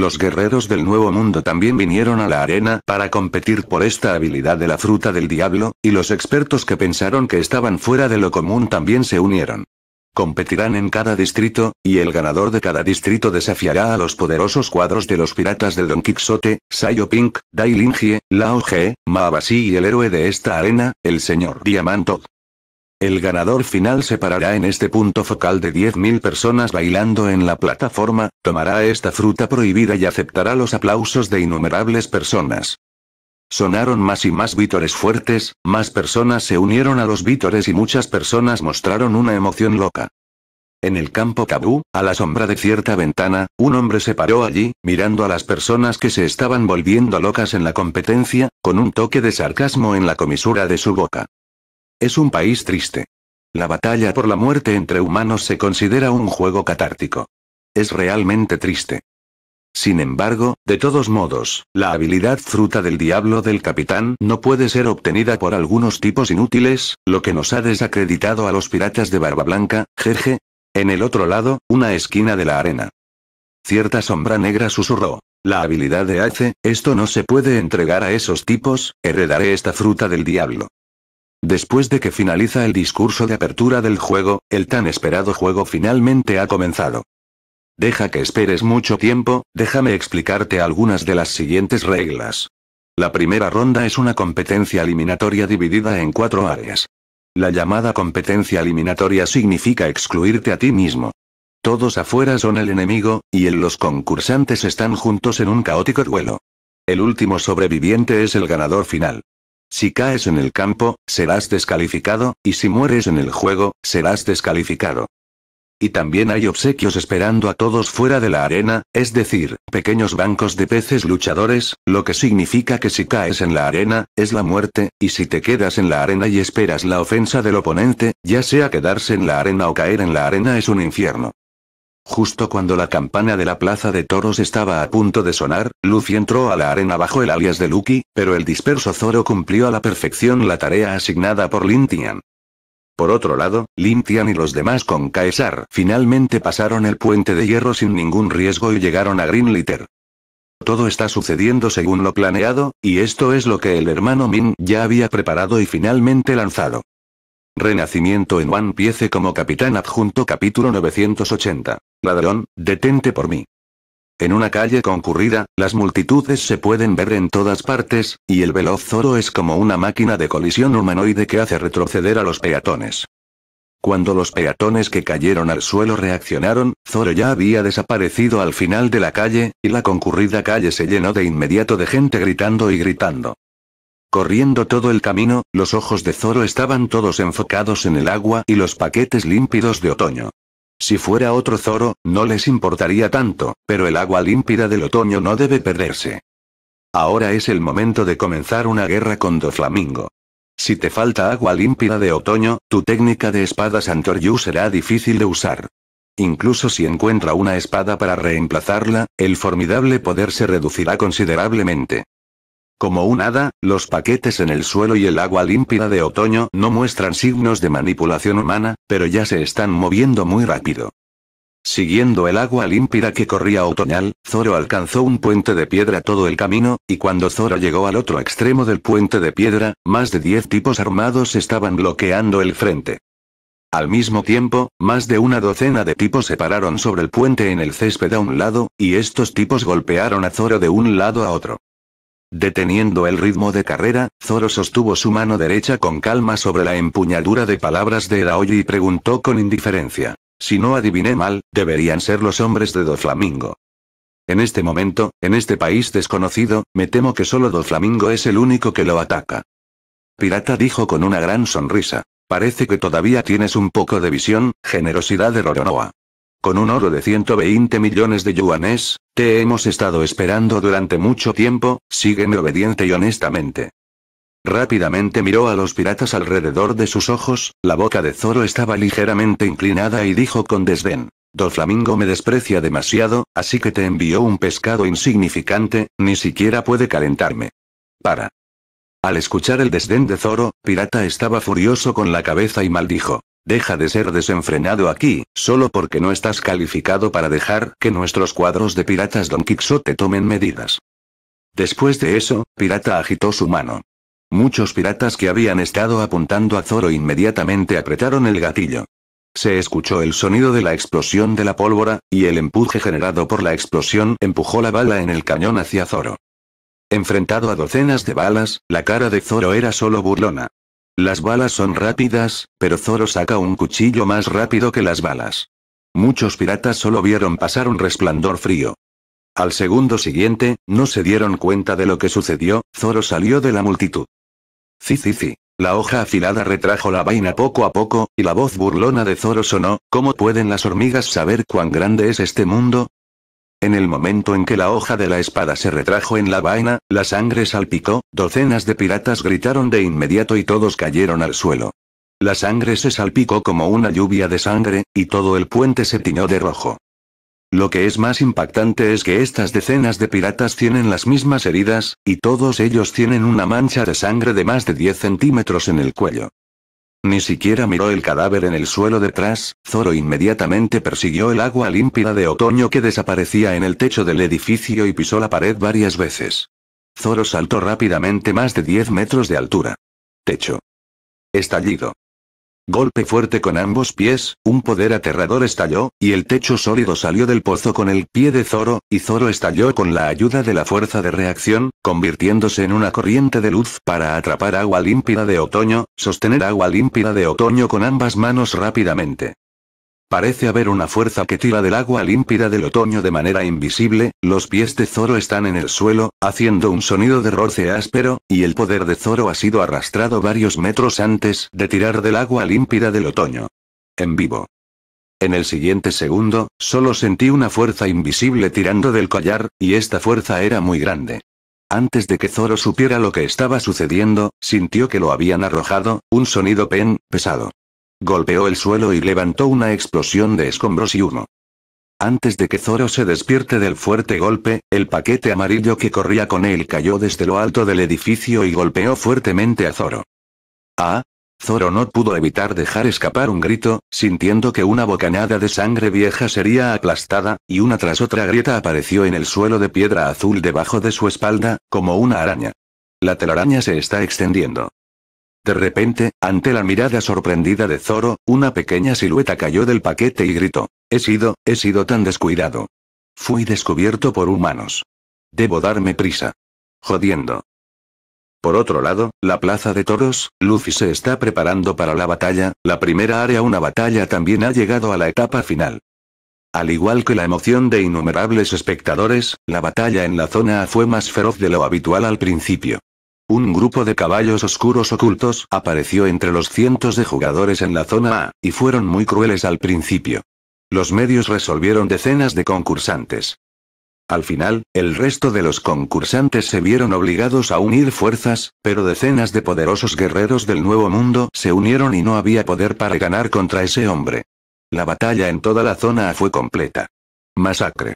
Los guerreros del Nuevo Mundo también vinieron a la arena para competir por esta habilidad de la fruta del diablo, y los expertos que pensaron que estaban fuera de lo común también se unieron. Competirán en cada distrito, y el ganador de cada distrito desafiará a los poderosos cuadros de los piratas del Don Quixote, Sayo Pink, Dai Lingie, Lao Ge, Maabasi y el héroe de esta arena, el señor Diamantod. El ganador final se parará en este punto focal de 10.000 personas bailando en la plataforma, tomará esta fruta prohibida y aceptará los aplausos de innumerables personas. Sonaron más y más vítores fuertes, más personas se unieron a los vítores y muchas personas mostraron una emoción loca. En el campo tabú, a la sombra de cierta ventana, un hombre se paró allí, mirando a las personas que se estaban volviendo locas en la competencia, con un toque de sarcasmo en la comisura de su boca. Es un país triste. La batalla por la muerte entre humanos se considera un juego catártico. Es realmente triste. Sin embargo, de todos modos, la habilidad fruta del diablo del capitán no puede ser obtenida por algunos tipos inútiles, lo que nos ha desacreditado a los piratas de Barba Blanca, Jerje. En el otro lado, una esquina de la arena. Cierta sombra negra susurró. La habilidad de H, esto no se puede entregar a esos tipos, heredaré esta fruta del diablo. Después de que finaliza el discurso de apertura del juego, el tan esperado juego finalmente ha comenzado. Deja que esperes mucho tiempo, déjame explicarte algunas de las siguientes reglas. La primera ronda es una competencia eliminatoria dividida en cuatro áreas. La llamada competencia eliminatoria significa excluirte a ti mismo. Todos afuera son el enemigo, y en los concursantes están juntos en un caótico duelo. El último sobreviviente es el ganador final. Si caes en el campo, serás descalificado, y si mueres en el juego, serás descalificado. Y también hay obsequios esperando a todos fuera de la arena, es decir, pequeños bancos de peces luchadores, lo que significa que si caes en la arena, es la muerte, y si te quedas en la arena y esperas la ofensa del oponente, ya sea quedarse en la arena o caer en la arena es un infierno. Justo cuando la campana de la plaza de toros estaba a punto de sonar, Luffy entró a la arena bajo el alias de Lucky, pero el disperso Zoro cumplió a la perfección la tarea asignada por Lin Tian. Por otro lado, Lin Tian y los demás con Caesar finalmente pasaron el puente de hierro sin ningún riesgo y llegaron a Green Litter. Todo está sucediendo según lo planeado, y esto es lo que el hermano Min ya había preparado y finalmente lanzado. Renacimiento en One Piece como capitán adjunto capítulo 980. Ladrón, detente por mí. En una calle concurrida, las multitudes se pueden ver en todas partes, y el veloz Zoro es como una máquina de colisión humanoide que hace retroceder a los peatones. Cuando los peatones que cayeron al suelo reaccionaron, Zoro ya había desaparecido al final de la calle, y la concurrida calle se llenó de inmediato de gente gritando y gritando. Corriendo todo el camino, los ojos de Zoro estaban todos enfocados en el agua y los paquetes límpidos de otoño. Si fuera otro Zoro, no les importaría tanto, pero el agua límpida del otoño no debe perderse. Ahora es el momento de comenzar una guerra con flamingo. Si te falta agua límpida de otoño, tu técnica de espada Santoryu será difícil de usar. Incluso si encuentra una espada para reemplazarla, el formidable poder se reducirá considerablemente. Como un hada, los paquetes en el suelo y el agua límpida de otoño no muestran signos de manipulación humana, pero ya se están moviendo muy rápido. Siguiendo el agua límpida que corría otoñal, Zoro alcanzó un puente de piedra todo el camino, y cuando Zoro llegó al otro extremo del puente de piedra, más de diez tipos armados estaban bloqueando el frente. Al mismo tiempo, más de una docena de tipos se pararon sobre el puente en el césped a un lado, y estos tipos golpearon a Zoro de un lado a otro. Deteniendo el ritmo de carrera, Zoro sostuvo su mano derecha con calma sobre la empuñadura de palabras de Eraoji y preguntó con indiferencia. Si no adiviné mal, deberían ser los hombres de Doflamingo. En este momento, en este país desconocido, me temo que solo Doflamingo es el único que lo ataca. Pirata dijo con una gran sonrisa. Parece que todavía tienes un poco de visión, generosidad de Roronoa. Con un oro de 120 millones de yuanes, te hemos estado esperando durante mucho tiempo, sígueme obediente y honestamente. Rápidamente miró a los piratas alrededor de sus ojos, la boca de Zoro estaba ligeramente inclinada y dijo con desdén. Doflamingo me desprecia demasiado, así que te envió un pescado insignificante, ni siquiera puede calentarme. Para. Al escuchar el desdén de Zoro, Pirata estaba furioso con la cabeza y maldijo. Deja de ser desenfrenado aquí, solo porque no estás calificado para dejar que nuestros cuadros de piratas Don Quixote tomen medidas. Después de eso, Pirata agitó su mano. Muchos piratas que habían estado apuntando a Zoro inmediatamente apretaron el gatillo. Se escuchó el sonido de la explosión de la pólvora, y el empuje generado por la explosión empujó la bala en el cañón hacia Zoro. Enfrentado a docenas de balas, la cara de Zoro era solo burlona. Las balas son rápidas, pero Zoro saca un cuchillo más rápido que las balas. Muchos piratas solo vieron pasar un resplandor frío. Al segundo siguiente, no se dieron cuenta de lo que sucedió, Zoro salió de la multitud. sí La hoja afilada retrajo la vaina poco a poco, y la voz burlona de Zoro sonó, ¿cómo pueden las hormigas saber cuán grande es este mundo? En el momento en que la hoja de la espada se retrajo en la vaina, la sangre salpicó, docenas de piratas gritaron de inmediato y todos cayeron al suelo. La sangre se salpicó como una lluvia de sangre, y todo el puente se tiñó de rojo. Lo que es más impactante es que estas decenas de piratas tienen las mismas heridas, y todos ellos tienen una mancha de sangre de más de 10 centímetros en el cuello. Ni siquiera miró el cadáver en el suelo detrás, Zoro inmediatamente persiguió el agua límpida de otoño que desaparecía en el techo del edificio y pisó la pared varias veces. Zoro saltó rápidamente más de 10 metros de altura. Techo. Estallido. Golpe fuerte con ambos pies, un poder aterrador estalló, y el techo sólido salió del pozo con el pie de Zoro, y Zoro estalló con la ayuda de la fuerza de reacción, convirtiéndose en una corriente de luz para atrapar agua límpida de otoño, sostener agua límpida de otoño con ambas manos rápidamente. Parece haber una fuerza que tira del agua límpida del otoño de manera invisible, los pies de Zoro están en el suelo, haciendo un sonido de roce áspero, y el poder de Zoro ha sido arrastrado varios metros antes de tirar del agua límpida del otoño. En vivo. En el siguiente segundo, solo sentí una fuerza invisible tirando del collar, y esta fuerza era muy grande. Antes de que Zoro supiera lo que estaba sucediendo, sintió que lo habían arrojado, un sonido pen, pesado. Golpeó el suelo y levantó una explosión de escombros y humo. Antes de que Zoro se despierte del fuerte golpe, el paquete amarillo que corría con él cayó desde lo alto del edificio y golpeó fuertemente a Zoro. ¡Ah! Zoro no pudo evitar dejar escapar un grito, sintiendo que una bocanada de sangre vieja sería aplastada, y una tras otra grieta apareció en el suelo de piedra azul debajo de su espalda, como una araña. La telaraña se está extendiendo. De repente, ante la mirada sorprendida de Zoro, una pequeña silueta cayó del paquete y gritó. He sido, he sido tan descuidado. Fui descubierto por humanos. Debo darme prisa. Jodiendo. Por otro lado, la plaza de toros, Luffy se está preparando para la batalla, la primera área una batalla también ha llegado a la etapa final. Al igual que la emoción de innumerables espectadores, la batalla en la zona A fue más feroz de lo habitual al principio. Un grupo de caballos oscuros ocultos apareció entre los cientos de jugadores en la zona A, y fueron muy crueles al principio. Los medios resolvieron decenas de concursantes. Al final, el resto de los concursantes se vieron obligados a unir fuerzas, pero decenas de poderosos guerreros del Nuevo Mundo se unieron y no había poder para ganar contra ese hombre. La batalla en toda la zona A fue completa. Masacre.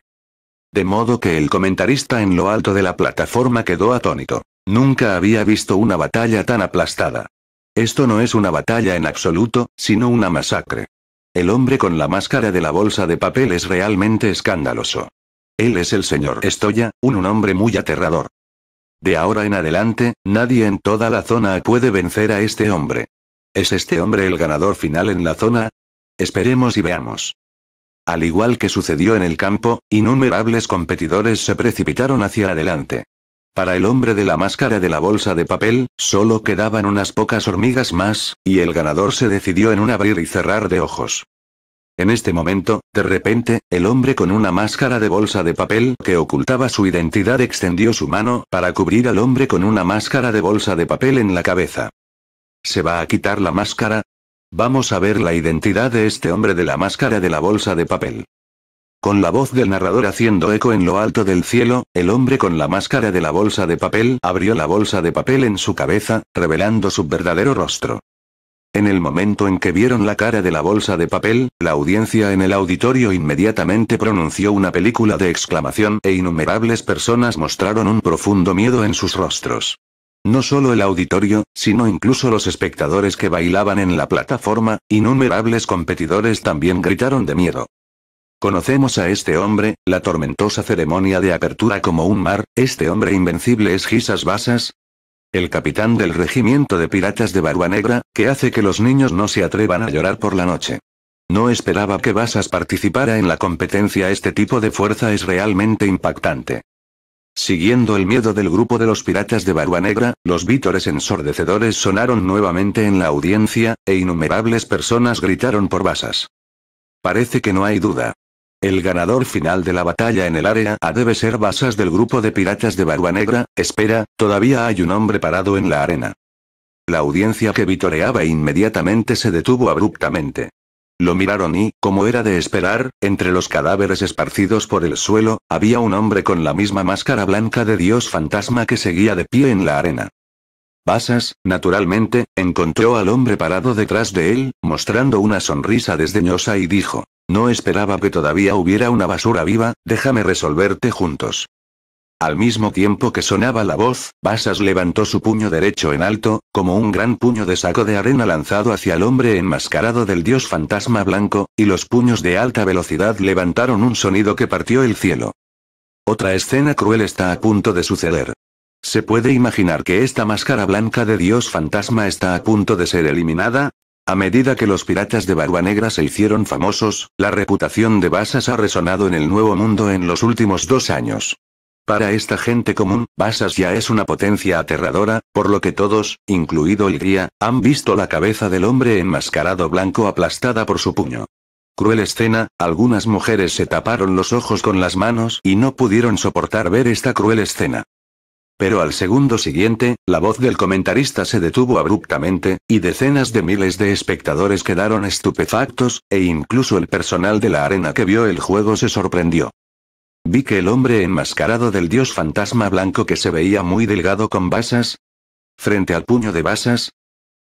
De modo que el comentarista en lo alto de la plataforma quedó atónito. Nunca había visto una batalla tan aplastada. Esto no es una batalla en absoluto, sino una masacre. El hombre con la máscara de la bolsa de papel es realmente escandaloso. Él es el señor Estoya, un, un hombre muy aterrador. De ahora en adelante, nadie en toda la zona puede vencer a este hombre. ¿Es este hombre el ganador final en la zona? Esperemos y veamos. Al igual que sucedió en el campo, innumerables competidores se precipitaron hacia adelante. Para el hombre de la máscara de la bolsa de papel, solo quedaban unas pocas hormigas más, y el ganador se decidió en un abrir y cerrar de ojos. En este momento, de repente, el hombre con una máscara de bolsa de papel que ocultaba su identidad extendió su mano para cubrir al hombre con una máscara de bolsa de papel en la cabeza. ¿Se va a quitar la máscara? Vamos a ver la identidad de este hombre de la máscara de la bolsa de papel. Con la voz del narrador haciendo eco en lo alto del cielo, el hombre con la máscara de la bolsa de papel abrió la bolsa de papel en su cabeza, revelando su verdadero rostro. En el momento en que vieron la cara de la bolsa de papel, la audiencia en el auditorio inmediatamente pronunció una película de exclamación e innumerables personas mostraron un profundo miedo en sus rostros. No solo el auditorio, sino incluso los espectadores que bailaban en la plataforma, innumerables competidores también gritaron de miedo. Conocemos a este hombre, la tormentosa ceremonia de apertura como un mar, este hombre invencible es Gisas Basas. El capitán del regimiento de piratas de Barua Negra, que hace que los niños no se atrevan a llorar por la noche. No esperaba que Basas participara en la competencia. Este tipo de fuerza es realmente impactante. Siguiendo el miedo del grupo de los piratas de Barua Negra, los vítores ensordecedores sonaron nuevamente en la audiencia, e innumerables personas gritaron por Basas. Parece que no hay duda. El ganador final de la batalla en el área A debe ser Basas del grupo de piratas de Barba Negra, espera, todavía hay un hombre parado en la arena. La audiencia que vitoreaba inmediatamente se detuvo abruptamente. Lo miraron y, como era de esperar, entre los cadáveres esparcidos por el suelo, había un hombre con la misma máscara blanca de dios fantasma que seguía de pie en la arena. Basas, naturalmente, encontró al hombre parado detrás de él, mostrando una sonrisa desdeñosa y dijo, no esperaba que todavía hubiera una basura viva, déjame resolverte juntos. Al mismo tiempo que sonaba la voz, Basas levantó su puño derecho en alto, como un gran puño de saco de arena lanzado hacia el hombre enmascarado del dios fantasma blanco, y los puños de alta velocidad levantaron un sonido que partió el cielo. Otra escena cruel está a punto de suceder. Se puede imaginar que esta máscara blanca de dios fantasma está a punto de ser eliminada, a medida que los piratas de Barba Negra se hicieron famosos, la reputación de Basas ha resonado en el Nuevo Mundo en los últimos dos años. Para esta gente común, Basas ya es una potencia aterradora, por lo que todos, incluido el Día, han visto la cabeza del hombre enmascarado blanco aplastada por su puño. Cruel escena, algunas mujeres se taparon los ojos con las manos y no pudieron soportar ver esta cruel escena. Pero al segundo siguiente, la voz del comentarista se detuvo abruptamente, y decenas de miles de espectadores quedaron estupefactos, e incluso el personal de la arena que vio el juego se sorprendió. Vi que el hombre enmascarado del dios fantasma blanco que se veía muy delgado con basas, frente al puño de basas,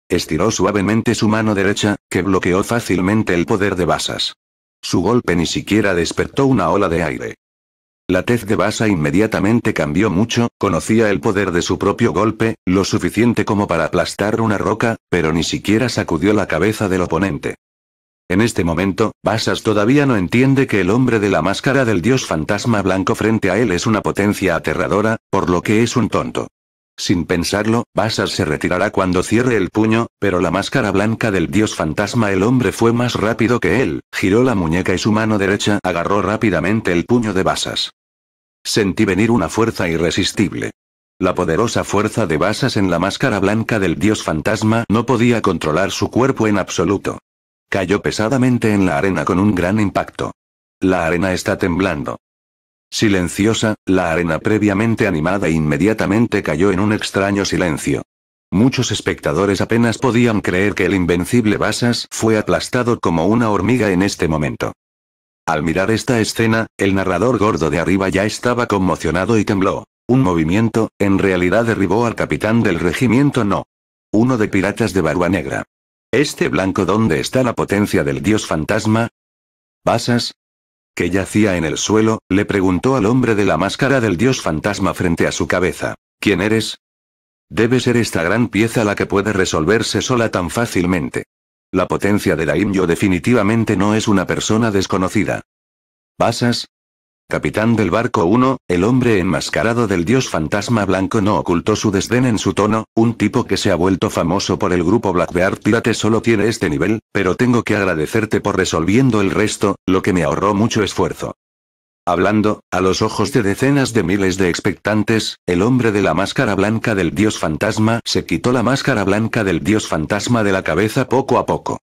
estiró suavemente su mano derecha, que bloqueó fácilmente el poder de basas. Su golpe ni siquiera despertó una ola de aire. La tez de Basa inmediatamente cambió mucho, conocía el poder de su propio golpe, lo suficiente como para aplastar una roca, pero ni siquiera sacudió la cabeza del oponente. En este momento, Basas todavía no entiende que el hombre de la máscara del dios fantasma blanco frente a él es una potencia aterradora, por lo que es un tonto. Sin pensarlo, Basas se retirará cuando cierre el puño, pero la máscara blanca del dios fantasma el hombre fue más rápido que él, giró la muñeca y su mano derecha agarró rápidamente el puño de Basas. Sentí venir una fuerza irresistible. La poderosa fuerza de Basas en la máscara blanca del dios fantasma no podía controlar su cuerpo en absoluto. Cayó pesadamente en la arena con un gran impacto. La arena está temblando. Silenciosa, la arena previamente animada inmediatamente cayó en un extraño silencio. Muchos espectadores apenas podían creer que el invencible Basas fue aplastado como una hormiga en este momento. Al mirar esta escena, el narrador gordo de arriba ya estaba conmocionado y tembló. Un movimiento, en realidad derribó al capitán del regimiento no. Uno de piratas de barba negra. Este blanco ¿dónde está la potencia del dios fantasma? Basas, que yacía en el suelo, le preguntó al hombre de la máscara del dios fantasma frente a su cabeza. ¿Quién eres? Debe ser esta gran pieza la que puede resolverse sola tan fácilmente. La potencia de la definitivamente no es una persona desconocida. ¿Pasas? Capitán del barco 1, el hombre enmascarado del dios fantasma blanco no ocultó su desdén en su tono, un tipo que se ha vuelto famoso por el grupo Blackbeard Pirate solo tiene este nivel, pero tengo que agradecerte por resolviendo el resto, lo que me ahorró mucho esfuerzo. Hablando, a los ojos de decenas de miles de expectantes, el hombre de la máscara blanca del dios fantasma se quitó la máscara blanca del dios fantasma de la cabeza poco a poco.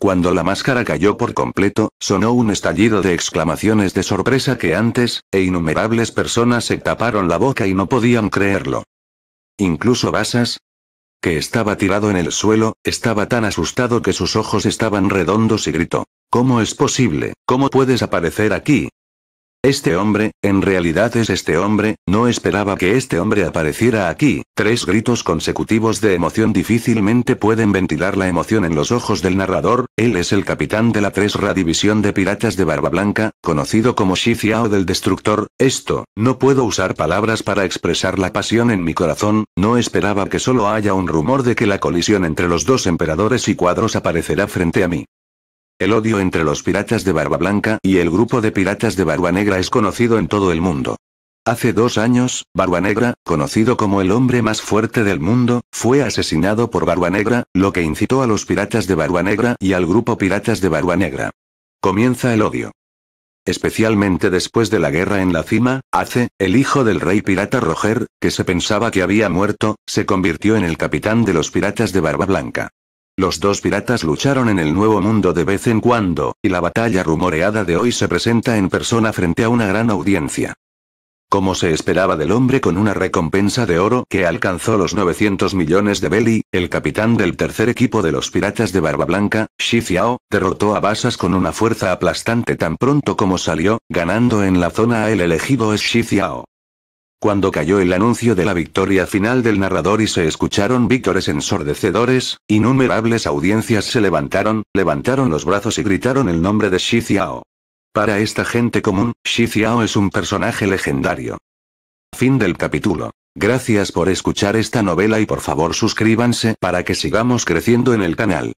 Cuando la máscara cayó por completo, sonó un estallido de exclamaciones de sorpresa que antes, e innumerables personas se taparon la boca y no podían creerlo. Incluso Basas, que estaba tirado en el suelo, estaba tan asustado que sus ojos estaban redondos y gritó. ¿Cómo es posible? ¿Cómo puedes aparecer aquí? Este hombre, en realidad es este hombre, no esperaba que este hombre apareciera aquí. Tres gritos consecutivos de emoción difícilmente pueden ventilar la emoción en los ojos del narrador, él es el capitán de la 3 División de Piratas de Barba Blanca, conocido como Shiziao del Destructor, esto, no puedo usar palabras para expresar la pasión en mi corazón, no esperaba que solo haya un rumor de que la colisión entre los dos emperadores y cuadros aparecerá frente a mí. El odio entre los piratas de Barba Blanca y el grupo de piratas de Barba Negra es conocido en todo el mundo. Hace dos años, Barba Negra, conocido como el hombre más fuerte del mundo, fue asesinado por Barba Negra, lo que incitó a los piratas de Barba Negra y al grupo Piratas de Barba Negra. Comienza el odio. Especialmente después de la guerra en la cima, hace, el hijo del rey pirata Roger, que se pensaba que había muerto, se convirtió en el capitán de los piratas de Barba Blanca. Los dos piratas lucharon en el Nuevo Mundo de vez en cuando, y la batalla rumoreada de hoy se presenta en persona frente a una gran audiencia. Como se esperaba del hombre con una recompensa de oro que alcanzó los 900 millones de Belly, el capitán del tercer equipo de los piratas de Barba Blanca, Shi derrotó a Basas con una fuerza aplastante tan pronto como salió, ganando en la zona el elegido es cuando cayó el anuncio de la victoria final del narrador y se escucharon víctores ensordecedores, innumerables audiencias se levantaron, levantaron los brazos y gritaron el nombre de Shi Xiao. Para esta gente común, Shi Xiao es un personaje legendario. Fin del capítulo. Gracias por escuchar esta novela y por favor suscríbanse para que sigamos creciendo en el canal.